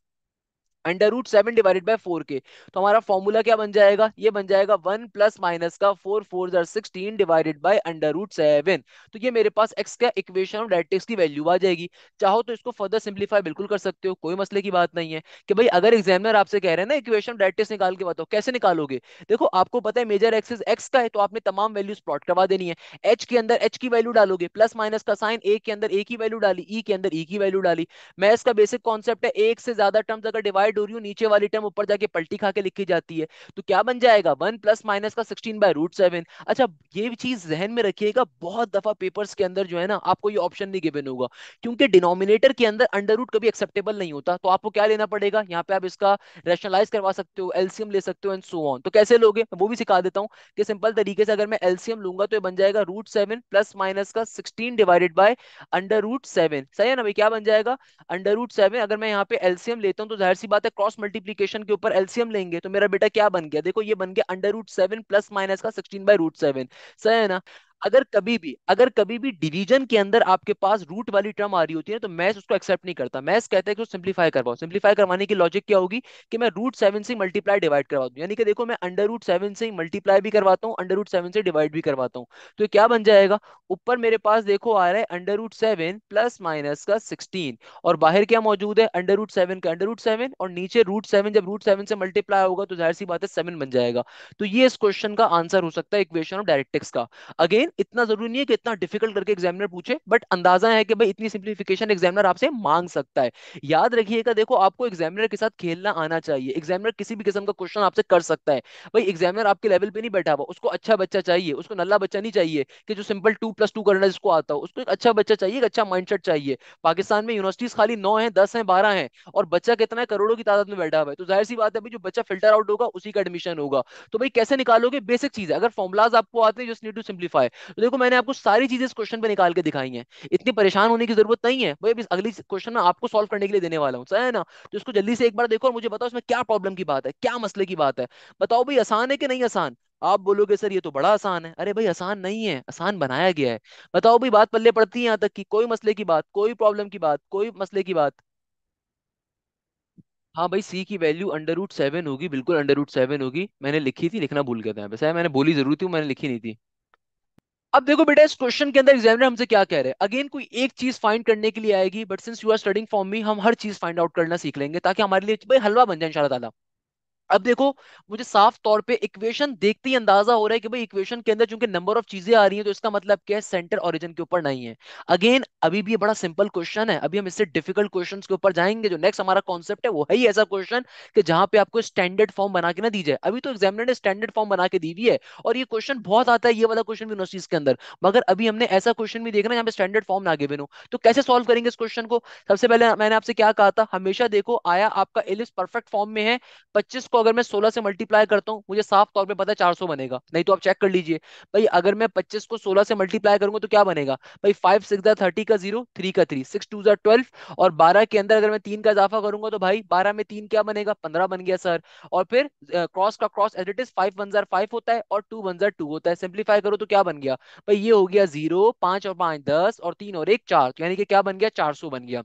under root seven divided by four के तो हमारा फॉर्मूला क्या बन जाएगा ये बन जाएगा वन प्लस माइनस का फोर फोर जर sixteen divided by under root seven तो ये मेरे पास एक्स का इक्वेशन और डायरेक्ट की वैल्यू आ जाएगी चाहो तो इसको फर्दर सिंप्लीफाई बिल्कुल कर सकते हो कोई मसले की बात नहीं है कि भाई अगर एग्जामिनर आपसे कह रहे हैं ना इक्वेशन डायरेक्ट निकाल के बताओ कैसे निकालोगे देखो आपको पता है मेजर एक्सेस एक्स का है तो आपने तमाम वैल्यूज प्लॉट करवा देनी है एच के अंदर एच की वैल्यू डालोगे प्लस माइनस का साइन ए के अंदर ए की वैल्यू डाली ई e के अंदर ई e की वैल्यू डाली मैथ्स का बेसिक कॉन्सेप्ट है एक से ज्यादा टर्म्स अगर डिवाइड डोरियो नीचे वाली टर्म ऊपर जाके पलटी खा के लिखी जाती है तो क्या बन जाएगा वन प्लस माइनस का सिक्सटीन बाय रूट सेवन अच्छा ये चीज जहन में रखिएगा बहुत दफा पेपर्स के अंदर जो है ना आपको ये ऑप्शन नहीं गिवन होगा क्योंकि डिनोमिनेटर के अंदर अंडर रूट कभी एक्सेप्टेबल नहीं होता तो आपको क्या लेना पड़ेगा यहाँ पे आप इसका रेशनलाइज करवा सकते हो एलसीएम ले सकते हो एंड सो ऑन तो कैसे लोगे वो भी सिखा देता हूँ कि सिंपल तरीके से अगर मैं एलसीएम लूंगा तो ये बन जाएगा रूट सेवन प्लस माइनस का sixteen divided by under root seven सही है ना भाई क्या बन जाएगा अंडर रूट सेवन अगर मैं यहाँ पे एलसीएम लेता हूँ तो जाहिर सी बात है क्रॉस मल्टीप्लीकेशन के ऊपर एलसीएम लेंगे तो मेरा बेटा क्या बन गया देखो ये बन गया under root seven plus minus का सिक्सटीन बाई रूट सेवन सही है ना अगर कभी भी अगर कभी भी डिवीजन के अंदर आपके पास रूट वाली टर्म आ रही होती है तो मैथ उसको एक्सेप्ट नहीं करता मैथ कहता है कि सिंप्लीफाई करवाओ सिंप्लीफाई करवाने की लॉजिक क्या होगी कि मैं रूट सेवन से मल्टीप्लाई डिवाइड करवा दूँ यानी कि देखो मैं अंडर रूट सेवन से मल्टीप्लाई भी करवाता हूँ अंडर रूट सेवन से डिवाइड भी करवाता हूँ तो क्या बन जाएगा ऊपर मेरे पास देखो आ रहा है under root seven plus minus का सिक्सटीन और बाहर क्या मौजूद है अंडर रूट सेवन का अंडर रूट सेवन और नीचे रूट सेवन जब रूट सेवन से मल्टीप्लाई होगा तो जाहिर सी बात है सेवन बन जाएगा तो ये इस क्वेश्चन का आंसर हो सकता है इक्वेशन ऑफ डायरेक्टिक्स का अगेन अगेन इतना जरूरी नहीं है कि इतना डिफिकल्ट करके एग्जामिनर पूछे बट अंदाजा है कि भाई इतनी सिंप्लीफिकेशन एग्जामिनर आपसे मांग सकता है याद रखिएगा देखो आपको एग्जामिनर के साथ खेलना आना चाहिए एग्जामिनर किसी भी किस्म का क्वेश्चन आपसे कर सकता है भाई एग्जामिनर आपके लेवल पे नहीं बैठा हुआ उसको अच्छा बच्चा चाहिए उसको नल्ला बच्चा नहीं चाहिए कि जो सिंपल टू प्लस टू करना जिसको आता हो उसको एक अच्छा बच्चा चाहिए एक अच्छा माइंड चाहिए पाकिस्तान में यूनिवर्सिटीज खाली नौ है दस है बारह है और बच्चा कितना है करोड़ों की तादाद में बैठा हुआ है तो जाहिर सी बात है जो बच्चा फिल्टर आउट होगा उसी का एडमिशन होगा तो भाई कैसे निकालोगे बेसिक चीज है अगर फॉर्मुलाज आपको आते हैं जस्ट नीड टू सिंप्लीफाई तो देखो मैंने आपको सारी चीजें इस क्वेश्चन पे निकाल के दिखाई हैं इतनी परेशान होने की जरूरत नहीं है भाई अभी अगली क्वेश्चन में आपको सॉल्व करने के लिए देने वाला हूँ है ना तो इसको जल्दी से एक बार देखो और मुझे बताओ इसमें क्या प्रॉब्लम की बात है क्या मसले की बात है बताओ भाई आसान है कि नहीं आसान आप बोलोगे सर ये तो बड़ा आसान है अरे भाई आसान नहीं है आसान बनाया गया है बताओ भाई बात पल्ले पड़ती है यहाँ तक की कोई मसले की बात कोई प्रॉब्लम की बात कोई मसले की बात हाँ भाई सी की वैल्यू अंडर रूट सेवन होगी बिल्कुल अंडर रूट सेवन होगी मैंने लिखी थी लिखना भूल गया था वैसे मैंने बोली जरूर थी मैंने लिखी नहीं थी अब देखो बेटा इस क्वेश्चन के अंदर एग्जामिनर हमसे क्या कह रहे हैं अगेन कोई एक चीज फाइंड करने के लिए आएगी but since you are studying for me हम हर चीज फाइंड आउट करना सीख लेंगे ताकि हमारे लिए भाई हलवा बन जाए इन शाला अब देखो मुझे साफ तौर पे इक्वेशन देखते ही अंदाजा हो रहा है कि भाई इक्वेशन के अंदर चूंकि नंबर ऑफ चीजें आ रही हैं तो इसका मतलब क्या है सेंटर ओरिजिन के ऊपर नहीं है अगेन अभी भी ये बड़ा सिंपल क्वेश्चन है अभी हम इससे डिफिकल्ट क्वेश्चन के ऊपर जाएंगे जो नेक्स्ट हमारा कॉन्सेप्ट है वो है ही ऐसा क्वेश्चन कि जहां पे आपको स्टैंडर्ड फॉर्म बना के ना दी जाए अभी तो एग्जामिनर ने स्टैंडर्ड फॉर्म बना के दी हुई है और ये क्वेश्चन बहुत आता है ये वाला क्वेश्चन भी यूनिवर्सिटीज के अंदर मगर अभी हमने ऐसा क्वेश्चन भी देखना जहाँ पे स्टैंडर्ड फॉर्म ना आगे हो तो कैसे सॉल्व करेंगे इस क्वेश्चन को सबसे पहले मैंने आपसे क्या कहा था हमेशा देखो आया आपका एलिस परफेक्ट फॉर्म में है पच्चीस को अगर मैं 16 से मल्टीप्लाई करता हूँ मुझे साफ तौर पे पता है 400 बनेगा नहीं तो आप चेक कर लीजिए भाई अगर मैं 25 को 16 से मल्टीप्लाई करूंगा तो क्या बनेगा भाई फाइव सिक्स थर्टी का जीरो थ्री का थ्री सिक्स टू जार ट्वेल्व और बारह के अंदर अगर मैं तीन का इजाफा करूंगा तो भाई बारह में तीन क्या बनेगा पंद्रह बन गया सर और फिर क्रॉस का cross as it is five one जार फाइव होता है और टू वन जार टू होता है सिंप्लीफाई करो तो क्या बन गया भाई ये हो गया जीरो पांच और पांच दस और तीन और एक चार तो यानी कि क्या बन गया चार बन गया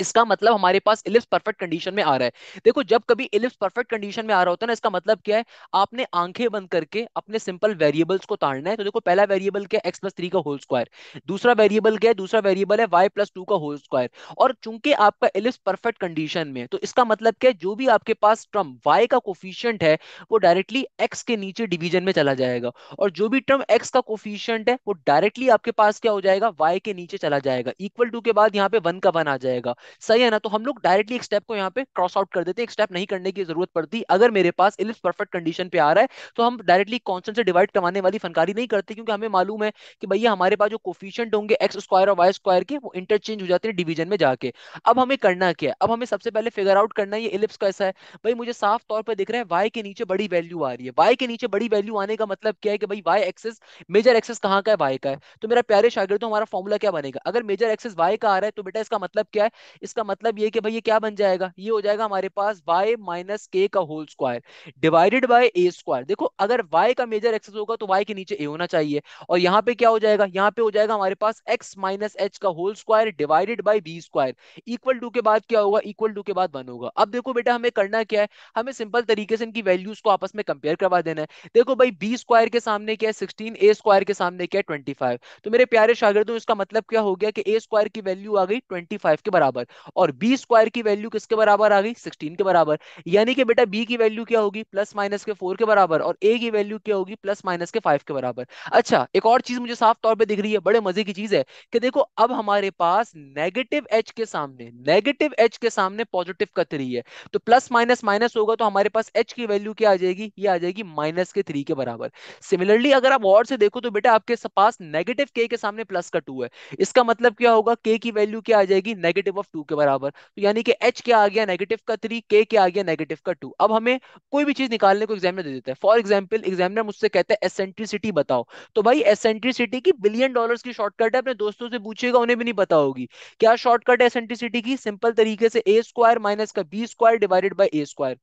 इसका मतलब हमारे पास इलिप्स परफेक्ट कंडीशन में आ रहा है देखो जब कभी इलिप्स परफेक्ट कंडीशन में आ रहा होता है ना इसका मतलब क्या है आपने आंखें बंद करके अपने सिंपल वेरिएबल्स को ताड़ना है तो देखो पहला वेरिएबल क्या है एक्स प्लस थ्री का होल स्क्वायर दूसरा वेरिएबल क्या है दूसरा वेरिएबल है वाई प्लस टू का होल स्क्वायर और चूंकि आपका इलिप्स परफेक्ट कंडीशन में तो इसका मतलब क्या है जो भी आपके पास टर्म वाई का कोफिशियंट है वो डायरेक्टली एक्स के नीचे डिवीजन में चला जाएगा और जो भी टर्म एक्स का कोफिशियंट है वो डायरेक्टली आपके पास क्या हो जाएगा वाई के नीचे चला जाएगा इक्वल टू के बाद यहाँ पे वन का वन आ जाएगा सही है ना तो हम लोग डायरेक्टली एक स्टेप को यहाँ पे क्रॉस आउट कर देते हैं एक स्टेप नहीं करने की जरूरत पड़ती अगर मेरे पास इलिप्स परफेक्ट कंडीशन पे आ रहा है तो हम डायरेक्टली कॉन्स्टेंट से डिवाइड करवाने वाली फनकारी नहीं करते क्योंकि हमें मालूम है कि भैया हमारे पास जो कोफिशियंट होंगे एक्स स्क्वायर और वाई स्क्वायर के वो इंटरचेंज हो जाते हैं डिवीजन में जाके अब हमें करना क्या है अब हमें सबसे पहले फिगर आउट करना है ये इलिप्स कैसा है भाई मुझे साफ तौर पर दिख रहा है वाई के नीचे बड़ी वैल्यू आ रही है वाई के नीचे बड़ी वैल्यू आने का मतलब क्या है कि भाई वाई एक्सेस मेजर एक्सेस कहाँ का है वाई का है तो मेरा प्यारे तो हमारा फॉर्मूला क्या बनेगा अगर मेजर एक्सेस वाई का आ रहा है तो बेटा इसका मतलब क्या है इसका मतलब ये कि भाई ये क्या बन जाएगा ये हो जाएगा हमारे पास वाई माइनस के का whole square divided by A square देखो अगर वाई का मेजर एक्सेस होगा तो वाई के नीचे ए होना चाहिए और यहाँ पे क्या हो जाएगा यहाँ पे हो जाएगा हमारे पास एक्स माइनस एच का whole square divided by B square equal to के बाद क्या होगा इक्वल टू के बाद वन होगा अब देखो बेटा हमें करना क्या है हमें सिंपल तरीके से इनकी वैल्यूज को आपस में कंपेयर करवा देना है देखो भाई बी स्क्वायर के सामने क्या है सिक्सटीन ए स्क्वायर के सामने क्या है ट्वेंटी तो मेरे प्यारे शागिर्दों इसका मतलब क्या हो गया कि ए स्क्वायर की वैल्यू आ गई ट्वेंटी के बराबर बराबर और बी स्क्वायर की वैल्यू किसके बराबर आ गई सिक्सटीन के बराबर यानी कि बेटा बी की वैल्यू क्या होगी प्लस माइनस के फोर के बराबर और ए की वैल्यू क्या होगी प्लस माइनस के फाइव के बराबर अच्छा एक और चीज मुझे साफ तौर पर दिख रही है बड़े मजे की चीज है कि देखो अब हमारे पास नेगेटिव एच के सामने नेगेटिव एच के सामने पॉजिटिव का थ्री है तो प्लस माइनस माइनस होगा तो हमारे पास एच की वैल्यू क्या आ जाएगी ये आ जाएगी माइनस के थ्री के बराबर सिमिलरली अगर आप और से देखो तो बेटा आपके पास नेगेटिव के के सामने प्लस का टू है इसका मतलब क्या होगा के की वैल्यू क्या आ जाएगी नेगेटिव ऑफ टू के बराबर तो यानी कि एच क्या आ गया नेगेटिव का थ्री के क्या आ गया नेगेटिव का टू अब हमें कोई भी चीज निकालने को एग्जामिनर दे देता है फॉर एग्जाम्पल एग्जामिनर मुझसे कहता है एसेंट्रिसिटी बताओ तो भाई एसेंट्रिसिटी की बिलियन डॉलर की शॉर्टकट है अपने दोस्तों से पूछेगा उन्हें भी नहीं पता होगी क्या शॉर्टकट है एसेंट्रिसिटी की सिंपल तरीके से ए स्क्वायर माइनस का B square divided by A square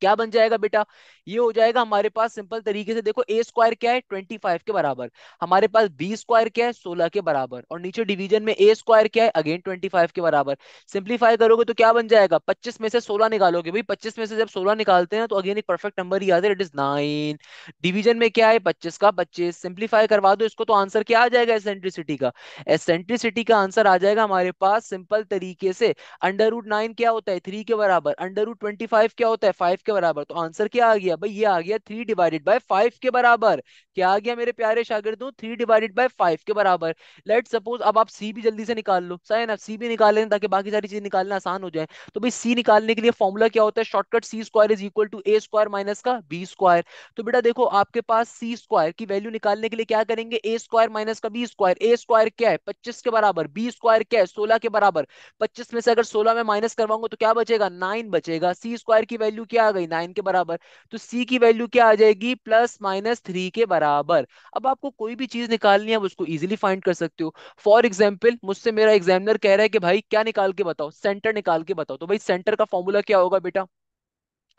क्या बन जाएगा बेटा ये हो जाएगा हमारे पास सिंपल तरीके से देखो ए स्क्वायर क्या है ट्वेंटी फाइव के बराबर हमारे पास बी स्क्वायर क्या है सोलह के बराबर और नीचे डिवीजन में ए स्क्वायर क्या है अगेन ट्वेंटी फाइव के बराबर सिंप्लीफाई करोगे तो क्या बन जाएगा पच्चीस में से सोलह निकालोगे भाई पच्चीस में से जब सोलह निकालते हैं तो अगेन एक परफेक्ट नंबर ही आता है इट इज नाइन डिवीजन में क्या है पच्चीस का पच्चीस सिंप्लीफाई करवा दो इसको तो आंसर क्या आ जाएगा एसेंट्रिसिटी का एसेंट्रिसिटी का आंसर आ जाएगा हमारे पास सिंपल तरीके से अंडर रूट नाइन क्या होता है थ्री के बराबर अंडर रूट ट्वेंटी फाइव क्या होता है फाइव के बराबर तो आंसर क्या आ गया भाई ये आ गया थ्री डिवाइडेड बाय फाइव के बराबर क्या आ गया मेरे प्यारे शागिर्दों थ्री डिवाइडेड बाय फाइव के बराबर लेट सपोज अब आप सी भी जल्दी से निकाल लो सही ना सी भी निकाल लेना ताकि बाकी सारी चीज निकालना आसान हो जाए तो भाई सी निकालने के लिए फॉर्मूला क्या होता है shortcut C square is equal to A square minus का बी स्क्वायर तो बेटा देखो आपके पास सी स्क्वायर की वैल्यू निकालने के लिए क्या करेंगे ए स्क्वायर माइनस का बी स्क्वायर ए स्क्वायर क्या है पच्चीस के बराबर बी स्क्वायर क्या है सोलह के बराबर पच्चीस में से अगर सोलह में माइनस करवाऊंगा तो क्या बचेगा नाइन बचेगा सी स्क्वायर की वैल्यू क्या गई नाइन के बराबर तो सी की वैल्यू क्या आ जाएगी प्लस माइनस थ्री के बराबर अब आपको कोई भी चीज निकालनी है आप उसको इजिली फाइंड कर सकते हो फॉर एग्जाम्पल मुझसे मेरा एग्जामिनर कह रहा है कि भाई क्या निकाल के बताओ सेंटर निकाल के बताओ तो भाई सेंटर का फॉर्मूला क्या होगा बेटा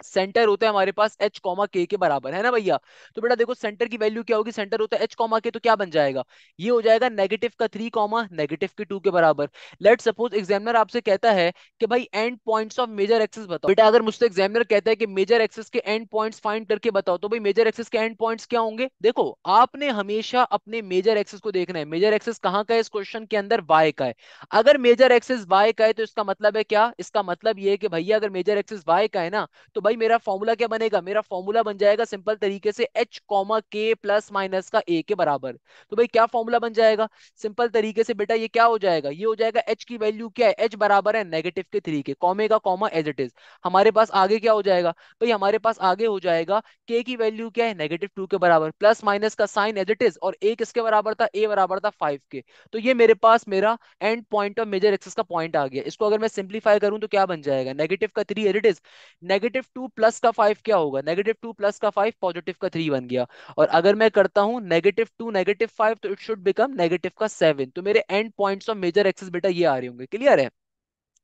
सेंटर होता है हमारे पास एच कॉमा के के बराबर है ना भैया तो बेटा देखो सेंटर की वैल्यू क्या होगी सेंटर होता है एच कॉमा के तो क्या बन जाएगा ये हो जाएगा नेगेटिव का थ्री कॉमा नेगेटिव के टू के बराबर लेट सपोज एग्जामिनर आपसे कहता है कि भाई end points of major axis बताओ बेटा अगर मुझसे एग्जामिनर कहता है कि मेजर एक्सेस के एंड पॉइंट फाइंड करके बताओ तो भाई मेजर एक्सेस के एंड पॉइंट क्या होंगे देखो आपने हमेशा अपने मेजर एक्सेस को देखना है मेजर एक्सेस कहाँ का है इस क्वेश्चन के अंदर वाई का है अगर मेजर एक्सेस वाई का है तो इसका मतलब है क्या इसका मतलब ये है कि भैया अगर मेजर एक्सेस वाई का है ना तो भाई मेरा फॉर्मूला क्या बनेगा मेरा फॉर्मूला बन जाएगा सिंपल तरीके से एच कॉमा के प्लस माइनस का ए के बराबर तो भाई क्या फॉर्मूला बन जाएगा सिंपल तरीके से बेटा ये क्या हो जाएगा ये हो जाएगा एच की वैल्यू क्या है एच बराबर है नेगेटिव के थ्री के कॉमे का कॉमा एज इट इज हमारे पास आगे क्या हो जाएगा भाई हमारे पास आगे हो जाएगा के की वैल्यू क्या है नेगेटिव टू के बराबर प्लस माइनस का साइन एज इट इज और ए किसके बराबर था ए बराबर था फाइव के तो ये मेरे पास मेरा end point of major axis का पॉइंट आ गया इसको अगर मैं सिंप्लीफाई करूं तो क्या बन जाएगा नेगेटिव का three as it is negative two plus का फाइव क्या होगा नेगेटिव टू प्लस का फाइव पॉजिटिव का थ्री बन गया और अगर मैं करता हूँ नेगेटिव टू नेगेटिव फाइव तो इट शुड बिकम नेगेटिव का सेवन तो मेरे end points of major axis बेटा ये आ रहे होंगे क्लियर है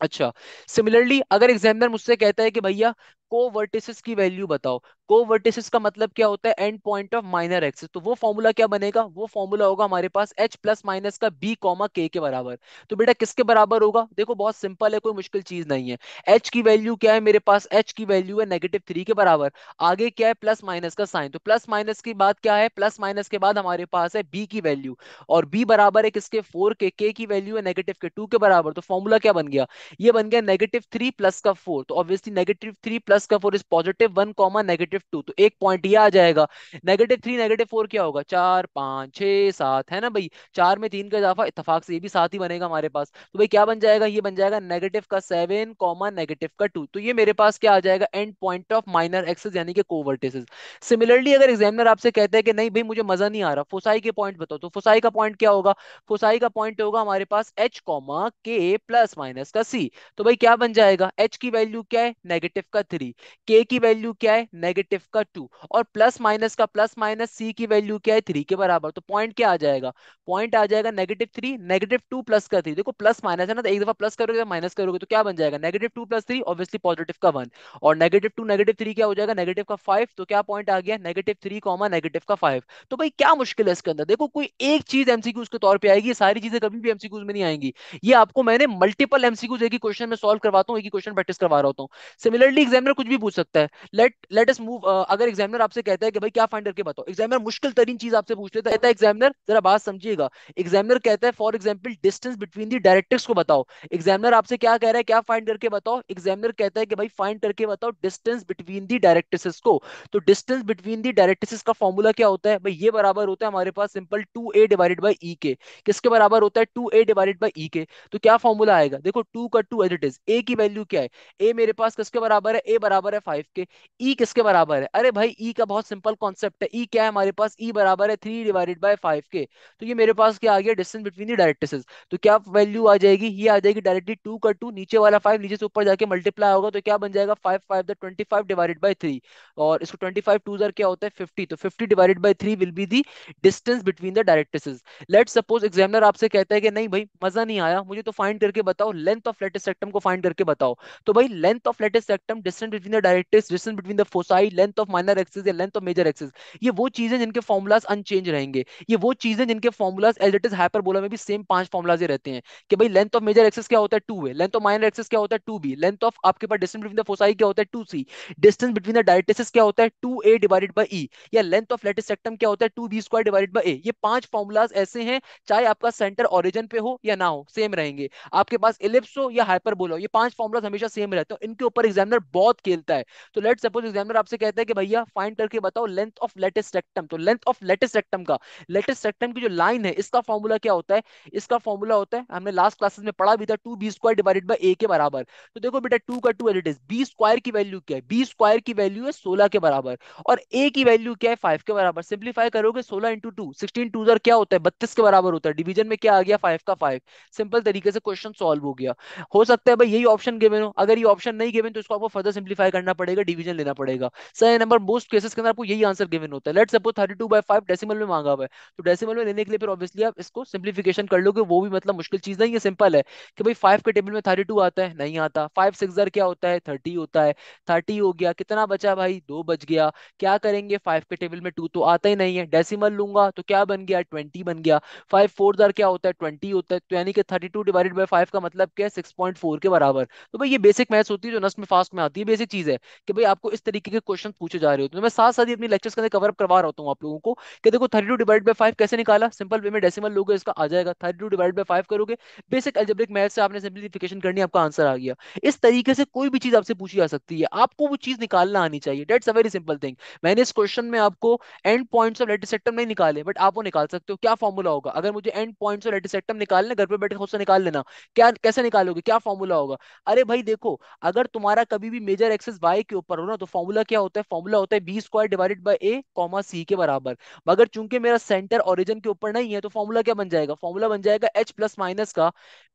अच्छा सिमिलरली अगर एग्जामिनर मुझसे कहता है कि भैया को वर्टिसेस की वैल्यू बताओ को वर्टिसेस का मतलब क्या होता है end point of minor axis तो वो फॉर्मूला क्या बनेगा वो फॉर्मूला होगा हमारे पास एच प्लस माइनस का बी कॉमा के के बराबर तो बेटा किसके बराबर होगा देखो बहुत सिंपल है कोई मुश्किल चीज नहीं है एच की वैल्यू क्या है मेरे पास एच की वैल्यू है नेगेटिव थ्री के बराबर आगे क्या है प्लस माइनस का साइन तो प्लस माइनस की बात क्या है प्लस माइनस के बाद हमारे पास है बी की वैल्यू और बी बराबर है किसके फोर के के की वैल्यू है नेगेटिव के टू के बराबर तो फॉर्मूला क्या बन गया ये बन गया नेगेटिव थ्री प्लस का फोर तो obviously negative three plus plus का four is positive one comma negative two तो एक पॉइंट ये आ जाएगा नेगेटिव थ्री नेगेटिव फोर क्या होगा चार पांच छह सात है ना भाई चार में तीन का इजाफा इतफाक से ये भी सात ही बनेगा हमारे पास तो भाई क्या बन जाएगा ये बन जाएगा नेगेटिव का सेवन कॉमा नेगेटिव का टू तो ये मेरे पास क्या आ जाएगा and point of minor axis यानी कि कोवर्टिसेस सिमिलरली अगर एग्जामिनर आपसे कहते हैं कि नहीं भाई मुझे मजा नहीं आ रहा फोसाई के पॉइंट बताओ तो फोसाई का पॉइंट क्या होगा फोसाई का पॉइंट होगा हमारे पास एच कॉमा के प्लस माइनस का सी तो भाई क्या बन जाएगा एच की वैल्यू क्या है नेगेटिव का थ्री थ्री के की वैल्यू क्या है नेगेटिव का टू और प्लस माइनस का प्लस माइनस सी की वैल्यू क्या है थ्री के बराबर तो पॉइंट क्या आ जाएगा पॉइंट आ जाएगा negative three negative two plus का थ्री देखो प्लस माइनस है ना तो एक दफा प्लस करोगे माइनस करोगे तो क्या बन जाएगा negative two plus three obviously positive का वन और नेगेटिव टू नेगेटिव थ्री क्या हो जाएगा नेगेटिव का फाइव तो क्या पॉइंट आ गया नेगेटिव थ्री कॉमा नेगेटिव का फाइव तो भाई क्या मुश्किल है इसके अंदर देखो कोई एक चीज एमसीक्यूज के तौर पर आएगी सारी चीजें कभी भी एमसीक्यूज में नहीं आएंगी ये आपको मैंने मल्टीपल एमसीक्यूज एक ही क्वेश्चन में सॉल्व करवाता हूँ एक ही क्वेश्चन प्रैक्टिस करवा रहा हूँ सिमिलरली एग्जामिनर कुछ भी पूछ सकता है लेट लेट अस मूव अगर एग्जामिनर आपसे कहता है कि भाई क्या फाइंड करके बताओ एग्जामिनर मुश्किल तरीन चीज आपसे पूछ लेता है एग्जामिनर जरा बात समझिएगा एग्जामिनर कहता है for example distance between the directives को बताओ एग्जामिनर आपसे क्या कह रहा है क्या फाइंड करके बताओ एग्जामिनर कहता है कि भाई फाइंड करके बताओ डिस्टेंस बिटवीन दी डायरेक्टिस को तो डिस्टेंस बिटवीन दी डायरेक्टिस का फॉर्मूला क्या होता है भाई ये बराबर होता है हमारे पास simple two A divided by ई के किसके बराबर होता है टू ए डिवाइडेड बाई ई के तो क्या फॉर्मूला आएगा देखो टू का two as it is A की वैल्यू क्या है ए मेरे पास किसके बराबर है ए बराबर है फाइव के ई e किसके बराबर है अरे भाई ई e का बहुत सिंपल कॉन्सेप्ट है ई e क्या है हमारे पास ई बराबर है थ्री डिवाइडेड बाय फाइव के तो ये मेरे पास क्या आ गया डिस्टेंस बिटवीन दी डायरेक्टेसेस तो क्या वैल्यू आ जाएगी ये आ जाएगी डायरेक्टली टू का टू नीचे वाला फाइव नीचे से ऊपर जाके मल्टीप्लाई होगा तो क्या बन जाएगा five five twenty five divided by three और इसको ट्वेंटी फाइव टू जर क्या होता है फिफ्टी तो fifty divided by three will be the distance between the directrices let suppose examiner आपसे कहता है कि नहीं भाई मजा नहीं आया मुझे तो फाइंड करके बताओ लेंथ ऑफ लेटेस्ट सेक्टम को फाइंड करके बताओ तो भाई length of latus rectum distance between the directrix distance between the foci length of minor axis या लेंथ ऑफ मेजर एक्सिस ये वो चीजें जिनके फॉर्मूलाज अनचेंज रहेंगे ये वो चीजें जिनके formulas as it is hyperbola में भी सेम पांच फॉर्मूलाज रहते हैं कि भाई लेंथ ऑफ मेजर एक्सिस क्या होता है two A length of minor axis क्या होता है टू बी लेंथ ऑफ आपके पास डिस्टेंस बिटवीन द फोसाई क्या होता है two C distance between the directrix क्या होता है two A divided by E या लेंथ ऑफ लेटेस्ट सेक्टम क्या होता है two B square divided by A ये पांच फॉर्मूलाज ऐसे हैं चाहे आपका सेंटर ओरिजिन पे हो या ना हो सेम रहेंगे आपके पास इलिप्स हो या हाइपरबोला हो ये पांच फॉर्मूलाज हमेशा सेम रहते हैं इनके ऊपर एग्जामिनर बहुत खेलता है तो लेट सपोज एग्जामिनर आपसे कहता है कि भैया फाइंड करके बताओ लेंथ ऑफ लेटेस्ट रेक्टम तो लेंथ ऑफ लेटेस्ट रेक्टम का लेटेस्ट रेक्टम की जो लाइन है इसका फॉर्मूला क्या होता है इसका फॉर्मूला होता है हमने लास्ट क्लासेस में पढ़ा भी था two B square divided by ए के बराबर तो देखो बेटा टू का two it is B square की वैल्यू क्या है बी स्क्वायर की वैल्यू है सोलह के बराबर और ए की वैल्यू क्या है फाइव के बराबर सिंप्लीफाई करोगे सोलह इंटू टू सिक्सटीन टू जर क्या होता है बत्तीस के बराबर होता है डिवीजन में क्या आ गया फाइव का फाइव सिंपल तरीके से क्वेश्चन सॉल्व हो गया हो सकता है भाई यही ऑप्शन गिवन हो अगर ये ऑप्शन नहीं गिवन तो इसको आपको फर्दर सिंप्ली सिंप्लीफाई करना पड़ेगा डिवीजन लेना पड़ेगा सही नंबर मोस्ट केसेस के अंदर आपको यही आंसर गिवन होता है लेट्स सपोज 32 बाय 5 डेसिमल में मांगा हुआ है तो डेसिमल में लेने के लिए फिर ऑब्वियसली आप इसको सिंप्लीफिकेशन कर लोगे वो भी मतलब मुश्किल चीज नहीं है सिंपल है कि भाई फाइव के टेबल में थर्टी आता है नहीं आता फाइव सिक्स क्या होता है थर्टी होता है थर्टी हो गया कितना बचा भाई दो बच गया क्या करेंगे फाइव के टेबल में टू तो आता ही नहीं है डेसीमल लूंगा तो क्या बन गया ट्वेंटी बन गया फाइव फोर दर क्या होता है ट्वेंटी होता है तो यानी कि thirty two divided by five का मतलब क्या है सिक्स पॉइंट फोर के बराबर तो भाई ये बेसिक मैथ्स होती है जो नस्ट में फास्ट में आती है बेसिक ऐसी चीज है कि भाई आपको इस तरीके के क्वेश्चन पूछे जा रहे होते हैं तो मैं साथ साथ ही अपनी लेक्चर्स के अंदर कवर अप करवा रहा होता हूँ आप लोगों को कि देखो thirty two divide by five कैसे निकाला सिंपल वे में डेसिमल लोगे इसका आ जाएगा thirty two divide by five करोगे बेसिक एल्जेब्रिक मैथ से आपने सिंप्लीफिकेशन करनी आपका आंसर आ गया इस तरीके से कोई भी चीज आपसे पूछी जा सकती है आपको वो चीज निकालना आनी चाहिए that's a very simple thing मैंने इस क्वेश्चन में आपको end points of latus latus rectum नहीं निकाले बट आप वो निकाल सकते हो क्या फॉर्मूला होगा अगर मुझे end points of latus latus rectum निकालने घर पर बैठे खुद से निकाल लेना क्या कैसे निकालोगे क्या फॉर्मूला होगा अरे भाई देखो अगर तुम्हारा कभी भी मेजर अगर एक्सेस वाई के ऊपर हो ना तो फॉर्मूला क्या होता है फॉर्मूला होता है b square divided by A comma c के बराबर मगर चूंकि मेरा सेंटर ऑरिजन के ऊपर नहीं है तो फॉर्मूला क्या बन जाएगा फॉर्मूला बन जाएगा एच प्लस माइनस का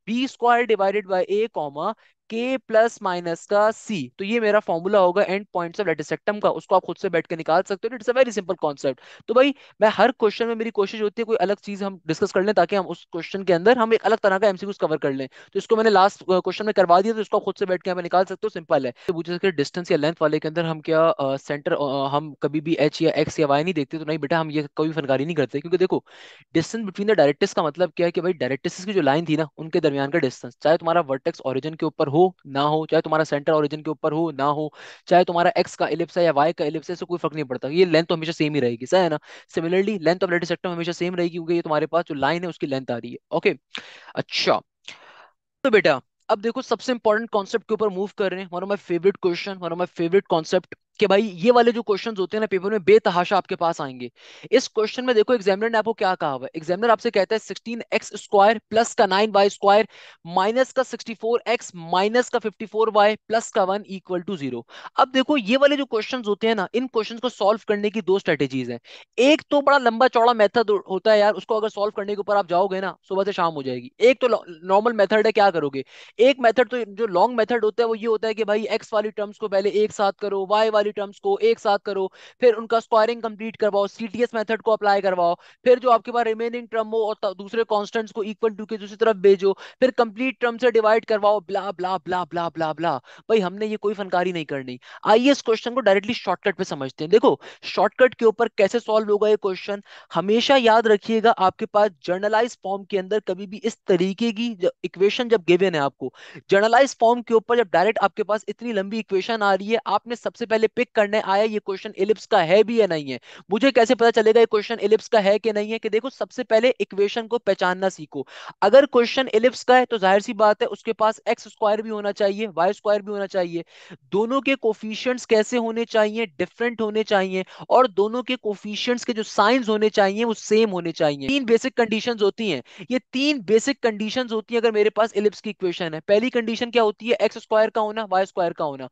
B square divided by A comma के प्लस माइनस का सी तो ये मेरा फॉर्मूला होगा एंड पॉइंट्स ऑफ लेटिसेक्टम का उसको आप खुद से बैठ के निकाल सकते हो it's a very simple concept तो भाई मैं हर क्वेश्चन में मेरी कोशिश होती है कोई अलग चीज हम डिस्कस कर लें ताकि हम उस क्वेश्चन के अंदर हम एक अलग तरह का एमसीक्यूज कवर कर लें तो इसको मैंने लास्ट क्वेश्चन में करवा दिया तो इसको खुद से बैठ के यहाँ निकाल सकते हो सिंपल है तो पूछ सकते डिस्टेंस या लेंथ वाले के अंदर हम क्या सेंटर हम कभी भी एच या एक्स या वाई नहीं देखते तो नहीं बेटा हम ये कभी फनकारी नहीं करते क्योंकि देखो डिस्टेंस बिटवीन द डायरेक्टिस का मतलब क्या है कि भाई डायरेक्टिस की जो लाइन थी ना उनके दरमियान का डिस्टेंस चाहे तुम्हारा वर्टेक्स ऑरिजन के ऊपर हो ना हो चाहे तुम्हारा सेंटर ओरिजिन के ऊपर हो ना हो चाहे तुम्हारा एक्स का इलिप्स है या वाई का इलिप्स है कोई फर्क नहीं पड़ता ये लेंथ तो हमेशा सेम ही रहेगी सही है ना similarly length of latus rectum हमेशा सेम रहेगी क्योंकि ये तुम्हारे पास जो लाइन है उसकी लेंथ आ रही है ओके अच्छा तो बेटा अब देखो सबसे इंपॉर्टेंट कॉन्सेप्ट के ऊपर मूव कर रहे हैं one of my favourite question one of my favourite concept कि भाई ये वाले जो क्वेश्चन होते हैं ना पेपर में बेतहाशा आपके पास आएंगे इस क्वेश्चन में देखो एग्जामिनर ने आपको क्या कहा हुआ एग्जामिनर आपसे कहता है सिक्सटीन एक्स स्क्वायर प्लस का नाइन वाई स्क्वायर माइनस का सिक्सटी फोर एक्स माइनस का फिफ्टी फोर वाई प्लस का वन इक्वल टू जीरो अब देखो ये वाले जो क्वेश्चन होते हैं ना इन क्वेश्चन को सोल्व करने की दो स्ट्रेटेजीज है एक तो बड़ा लंबा चौड़ा मेथड होता है यार उसको अगर सोल्व करने के ऊपर आप जाओगे ना सुबह से शाम हो जाएगी एक तो नॉर्मल मेथड है क्या करोगे एक मेथड तो जो लॉन्ग मेथड होता है वो ये होता है कि भाई एक्स वाली टर्म्स को पहले एक साथ करो वाई वाली वाली टर्म्स को एक साथ करो फिर उनका स्क्वायरिंग कंप्लीट करवाओ सीटीएस मेथड को अप्लाई करवाओ फिर जो आपके पास रिमेनिंग टर्म हो और दूसरे कॉन्स्टेंट्स को इक्वल टू के दूसरी तरफ भेजो फिर कंप्लीट टर्म से डिवाइड करवाओ ब्ला ब्ला ब्ला ब्ला ब्ला ब्ला भाई हमने ये कोई फनकारी नहीं करनी आइए इस क्वेश्चन को डायरेक्टली शॉर्टकट पे समझते हैं देखो शॉर्टकट के ऊपर कैसे सॉल्व होगा ये क्वेश्चन हमेशा याद रखिएगा आपके पास जर्नलाइज फॉर्म के अंदर कभी भी इस तरीके की इक्वेशन जब गिवेन है आपको जर्नलाइज फॉर्म के ऊपर जब डायरेक्ट आपके पास इतनी लंबी इक्वेशन आ रही है आपने सबसे पहले पिक करने आया ये क्वेश्चन इलिप्स का है भी या नहीं है मुझे कैसे पता चलेगा ये क्वेश्चन इलिप्स का है कि नहीं है कि देखो सबसे पहले इक्वेशन को पहचानना सीखो अगर क्वेश्चन इलिप्स का है तो जाहिर सी बात है उसके पास एक्स स्क्वायर भी होना चाहिए वाई स्क्वायर भी होना चाहिए दोनों के कोफिशियंट्स कैसे होने चाहिए डिफरेंट होने चाहिए और दोनों के कोफिशियंट्स के जो साइंस होने चाहिए वो सेम होने चाहिए तीन बेसिक कंडीशन होती है ये तीन बेसिक कंडीशन होती है अगर मेरे पास इलिप्स की इक्वेशन है पहली कंडीशन क्या होती है एक्स स्क्वायर का होना वाई स्क्वायर का होना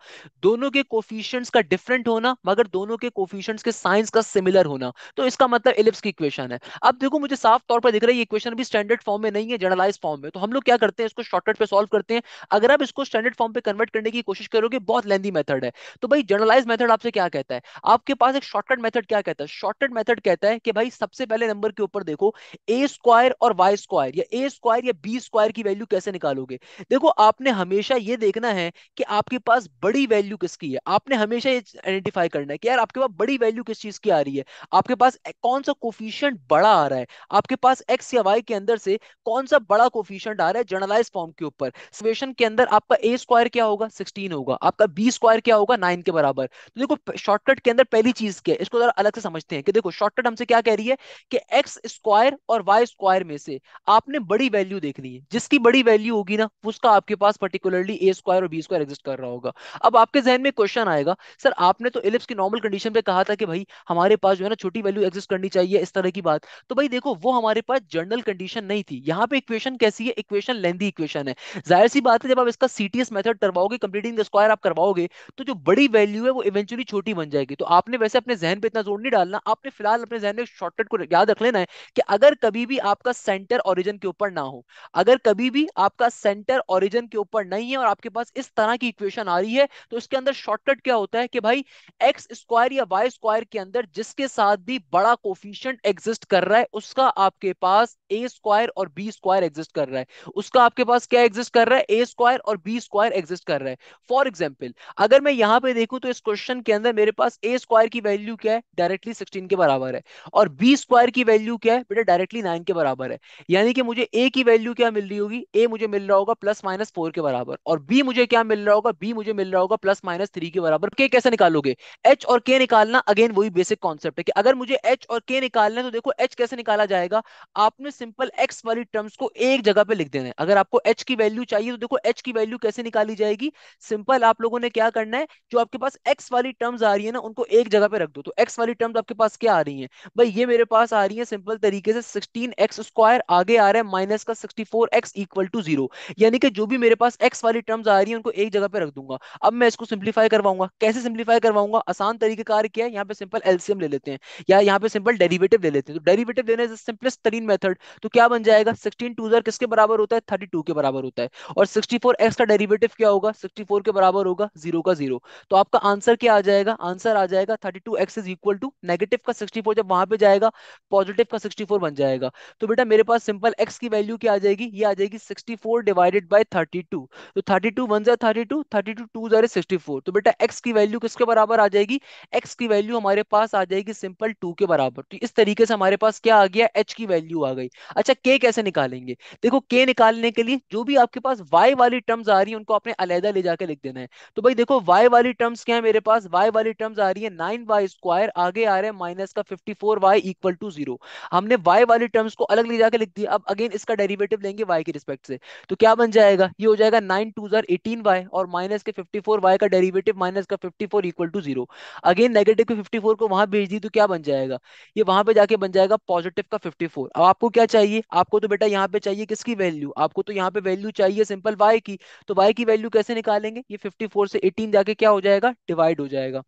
दोनों के कोफिशियंट्स का डिफरेंट होना मगर दोनों के कोफिशियंट्स के साइंस का सिमिलर होना तो इसका मतलब इलिप्स की इक्वेशन है अब देखो मुझे साफ तौर पर दिख रहा है ये इक्वेशन भी स्टैंडर्ड फॉर्म में नहीं है जनरलाइज फॉर्म में तो हम लोग क्या करते हैं इसको शॉर्टकट पे सॉल्व करते हैं अगर आप इसको स्टैंडर्ड फॉर्म पे कन्वर्ट करने की कोशिश करोगे बहुत लेंदी मेथड है तो भाई जनरलाइज मेथड आपसे क्या कहता है आपके पास एक शॉर्टकट मेथड क्या कहता है शॉर्टकट मेथड कहता है कि भाई सबसे पहले नंबर के ऊपर देखो ए स्क्वायर और वाई स्क्वायर या ए स्क्वायर या बी स्क्वायर की वैल्यू कैसे निकालोगे देखो आपने हमेशा ये देखना है कि आपके पास बड़ी वैल्यू किसकी है आपने हमेशा ये चीज आइडेंटिफाई करना है कि यार आपके पास बड़ी वैल्यू किस चीज की आ रही है आपके पास कौन सा कोफिशियंट बड़ा आ रहा है आपके पास एक्स या वाई के अंदर से कौन सा बड़ा कोफिशियंट आ रहा है जर्नलाइज फॉर्म के ऊपर सिचुएशन के अंदर आपका ए स्क्वायर क्या होगा सिक्सटीन होगा आपका बी स्क्वायर क्या होगा नाइन के बराबर तो देखो शॉर्टकट के अंदर पहली चीज क्या है इसको जरा अलग से समझते हैं कि देखो शॉर्टकट हमसे क्या कह रही है कि एक्स स्क्वायर और वाई स्क्वायर में से आपने बड़ी वैल्यू देखनी है जिसकी बड़ी वैल्यू होगी ना उसका आपके पास पर्टिकुलरली ए स्क्वायर और बी स्क्वायर एग्जिस्ट कर रहा होगा अब आपके जहन में क्वेश्चन आएगा सर आपने तो इलिप्स की नॉर्मल कंडीशन पे कहा था कि भाई हमारे पास जो है ना छोटी वैल्यू एग्जिस्ट करनी चाहिए इस तरह की बात तो भाई देखो वो हमारे पास जनरल कंडीशन नहीं थी यहाँ पे इक्वेशन कैसी है इक्वेशन लेंदी इक्वेशन है जाहिर सी बात है जब आप इसका सीटीएस मेथड करवाओगे कंप्लीटिंग द स्क्वायर आप करवाओगे तो जो बड़ी वैल्यू है वो इवेंचुअली छोटी बन जाएगी तो आपने वैसे अपने जहन पे इतना जोर नहीं डालना आपने फिलहाल अपने जहन में शॉर्टकट को याद रख लेना है कि अगर कभी भी आपका सेंटर ओरिजिन के ऊपर ना हो अगर कभी भी आपका सेंटर ओरिजिन के ऊपर नहीं है और आपके पास इस तरह की इक्वेशन आ रही है तो इसके अंदर शॉर्टकट क्या होता है कि भाई एक्स स्क्वायर या वाई स्क्वायर के अंदर जिसके साथ भी बड़ा कोफिशियंट एग्जिस्ट कर रहा है उसका आपके पास ए स्क्वायर और बी स्क्वायर एग्जिस्ट कर रहा है उसका आपके पास क्या एग्जिस्ट कर रहा है ए स्क्वायर और बी स्क्वायर एग्जिस्ट कर रहा है फॉर एग्जाम्पल अगर मैं यहाँ पे देखूं तो इस क्वेश्चन के अंदर मेरे पास ए स्क्वायर की वैल्यू क्या है डायरेक्टली सिक्सटीन के बराबर है और बी स्क्वायर की वैल्यू क्या है बेटा डायरेक्टली नाइन के बराबर है यानी कि मुझे ए की वैल्यू क्या मिल रही होगी ए मुझे मिल रहा होगा प्लस माइनस फोर के बराबर और बी मुझे क्या मिल रहा होगा बी मुझे मिल रहा होगा प्लस माइनस थ्री के बराबर के कैसे निकालोगे एच और के निकालना अगेन वही बेसिक कॉन्सेप्ट है कि अगर मुझे एच और के निकालना है तो देखो एच कैसे निकाला जाएगा आपने सिंपल एक्स वाली टर्म्स को एक जगह पे लिख देना है अगर आपको एच की वैल्यू चाहिए तो देखो एच की वैल्यू कैसे निकाली जाएगी सिंपल आप लोगों ने क्या करना है जो आपके पास एक्स वाली टर्म्स आ रही है ना उनको एक जगह पे रख दो तो एक्स वाली टर्म्स आपके पास क्या आ रही है भाई ये मेरे पास आ रही है सिंपल तरीके से सिक्सटीन एक्स स्क्वायर आगे आ रहा है माइनस का sixty four x equal to zero यानी कि जो भी मेरे पास एक्स वाली टर्म्स आ रही है उनको एक जगह पे रख दूंगा अब मैं इसको सिंप्लीफाई करवाऊंगा कैसे सिंप्लीफाई करवाऊंगा आसान तरीके कार क्या है यहाँ पे सिंपल एलसीएम ले लेते हैं या यहाँ पे सिंपल डेरिवेटिव ले लेते हैं तो डेरिवेटिव लेने से सिंपलेस्ट तरीन मेथड तो क्या बन जाएगा सिक्सटीन टू जर किसके बराबर होता है थर्टी के बराबर होता है और सिक्सटी फोर एक्स का डेरीवेटिव क्या होगा सिक्सटी के बराबर होगा जीरो का जीरो तो आपका आंसर क्या आ जाएगा आंसर आ जाएगा thirty two x is equal to negative का सिक्सटी फोर जब वहां पर जाएगा पॉजिटिव का सिक्सटी फोर बन जाएगा तो बेटा मेरे पास सिंपल एक्स की वैल्यू क्या आ जाएगी ये आ जाएगी sixty four divided by thirty two तो थर्टी टू वन जो thirty two thirty two two जो सिक्सटी फोर तो बेटा एक्स की वैल्यू किसके बराबर आ जाएगी एक्स की वैल्यू हमारे पास आ जाएगी सिंपल टू के बराबर तो इस तरीके से हमारे पास क्या आ गया एच की वैल्यू आ गई अच्छा के कैसे निकालेंगे देखो के निकालने के लिए जो भी आपके पास वाई वाली टर्म्स आ रही है उनको आपने अलहदा ले जाकर लिख देना है तो भाई देखो वाई वाली टर्म्स क्या है मेरे पास वाई वाली टर्म्स आ रही है नाइन वाई स्क्वायर आगे आ रहे हैं माइनस का fifty four y equal to zero हमने वाई वाली टर्म्स को अलग ले जाकर लिख दिया अब अगेन इसका डेरिवेटिव लेंगे वाई के रिस्पेक्ट से तो क्या बन जाएगा ये हो जाएगा नाइन टू जार एटीन वाई और माइनस के फिफ्टी फोर वाई का डेरिवेटिव माइनस का fifty four equal to zero again negative के फिफ्टी फोर को वहां भेज दी तो क्या बन जाएगा ये वहां पे जाके बन जाएगा पॉजिटिव का फिफ्टी फोर अब आपको क्या चाहिए आपको तो बेटा यहाँ पे चाहिए किसकी वैल्यू आपको तो यहाँ पे वैल्यू चाहिए सिंपल वाई की तो वाई की वैल्यू कैसे निकालेंगे ये फिफ्टी से एटीन जाके क्या हो जाएगा डिवाइड हो जाएगा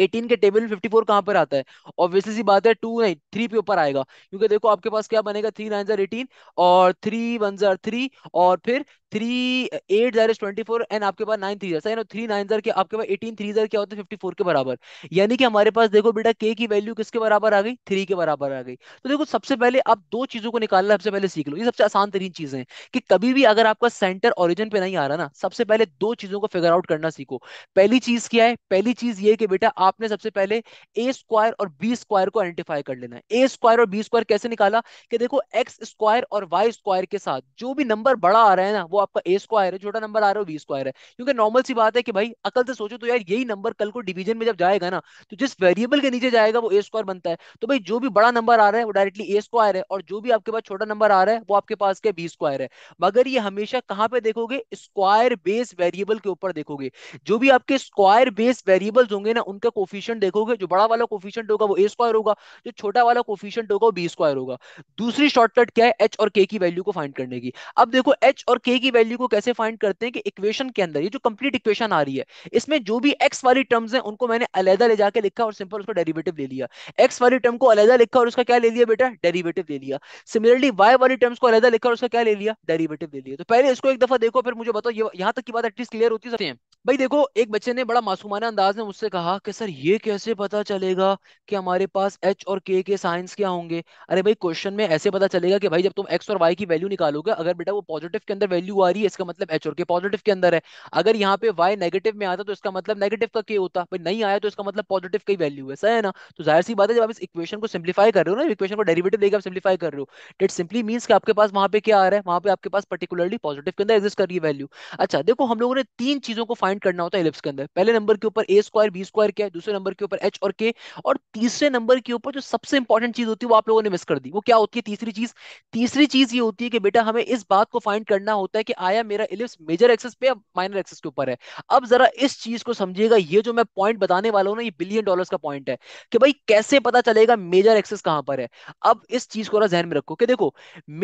18 के टेबल में 54 कहां पर आता है ऑब्वियसली सी बात है टू नहीं थ्री पे ऊपर आएगा क्योंकि देखो आपके पास क्या बनेगा थ्री नाइन जार एटीन और थ्री वन जार थ्री और फिर थ्री एट जारे ट्वेंटी फोर एंड आपके पास नाइन थ्री जर थ्री नाइन जर के आपके पास एटीन थ्री जर क्या होता है फिफ्टी फोर के बराबर यानी कि हमारे पास देखो बेटा के की वैल्यू किसके बराबर आ गई थ्री के बराबर आ गई तो देखो सबसे पहले आप दो चीजों को निकालना सबसे पहले सीख लो ये सबसे आसान तरीन चीजें हैं कि कभी भी अगर आपका सेंटर ऑरिजिन पे नहीं आ रहा ना सबसे पहले दो चीजों को फिगर आउट करना सीखो पहली चीज क्या है पहली चीज ये कि बेटा आपने सबसे पहले ए स्क्वायर और बी स्क्वायर को आइडेंटिफाई कर लेना है ए स्क्वायर और बी स्क्वायर कैसे निकाला कि देखो एक्स स्क्वायर और वाई स्क्वायर के साथ जो भी नंबर बड़ा आ रहा है ना वो आपका ए स्क्वायर है छोटा नंबर आ रहा है बी स्क्वायर है क्योंकि नॉर्मल सी बात है कि भाई अकल से सोचो तो यार यही नंबर कल को डिवीजन में जब जाएगा ना तो जिस वेरिएबल के नीचे जाएगा वो ए स्क्वायर बनता है तो भाई जो भी बड़ा नंबर आ रहा है वो डायरेक्टली ए स्क्वायर है और जो भी आपके पास छोटा नंबर आ रहा है वो आपके पास क्या बी स्क्वायर है मगर ये हमेशा कहाँ पे देखोगे स्क्वायर बेस वेरिएबल के ऊपर देखोगे जो भी आपके स्क्वायर बेस वेरिएबल्स होंगे ना उनका कोफिशियंट देखोगे जो बड़ा वाला कोफिशियंट होगा वो ए स्क्वायर होगा जो छोटा वाला कोफिशियंट होगा वो बी स्क्वायर होगा दूसरी शॉर्टकट क्या है एच और के की वैल्यू को फाइंड करने की अब देखो एच और के की की वैल्यू को कैसे फाइंड करते हैं कि इक्वेशन के अंदर ये जो कंप्लीट इक्वेशन आ रही है इसमें जो भी एक्स वाली टर्म्स हैं उनको मैंने अलहदा ले जाकर लिखा और सिंपल उसका डेरिवेटिव ले लिया एक्स वाली टर्म को अलहदा लिखा और उसका क्या ले लिया बेटा डेरीवेटिव ले लिया सिमिलरली वाई वाली टर्म्स को अलहदा लिखा और उसका क्या ले लिया डेरीवेटिव ले लिया तो पहले इसको एक दफा देखो फिर मुझे बताओ यहाँ तक की बात एटलीस्ट क्लियर होती है भाई देखो एक बच्चे ने बड़ा मासूमाना अंदाज में मुझसे कहा कि सर ये कैसे पता चलेगा कि हमारे पास एच और के के साइंस क्या होंगे अरे भाई क्वेश्चन में ऐसे पता चलेगा कि भाई जब तुम एक्स और वाई की वैल्यू निकालोगे अगर बेटा वो पॉजिटिव के अंदर वैल्यू टू आ रही है इसका मतलब एच और के पॉजिटिव के अंदर है अगर यहाँ पे वाई नेगेटिव में आता तो इसका मतलब नेगेटिव का के होता भाई नहीं आया तो इसका मतलब पॉजिटिव का ही वैल्यू है सही है ना तो जाहिर सी बात है जब आप इस इक्वेशन को सिंप्लीफाई कर रहे हो ना इक्वेशन को डेरिवेटिव लेकर आप सिंप्लीफाई कर रहे हो डेट सिंपली मीन कि आपके पास वहाँ पे क्या आ रहा है वहाँ पे आपके पास पर्टिकुलरली पॉजिटिव के अंदर एक्जिस्ट कर रही है वैल्यू अच्छा देखो हम लोगों ने तीन चीजों को फाइंड करना होता है एलिप्स के अंदर पहले नंबर के ऊपर ए स्क्वायर बी स्क्वायर क्या है दूसरे नंबर के ऊपर एच और के और तीसरे नंबर के ऊपर जो सबसे इंपॉर्टेंट चीज होती है वो आप लोगों ने मिस कर दी वो क्या होती है तीसरी चीज तीसरी चीज ये होती है कि बेटा हमें इस बात को फाइंड करना होता है कि आया मेरा इलिप्स मेजर एक्सेस पे माइनर एक्सेस के ऊपर है अब जरा इस चीज को समझिएगा ये जो मैं पॉइंट बताने वाला हूँ ना ये बिलियन डॉलर का पॉइंट है कि भाई कैसे पता चलेगा मेजर एक्सेस कहाँ पर है अब इस चीज को जहन में रखो कि देखो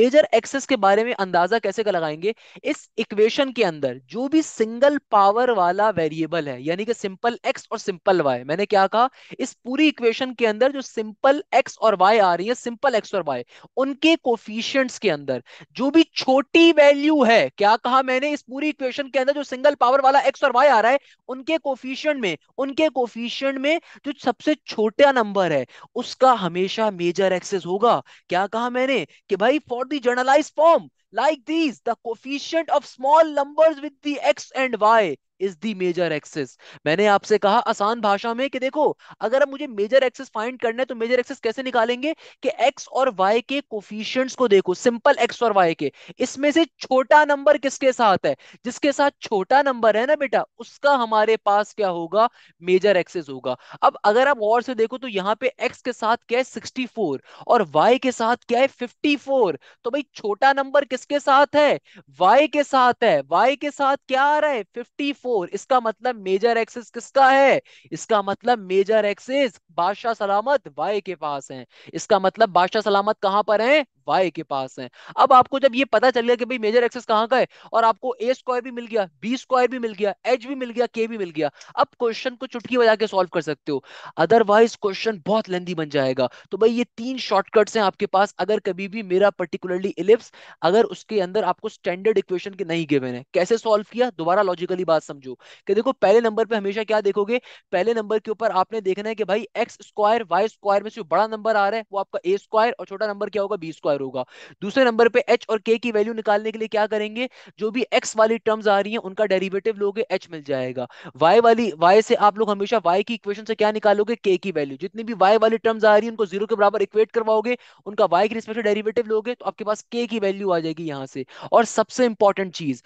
मेजर एक्सेस के बारे में अंदाजा कैसे का लगाएंगे इस इक्वेशन के अंदर जो भी सिंगल पावर वाला वेरिएबल है यानी कि सिंपल एक्स और सिंपल वाई मैंने क्या कहा इस पूरी इक्वेशन के अंदर जो सिंपल एक्स और वाई आ रही है सिंपल एक्स और वाई उनके कोफिशियंट्स के अंदर जो भी छोटी वैल्यू है क्या कहा मैंने इस पूरी इक्वेशन के अंदर जो सिंगल पावर वाला एक्स और वाई आ रहा है उनके कोफिशियंट में उनके कोफिशियंट में जो सबसे छोटा नंबर है उसका हमेशा मेजर एक्सेस होगा क्या कहा मैंने कि भाई for the generalize form like these the coefficient of small numbers with the x and y is the major axis मैंने आपसे कहा आसान भाषा में कि देखो अगर आप मुझे मेजर एक्सेस फाइंड करना है तो मेजर एक्सेस कैसे निकालेंगे कि एक्स और वाई के कोफिशियंट्स को देखो सिंपल एक्स और वाई के इसमें से छोटा नंबर किसके साथ है जिसके साथ छोटा नंबर है ना बेटा उसका हमारे पास क्या होगा मेजर एक्सेस होगा अब अगर आप और से देखो तो यहाँ पे एक्स के साथ क्या है सिक्सटी और वाई के साथ क्या है फिफ्टी तो भाई छोटा नंबर किसके साथ है वाई के साथ है वाई के साथ क्या आ रहा है फिफ्टी फोर इसका मतलब मेजर एक्सिस किसका है इसका मतलब मेजर एक्सिस बादशाह सलामत वाई के पास है इसका मतलब बादशाह सलामत कहां पर है वाई के पास है अब आपको जब ये पता चल गया कि भाई मेजर एक्सेस कहाँ का है और आपको ए स्क्वायर भी मिल गया बी स्क्वायर भी मिल गया एच भी मिल गया के भी मिल गया अब क्वेश्चन को चुटकी बजा के सॉल्व कर सकते हो अदरवाइज क्वेश्चन बहुत लेंदी बन जाएगा तो भाई ये तीन शॉर्टकट्स हैं आपके पास अगर कभी भी मेरा पर्टिकुलरली इलिप्स अगर उसके अंदर आपको स्टैंडर्ड इक्वेशन के नहीं गिवन है कैसे सॉल्व किया दोबारा लॉजिकली बात समझो कि देखो पहले नंबर पे हमेशा क्या देखोगे पहले नंबर के ऊपर आपने देखना है कि भाई एक्स स्क्वायर वाई स्क्वायर में से बड़ा नंबर आ रहा है वो आपका ए स्क्वायर और छोटा नंबर क्या होगा बी स्क्वायर स्क्वायर होगा दूसरे नंबर पे एच और के की वैल्यू निकालने के लिए क्या करेंगे जो भी एक्स वाली टर्म्स आ रही हैं उनका डेरिवेटिव लोगे एच मिल जाएगा वाई वाली वाई से आप लोग हमेशा वाई की इक्वेशन से क्या निकालोगे के की वैल्यू जितनी भी वाई वाली टर्म्स आ रही है उनको जीरो के बराबर इक्वेट करवाओगे उनका वाई की रिस्पेक्ट डेरीवेटिव लोगे तो आपके पास के की वैल्यू आ जाएगी यहाँ से और सबसे इंपॉर्टेंट चीज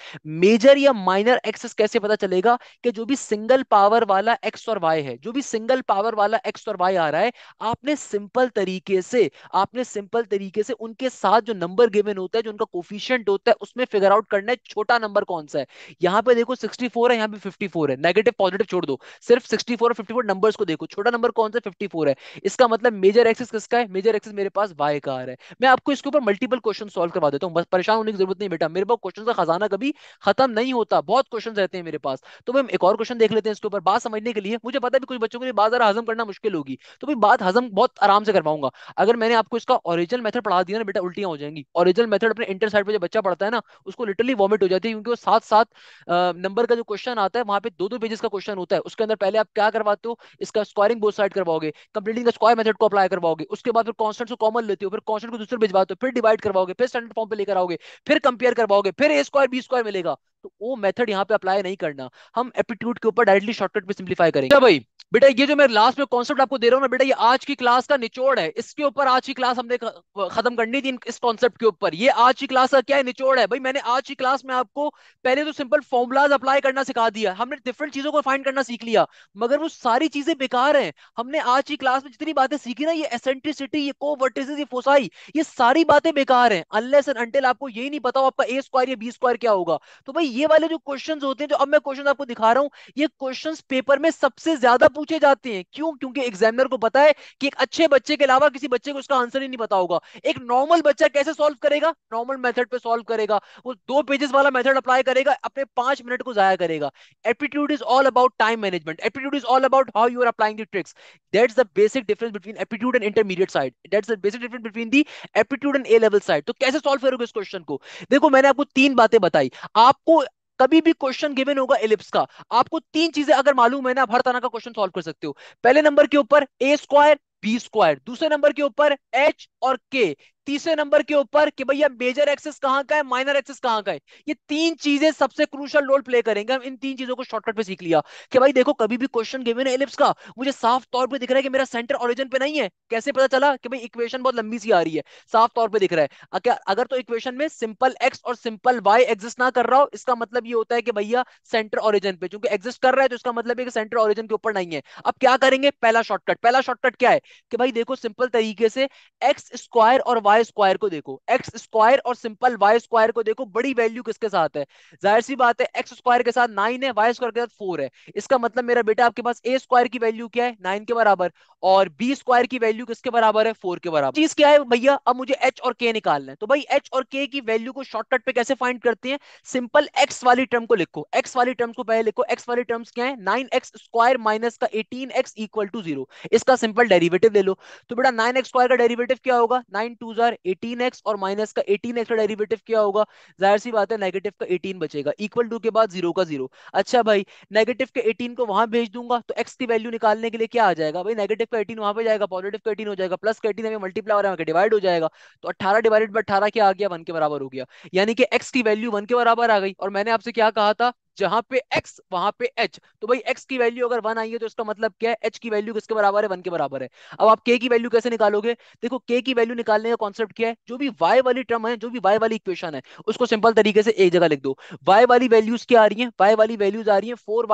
मेजर या माइनर एक्सेस कैसे पता चलेगा कि जो भी सिंगल पावर वाला एक्स और वाई है जो भी सिंगल पावर वाला एक्स और वाई आ रहा है आपने सिंपल तरीके से आपने सिंपल तरीके से उनकी उनके साथ जो नंबर गिवन होता है जो उनका कोफिशियंट होता है उसमें फिगर आउट करना है छोटा नंबर कौन सा है यहाँ पे देखो 64 है यहाँ पे 54 है नेगेटिव पॉजिटिव छोड़ दो सिर्फ 64 और 54 नंबर को देखो छोटा नंबर कौन सा 54 है इसका मतलब मेजर एक्सेस किसका है मेजर एक्सेस मेरे पास वाई का आ रहा है मैं आपको इसके ऊपर मल्टीपल क्वेश्चन सोल्व करवा देता हूँ बस परेशान होने की जरूरत नहीं बेटा मेरे पास क्वेश्चन का खजाना कभी खत्म नहीं होता बहुत क्वेश्चन रहते हैं मेरे पास तो मैम एक और क्वेश्चन देख लेते हैं इसके ऊपर बात समझने के लिए मुझे पता है कुछ बच्चों के लिए बात जरा हजम करना मुश्किल होगी तो भाई बात हजम बहुत आराम से करवाऊंगा अगर मैंने आपको इसका ओरिजिनल मेथड पढ़ा दिया ना बेटा उल्टियां हो जाएंगी ओरिजिनल मेथड अपने इंटर साइड पर जो बच्चा पढ़ता है ना उसको लिटरली वॉमिट हो जाती है क्योंकि वो साथ साथ नंबर का जो क्वेश्चन आता है वहां पे दो दो पेजेस का क्वेश्चन होता है उसके अंदर पहले आप क्या करवाते हो इसका स्क्वायरिंग बोथ साइड करवाओगे कंप्लीटिंग का स्क्वायर मेथड को अप्लाई करवाओगे उसके बाद फिर कॉन्स्टेंट को कॉमन लेते हो फिर कॉन्स्टेंट को दूसरे भिजवाते हो फिर डिवाइड करवाओगे फिर स्टैंडर्ड फॉर्म पे लेकर आओगे फिर कंपेयर करवाओगे फिर ए स्क्वायर बी स्क्वायर मिलेगा तो वो मेथड यहाँ पे अप्लाई नहीं करना हम एप्टीट्यूड के ऊपर डायरेक्टली शॉर्टकट पे सिंप्लीफाई करेंगे अच्छा भाई बेटा ये जो मैं लास्ट में कॉन्सेप्ट आपको दे रहा हूँ ना बेटा ये आज की क्लास का निचोड़ है इसके ऊपर आज की क्लास हमने खत्म करनी थी इस कॉन्सेप्ट के ऊपर ये आज की क्लास का क्या है निचोड़ है भाई मैंने आज की क्लास में आपको पहले तो सिंपल फॉर्मुलाज अप्लाई करना सिखा दिया हमने डिफरेंट चीजों को फाइंड करना सीख लिया मगर वो सारी चीजें बेकार है हमने आज की क्लास में जितनी बातें सीखी ना ये एसेंट्रिसिटी ये को ये फोसाई ये सारी बातें बेकार है अनलेस एंड अंटिल आपको यही नहीं पता हो आपका ए स्क्वायर या बी स्क्वायर क्या होगा तो भाई ये वाले जो क्वेश्चन होते हैं जो अब मैं क्वेश्चन आपको दिखा रहा हूँ ये क्वेश्चन पेपर में सबसे ज्यादा पूछे जाते हैं क्यों क्योंकि एग्जामिनर को पता है कि एक अच्छे बच्चे के अलावा किसी बच्चे को उसका आंसर ही नहीं पता होगा एक नॉर्मल बच्चा कैसे सॉल्व करेगा नॉर्मल मेथड पे सॉल्व करेगा वो दो पेजेस वाला मेथड अप्लाई करेगा अपने पांच मिनट को जाया करेगा aptitude is all about time management aptitude is all about how you are applying the tricks that's the basic difference between aptitude and intermediate side that's the basic difference between the aptitude and A level side तो कैसे सॉल्व करोगे इस क्वेश्चन को देखो मैंने आपको तीन बातें बताई आपको कभी भी क्वेश्चन गिवन होगा इलिप्स का आपको तीन चीजें अगर मालूम है ना आप हर तरह का क्वेश्चन सॉल्व कर सकते हो पहले नंबर के ऊपर ए स्क्वायर बी स्क्वायर दूसरे नंबर के ऊपर एच और के तीसरे नंबर के ऊपर कि भैया मेजर एक्सेस कहाँ का है माइनर एक्सेस कहाँ का है ये तीन चीजें सबसे क्रूशल रोल प्ले करेंगे हम इन तीन चीजों को शॉर्टकट पे सीख लिया कि भाई देखो कभी भी क्वेश्चन गिवन है एलिप्स का मुझे साफ तौर पे दिख रहा है कि मेरा सेंटर ऑरिजिन पे नहीं है कैसे पता चला कि भाई इक्वेशन बहुत लंबी सी आ रही है साफ तौर पर दिख रहा है अगर तो इक्वेशन में सिंपल एक्स और सिंपल वाई एग्जिस्ट ना कर रहा हो इसका मतलब ये होता है कि भैया सेंटर ऑरिजिन पे चूंकि एग्जिस्ट कर रहा है तो इसका मतलब सेंटर ऑरिजिन के ऊपर नहीं है अब क्या करेंगे पहला शॉर्टकट पहला शॉर्टकट क्या है कि भाई देखो सिंपल तरीके से एक्स स्क्वायर और वाई वाई स्क्वायर को देखो एक्स स्क्वायर और सिंपल वाई स्क्वायर को देखो बड़ी वैल्यू किसके साथ है जाहिर सी बात है एक्स स्क्वायर के साथ नाइन है वाई स्क्वायर के साथ फोर है इसका मतलब मेरा बेटा आपके पास ए स्क्वायर की वैल्यू क्या है नाइन के बराबर और बी स्क्वायर की वैल्यू किसके बराबर है फोर के बराबर चीज क्या है भैया अब मुझे एच और के निकालना है तो भाई एच और के की वैल्यू को शॉर्टकट पे कैसे फाइंड करते हैं सिंपल एक्स वाली टर्म को लिखो एक्स वाली टर्म्स को पहले लिखो एक्स वाली टर्म्स क्या है नाइन एक्स स्क्वायर माइनस का eighteen x equal to zero इसका सिंपल डेरिवेटिव ले लो तो बेटा नाइन एक्स स्क्वायर का डेरिवेटिव क्या होगा नाइन टू बार 18x और माइनस का 18x का डेरिवेटिव क्या होगा जाहिर सी बात है नेगेटिव का 18 बचेगा इक्वल टू के बाद जीरो का जीरो अच्छा भाई नेगेटिव के 18 को वहां भेज दूंगा तो x की वैल्यू निकालने के लिए क्या आ जाएगा भाई नेगेटिव का 18 वहां पे जाएगा पॉजिटिव का 18 हो जाएगा प्लस का 18 हमें मल्टीप्लाई हो रहा डिवाइड हो जाएगा तो 18 डिवाइडेड बाय 18 क्या आ गया 1 के बराबर हो गया यानी कि x की वैल्यू 1 के बराबर आ गई और मैंने आपसे क्या कहा था जहां पे x वहां पे h तो भाई x की वैल्यू अगर वन आई है तो इसका मतलब क्या है h की वैल्यू किसके बराबर है वन के बराबर है अब आप k की वैल्यू कैसे निकालोगे देखो k की वैल्यू निकालने का कॉन्सेप्ट क्या है जो भी y वाली टर्म है जो भी y वाली इक्वेशन है उसको सिंपल तरीके से एक जगह लिख दो y वाली वैल्यूज क्या आ रही हैं y वाली वैल्यूज आ रही हैं फोर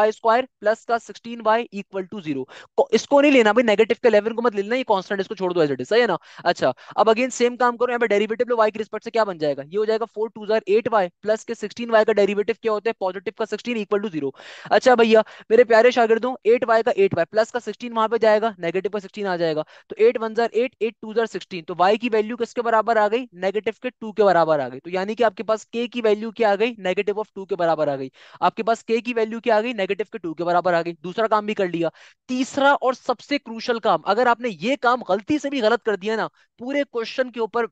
प्लस का 16y Y equal to zero इसको नहीं लेना भाई नेगेटिव के 11 को मत लेना ये कांस्टेंट इसको छोड़ दो एज इट इज सही है ना अच्छा अब अगेन सेम काम करो यहां पे डेरिवेटिव लो y के रिस्पेक्ट से क्या बन जाएगा ये हो जाएगा फोर टू प्लस के 16y का डेरिवेटिव क्या होता है पॉजिटिव का सिक्सटीन इक्वल टू जीरो अच्छा भैया मेरे प्यारे शागिर्दों एट वाई का एट वाई प्लस का सिक्सटीन वहां पे जाएगा नेगेटिव का सिक्सटीन आ जाएगा तो एट वन जार एट एट टू जार सिक्सटीन तो वाई की वैल्यू किसके बराबर आ गई नेगेटिव के टू के बराबर आ गई तो यानी कि आपके पास के की वैल्यू क्या आ गई नेगेटिव ऑफ टू के बराबर आ गई आपके पास के की वैल्यू क्या आ गई नेगेटिव के टू के बराबर आ गई दूसरा काम भी कर लिया तीसरा और सबसे क्रूशल काम अगर आपने ये काम गलती से भी गलत कर दिया ना पूरे क्वेश्चन के ऊपर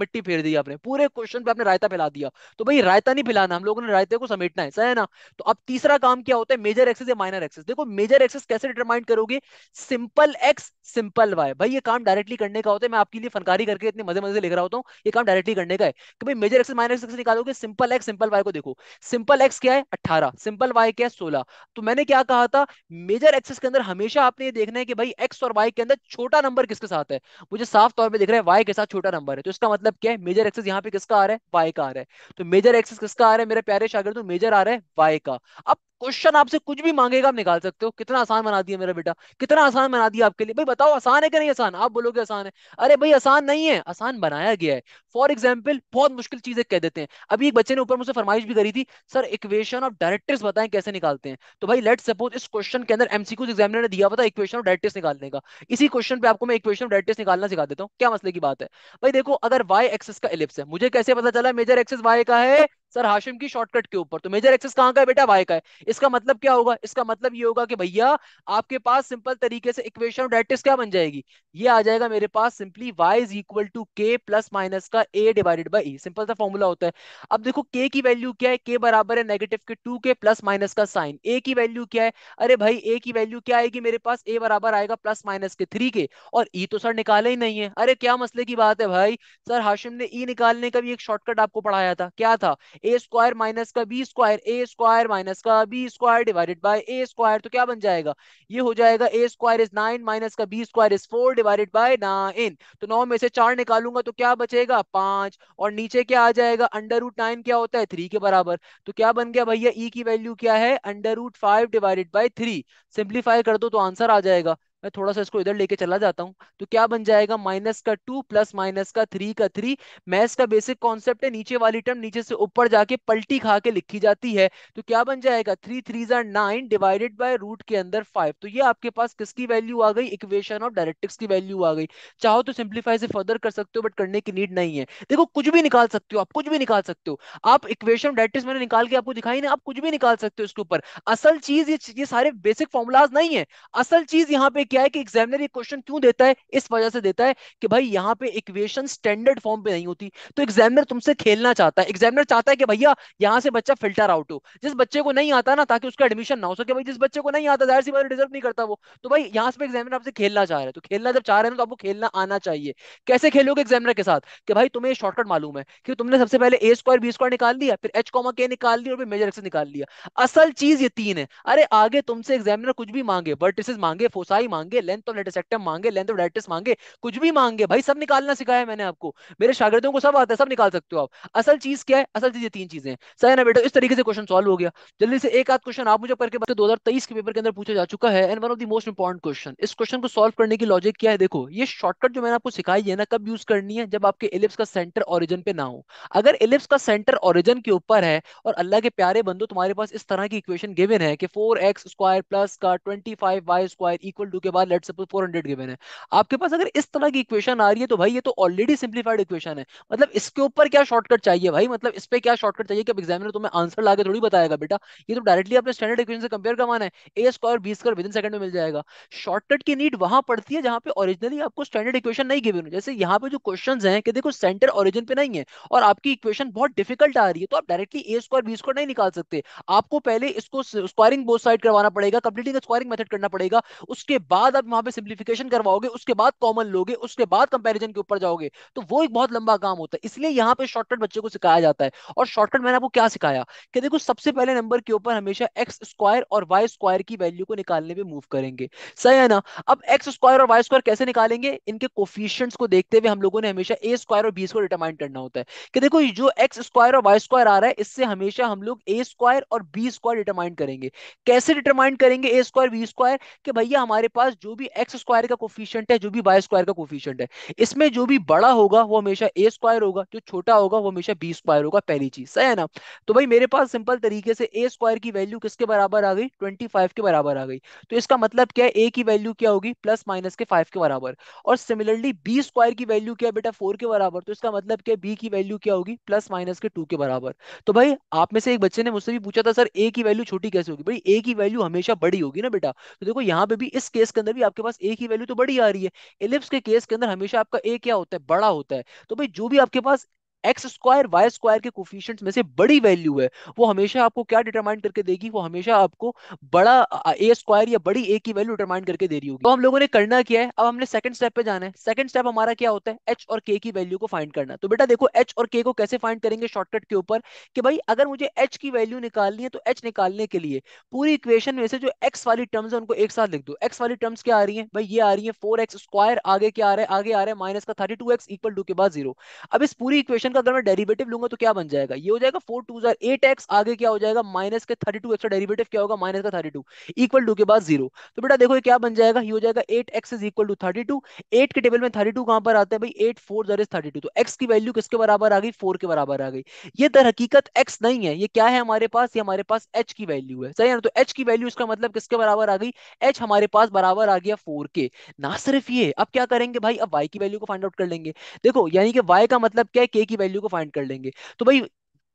मिट्टी फेर दी आपने पूरे क्वेश्चन पे आपने रायता फैला दिया तो भाई रायता नहीं फैलाना हम लोगों ने रायते को समेटना है सही है ना तो अब तीसरा काम क्या होता है मेजर एक्सेस या माइनर एक्सेस देखो मेजर एक्सेस कैसे डिटरमाइन करोगे सिंपल एक्स सिंपल वाई भाई ये काम डायरेक्टली करने का होता है मैं आपके लिए फनकारी करके इतने मजे मजे से रहा होता हूँ ये काम डायरेक्टली करने का है कि भाई मेजर एक्सेस माइनर एक्सेस निकालोगे सिंपल एक्स सिंपल वाई को देखो सिंपल एक्स क्या है अट्ठारह सिंपल वाई क्या है सोलह तो मैंने क्या कहा था मेजर एक्सेस के अंदर हमेशा आपने ये देखना है कि भाई एक्स और वाई के अंदर छोटा नंबर किसके साथ है मुझे साफ तौर पर दिख रहा है वाई के साथ छोटा नंबर है तो इसका मतलब क्या है मेजर एक्सेस यहाँ पे किसका आ रहा है वाई का आ रहा है तो मेजर एक्सेस किसका आ रहा है मेरे प्यारे शागिर्द मेजर आ रहा है वाई आएगा अब क्वेश्चन आपसे कुछ भी मांगेगा आप निकाल सकते हो कितना आसान बना दिया मेरा बेटा कितना आसान बना दिया आपके लिए भाई बताओ आसान है कि नहीं आसान आप बोलोगे आसान है अरे भाई आसान नहीं है आसान बनाया गया है फॉर एग्जाम्पल बहुत मुश्किल चीजें कह देते हैं अभी एक बच्चे ने ऊपर मुझसे फरमाइश भी करी थी सर इक्वेशन ऑफ डायरेक्टर्स बताएं कैसे निकालते हैं तो भाई लेट सपोज इस क्वेश्चन के अंदर एमसीक्यू एग्जाम ने दिया था इक्वेशन ऑफ डायरेक्टर्स निकालने का इसी क्वेश्चन पे आपको मैं इक्वेशन ऑफ डायरेक्टर्स निकालना सिखा देता हूँ क्या मसले की बात है भाई देखो अगर वाई एक्सेस का एलिप्स है मुझे कैसे पता चला मेजर एक्सेस वाई का है सर हाशिम की शॉर्टकट के ऊपर तो मेजर एक्सेस कहाँ का है बेटा वाई का है इसका मतलब क्या होगा इसका मतलब ये होगा कि भैया आपके पास सिंपल तरीके से इक्वेशन ऑफ डायरेक्टिव्स क्या बन जाएगी ये आ जाएगा मेरे पास simply y is equal to k plus minus का a divided by e simple सा फॉर्मूला होता है अब देखो k की वैल्यू क्या है k बराबर है नेगेटिव के टू के प्लस माइनस का साइन a की वैल्यू क्या है अरे भाई a की वैल्यू क्या आएगी मेरे पास a बराबर आएगा प्लस माइनस के थ्री के और ई e तो सर निकाले ही नहीं है अरे क्या मसले की बात है भाई सर हाशिम ने ई e निकालने का भी एक शॉर्टकट आपको पढ़ाया था क्या था ए स्क्वायर माइनस का बी स्क्वायर ए स्क्वायर माइनस का b b square divided by A square तो क्या बन जाएगा ये हो जाएगा a square is nine minus का B square is four divided by nine तो नौ में से चार निकालूंगा तो क्या बचेगा पांच और नीचे क्या आ जाएगा अंडर रूट नाइन क्या होता है थ्री के बराबर तो क्या बन गया भैया ई e की वैल्यू क्या है under root five divided by three simplify कर दो तो आंसर आ जाएगा मैं थोड़ा सा इसको इधर लेके चला जाता हूँ तो क्या बन जाएगा माइनस का टू प्लस माइनस का थ्री का थ्री मैथ्स का बेसिक कॉन्सेप्ट है नीचे वाली टर्म नीचे से ऊपर जाके पलटी खा के लिखी जाती है तो क्या बन जाएगा थ्री थ्री जार नाइन डिवाइडेड बाय रूट के अंदर फाइव तो ये आपके पास किसकी वैल्यू आ गई इक्वेशन ऑफ डायरेक्टिक्स की वैल्यू आ गई चाहो तो सिंप्लीफाई से फर्दर कर सकते हो बट करने की नीड नहीं है देखो कुछ भी निकाल सकते हो आप कुछ भी निकाल सकते हो आप इक्वेशन डायरेक्टिक्स मैंने निकाल के आपको दिखाई ना आप कुछ भी निकाल सकते हो इसके ऊपर असल चीज ये, ये सारे बेसिक फॉर्मुलाज नहीं है असल चीज यहाँ पे क्या है कि एग्जामिनर ये क्वेश्चन क्यों देता है इस वजह से देता है कि भाई यहाँ पे इक्वेशन स्टैंडर्ड फॉर्म पे नहीं होती तो एग्जामिनर तुमसे खेलना चाहता है एग्जामिनर चाहता है कि भैया यहाँ से बच्चा फिल्टर आउट हो जिस बच्चे को नहीं आता ना ताकि उसका एडमिशन ना हो सके भाई जिस बच्चे को नहीं आता जाहिर सी बात डिजर्व नहीं करता वो तो भाई यहाँ से एग्जामिनर आपसे खेलना चाह रहे हैं तो खेलना जब चाह रहे हैं तो आपको खेलना आना चाहिए कैसे खेलोगे एग्जामिनर के साथ कि भाई तुम्हें शॉर्टकट मालूम है कि तुमने सबसे पहले ए स्क्वायर बी स्क्वायर निकाल दिया फिर एच कॉमा के निकाल दिया और फिर मेजर एक्स निकाल लिया असल चीज ये तीन है अरे आगे तुमसे एग्जामिनर कुछ भी मांगे वर्टिसेस मांगे फोसाई मांगे मांगे लेंथ ऑफ लेटेसेक्टम मांगे लेंथ ऑफ डायटिस मांगे कुछ भी मांगे भाई सब निकालना सिखाया मैंने आपको मेरे शागिदों को सब आता है सब निकाल सकते हो आप असल चीज क्या है असल चीज ये तीन चीजें सही ना बेटा इस तरीके से क्वेश्चन सॉल्व हो गया जल्दी से एक आध क्वेश्चन आप मुझे करके बताओ दो के पेपर के अंदर पूछा जा चुका है and one of the most important question इस क्वेश्चन को सॉल्व करने की लॉजिक क्या है देखो ये शॉर्टकट जो मैंने आपको सिखाई है ना कब यूज करनी है जब आपके एलिप्स का सेंटर ऑरिजन पे ना हो अगर एलिप्स का सेंटर ऑरिजन के ऊपर है और अल्लाह के प्यारे बंदो तुम्हारे पास इस तरह की इक्वेशन गिवन है कि फोर एक्स स्क्वायर प्लस का twenty five y square equal to k उसके बाद let suppose four hundred given है आपके पास अगर इस तरह की इक्वेशन आ रही है तो भाई ये तो ऑलरेडी सिंप्लीफाइड इक्वेशन है मतलब इसके ऊपर क्या शॉर्टकट चाहिए भाई मतलब इस पर क्या शॉर्टकट चाहिए कि एग्जामिनर तुम्हें आंसर लाके थोड़ी बताएगा बेटा ये तो डायरेक्टली अपने स्टैंडर्ड इक्वेशन से कंपेयर करवाना है a square B square within second में मिल जाएगा शॉर्टकट की नीड वहां पड़ती है जहां पे ओरिजिनली आपको स्टैंडर्ड इक्वेशन नहीं गिवन हो जैसे यहाँ पे जो क्वेश्चन है कि देखो सेंटर ओरिजिन पे नहीं है और आपकी इक्वेशन बहुत डिफिकल्ट आ रही है तो आप directly a square B square नहीं निकाल सकते आपको पहले इसको स्क्वायरिंग बोथ साइड करवाना पड़ेगा कंप्लीटिंग स्क्वायरिंग मेथड करना पड़ेगा उसके बाद बाद आप वहां पे सिंप्लीफिकेशन करवाओगे उसके बाद कॉमन लोगे उसके बाद कंपैरिजन के ऊपर जाओगे तो वो एक बहुत लंबा काम होता है इसलिए यहाँ पे शॉर्टकट बच्चे को सिखाया जाता है और शॉर्टकट मैंने आपको क्या सिखाया कि देखो सबसे पहले नंबर के ऊपर हमेशा एक्स स्क्वायर और वाई स्क्वायर की वैल्यू को निकालने पर मूव करेंगे सही है ना अब एक्स स्क्वायर और वाई स्क्वायर कैसे निकालेंगे इनके कोफिशियंट्स को देखते हुए हम लोगों ने हमेशा ए स्क्वायर और बी स्क्वायर डिटरमाइन करना होता है कि देखो जो एक्स स्क्वायर और वाई स्क्वायर आ रहा है इससे हमेशा हम लोग ए स्क्वायर और बी स्क्वायर डिटरमाइन करेंगे कैसे डिटरमाइन करेंगे ए स्क्वायर बी स्क्वायर कि भैया हमारे पास पास जो भी एक्स स्क्वायर का कोफिशियंट है जो भी वाई स्क्वायर का कोफिशियंट है इसमें जो भी बड़ा होगा वो हमेशा ए स्क्वायर होगा जो छोटा होगा वो हमेशा बी स्क्वायर होगा पहली चीज सही है ना तो भाई मेरे पास सिंपल तरीके से ए स्क्वायर की वैल्यू किसके बराबर आ गई ट्वेंटी के बराबर आ गई तो इसका मतलब क्या है ए की वैल्यू क्या होगी प्लस माइनस के फाइव के बराबर और सिमिलरली बी स्क्वायर की वैल्यू क्या बेटा फोर के बराबर तो इसका मतलब क्या बी की वैल्यू क्या होगी प्लस माइनस के टू के बराबर तो भाई आप में से एक बच्चे ने मुझसे भी पूछा था सर ए की वैल्यू छोटी कैसे होगी भाई ए की वैल्यू हमेशा बड़ी होगी ना बेटा तो देखो यहाँ पे भी इस केस केस के अंदर भी आपके पास ए की वैल्यू तो बड़ी आ रही है इलिप्स के केस के अंदर हमेशा आपका ए क्या होता है बड़ा होता है तो भाई जो भी आपके पास एक्स स्क्वायर वाई स्क्वायर के कोफिशियंट में से बड़ी वैल्यू है वो हमेशा आपको क्या डिटरमाइन करके देगी वो हमेशा आपको बड़ा ए स्क्वायर या बड़ी ए की वैल्यू डिटरमाइन करके दे रही होगी तो हम लोगों ने करना क्या है अब हमने सेकंड स्टेप पे जाना है सेकंड स्टेप हमारा क्या होता है एच और के की वैल्यू को फाइंड करना तो बेटा देखो एच और के को कैसे फाइंड करेंगे शॉर्टकट के ऊपर कि भाई अगर मुझे एच की वैल्यू निकालनी है तो एच निकालने के लिए पूरी इक्वेशन में से जो एक्स वाली टर्म्स है उनको एक साथ लिख दो एक्स वाली टर्म्स क्या आ रही है भाई ये आ रही है फोर एक्स स्क्वायर आगे क्या आ रहा है आगे आ रहा है माइनस का thirty two x equal to के बाद जीरो अब इस पूरी इक्वेशन फंक्शन का अगर मैं डेरिवेटिव लूंगा तो क्या बन जाएगा ये हो जाएगा फोर टू जर एट एक्स आगे क्या हो जाएगा माइनस के थर्टी टू एक्सट्रा डेरिवेटिव क्या होगा माइनस का थर्टी टू इक्वल टू के बाद जीरो तो बेटा देखो ये क्या बन जाएगा ये हो जाएगा eight x is equal to thirty two eight के टेबल में थर्टी टू कहां पर आता है भाई एट फोर जर इज थर्टी टू तो एक्स की वैल्यू किसके बराबर आ गई फोर के बराबर आ गई ये दर हकीकत एक्स नहीं है ये क्या है हमारे पास ये हमारे पास एच की वैल्यू है सही है ना तो एच की वैल्यू इसका मतलब किसके बराबर आ गई एच हमारे पास बराबर आ गया फोर के ना सिर्फ ये अब क्या करेंगे भाई अब वाई की वैल्यू को फाइंड आउट कर लेंगे देखो यानी कि वाई का मतलब क्या है के की वैल्यू को फाइंड कर लेंगे तो भाई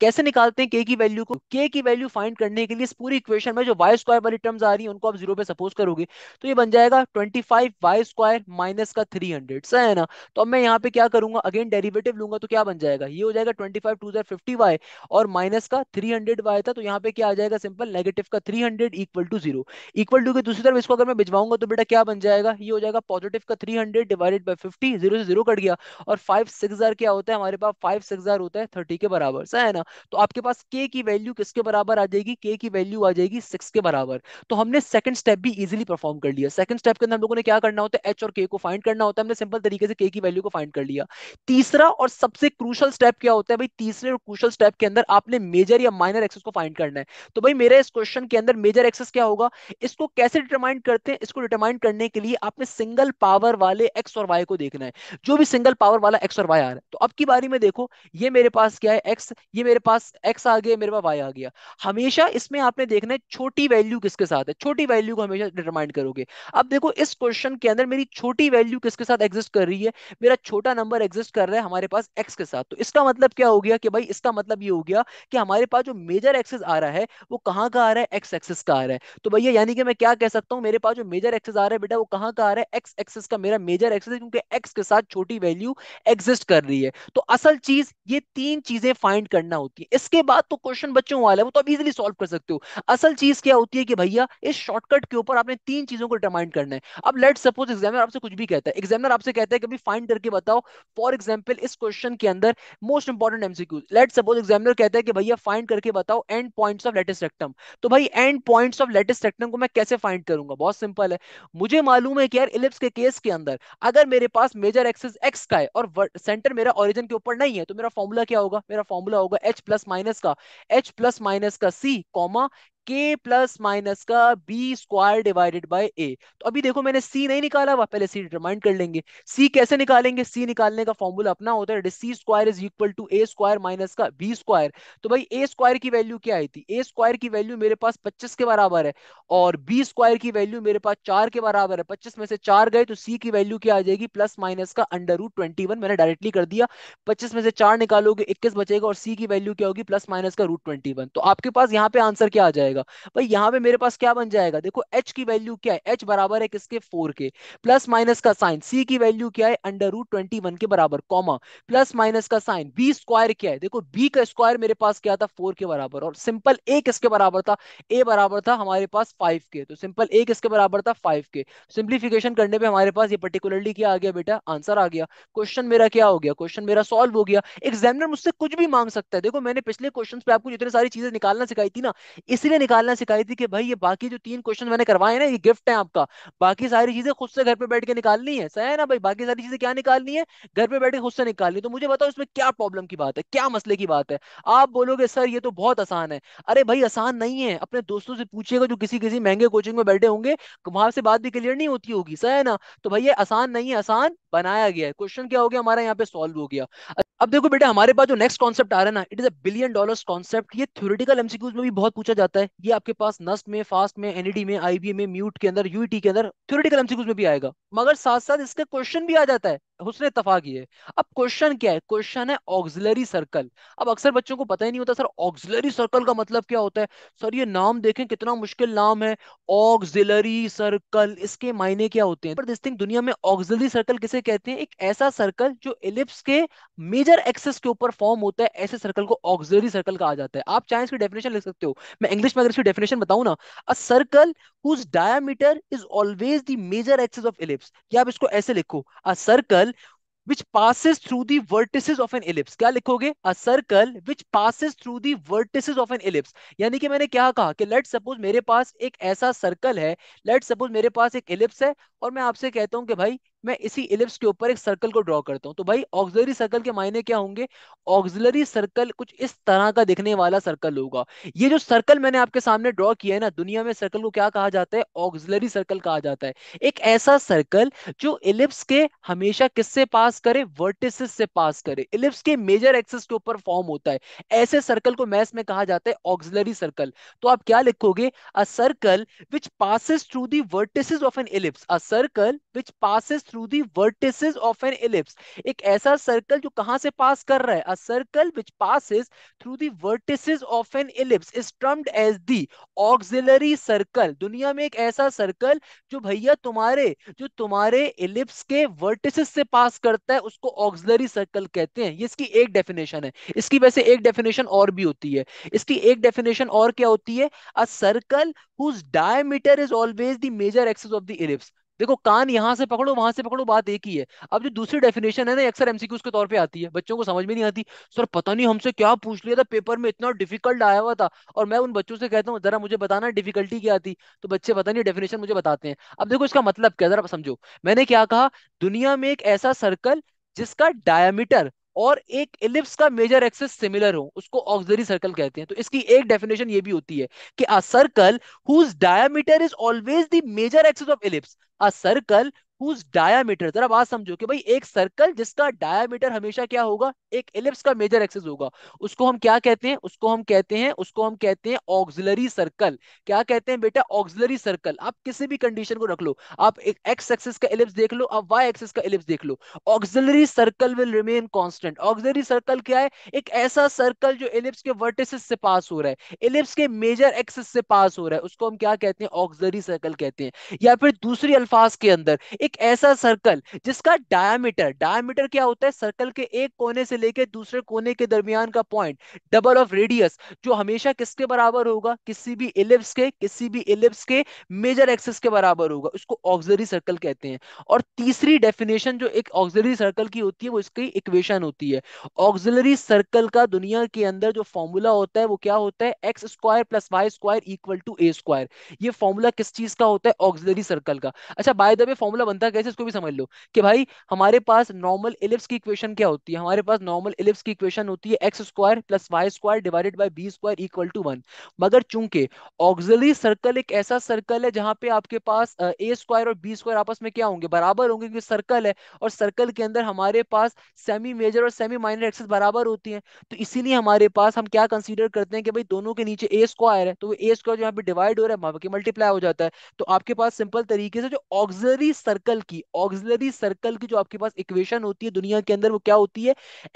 कैसे निकालते हैं के की वैल्यू को के की वैल्यू फाइंड करने के लिए इस पूरी इक्वेशन में जो वाई स्क्वायर वाली टर्म्स आ रही है उनको आप जीरो पे सपोज करोगे तो ये बन जाएगा twenty five y square minus का थ्री हंड्रेड सही है ना तो अब मैं यहाँ पे क्या करूंगा अगेन डेरिवेटिव लूंगा तो क्या बन जाएगा ये हो जाएगा ट्वेंटी फाइव टू जर फिफ्टी वाई और माइनस का थ्री हंड्रेड वाई था तो यहाँ पे क्या आ जाएगा सिंपल नेगेटिव का three hundred equal to zero equal to के दूसरी तरफ इसको अगर मैं भिजवाऊंगा तो बेटा क्या बन जाएगा ये हो जाएगा पॉजिटिव का three hundred divided by fifty zero से जीरो कट गया और फाइव सिक्स हजार क्या होता है हमारे पास फाइव सिक्स हजार होता है थर्टी के बराबर सही है ना ना तो आपके पास के की वैल्यू किसके बराबर आ जाएगी के की वैल्यू आ जाएगी सिक्स के बराबर तो हमने सेकंड स्टेप भी इजिली परफॉर्म कर लिया सेकंड स्टेप के अंदर हम लोगों ने क्या करना होता है एच और के को फाइंड करना होता है हमने सिंपल तरीके से के की वैल्यू को फाइंड कर लिया तीसरा और सबसे क्रूशल स्टेप क्या होता है भाई तीसरे और क्रूशल स्टेप के अंदर आपने मेजर या माइनर एक्सेस को फाइंड करना है तो भाई मेरे इस क्वेश्चन के अंदर मेजर एक्सेस क्या होगा इसको कैसे डिटरमाइन करते हैं इसको डिटरमाइन करने के लिए आपने सिंगल पावर वाले एक्स और वाई को देखना है जो भी सिंगल पावर वाला एक्स और वाई आ रहा है तो अब की बारी में देखो ये मेरे पास क्या है एक्स ये मेरे मेरे पास एक्स आ गया मेरे पास वाई आ गया हमेशा इसमें आपने देखना है छोटी वैल्यू किसके साथ है छोटी वैल्यू को हमेशा डिटरमाइन करोगे अब देखो इस क्वेश्चन के अंदर मेरी छोटी वैल्यू किसके साथ एग्जिस्ट कर रही है मेरा छोटा नंबर एग्जिस्ट कर रहा है हमारे पास एक्स के साथ तो इसका मतलब क्या हो गया कि भाई इसका मतलब ये हो गया कि हमारे पास जो मेजर एक्सेस आ रहा है वो कहाँ का आ रहा है एक्स एक्सेस का आ रहा है तो भैया यानी कि मैं क्या कह सकता हूँ मेरे पास जो मेजर एक्सेस आ रहा है बेटा वो कहाँ का आ रहा है एक्स एक्सेस का मेरा मेजर एक्सेस है क्योंकि एक्स के साथ छोटी वैल्यू एग्जिस्ट कर रही है तो असल चीज ये तीन चीजें फाइंड करना होती है इसके बाद तो क्वेश्चन बच्चों वाला है वो तो आप इजिली सॉल्व कर सकते हो असल चीज क्या होती है कि भैया इस शॉर्टकट के ऊपर आपने तीन चीजों को डिटरमाइन करना है अब लेट सपोज एग्जामिनर आपसे कुछ भी कहता है एग्जामिनर आपसे कहता है कि अभी फाइंड करके बताओ फॉर एग्जाम्पल इस क्वेश्चन के अंदर most important MCQ let suppose examiner कहता है कि भैया फाइंड करके बताओ end point of latus rectum तो भाई end point of latus rectum को मैं कैसे फाइंड करूंगा बहुत सिंपल है मुझे मालूम है कि यार इलिप्स के केस के अंदर अगर मेरे पास मेजर एक्सेस एक्स का है और सेंटर मेरा ओरिजिन के ऊपर नहीं है तो मेरा फॉर्मूला क्या होगा मेरा फॉर्मूला होगा एच प्लस माइनस का एच प्लस माइनस का सी कॉमा के प्लस माइनस का B square divided by a तो अभी देखो मैंने सी नहीं निकाला हुआ पहले सी डिटरमाइन कर लेंगे सी कैसे निकालेंगे सी निकालने का फॉर्मूला अपना होता है सी square is equal to A square minus का बी स्क्वायर तो भाई ए स्क्वायर की वैल्यू क्या आई थी ए स्क्वायर की वैल्यू मेरे पास पच्चीस के बराबर है और बी स्क्वायर की वैल्यू मेरे पास चार के बराबर है पच्चीस में से चार गए तो सी की वैल्यू क्या आ जाएगी प्लस माइनस का अंडर रूट ट्वेंटी वन मैंने डायरेक्टली कर दिया पच्चीस में से चार निकालोगे इक्कीस बचेगा और सी की वैल्यू क्या होगी प्लस माइनस का रूट ट्वेंटी वन तो आपके पास यहाँ पे आंसर क्या आ जाएगा जाएगा भाई यहाँ पे मेरे पास क्या बन जाएगा देखो एच की वैल्यू क्या है एच बराबर है किसके फोर के प्लस माइनस का साइन सी की वैल्यू क्या है अंडर रूट ट्वेंटी वन के बराबर कॉमा प्लस माइनस का साइन बी स्क्वायर क्या है देखो बी का स्क्वायर मेरे पास क्या था फोर के बराबर और सिंपल ए किसके बराबर था ए बराबर था हमारे पास फाइव के तो सिंपल ए किसके बराबर था फाइव के सिंप्लीफिकेशन करने पर हमारे पास ये पर्टिकुलरली क्या आ गया बेटा आंसर आ गया क्वेश्चन मेरा क्या हो गया क्वेश्चन मेरा सोल्व हो गया एग्जामिनर मुझसे कुछ भी मांग सकता है देखो मैंने पिछले क्वेश्चन पे आपको जितने सारी चीजें निकालना सिखाई थी ना इसलिए निकालना सिखाई थी कि भाई ये बाकी जो तीन क्वेश्चन मैंने करवाए ना ये गिफ्ट है आपका बाकी सारी चीजें खुद से घर पे बैठ के निकालनी है सही है ना भाई बाकी सारी चीजें क्या निकालनी है घर पे बैठ के खुद से निकालनी तो मुझे बताओ इसमें क्या प्रॉब्लम की बात है क्या मसले की बात है आप बोलोगे सर ये तो बहुत आसान है अरे भाई आसान नहीं है अपने दोस्तों से पूछिएगा जो किसी किसी महंगे कोचिंग में बैठे होंगे वहां से बात भी क्लियर नहीं होती होगी सही है ना तो भाई ये आसान नहीं है आसान बनाया गया है क्वेश्चन क्या हो गया हमारा यहाँ पे सॉल्व हो गया अब देखो बेटा हमारे पास जो नेक्स्ट कॉन्सेप्ट आ रहा है ना it is a billion dollars concept ये थ्योरेटिकल एमसीक्यूज में भी बहुत पूछा जाता है ये आपके पास नस्ट में फास्ट में एनईडी e में आईबी में म्यूट के अंदर यूईटी e के अंदर थ्योरेटिकल एमसीक्यूज में भी आएगा मगर साथ साथ इसका क्वेश्चन भी आ जाता है हुसन इतफाक है अब क्वेश्चन क्या है क्वेश्चन है ऑक्सिलरी सर्कल अब अक्सर बच्चों को पता ही नहीं होता सर ऑक्सिलरी सर्कल का मतलब क्या होता है सर ये नाम देखें कितना मुश्किल नाम है ऑक्सिलरी सर्कल इसके मायने क्या होते हैं पर दिस थिंग दुनिया में ऑक्सिलरी सर्कल किसे कहते हैं एक ऐसा सर्कल जो इलिप्स के मेजर एक्सेस के ऊपर फॉर्म होता है ऐसे सर्कल को ऑक्सिलरी सर्कल कहा जाता है आप चाहे इसकी डेफिनेशन लिख सकते हो मैं इंग्लिश में अगर इसकी डेफिनेशन बताऊं ना a circle whose diameter is always the major axis of ellipse या आप इसको ऐसे लिखो a circle which passes through the vertices of an ellipse क्या लिखोगे a circle which passes through the vertices of an ellipse यानी कि मैंने क्या कहा कि लेट सपोज मेरे पास एक ऐसा सर्कल है लेट सपोज मेरे पास एक इलिप्स है और मैं आपसे कहता हूं कि भाई मैं इसी इलिप्स के ऊपर एक सर्कल को ड्रॉ करता हूँ तो भाई ऑक्सिलरी सर्कल के मायने क्या होंगे ऑक्सिलरी सर्कल कुछ इस तरह का दिखने वाला सर्कल होगा ये जो सर्कल मैंने आपके सामने ड्रॉ किया है ना दुनिया में सर्कल को क्या कहा जाता है ऑक्सिलरी सर्कल कहा जाता है एक ऐसा सर्कल जो इलिप्स के हमेशा किससे पास करे वर्टिस से पास करे इलिप्स के मेजर एक्सिस के ऊपर फॉर्म होता है ऐसे सर्कल को मैथ्स में कहा जाता है ऑक्सिलरी सर्कल तो आप क्या लिखोगे a circle which passes through the vertices of an ellipse a circle which passes through the vertices of an ellipse एक ऐसा सर्कल जो कहां से पास कर रहा है a circle which passes through the vertices of an ellipse is termed as the auxiliary circle दुनिया में एक ऐसा सर्कल जो भैया तुम्हारे जो तुम्हारे इलिप्स के वर्टिसेस से पास करता है उसको ऑक्सिलरी सर्कल कहते हैं ये इसकी एक डेफिनेशन है इसकी वैसे एक डेफिनेशन और भी होती है इसकी एक डेफिनेशन और क्या होती है a circle whose diameter is always the major axis of the ellipse देखो कान यहां से पकड़ो वहां से पकड़ो बात एक ही है अब जो दूसरी डेफिनेशन है ना अक्सर एमसीक्यू के तौर पे आती है बच्चों को समझ में नहीं आती सर पता नहीं हमसे क्या पूछ लिया था पेपर में इतना डिफिकल्ट आया हुआ था और मैं उन बच्चों से कहता हूँ जरा मुझे बताना डिफिकल्टी क्या आती तो बच्चे पता नहीं डेफिनेशन मुझे बताते हैं अब देखो इसका मतलब क्या जरा समझो मैंने क्या कहा दुनिया में एक ऐसा सर्कल जिसका डायमीटर और एक इलिप्स का मेजर एक्सेस सिमिलर हो उसको ऑक्सरी सर्कल कहते हैं तो इसकी एक डेफिनेशन ये भी होती है कि a circle whose diameter is always the major axis of ellipse a circle diameter जरा बात समझो कि भाई एक सर्कल जिसका डायामीटर हमेशा क्या होगा एक एलिप्स का मेजर एक्सेस होगा उसको हम क्या कहते हैं उसको हम कहते हैं उसको हम कहते हैं ऑक्सिलरी सर्कल क्या कहते हैं बेटा ऑक्सिलरी सर्कल आप किसी भी कंडीशन को रख लो आप एक एक्स का एलिप्स देख लो आप वाई का एलिप्स देख लो auxiliary circle will remain constant auxiliary circle क्या है एक ऐसा सर्कल जो एलिप्स के से पास हो रहा है एलिप्स के मेजर एक्सेस से पास हो रहा है उसको हम क्या कहते हैं ऑक्सिलरी सर्कल कहते हैं या फिर दूसरी अल्फाज के अंदर एक ऐसा सर्कल जिसका डायमीटर डायमीटर क्या होता है सर्कल के एक कोने से लेकर दूसरे कोने के दरमियान का पॉइंट डबल ऑफ रेडियस जो हमेशा किसके बराबर होगा किसी भी इलिप्स के किसी भी इलिप्स के मेजर एक्सिस के बराबर होगा उसको ऑक्सरी सर्कल कहते हैं और तीसरी डेफिनेशन जो एक ऑक्सरी सर्कल की होती है वो इसकी इक्वेशन होती है ऑक्सिलरी सर्कल का दुनिया के अंदर जो फॉर्मूला होता है वो क्या होता है x square plus y square equal to A square ये फॉर्मूला किस चीज का होता है ऑक्सिलरी सर्कल का अच्छा बाय द वे फॉर्मूला बनता है कैसे इसको भी समझ लो कि भाई हमारे पास नॉर्मल इलिप्स की इक्वेशन क्या होती है हमारे पास नॉर्मल इलिप्स की इक्वेशन होती है x square plus y square divided by B square equal to one मगर चूंकि ऑक्सिलरी सर्कल एक ऐसा सर्कल है जहां पे आपके पास ए स्क्वायर और बी स्क्वायर आपस में क्या होंगे बराबर होंगे क्योंकि सर्कल है और सर्कल के अंदर हमारे पास सेमी मेजर और सेमी माइनर एक्सेस बराबर होती है तो इसीलिए हमारे पास हम क्या कंसिडर करते हैं कि भाई दोनों के नीचे ए स्क्वायर है तो ए स्क्वायर जो यहाँ पे डिवाइड हो रहा है मल्टीप्लाई हो जाता है तो आपके पास सिंपल तरीके से जो ऑक्सिलरी सर्कल सर्कल की ऑक्सिलरी सर्कल की जो आपके पास इक्वेशन होती है दुनिया के अंदर वो क्या होती है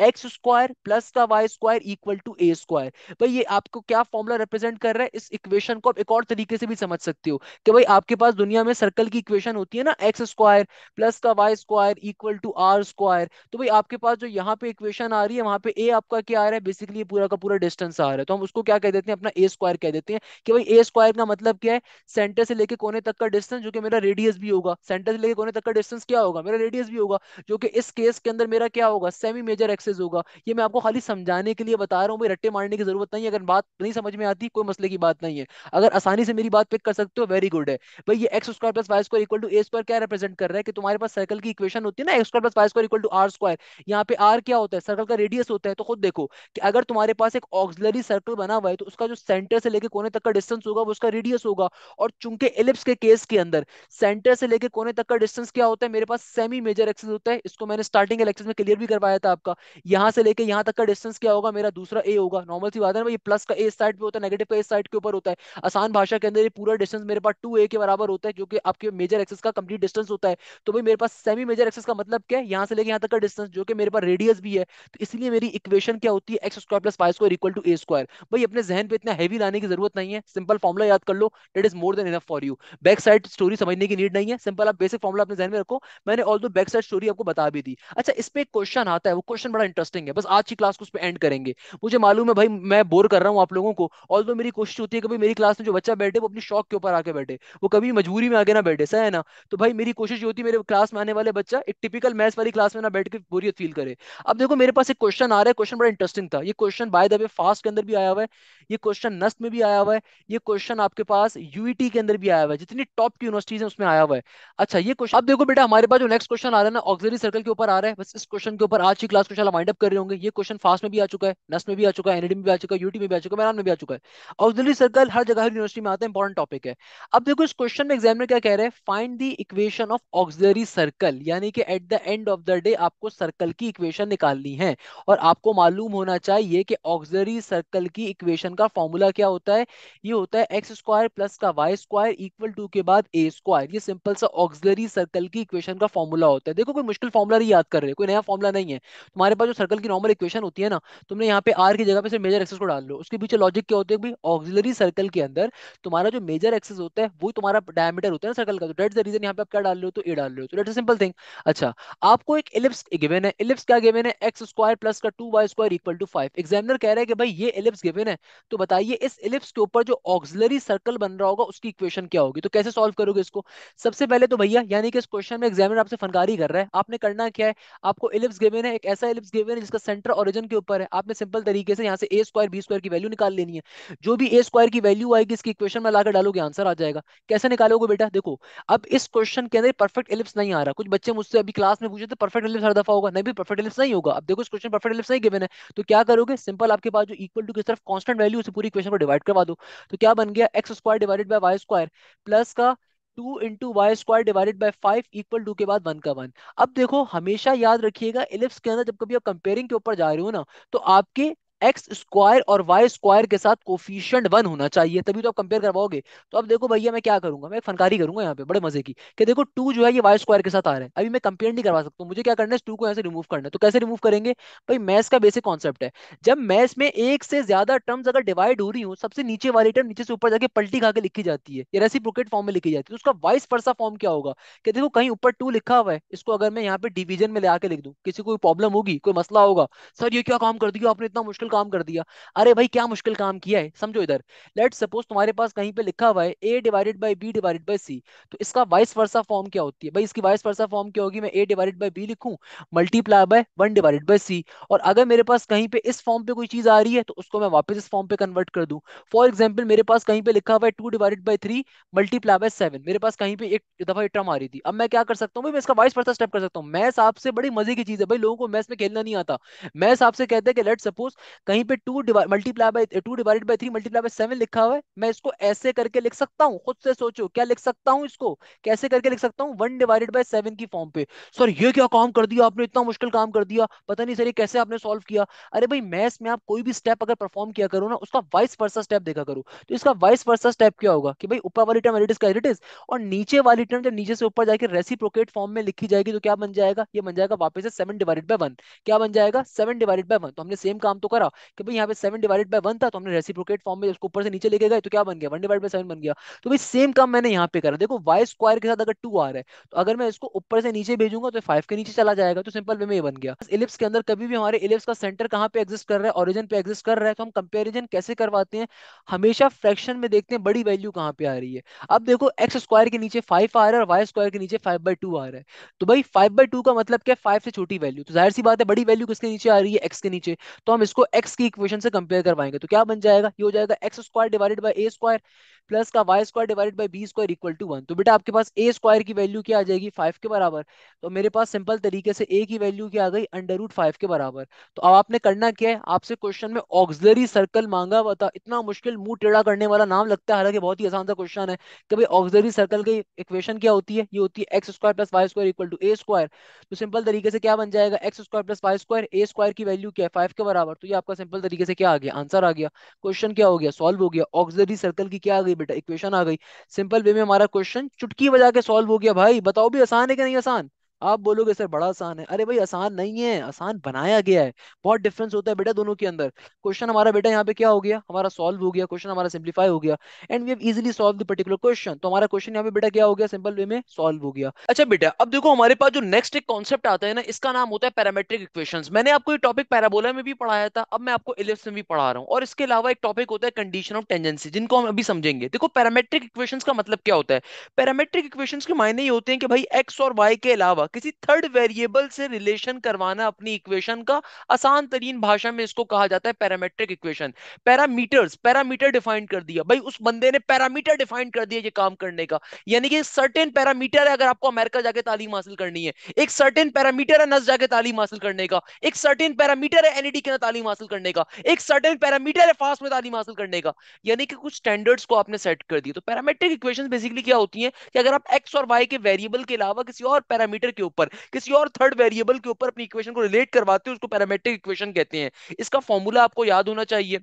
एक्स स्क्वायर प्लस का Y square equal to A square भाई ये आपको क्या फॉर्मुला रिप्रेजेंट कर रहा है इस इक्वेशन को आप एक और तरीके से भी समझ सकते हो कि भाई आपके पास दुनिया में सर्कल की इक्वेशन होती है ना एक्स स्क्वायर प्लस का Y square equal to r square तो भाई आपके पास जो यहाँ पे इक्वेशन आ रही है वहां पे ए आपका क्या आ रहा है बेसिकली पूरा का पूरा डिस्टेंस आ रहा है तो हम उसको क्या कह देते हैं अपना ए स्क्वायर कह देते हैं कि भाई ए स्क्वायर का मतलब क्या है सेंटर से लेके कोने तक का डिस्टेंस जो कि मेरा रेडियस भी होगा सेंटर से लेके कोने तक का डिस्टेंस क्या होगा मेरा रेडियस भी होगा जो कि इस केस के अंदर मेरा क्या होगा सेमी मेजर एक्सेस होगा ये मैं आपको खाली समझाने के लिए बता रहा हूँ भाई रट्टे मारने की जरूरत नहीं है अगर बात नहीं समझ में आती कोई मसले की बात नहीं है अगर आसानी से मेरी बात पिक कर सकते हो वेरी गुड है भाई ये x square plus y square equal to A square क्या रिप्रेजेंट कर रहा है कि तुम्हारे पास सर्कल की इक्वेशन होती है ना x square plus y square equal to r square यहाँ पे आर क्या होता है सर्कल का रेडियस होता है तो खुद देखो कि अगर तुम्हारे पास एक ऑक्सिलरी सर्कल बना हुआ है तो उसका जो सेंटर से लेकर कोने तक का डिस्टेंस होगा वो उसका रेडियस होगा और चूंकि एलिप्स के केस के अंदर सेंटर से लेकर कोने तक का क्वेश्चन क्या होता है मेरे पास सेमी मेजर एक्सेस होता है इसको मैंने स्टार्टिंग एक्सेस में क्लियर भी करवाया था आपका यहाँ से लेकर यहाँ तक का डिस्टेंस क्या होगा मेरा दूसरा ए होगा नॉर्मल सी बात है ना भाई प्लस का ए साइड पे होता है नेगेटिव का ए साइड के ऊपर होता है आसान भाषा के अंदर ये पूरा डिस्टेंस मेरे पास टू के बराबर होता है जो कि आपके मेजर एक्सेस का कंप्लीट डिस्टेंस होता है तो भाई मेरे पास सेमी मेजर एक्सेस का मतलब क्या है यहाँ से लेकर यहाँ तक का डिस्टेंस जो कि मेरे पास रेडियस भी है तो इसलिए मेरी इक्वेशन क्या होती है x square plus y square equal to A square भाई अपने जहन पे इतना हैवी लाने की जरूरत नहीं है सिंपल फॉर्मुला याद कर लो that is more than enough for you back side story समझने की नीड नहीं है सिंपल आप बेसिक फॉर्मुला फॉर्मूला अपने जहन में रखो मैंने ऑल दो बैक साइड स्टोरी आपको बता भी दी अच्छा इस पर एक क्वेश्चन आता है वो क्वेश्चन बड़ा इंटरेस्टिंग है बस आज की क्लास को उस पर एंड करेंगे मुझे मालूम है भाई मैं बोर कर रहा हूँ आप लोगों को ऑल दो मेरी कोशिश होती है कभी मेरी क्लास में जो बच्चा बैठे वो अपनी शौक के ऊपर आके बैठे वो कभी मजबूरी में आगे ना बैठे सह है ना तो भाई मेरी कोशिश होती है मेरे क्लास में आने वाले बच्चा एक टिपिकल मैथ्स वाली क्लास में ना बैठ के बोरियत फील करे अब देखो मेरे पास एक क्वेश्चन आ रहा है क्वेश्चन बड़ा इंटरेस्टिंग था ये question by the way FAST के अंदर भी आया हुआ है ये क्वेश्चन नस्ट में भी आया हुआ है ये क्वेश्चन आपके पास यूईटी e के अंदर भी आया हुआ है जितनी टॉप की यूनिवर्सिटीज है उसमें आया हुआ है अच्छा ये क्वेश्चन क्वेश्चन अब देखो बेटा हमारे पास जो नेक्स्ट क्वेश्चन आ रहा है ना ऑक्सरी सर्कल के ऊपर आ रहा है बस इस क्वेश्चन के ऊपर आज की क्लास क्वेश्चन माइंड अप कर रहे होंगे ये क्वेश्चन फास्ट में भी आ चुका है नस में भी आ चुका है एनडी में भी आ चुका है यूटी में भी आ चुका है मैरान में भी आ चुका है ऑक्सरी सर्कल हर जगह हर यूनिवर्सिटी में आता है इंपॉर्टेंट टॉपिक है अब देखो इस क्वेश्चन में एग्जामिनर क्या कह रहे हैं find the equation of auxiliary circle यानी कि at the end of the day आपको सर्कल की इक्वेशन निकालनी है और आपको मालूम होना चाहिए कि ऑक्सरी सर्कल की इक्वेशन का फॉर्मूला क्या होता है ये होता है एक्स स्क्वायर प्लस का वाई स्क्वायर इक्वल टू के बाद ए स्क्वायर ये सिंपल सा ऑक्सरी सर्कल की इक्वेशन का फॉर्मूला होता है देखो कोई मुश्किल फॉर्मूला नहीं याद कर रहे कोई नया फॉर्मूला नहीं है तुम्हारे पास जो सर्कल की नॉर्मल इक्वेशन होती है ना तुमने यहाँ पे आर की जगह पे मेजर एक्सेस को डाल लो उसके पीछे लॉजिक क्या होता है ऑक्सिलरी सर्कल के अंदर तुम्हारा जो मेजर एक्सेस होता है वो तुम्हारा डायमीटर होता है ना सर्कल का तो डेट द रीजन यहाँ पे आप क्या डाल लो तो ए डाल लो तो डेट सिंपल थिंग अच्छा आपको एक इलिप्स गिवेन है इलिप्स क्या गिवेन है एक्स स्क्वायर प्लस का two y square equal to five examiner कह रहे हैं कि भाई ये इलिप्स गिवेन है तो बताइए इस इलिप्स के ऊपर जो ऑक्सिलरी सर्कल बन रहा होगा उसकी इक्वेशन क्या होगी तो कैसे सॉल्व करोगे इसको सबसे पहले तो भैया यानी कि इस क्वेश्चन में एग्जामिनर आपसे फनकारी कर रहा है आपने करना क्या है आपको इलिप्स गिवन है एक ऐसा इलिप्स गिवन है जिसका सेंटर ओरिजिन के ऊपर है आपने सिंपल तरीके से यहाँ से ए स्क्वायर बी स्क्वायर की वैल्यू निकाल लेनी है जो भी ए स्क्वायर की वैल्यू आएगी इसकी इक्वेशन में लाकर डालोगे आंसर आ जाएगा कैसे निकालोगे बेटा देखो अब इस क्वेश्चन के अंदर परफेक्ट इलिप्स नहीं आ रहा कुछ बच्चे मुझसे अभी क्लास में पूछे थे परफेक्ट इलिप्स हर दफा होगा नहीं भी परफेक्ट इलिप्स नहीं होगा अब देखो इस क्वेश्चन परफेक्ट इलिप्स नहीं गिवन है तो क्या करोगे सिंपल आपके पास जो इक्वल टू की तरफ कांस्टेंट वैल्यू उसे पूरी इक्वेशन को डिवाइड करवा दो तो क्या बन गया x square divided by y square plus का two into y square divided by five equal to के बाद वन का वन अब देखो हमेशा याद रखिएगा इलिप्स के अंदर जब कभी आप कंपेयरिंग के ऊपर जा रहे हो ना तो आपके एक्स स्क्वायर और वाई स्क्वायर के साथ कोफिशियंट वन होना चाहिए तभी तो आप कंपेयर करवाओगे तो अब देखो भैया मैं क्या करूंगा मैं फनकारी करूंगा यहाँ पे बड़े मजे की कि देखो टू जो है ये वाई स्क्वायर के साथ आ रहा है अभी मैं कंपेयर नहीं करवा सकता मुझे क्या करना है टू को यहाँ से रिमूव करना है तो कैसे रिमूव करेंगे भाई मैथ्स का बेसिक कॉन्सेप्ट है जब मैथ्स में एक से ज्यादा टर्म्स अगर डिवाइड हो रही हूँ सबसे नीचे वाली टर्म नीचे से ऊपर जाकर पलटी खा के लिखी जाती है या प्रोकेट फॉर्म में लिखी जाती है तो उसका वाइस वर्सा फॉर्म क्या होगा कि देखो कहीं ऊपर टू लिखा हुआ है इसको अगर मैं यहाँ पे डिविजन में ले आके लिख दू किसी को प्रॉब्लम होगी कोई मसला होगा सर ये क्या काम कर दिया आपने इतना मुश्किल मुश्किल काम कर दिया अरे भाई क्या मुश्किल काम किया है समझो इधर लेट सपोज तुम्हारे पास कहीं पे लिखा हुआ है a divided by b divided by c तो इसका वाइस वर्सा फॉर्म क्या होती है भाई इसकी वाइस वर्सा फॉर्म क्या होगी मैं ए डिवाइडेड बाई बी लिखू multiply by one divided by c और अगर मेरे पास कहीं पे इस फॉर्म पे कोई चीज आ रही है तो उसको मैं वापस इस फॉर्म पे कन्वर्ट कर दू फॉर एग्जाम्पल मेरे पास कहीं पे लिखा हुआ है two divided by three multiply by seven मेरे पास कहीं पे एक दफा टर्म आ रही थी अब मैं क्या कर सकता हूँ भाई मैं इसका वाइस वर्सा स्टेप कर सकता हूँ मैथ आपसे बड़ी मजे की चीज है भाई लोगों को मैथ्स में खेलना नहीं आता मैथ्स आपसे कहते हैं कि लेट सपोज कहीं पे two multiply by two divide by three multiply by seven लिखा हुआ है मैं इसको ऐसे करके लिख सकता हूँ खुद से सोचो क्या लिख सकता हूँ इसको कैसे करके लिख सकता हूँ वन डिवाइडेड बाई सेवन की फॉर्म पे सर ये क्या काम कर दिया आपने इतना मुश्किल काम कर दिया पता नहीं सर ये कैसे आपने सोल्व किया अरे भाई मैथ्स में आप कोई भी स्टेप अगर परफॉर्म किया करो ना उसका वाइस वर्सा स्टेप देखा करो तो इसका वाइस वर्सा स्टेप क्या होगा कि भाई ऊपर वाली टर्म इज का और नीचे वाली टर्म जब नीचे से ऊपर जाकर रेसिप्रोकेट फॉर्म में लिखी जाएगी तो क्या बन जाएगा ये बन जाएगा वापस से सेवन डिवाइडेड बाई वन क्या बन जाएगा सेवन डिवाइडेड बाई वन तो हमने सेम काम तो करा था कि भाई यहाँ पे सेवन डिवाइडेड बाय वन था तो हमने रेसिप्रोकेट फॉर्म में उसको ऊपर से नीचे लेके गए तो क्या बन गया वन डिवाइड बाय सेवन बन गया तो भाई सेम काम मैंने यहाँ पे करा देखो वाई स्क्वायर के साथ अगर टू आ रहा है तो अगर मैं इसको ऊपर से नीचे भेजूंगा तो फाइव के नीचे चला जाएगा तो सिंपल वे में ये बन गया इलिप्स के अंदर कभी भी हमारे इलिप्स का सेंटर कहाँ पे एक्जिस्ट कर रहा है ऑरिजन पे एक्जिस्ट कर रहा है तो हम कंपेरिजन कैसे करवाते हैं हमेशा फ्रैक्शन में देखते हैं बड़ी वैल्यू कहाँ पे आ रही है अब देखो एक्स स्क्वायर के नीचे फाइव आ रहा है और वाई स्क्वायर के नीचे फाइव बाई टू आ रहा है तो भाई फाइव बाई टू का मतलब क्या फाइव से छोटी वैल्यू तो जाहिर सी बात है बड़ी वैल्यू किसके नीचे आ रही है एक्स के नीचे तो हम इसको एक्स की इक्वेशन से कंपेयर करवाएंगे तो क्या बन जाएगा ये हो जाएगा x square divided by A square plus का Y square divided by B square equal to one तो बेटा आपके पास ए स्क्वायर की वैल्यू क्या आ जाएगी फाइव के बराबर तो मेरे पास सिंपल तरीके से ए की वैल्यू क्या आ गई अंडर रूट फाइव के बराबर तो अब आपने करना क्या है आपसे क्वेश्चन में ऑक्सिलरी सर्कल मांगा हुआ था इतना मुश्किल मुंह टेढ़ा करने वाला नाम लगता है हालांकि बहुत ही आसान सा क्वेश्चन है कि भाई ऑक्सिलरी सर्कल की इक्वेशन क्या होती है ये होती है x square plus y square equal to A square तो सिंपल तरीके से क्या बन जाएगा x square plus y square ए स्क्वायर की वैल्यू क्या है फाइव के बराबर तो ये आपका आपका सिंपल तरीके से क्या आ गया आंसर आ गया क्वेश्चन क्या हो गया सॉल्व हो गया ऑक्सरी सर्कल की क्या आ गई बेटा इक्वेशन आ गई सिंपल वे में हमारा क्वेश्चन चुटकी बजा के सॉल्व हो गया भाई बताओ भी आसान है कि नहीं आसान आप बोलोगे सर बड़ा आसान है अरे भाई आसान नहीं है आसान बनाया गया है बहुत डिफरेंस होता है बेटा दोनों के अंदर क्वेश्चन हमारा बेटा यहाँ पे क्या हो गया हमारा सॉल्व हो गया क्वेश्चन हमारा सिंप्लीफाई हो गया and we have easily solve the particular question तो हमारा क्वेश्चन यहाँ पे बेटा क्या हो गया सिंपल वे में सॉल्व हो गया अच्छा बेटा अब देखो हमारे पास जो नेक्स्ट एक कॉन्सेप्ट आता है ना इसका नाम होता है पैरामेट्रिक इक्वेशन मैंने आपको ये टॉपिक पैराबोला में भी पढ़ाया था अब मैं आपको इलिप्स में भी पढ़ा रहा हूँ और इसके अलावा एक टॉपिक होता है कंडीशन ऑफ टेंजेंसी जिनको हम अभी समझेंगे देखो पैरामेट्रिक इक्वेशन का मतलब क्या होता है पैरामेट्रिक इक्वेशन के मायने ये होते हैं कि भाई एक्स और वाई के अलावा किसी थर्ड वेरिएबल से रिलेशन करवाना अपनी इक्वेशन का आसान तरीन भाषा में इसको कहा जाता है parametric equation parameters parameter define कर दिया भाई उस बंदे ने पैरामीटर डिफाइन कर दिया ये काम करने का यानी कि सर्टेन पैरामीटर है अगर आपको अमेरिका जाके तालीम हासिल करनी है एक सर्टेन पैरामीटर है नस जाके तालीम हासिल करने का एक सर्टेन पैरामीटर है एनईडी e के तालीम हासिल करने का एक सर्टेन पैरामीटर है फास्ट में तालीम हासिल करने का यानी कि कुछ स्टैंडर्ड्स को आपने सेट कर दिया तो पैरामेट्रिक इक्वेशन बेसिकली क्या होती है कि अगर आप एक्स और वाई के वेरिएबल के अलावा किसी और पैरामीटर के ऊपर किसी और थर्ड वेरिएबल के ऊपर अपनी इक्वेशन को रिलेट करवाते हैं उसको पैरामेट्रिक इक्वेशन कहते हैं इसका फॉर्मूला आपको याद होना चाहिए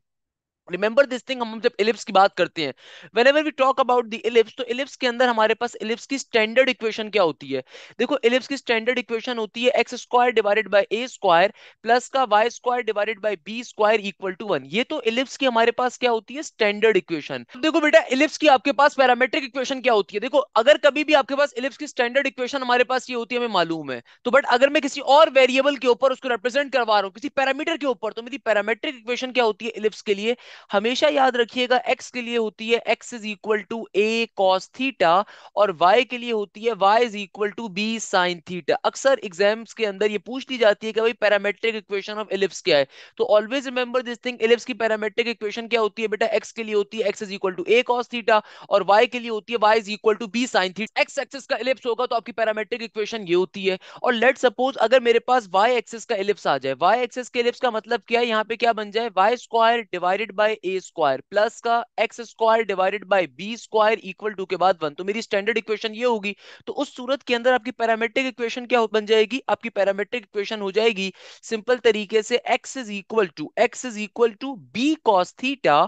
रिमेंबर दिस थिंग हम जब इलिप्स की बात करते हैं whenever we talk about the ellipse तो इलिप्स के अंदर हमारे पास इलिप्स की स्टैंडर्ड इक्वेशन क्या होती है देखो इलिप्स की स्टैंडर्ड इक्वेशन होती है x square divided by A square plus का Y square divided by B square equal to one ये तो इलिप्स की हमारे पास क्या होती है स्टैंडर्ड इक्वेशन देखो बेटा इलिप्स की आपके पास पैरामेट्रिक इक्वेशन क्या होती है देखो अगर कभी भी आपके पास इलिप्स की स्टैंडर्ड इक्वेशन हमारे पास ये होती है हमें मालूम है तो बट अगर मैं किसी और वेरिएबल के ऊपर उसको रिप्रेजेंट करवा रहा हूँ किसी पैरामीटर के ऊपर तो मेरी पैरामेट्रिक इक्वेशन क्या होती है इलिप्स के लिए हमेशा याद रखिएगा x के लिए होती है x is equal to a cos theta और y के लिए होती है y is equal to b sine theta अक्सर एग्जाम्स के अंदर ये पूछ ली जाती है कि भाई पैरामेट्रिक इक्वेशन ऑफ एलिप्स क्या है तो always remember this thing ellipse की पैरामेट्रिक इक्वेशन क्या होती है बेटा x के लिए होती है x is equal to a cos theta और y के लिए होती है y is equal to b sine theta x axis का एलिप्स होगा तो आपकी पैरामेट्रिक इक्वेशन ये होती है और लेट सपोज अगर मेरे पास y एक्सिस का एलिप्स आ जाए y एक्सिस के एलिप्स का मतलब क्या है यहाँ पे क्या बन जाए y square divided by by A square plus का x square divided by B square equal to के बाद वन तो मेरी स्टैंडर्ड इक्वेशन ये होगी तो उस सूरत के अंदर आपकी पैरामेट्रिक इक्वेशन क्या बन जाएगी आपकी पैरामेट्रिक इक्वेशन हो जाएगी सिंपल तरीके से x is equal to x is equal to b cos theta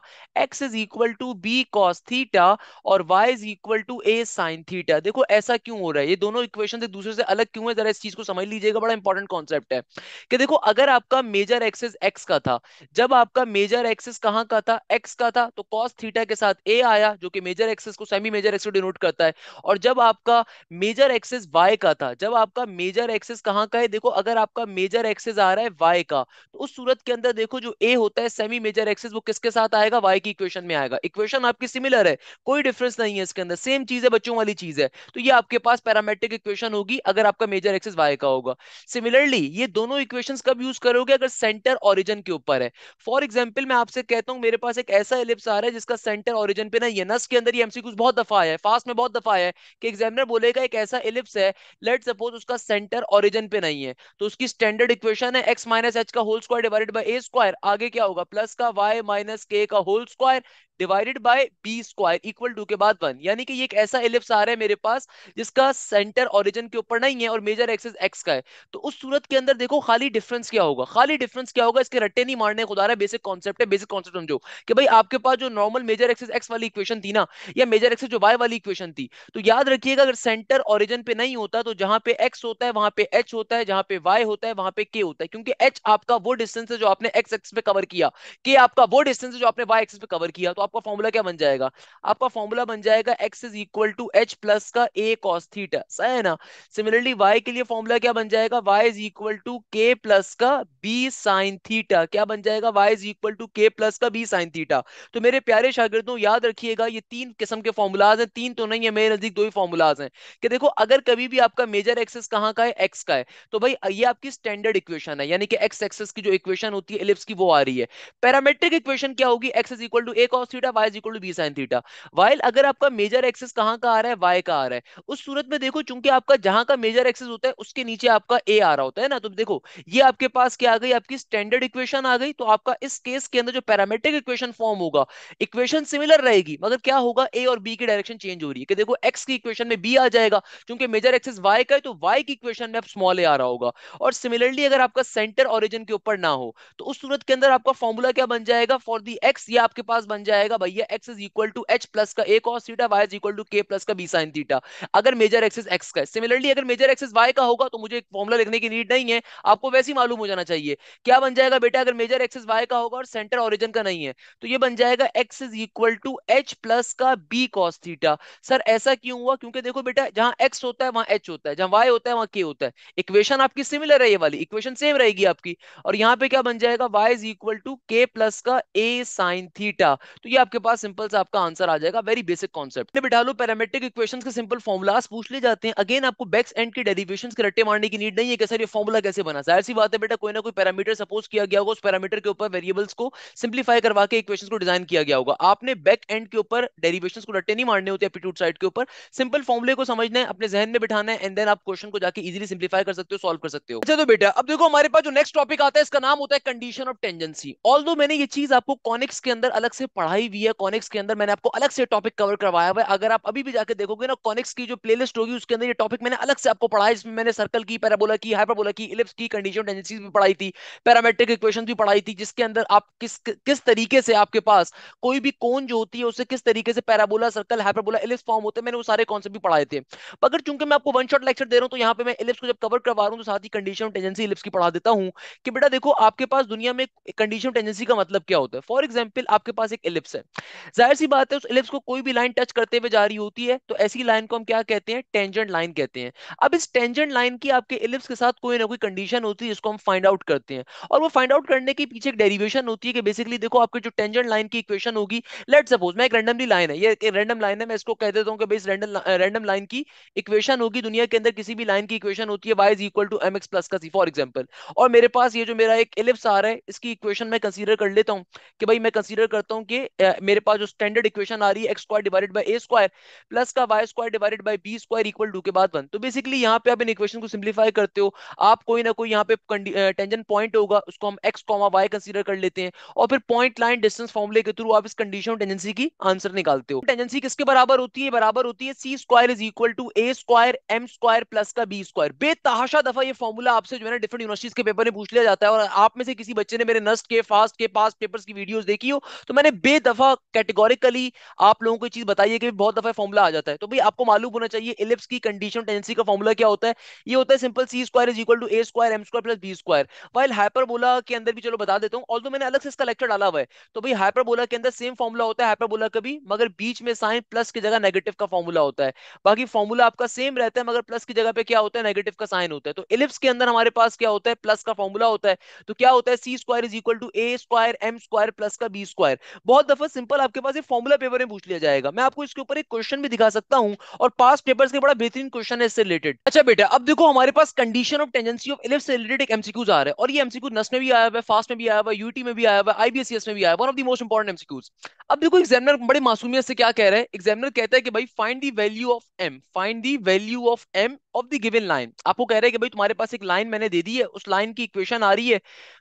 x is equal to b cos theta और y is equal to a sine theta देखो ऐसा क्यों हो रहा है ये दोनों इक्वेशन एक दूसरे से अलग क्यों है जरा इस चीज को समझ लीजिएगा बड़ा इंपॉर्टेंट कॉन्सेप्ट है कि देखो अगर आपका मेजर एक्सेस एक्स का था जब आपका मेजर एक्सेस कहां का था एक्स का था तो कॉस थीटा के साथ ए आया जो कि मेजर एक्सेस को सेमी मेजर एक्सेस डिनोट करता है और जब आपका मेजर एक्सेस वाई का था जब आपका मेजर एक्सेस कहाँ का है देखो अगर आपका मेजर एक्सेस आ रहा है वाई का तो उस सूरत के अंदर देखो जो ए होता है सेमी मेजर एक्सेस वो किसके साथ आएगा वाई की इक्वेशन में आएगा इक्वेशन आपकी सिमिलर है कोई डिफरेंस नहीं है इसके अंदर सेम चीज है बच्चों वाली चीज है तो ये आपके पास पैरामेट्रिक इक्वेशन होगी अगर आपका मेजर एक्सेस वाई का होगा सिमिलरली ये दोनों इक्वेशन कब यूज करोगे अगर सेंटर ऑरिजन के ऊपर है फॉर एग्जाम्पल मैं आपसे कहता हूँ रॉन्ग मेरे पास एक ऐसा एलिप्स आ रहा है जिसका सेंटर ओरिजिन पे ना ये नस के अंदर ये एमसीक्यूज बहुत दफा आया है फास्ट में बहुत दफा आया है कि एग्जामिनर बोलेगा एक ऐसा एलिप्स है लेट सपोज उसका सेंटर ओरिजिन पे नहीं है तो उसकी स्टैंडर्ड इक्वेशन है एक्स माइनस एच का whole square divided by A square आगे क्या होगा प्लस का वाई माइनस के का whole square divided by b square equal to के बाद वन यानी कि ये एक ऐसा एलिप्स आ रहा है मेरे पास जिसका सेंटर ओरिजिन के ऊपर नहीं है और मेजर एक्सेस एक्स का है तो उस सूरत के अंदर देखो खाली डिफरेंस क्या होगा खाली डिफरेंस क्या होगा इसके रट्टे नहीं मारने खुदा रहा बेसिक कॉन्सेप्ट है बेसिक कॉन्सेप्ट समझो कि भाई आपके पास जो नॉर्मल मेजर एक्सेस एक्स वाली इक्वेशन थी ना या मेजर एक्सेस जो वाई वाली इक्वेशन थी तो याद रखिएगा अगर सेंटर ओरिजिन पे नहीं होता तो जहां पे एक्स होता है वहां पे एच होता है जहां पे वाई होता है वहां पे के होता है क्योंकि एच आपका वो डिस्टेंस है जो आपने एक्स एक्स पे कवर किया के आपका वो डिस्टेंस है जो आपने वाई एक्सेस पे कवर किया तो आपका फॉर्मूला क्या बन जाएगा आपका फॉर्मूला बन जाएगा x is equal to H plus का a cos थीटा सही है ना सिमिलरली y के लिए फॉर्मूला क्या बन जाएगा y is equal to k plus का b sin थीटा क्या बन जाएगा y is equal to k plus का b sin थीटा तो मेरे प्यारे शागिर्दों याद रखिएगा ये तीन किस्म के फॉर्मूलाज हैं तीन तो नहीं है मेरे नजदीक दो ही फॉर्मूलाज हैं कि देखो अगर कभी भी आपका मेजर एक्सेस कहाँ का है एक्स का है तो भाई ये आपकी स्टैंडर्ड इक्वेशन है यानी कि एक्स एक्सेस की जो इक्वेशन होती है एलिप्स की वो आ रही है पैरामेट्रिक इक्वेशन क्या होगी x is equal to a cos theta y is equal to b sine theta while अगर आपका मेजर एक्सेस कहाँ का आ रहा है वाई का आ रहा है उस सूरत में देखो चूंकि आपका जहां का मेजर एक्सेस होता है उसके नीचे आपका ए आ रहा होता है ना तो देखो ये आपके पास क्या आ गई आपकी स्टैंडर्ड इक्वेशन आ गई तो आपका इस केस के अंदर जो पैरामेट्रिक इक्वेशन फॉर्म होगा इक्वेशन सिमिलर रहेगी मगर क्या होगा ए और बी की डायरेक्शन चेंज हो रही है कि देखो एक्स की इक्वेशन में बी आ जाएगा क्योंकि मेजर एक्सेस वाई का है तो वाई की इक्वेशन में आप स्मॉल ए आ रहा होगा और सिमिलरली अगर आपका सेंटर ऑरिजिन के ऊपर ना हो तो उस सूरत के अंदर आपका फॉर्मूला क्या बन जाएगा फॉर दी एक्स ये आपके पास बन जाएगा आएगा भैया x is equal to H plus का a cos theta y is equal to k plus का बी साइन थीटा अगर मेजर एक्सेस x का है सिमिलरली अगर मेजर एक्सेस y का होगा तो मुझे एक फॉर्मुला लिखने की नीड नहीं है आपको वैसे ही मालूम हो जाना चाहिए क्या बन जाएगा बेटा अगर मेजर एक्सेस y का होगा और सेंटर ओरिजिन का नहीं है तो ये बन जाएगा x is equal to H plus का बी कॉस थीटा सर ऐसा क्यों हुआ क्योंकि देखो बेटा जहां एक्स होता है वहां एच होता है जहां वाई होता है वहां के होता है इक्वेशन आपकी सिमिलर है ये वाली इक्वेशन सेम रहेगी आपकी और यहाँ पे क्या बन जाएगा y is equal to k plus का ए साइन थीटा तो ये आपके पास सिंपल सा आपका आंसर आ जाएगा वेरी बेसिक कॉन्सेप्ट बिठा लो पैरामेट्रिक इक्वेशंस के सिंपल फॉर्मुलास पूछ ले जाते हैं अगेन आपको बैक्स एंड के डेरिवेशंस के रट्टे मारने की नीड नहीं है कि सर ये फॉर्मुला कैसे बना जाहिर सी बात है बेटा कोई ना कोई पैरामीटर सपोज किया गया होगा उस पैरामीटर के ऊपर वेरिएबल्स को सिंप्लीफाई करवा के इक्वेशन को डिजाइन किया गया होगा आपने बैक एंड के ऊपर डेरिवेशंस को रट्टे नहीं मारने होते एप्टीट्यूड साइड के ऊपर सिंपल फॉर्मुले को समझना है अपने जहन में बिठाना है एंड देन आप क्वेश्चन को जाकर इजिली सिंप्लीफाई कर सकते हो सॉल्व कर सकते हो अच्छा तो बेटा अब देखो हमारे पास जो नेक्स्ट टॉपिक आता है इसका नाम होता है कंडीशन ऑफ टेंजेंसी ऑल मैंने ये चीज आपको कॉनिक्स के अंदर अलग से पढ़ाई अभी वी है कॉनिक्स के अंदर मैंने आपको अलग से टॉपिक कवर करवाया हुआ है अगर आप अभी भी जाकर देखोगे ना कॉनिक्स की जो प्लेलिस्ट होगी उसके अंदर ये टॉपिक मैंने अलग से आपको पढ़ाया जिसमें मैंने सर्कल की पैराबोला की हाइपरबोला की इलिप्स की कंडीशन टेंडेंसीज भी पढ़ाई थी पैरामेट्रिक इक्वेशन भी पढ़ाई थी जिसके अंदर आप किस किस तरीके से आपके पास कोई भी कौन जो होती है उसे किस तरीके से parabola circle hyperbola ellipse form होते हैं मैंने वो सारे कॉन्सेप्ट भी पढ़ाए थे अगर चूंकि मैं आपको वन शॉट लेक्चर दे रहा हूँ तो यहाँ पे मैं इलिप्स को जब कवर करवा रहा हूँ तो साथ ही कंडीशन टेंजेंसी इलिप्स की पढ़ा देता हूँ कि बेटा देखो आपके पास दुनिया में कंडीशन टेंजेंसी का मतलब क्या होता है फॉर एग्जाम्पल आपके पास एक इलिप्स इलिप्स है जाहिर सी बात है उस इलिप्स को कोई भी लाइन टच करते हुए जा रही होती है तो ऐसी लाइन को हम क्या कहते हैं टेंजेंट लाइन कहते हैं अब इस टेंजेंट लाइन की आपके इलिप्स के साथ कोई ना कोई कंडीशन होती है जिसको हम फाइंड आउट करते हैं और वो फाइंड आउट करने के पीछे एक डेरिवेशन होती है कि बेसिकली देखो आपके जो टेंजेंट लाइन की इक्वेशन होगी लेट सपोज मैं एक रैंडमली लाइन है ये एक रैंडम लाइन है मैं इसको कह देता हूँ कि भाई रैंडम रैंडम लाइन की इक्वेशन होगी दुनिया के अंदर किसी भी लाइन की इक्वेशन होती है Y is equal to M x plus का सी फॉर एग्जाम्पल और मेरे पास ये जो मेरा एक एलिप्स आ रहा है इसकी इक्वेशन मैं कंसीडर कर लेता हूँ कि भाई मैं कंसीडर करता हूँ कि मेरे पास जो स्टैंडर्ड इक्वेशन आ रही है x square divided by A square plus का Y square divided by B square equal to के बाद वन तो बेसिकली यहाँ पे आप इन इक्वेशन को सिंप्लीफाई करते हो आप कोई ना कोई यहाँ पे टेंजन पॉइंट होगा उसको हम एक्स कॉमा वाई कंसिडर कर लेते हैं और फिर पॉइंट लाइन डिस्टेंस फॉर्मुले के थ्रू आप इस कंडीशन टेंजेंसी की आंसर निकालते हो टेंजेंसी किसके बराबर होती है बराबर होती है सी square is equal to A square m square plus का बी स्क्वायर बेतहाशा दफा ये फॉर्मूला आपसे जो है ना डिफरेंट यूनिवर्सिटीज के पेपर में पूछ लिया जाता है और आप में से किसी बच्चे ने मेरे नस्ट के फास्ट के पास पेपर की वीडियो देखी हो तो मैंने बेद दफा कैटेगोरिकली आप लोगों को चीज बताइए कि बहुत दफा फॉर्मुला आ जाता है तो भाई आपको मालूम होना चाहिए इलिप्स की कंडीशन टेंसी का फॉर्मुला क्या होता है ये होता है simple c square is equal to A square m square plus b square while hyperbola के अंदर भी चलो बता देता हूँ ऑल्दो मैंने अलग से इसका लेक्चर डाला हुआ है तो भाई हाइपरबोला के अंदर सेम फॉर्मुला होता है हाइपरबोला का भी मगर बीच में साइन प्लस की जगह नेगेटिव का फॉर्मुला होता है बाकी फॉर्मुला आपका सेम रहता है मगर प्लस की जगह पे क्या होता है नेगेटिव का साइन होता है तो इलिप्स के अंदर हमारे पास क्या होता है प्लस का फॉर्मुला होता है तो क्या होता है सी square is equal to A square m square plus का बी स्क्वायर बहुत फर्स्ट सिंपल आपके पास ये फॉर्मुला पेपर में पूछ लिया जाएगा मैं आपको इसके ऊपर एक क्वेश्चन भी दिखा सकता हूँ और पास पेपर के बड़ा बेहतरीन क्वेश्चन है इससे रिलेटेड अच्छा बेटा अब देखो हमारे पास condition of tangency of ellipse से रिलेटेड एक एमसीक्यूज आ रहा है और ये एमसीक्यू नस में भी आया हुआ है फास्ट में भी आया हुआ है यूटी में भी आया हुआ है आईबीएसएस e में भी आया one of the most important MCQs अब देखो एग्जामिनर बड़े मासूमियत से क्या कह रहे हैं एग्जामिनर कहता है कि भाई find the value of m find the value of m of the given line आपको कह रहे हैं कि भाई तुम्हारे पास एक लाइन मैंने दे दी है उस लाइन की इक्वेशन आ रही है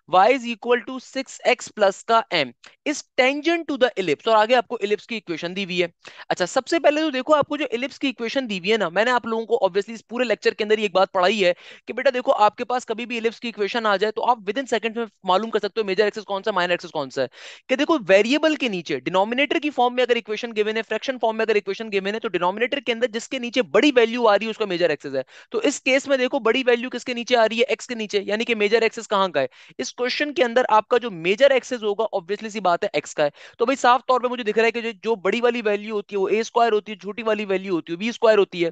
Y is equal to six x plus का m is tangent to the ellipse और आगे आपको इलिप्स की इक्वेशन दी हुई है अच्छा सबसे पहले तो देखो आपको जो इलिप्स की इक्वेशन दी हुई है ना मैंने आप लोगों को ऑब्वियसली इस पूरे लेक्चर के अंदर एक बात पढ़ाई है कि बेटा देखो आपके पास कभी भी इलिप्स की इक्वेशन आ जाए तो आप विद इन सेकंड में मालूम कर सकते हो मेजर एक्सेस कौन सा माइनर एक्सेस कौन सा है कि देखो वेरिएबल के नीचे डिनोमिनेटर की फॉर्म में अगर इक्वेशन गिवन है फ्रैक्शन फॉर्म में अगर इक्वेशन गिवन है तो डिनोमिनेटर के अंदर जिसके नीचे बड़ी वैल्यू आ रही है उसका मेजर एक्सेस है तो इस केस में देखो बड़ी वैल्यू किसके नीचे आ रही है एक्स के नीचे यानी कि मेजर एक्सेस कहां का है इस क्वेश्चन के अंदर आपका जो मेजर एक्सेस होगा ऑब्वियसली सी बात है एक्स का है तो भाई साफ तौर पर मुझे दिख रहा है कि जो बड़ी वाली वैल्यू होती है वो ए स्क्वायर होती है छोटी वाली वैल्यू होती है बी स्क्वायर होती है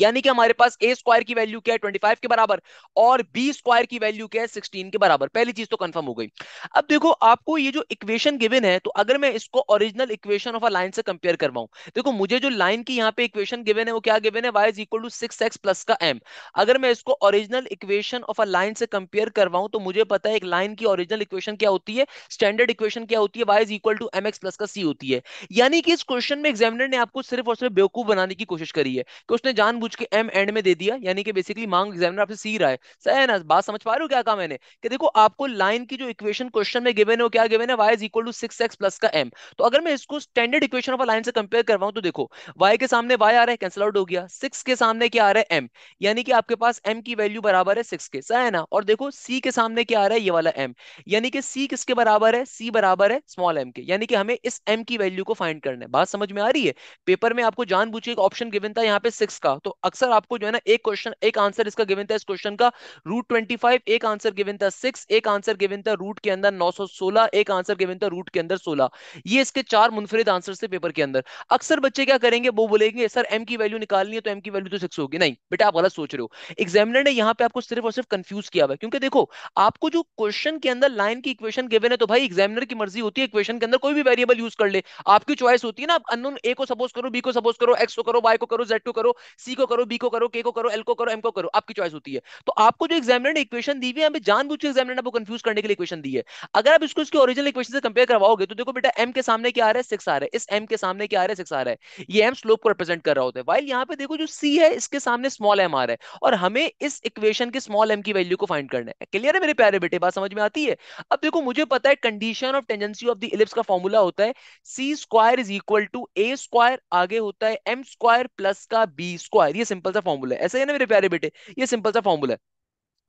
यानी कि हमारे पास ए स्क्वायर की वैल्यू क्या है 25 के बराबर और बी स्क्वायर की वैल्यू क्या है 16 के बराबर पहली चीज तो कंफर्म हो गई अब देखो आपको ये जो इक्वेशन गिवन है तो अगर मैं इसको original equation of a line से कंपेयर करवाऊं देखो मुझे जो लाइन की यहाँ पे इक्वेशन गिवन है वो क्या गिवन है Y is equal to six x plus का एम अगर मैं इसको original equation of a line से कंपेयर करवाऊं तो मुझे पता है एक लाइन की ओरिजिनल इक्वेशन क्या होती है स्टैंडर्ड इक्वेशन क्या होती है Y is equal to M x plus का सी होती है यानी कि इस क्वेश्चन में एग्जामिनर ने आपको सिर्फ और सिर्फ बेवकूफ बनाने की कोशिश करी है कि उसने जान जानबूझ के एम एंड में दे दिया यानी कि बेसिकली मांग एग्जामिनर आपसे सी रहा है सही ना बात समझ पा रहे हो क्या कहा मैंने कि देखो आपको लाइन की जो इक्वेशन क्वेश्चन में गिवन है वो क्या गिवन है Y is equal to six x plus का एम तो अगर मैं इसको स्टैंडर्ड इक्वेशन ऑफ लाइन से कंपेयर करवाऊं तो देखो वाई के सामने वाई आ रहा है कैंसिल आउट हो गया सिक्स के सामने क्या आ रहा है एम यानी कि आपके पास एम की वैल्यू बराबर है सिक्स के सही ना और देखो सी के सामने क्या आ रहा है ये वाला एम यानी कि सी किसके बराबर है सी बराबर है स्मॉल एम के यानी कि हमें इस एम की वैल्यू को फाइंड करना है बात समझ में आ रही है पेपर में आपको जान के ऑप्शन गिवन था यहाँ पे सिक्स का तो अक्सर आपको जो है ना एक क्वेश्चन एक आंसर इसका गिवन था इस क्वेश्चन का रूट ट्वेंटी फाइव एक आंसर गिवन था सिक्स एक आंसर गिवन था रूट के अंदर नौ सौ सोलह एक आंसर गिवन था रूट के अंदर सोलह ये इसके चार मुनफरद आंसर थे पेपर के अंदर अक्सर बच्चे क्या करेंगे वो बोलेंगे सर एम की वैल्यू निकालनी है तो एम की वैल्यू तो सिक्स होगी नहीं बेटा आप गलत सोच रहे हो एग्जामिनर ने यहाँ पे आपको सिर्फ और सिर्फ कंफ्यूज किया हुआ क्योंकि देखो आपको जो क्वेश्चन के अंदर लाइन की इक्वेशन गिवन है तो भाई एग्जामिनर की मर्जी होती है इक्वेशन के अंदर कोई भी वेरिएबल यूज कर ले आपकी चॉइस होती है ना आप अननोन ए को सपोज करो बी को सपोज करो एक्स को करो वाई को करो जेड को करो सी सी को करो बी को करो के को करो एल को करो एम को करो आपकी चॉइस होती है तो आपको जो एग्जामिनर ने इक्वेशन दी हुई है हमें जान बुझे एग्जामिनर ने आपको कंफ्यूज करने के लिए इक्वेशन दी है अगर आप इसको इसके ओरिजिनल इक्वेशन से कंपेयर करवाओगे तो देखो बेटा एम के सामने क्या आ रहा है सिक्स आ रहा है इस एम के सामने क्या आ रहा है सिक्स आ रहा है ये एम स्लोप को रिप्रेजेंट कर रहा होता है वाइल यहाँ पे देखो जो सी है इसके सामने स्मॉल एम आ रहा है और हमें इस इक्वेशन के स्मॉल एम की वैल्यू को फाइंड करना है क्लियर है मेरे प्यारे बेटे बात समझ में आती है अब देखो मुझे पता है condition of tangency of the ellipse का फॉर्मूला होता है सी square is equal to A square आगे होता है एम स्क्वायर प्लस का बी स्क्वायर आए ये सिंपल सा फॉर्मूला है ऐसा ही ना मेरे प्यारे बेटे ये सिंपल सा फॉर्मूला है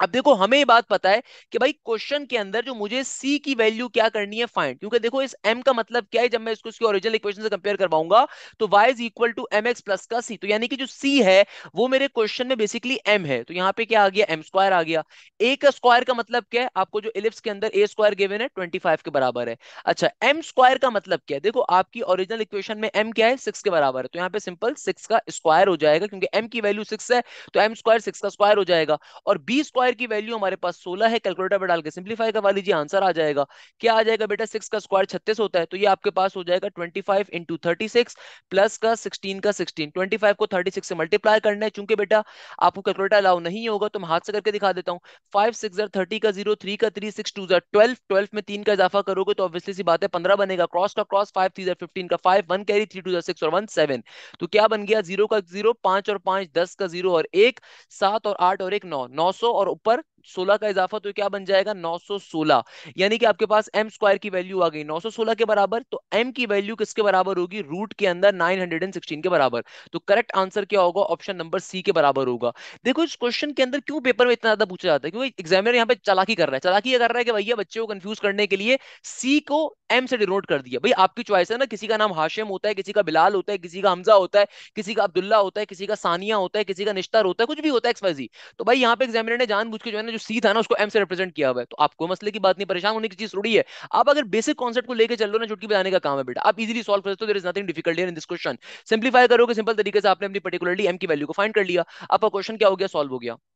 अब देखो हमें ये बात पता है कि भाई क्वेश्चन के अंदर जो मुझे C की वैल्यू क्या करनी है फाइंड क्योंकि देखो इस M का मतलब क्या है जब मैं इसको इसकी ओरिजिनल इक्वेशन से कंपेयर करवाऊंगा तो Y is equal to M x plus का C तो यानी कि जो C है वो मेरे क्वेश्चन में बेसिकली M है तो यहाँ पे क्या आ गया एम स्क्वायर आ गया ए का स्क्वायर का मतलब क्या है आपको जो इलिप्स के अंदर ए स्क्वायर गिवन है ट्वेंटी के बराबर है अच्छा एम स्क्वायर का मतलब क्या है देखो आपकी ओरिजिनल इक्वेशन में एम क्या है सिक्स के बराबर है तो यहाँ पे सिंपल सिक्स का स्क्वायर हो जाएगा क्योंकि एम की वैल्यू सिक्स है तो एम स्क्वायर सिक्स का स्क्वायर हो जाएगा और बी स्क्वायर स्क्वायर की वैल्यू हमारे पास सोलह है कैलकुलेटर पर डाल के सिंप्लीफाई करवा लीजिए आंसर आ जाएगा क्या आ जाएगा बेटा सिक्स का स्क्वायर छत्तीस होता है तो ये आपके पास हो जाएगा twenty five into thirty six plus का सिक्सटीन का सिक्सटीन ट्वेंटी फाइव को थर्टी सिक्स से मल्टीप्लाई करना है चूंकि बेटा आपको कैलकुलेटर अलाउ नहीं होगा तो मैं हाथ से करके दिखा देता हूँ फाइव सिक्स जर थर्टी का जीरो थ्री का थ्री सिक्स टू जर ट्वेल्व ट्वेल्व में तीन का इजाफा करोगे तो ऑब्वियसली सी बात है पंद्रह बनेगा क्रॉस का क्रॉस फाइव थ्री जर फिफ्टीन का five one carry three two जर सिक्स और वन सेवन तो क्या बन गया जीरो का जीरो पांच और पांच दस का जीरो और एक सात और आठ और एक नौ नौ सौ और ऊपर सोलह का इजाफा तो क्या बन जाएगा नौ सौ सोलह यानी कि आपके पास एम स्क्वायर की वैल्यू आ गई नौ सौ सोलह के बराबर तो एम की वैल्यू किसके बराबर होगी रूट के अंदर नाइन हंड्रेड एंड सिक्सटीन के बराबर तो करेक्ट आंसर क्या होगा ऑप्शन नंबर सी के बराबर होगा देखो इस क्वेश्चन के अंदर क्यों पेपर में इतना ज्यादा पूछा जाता है क्योंकि एग्जामिनर यहाँ पे चलाकी कर रहा है चलाकी ये कर रहा है कि भैया बच्चे को कंफ्यूज करने के लिए सी को एम से डिनोट कर दिया भाई आपकी चॉइस है ना किसी का नाम हाशिम होता है किसी का बिलाल होता है किसी का हमजा होता है किसी का अब्दुल्ला होता है किसी का सानिया होता है किसी का निश्तर होता है कुछ भी होता है एक्सवाइजी तो भाई यहाँ पे एग्जामिनर ने जानबूझ के जो है ना जो सी था ना उसको एम से रिप्रेजेंट किया हुआ है तो आपको मसले की बात नहीं परेशान होने की चीज थोड़ी है आप अगर बेसिक कॉन्सेप्ट को लेकर चल रहे ना चुटकी बजाने का काम है बेटा आप इजीली सॉल्व करते हो there is nothing difficult in this question simplify करोगे सिंपल तरीके से आपने अपनी पर्टिकुलरली एम की वैल्यू को फाइंड कर लिया आपका क्वेश्चन क्या हो गया सॉल्व हो गया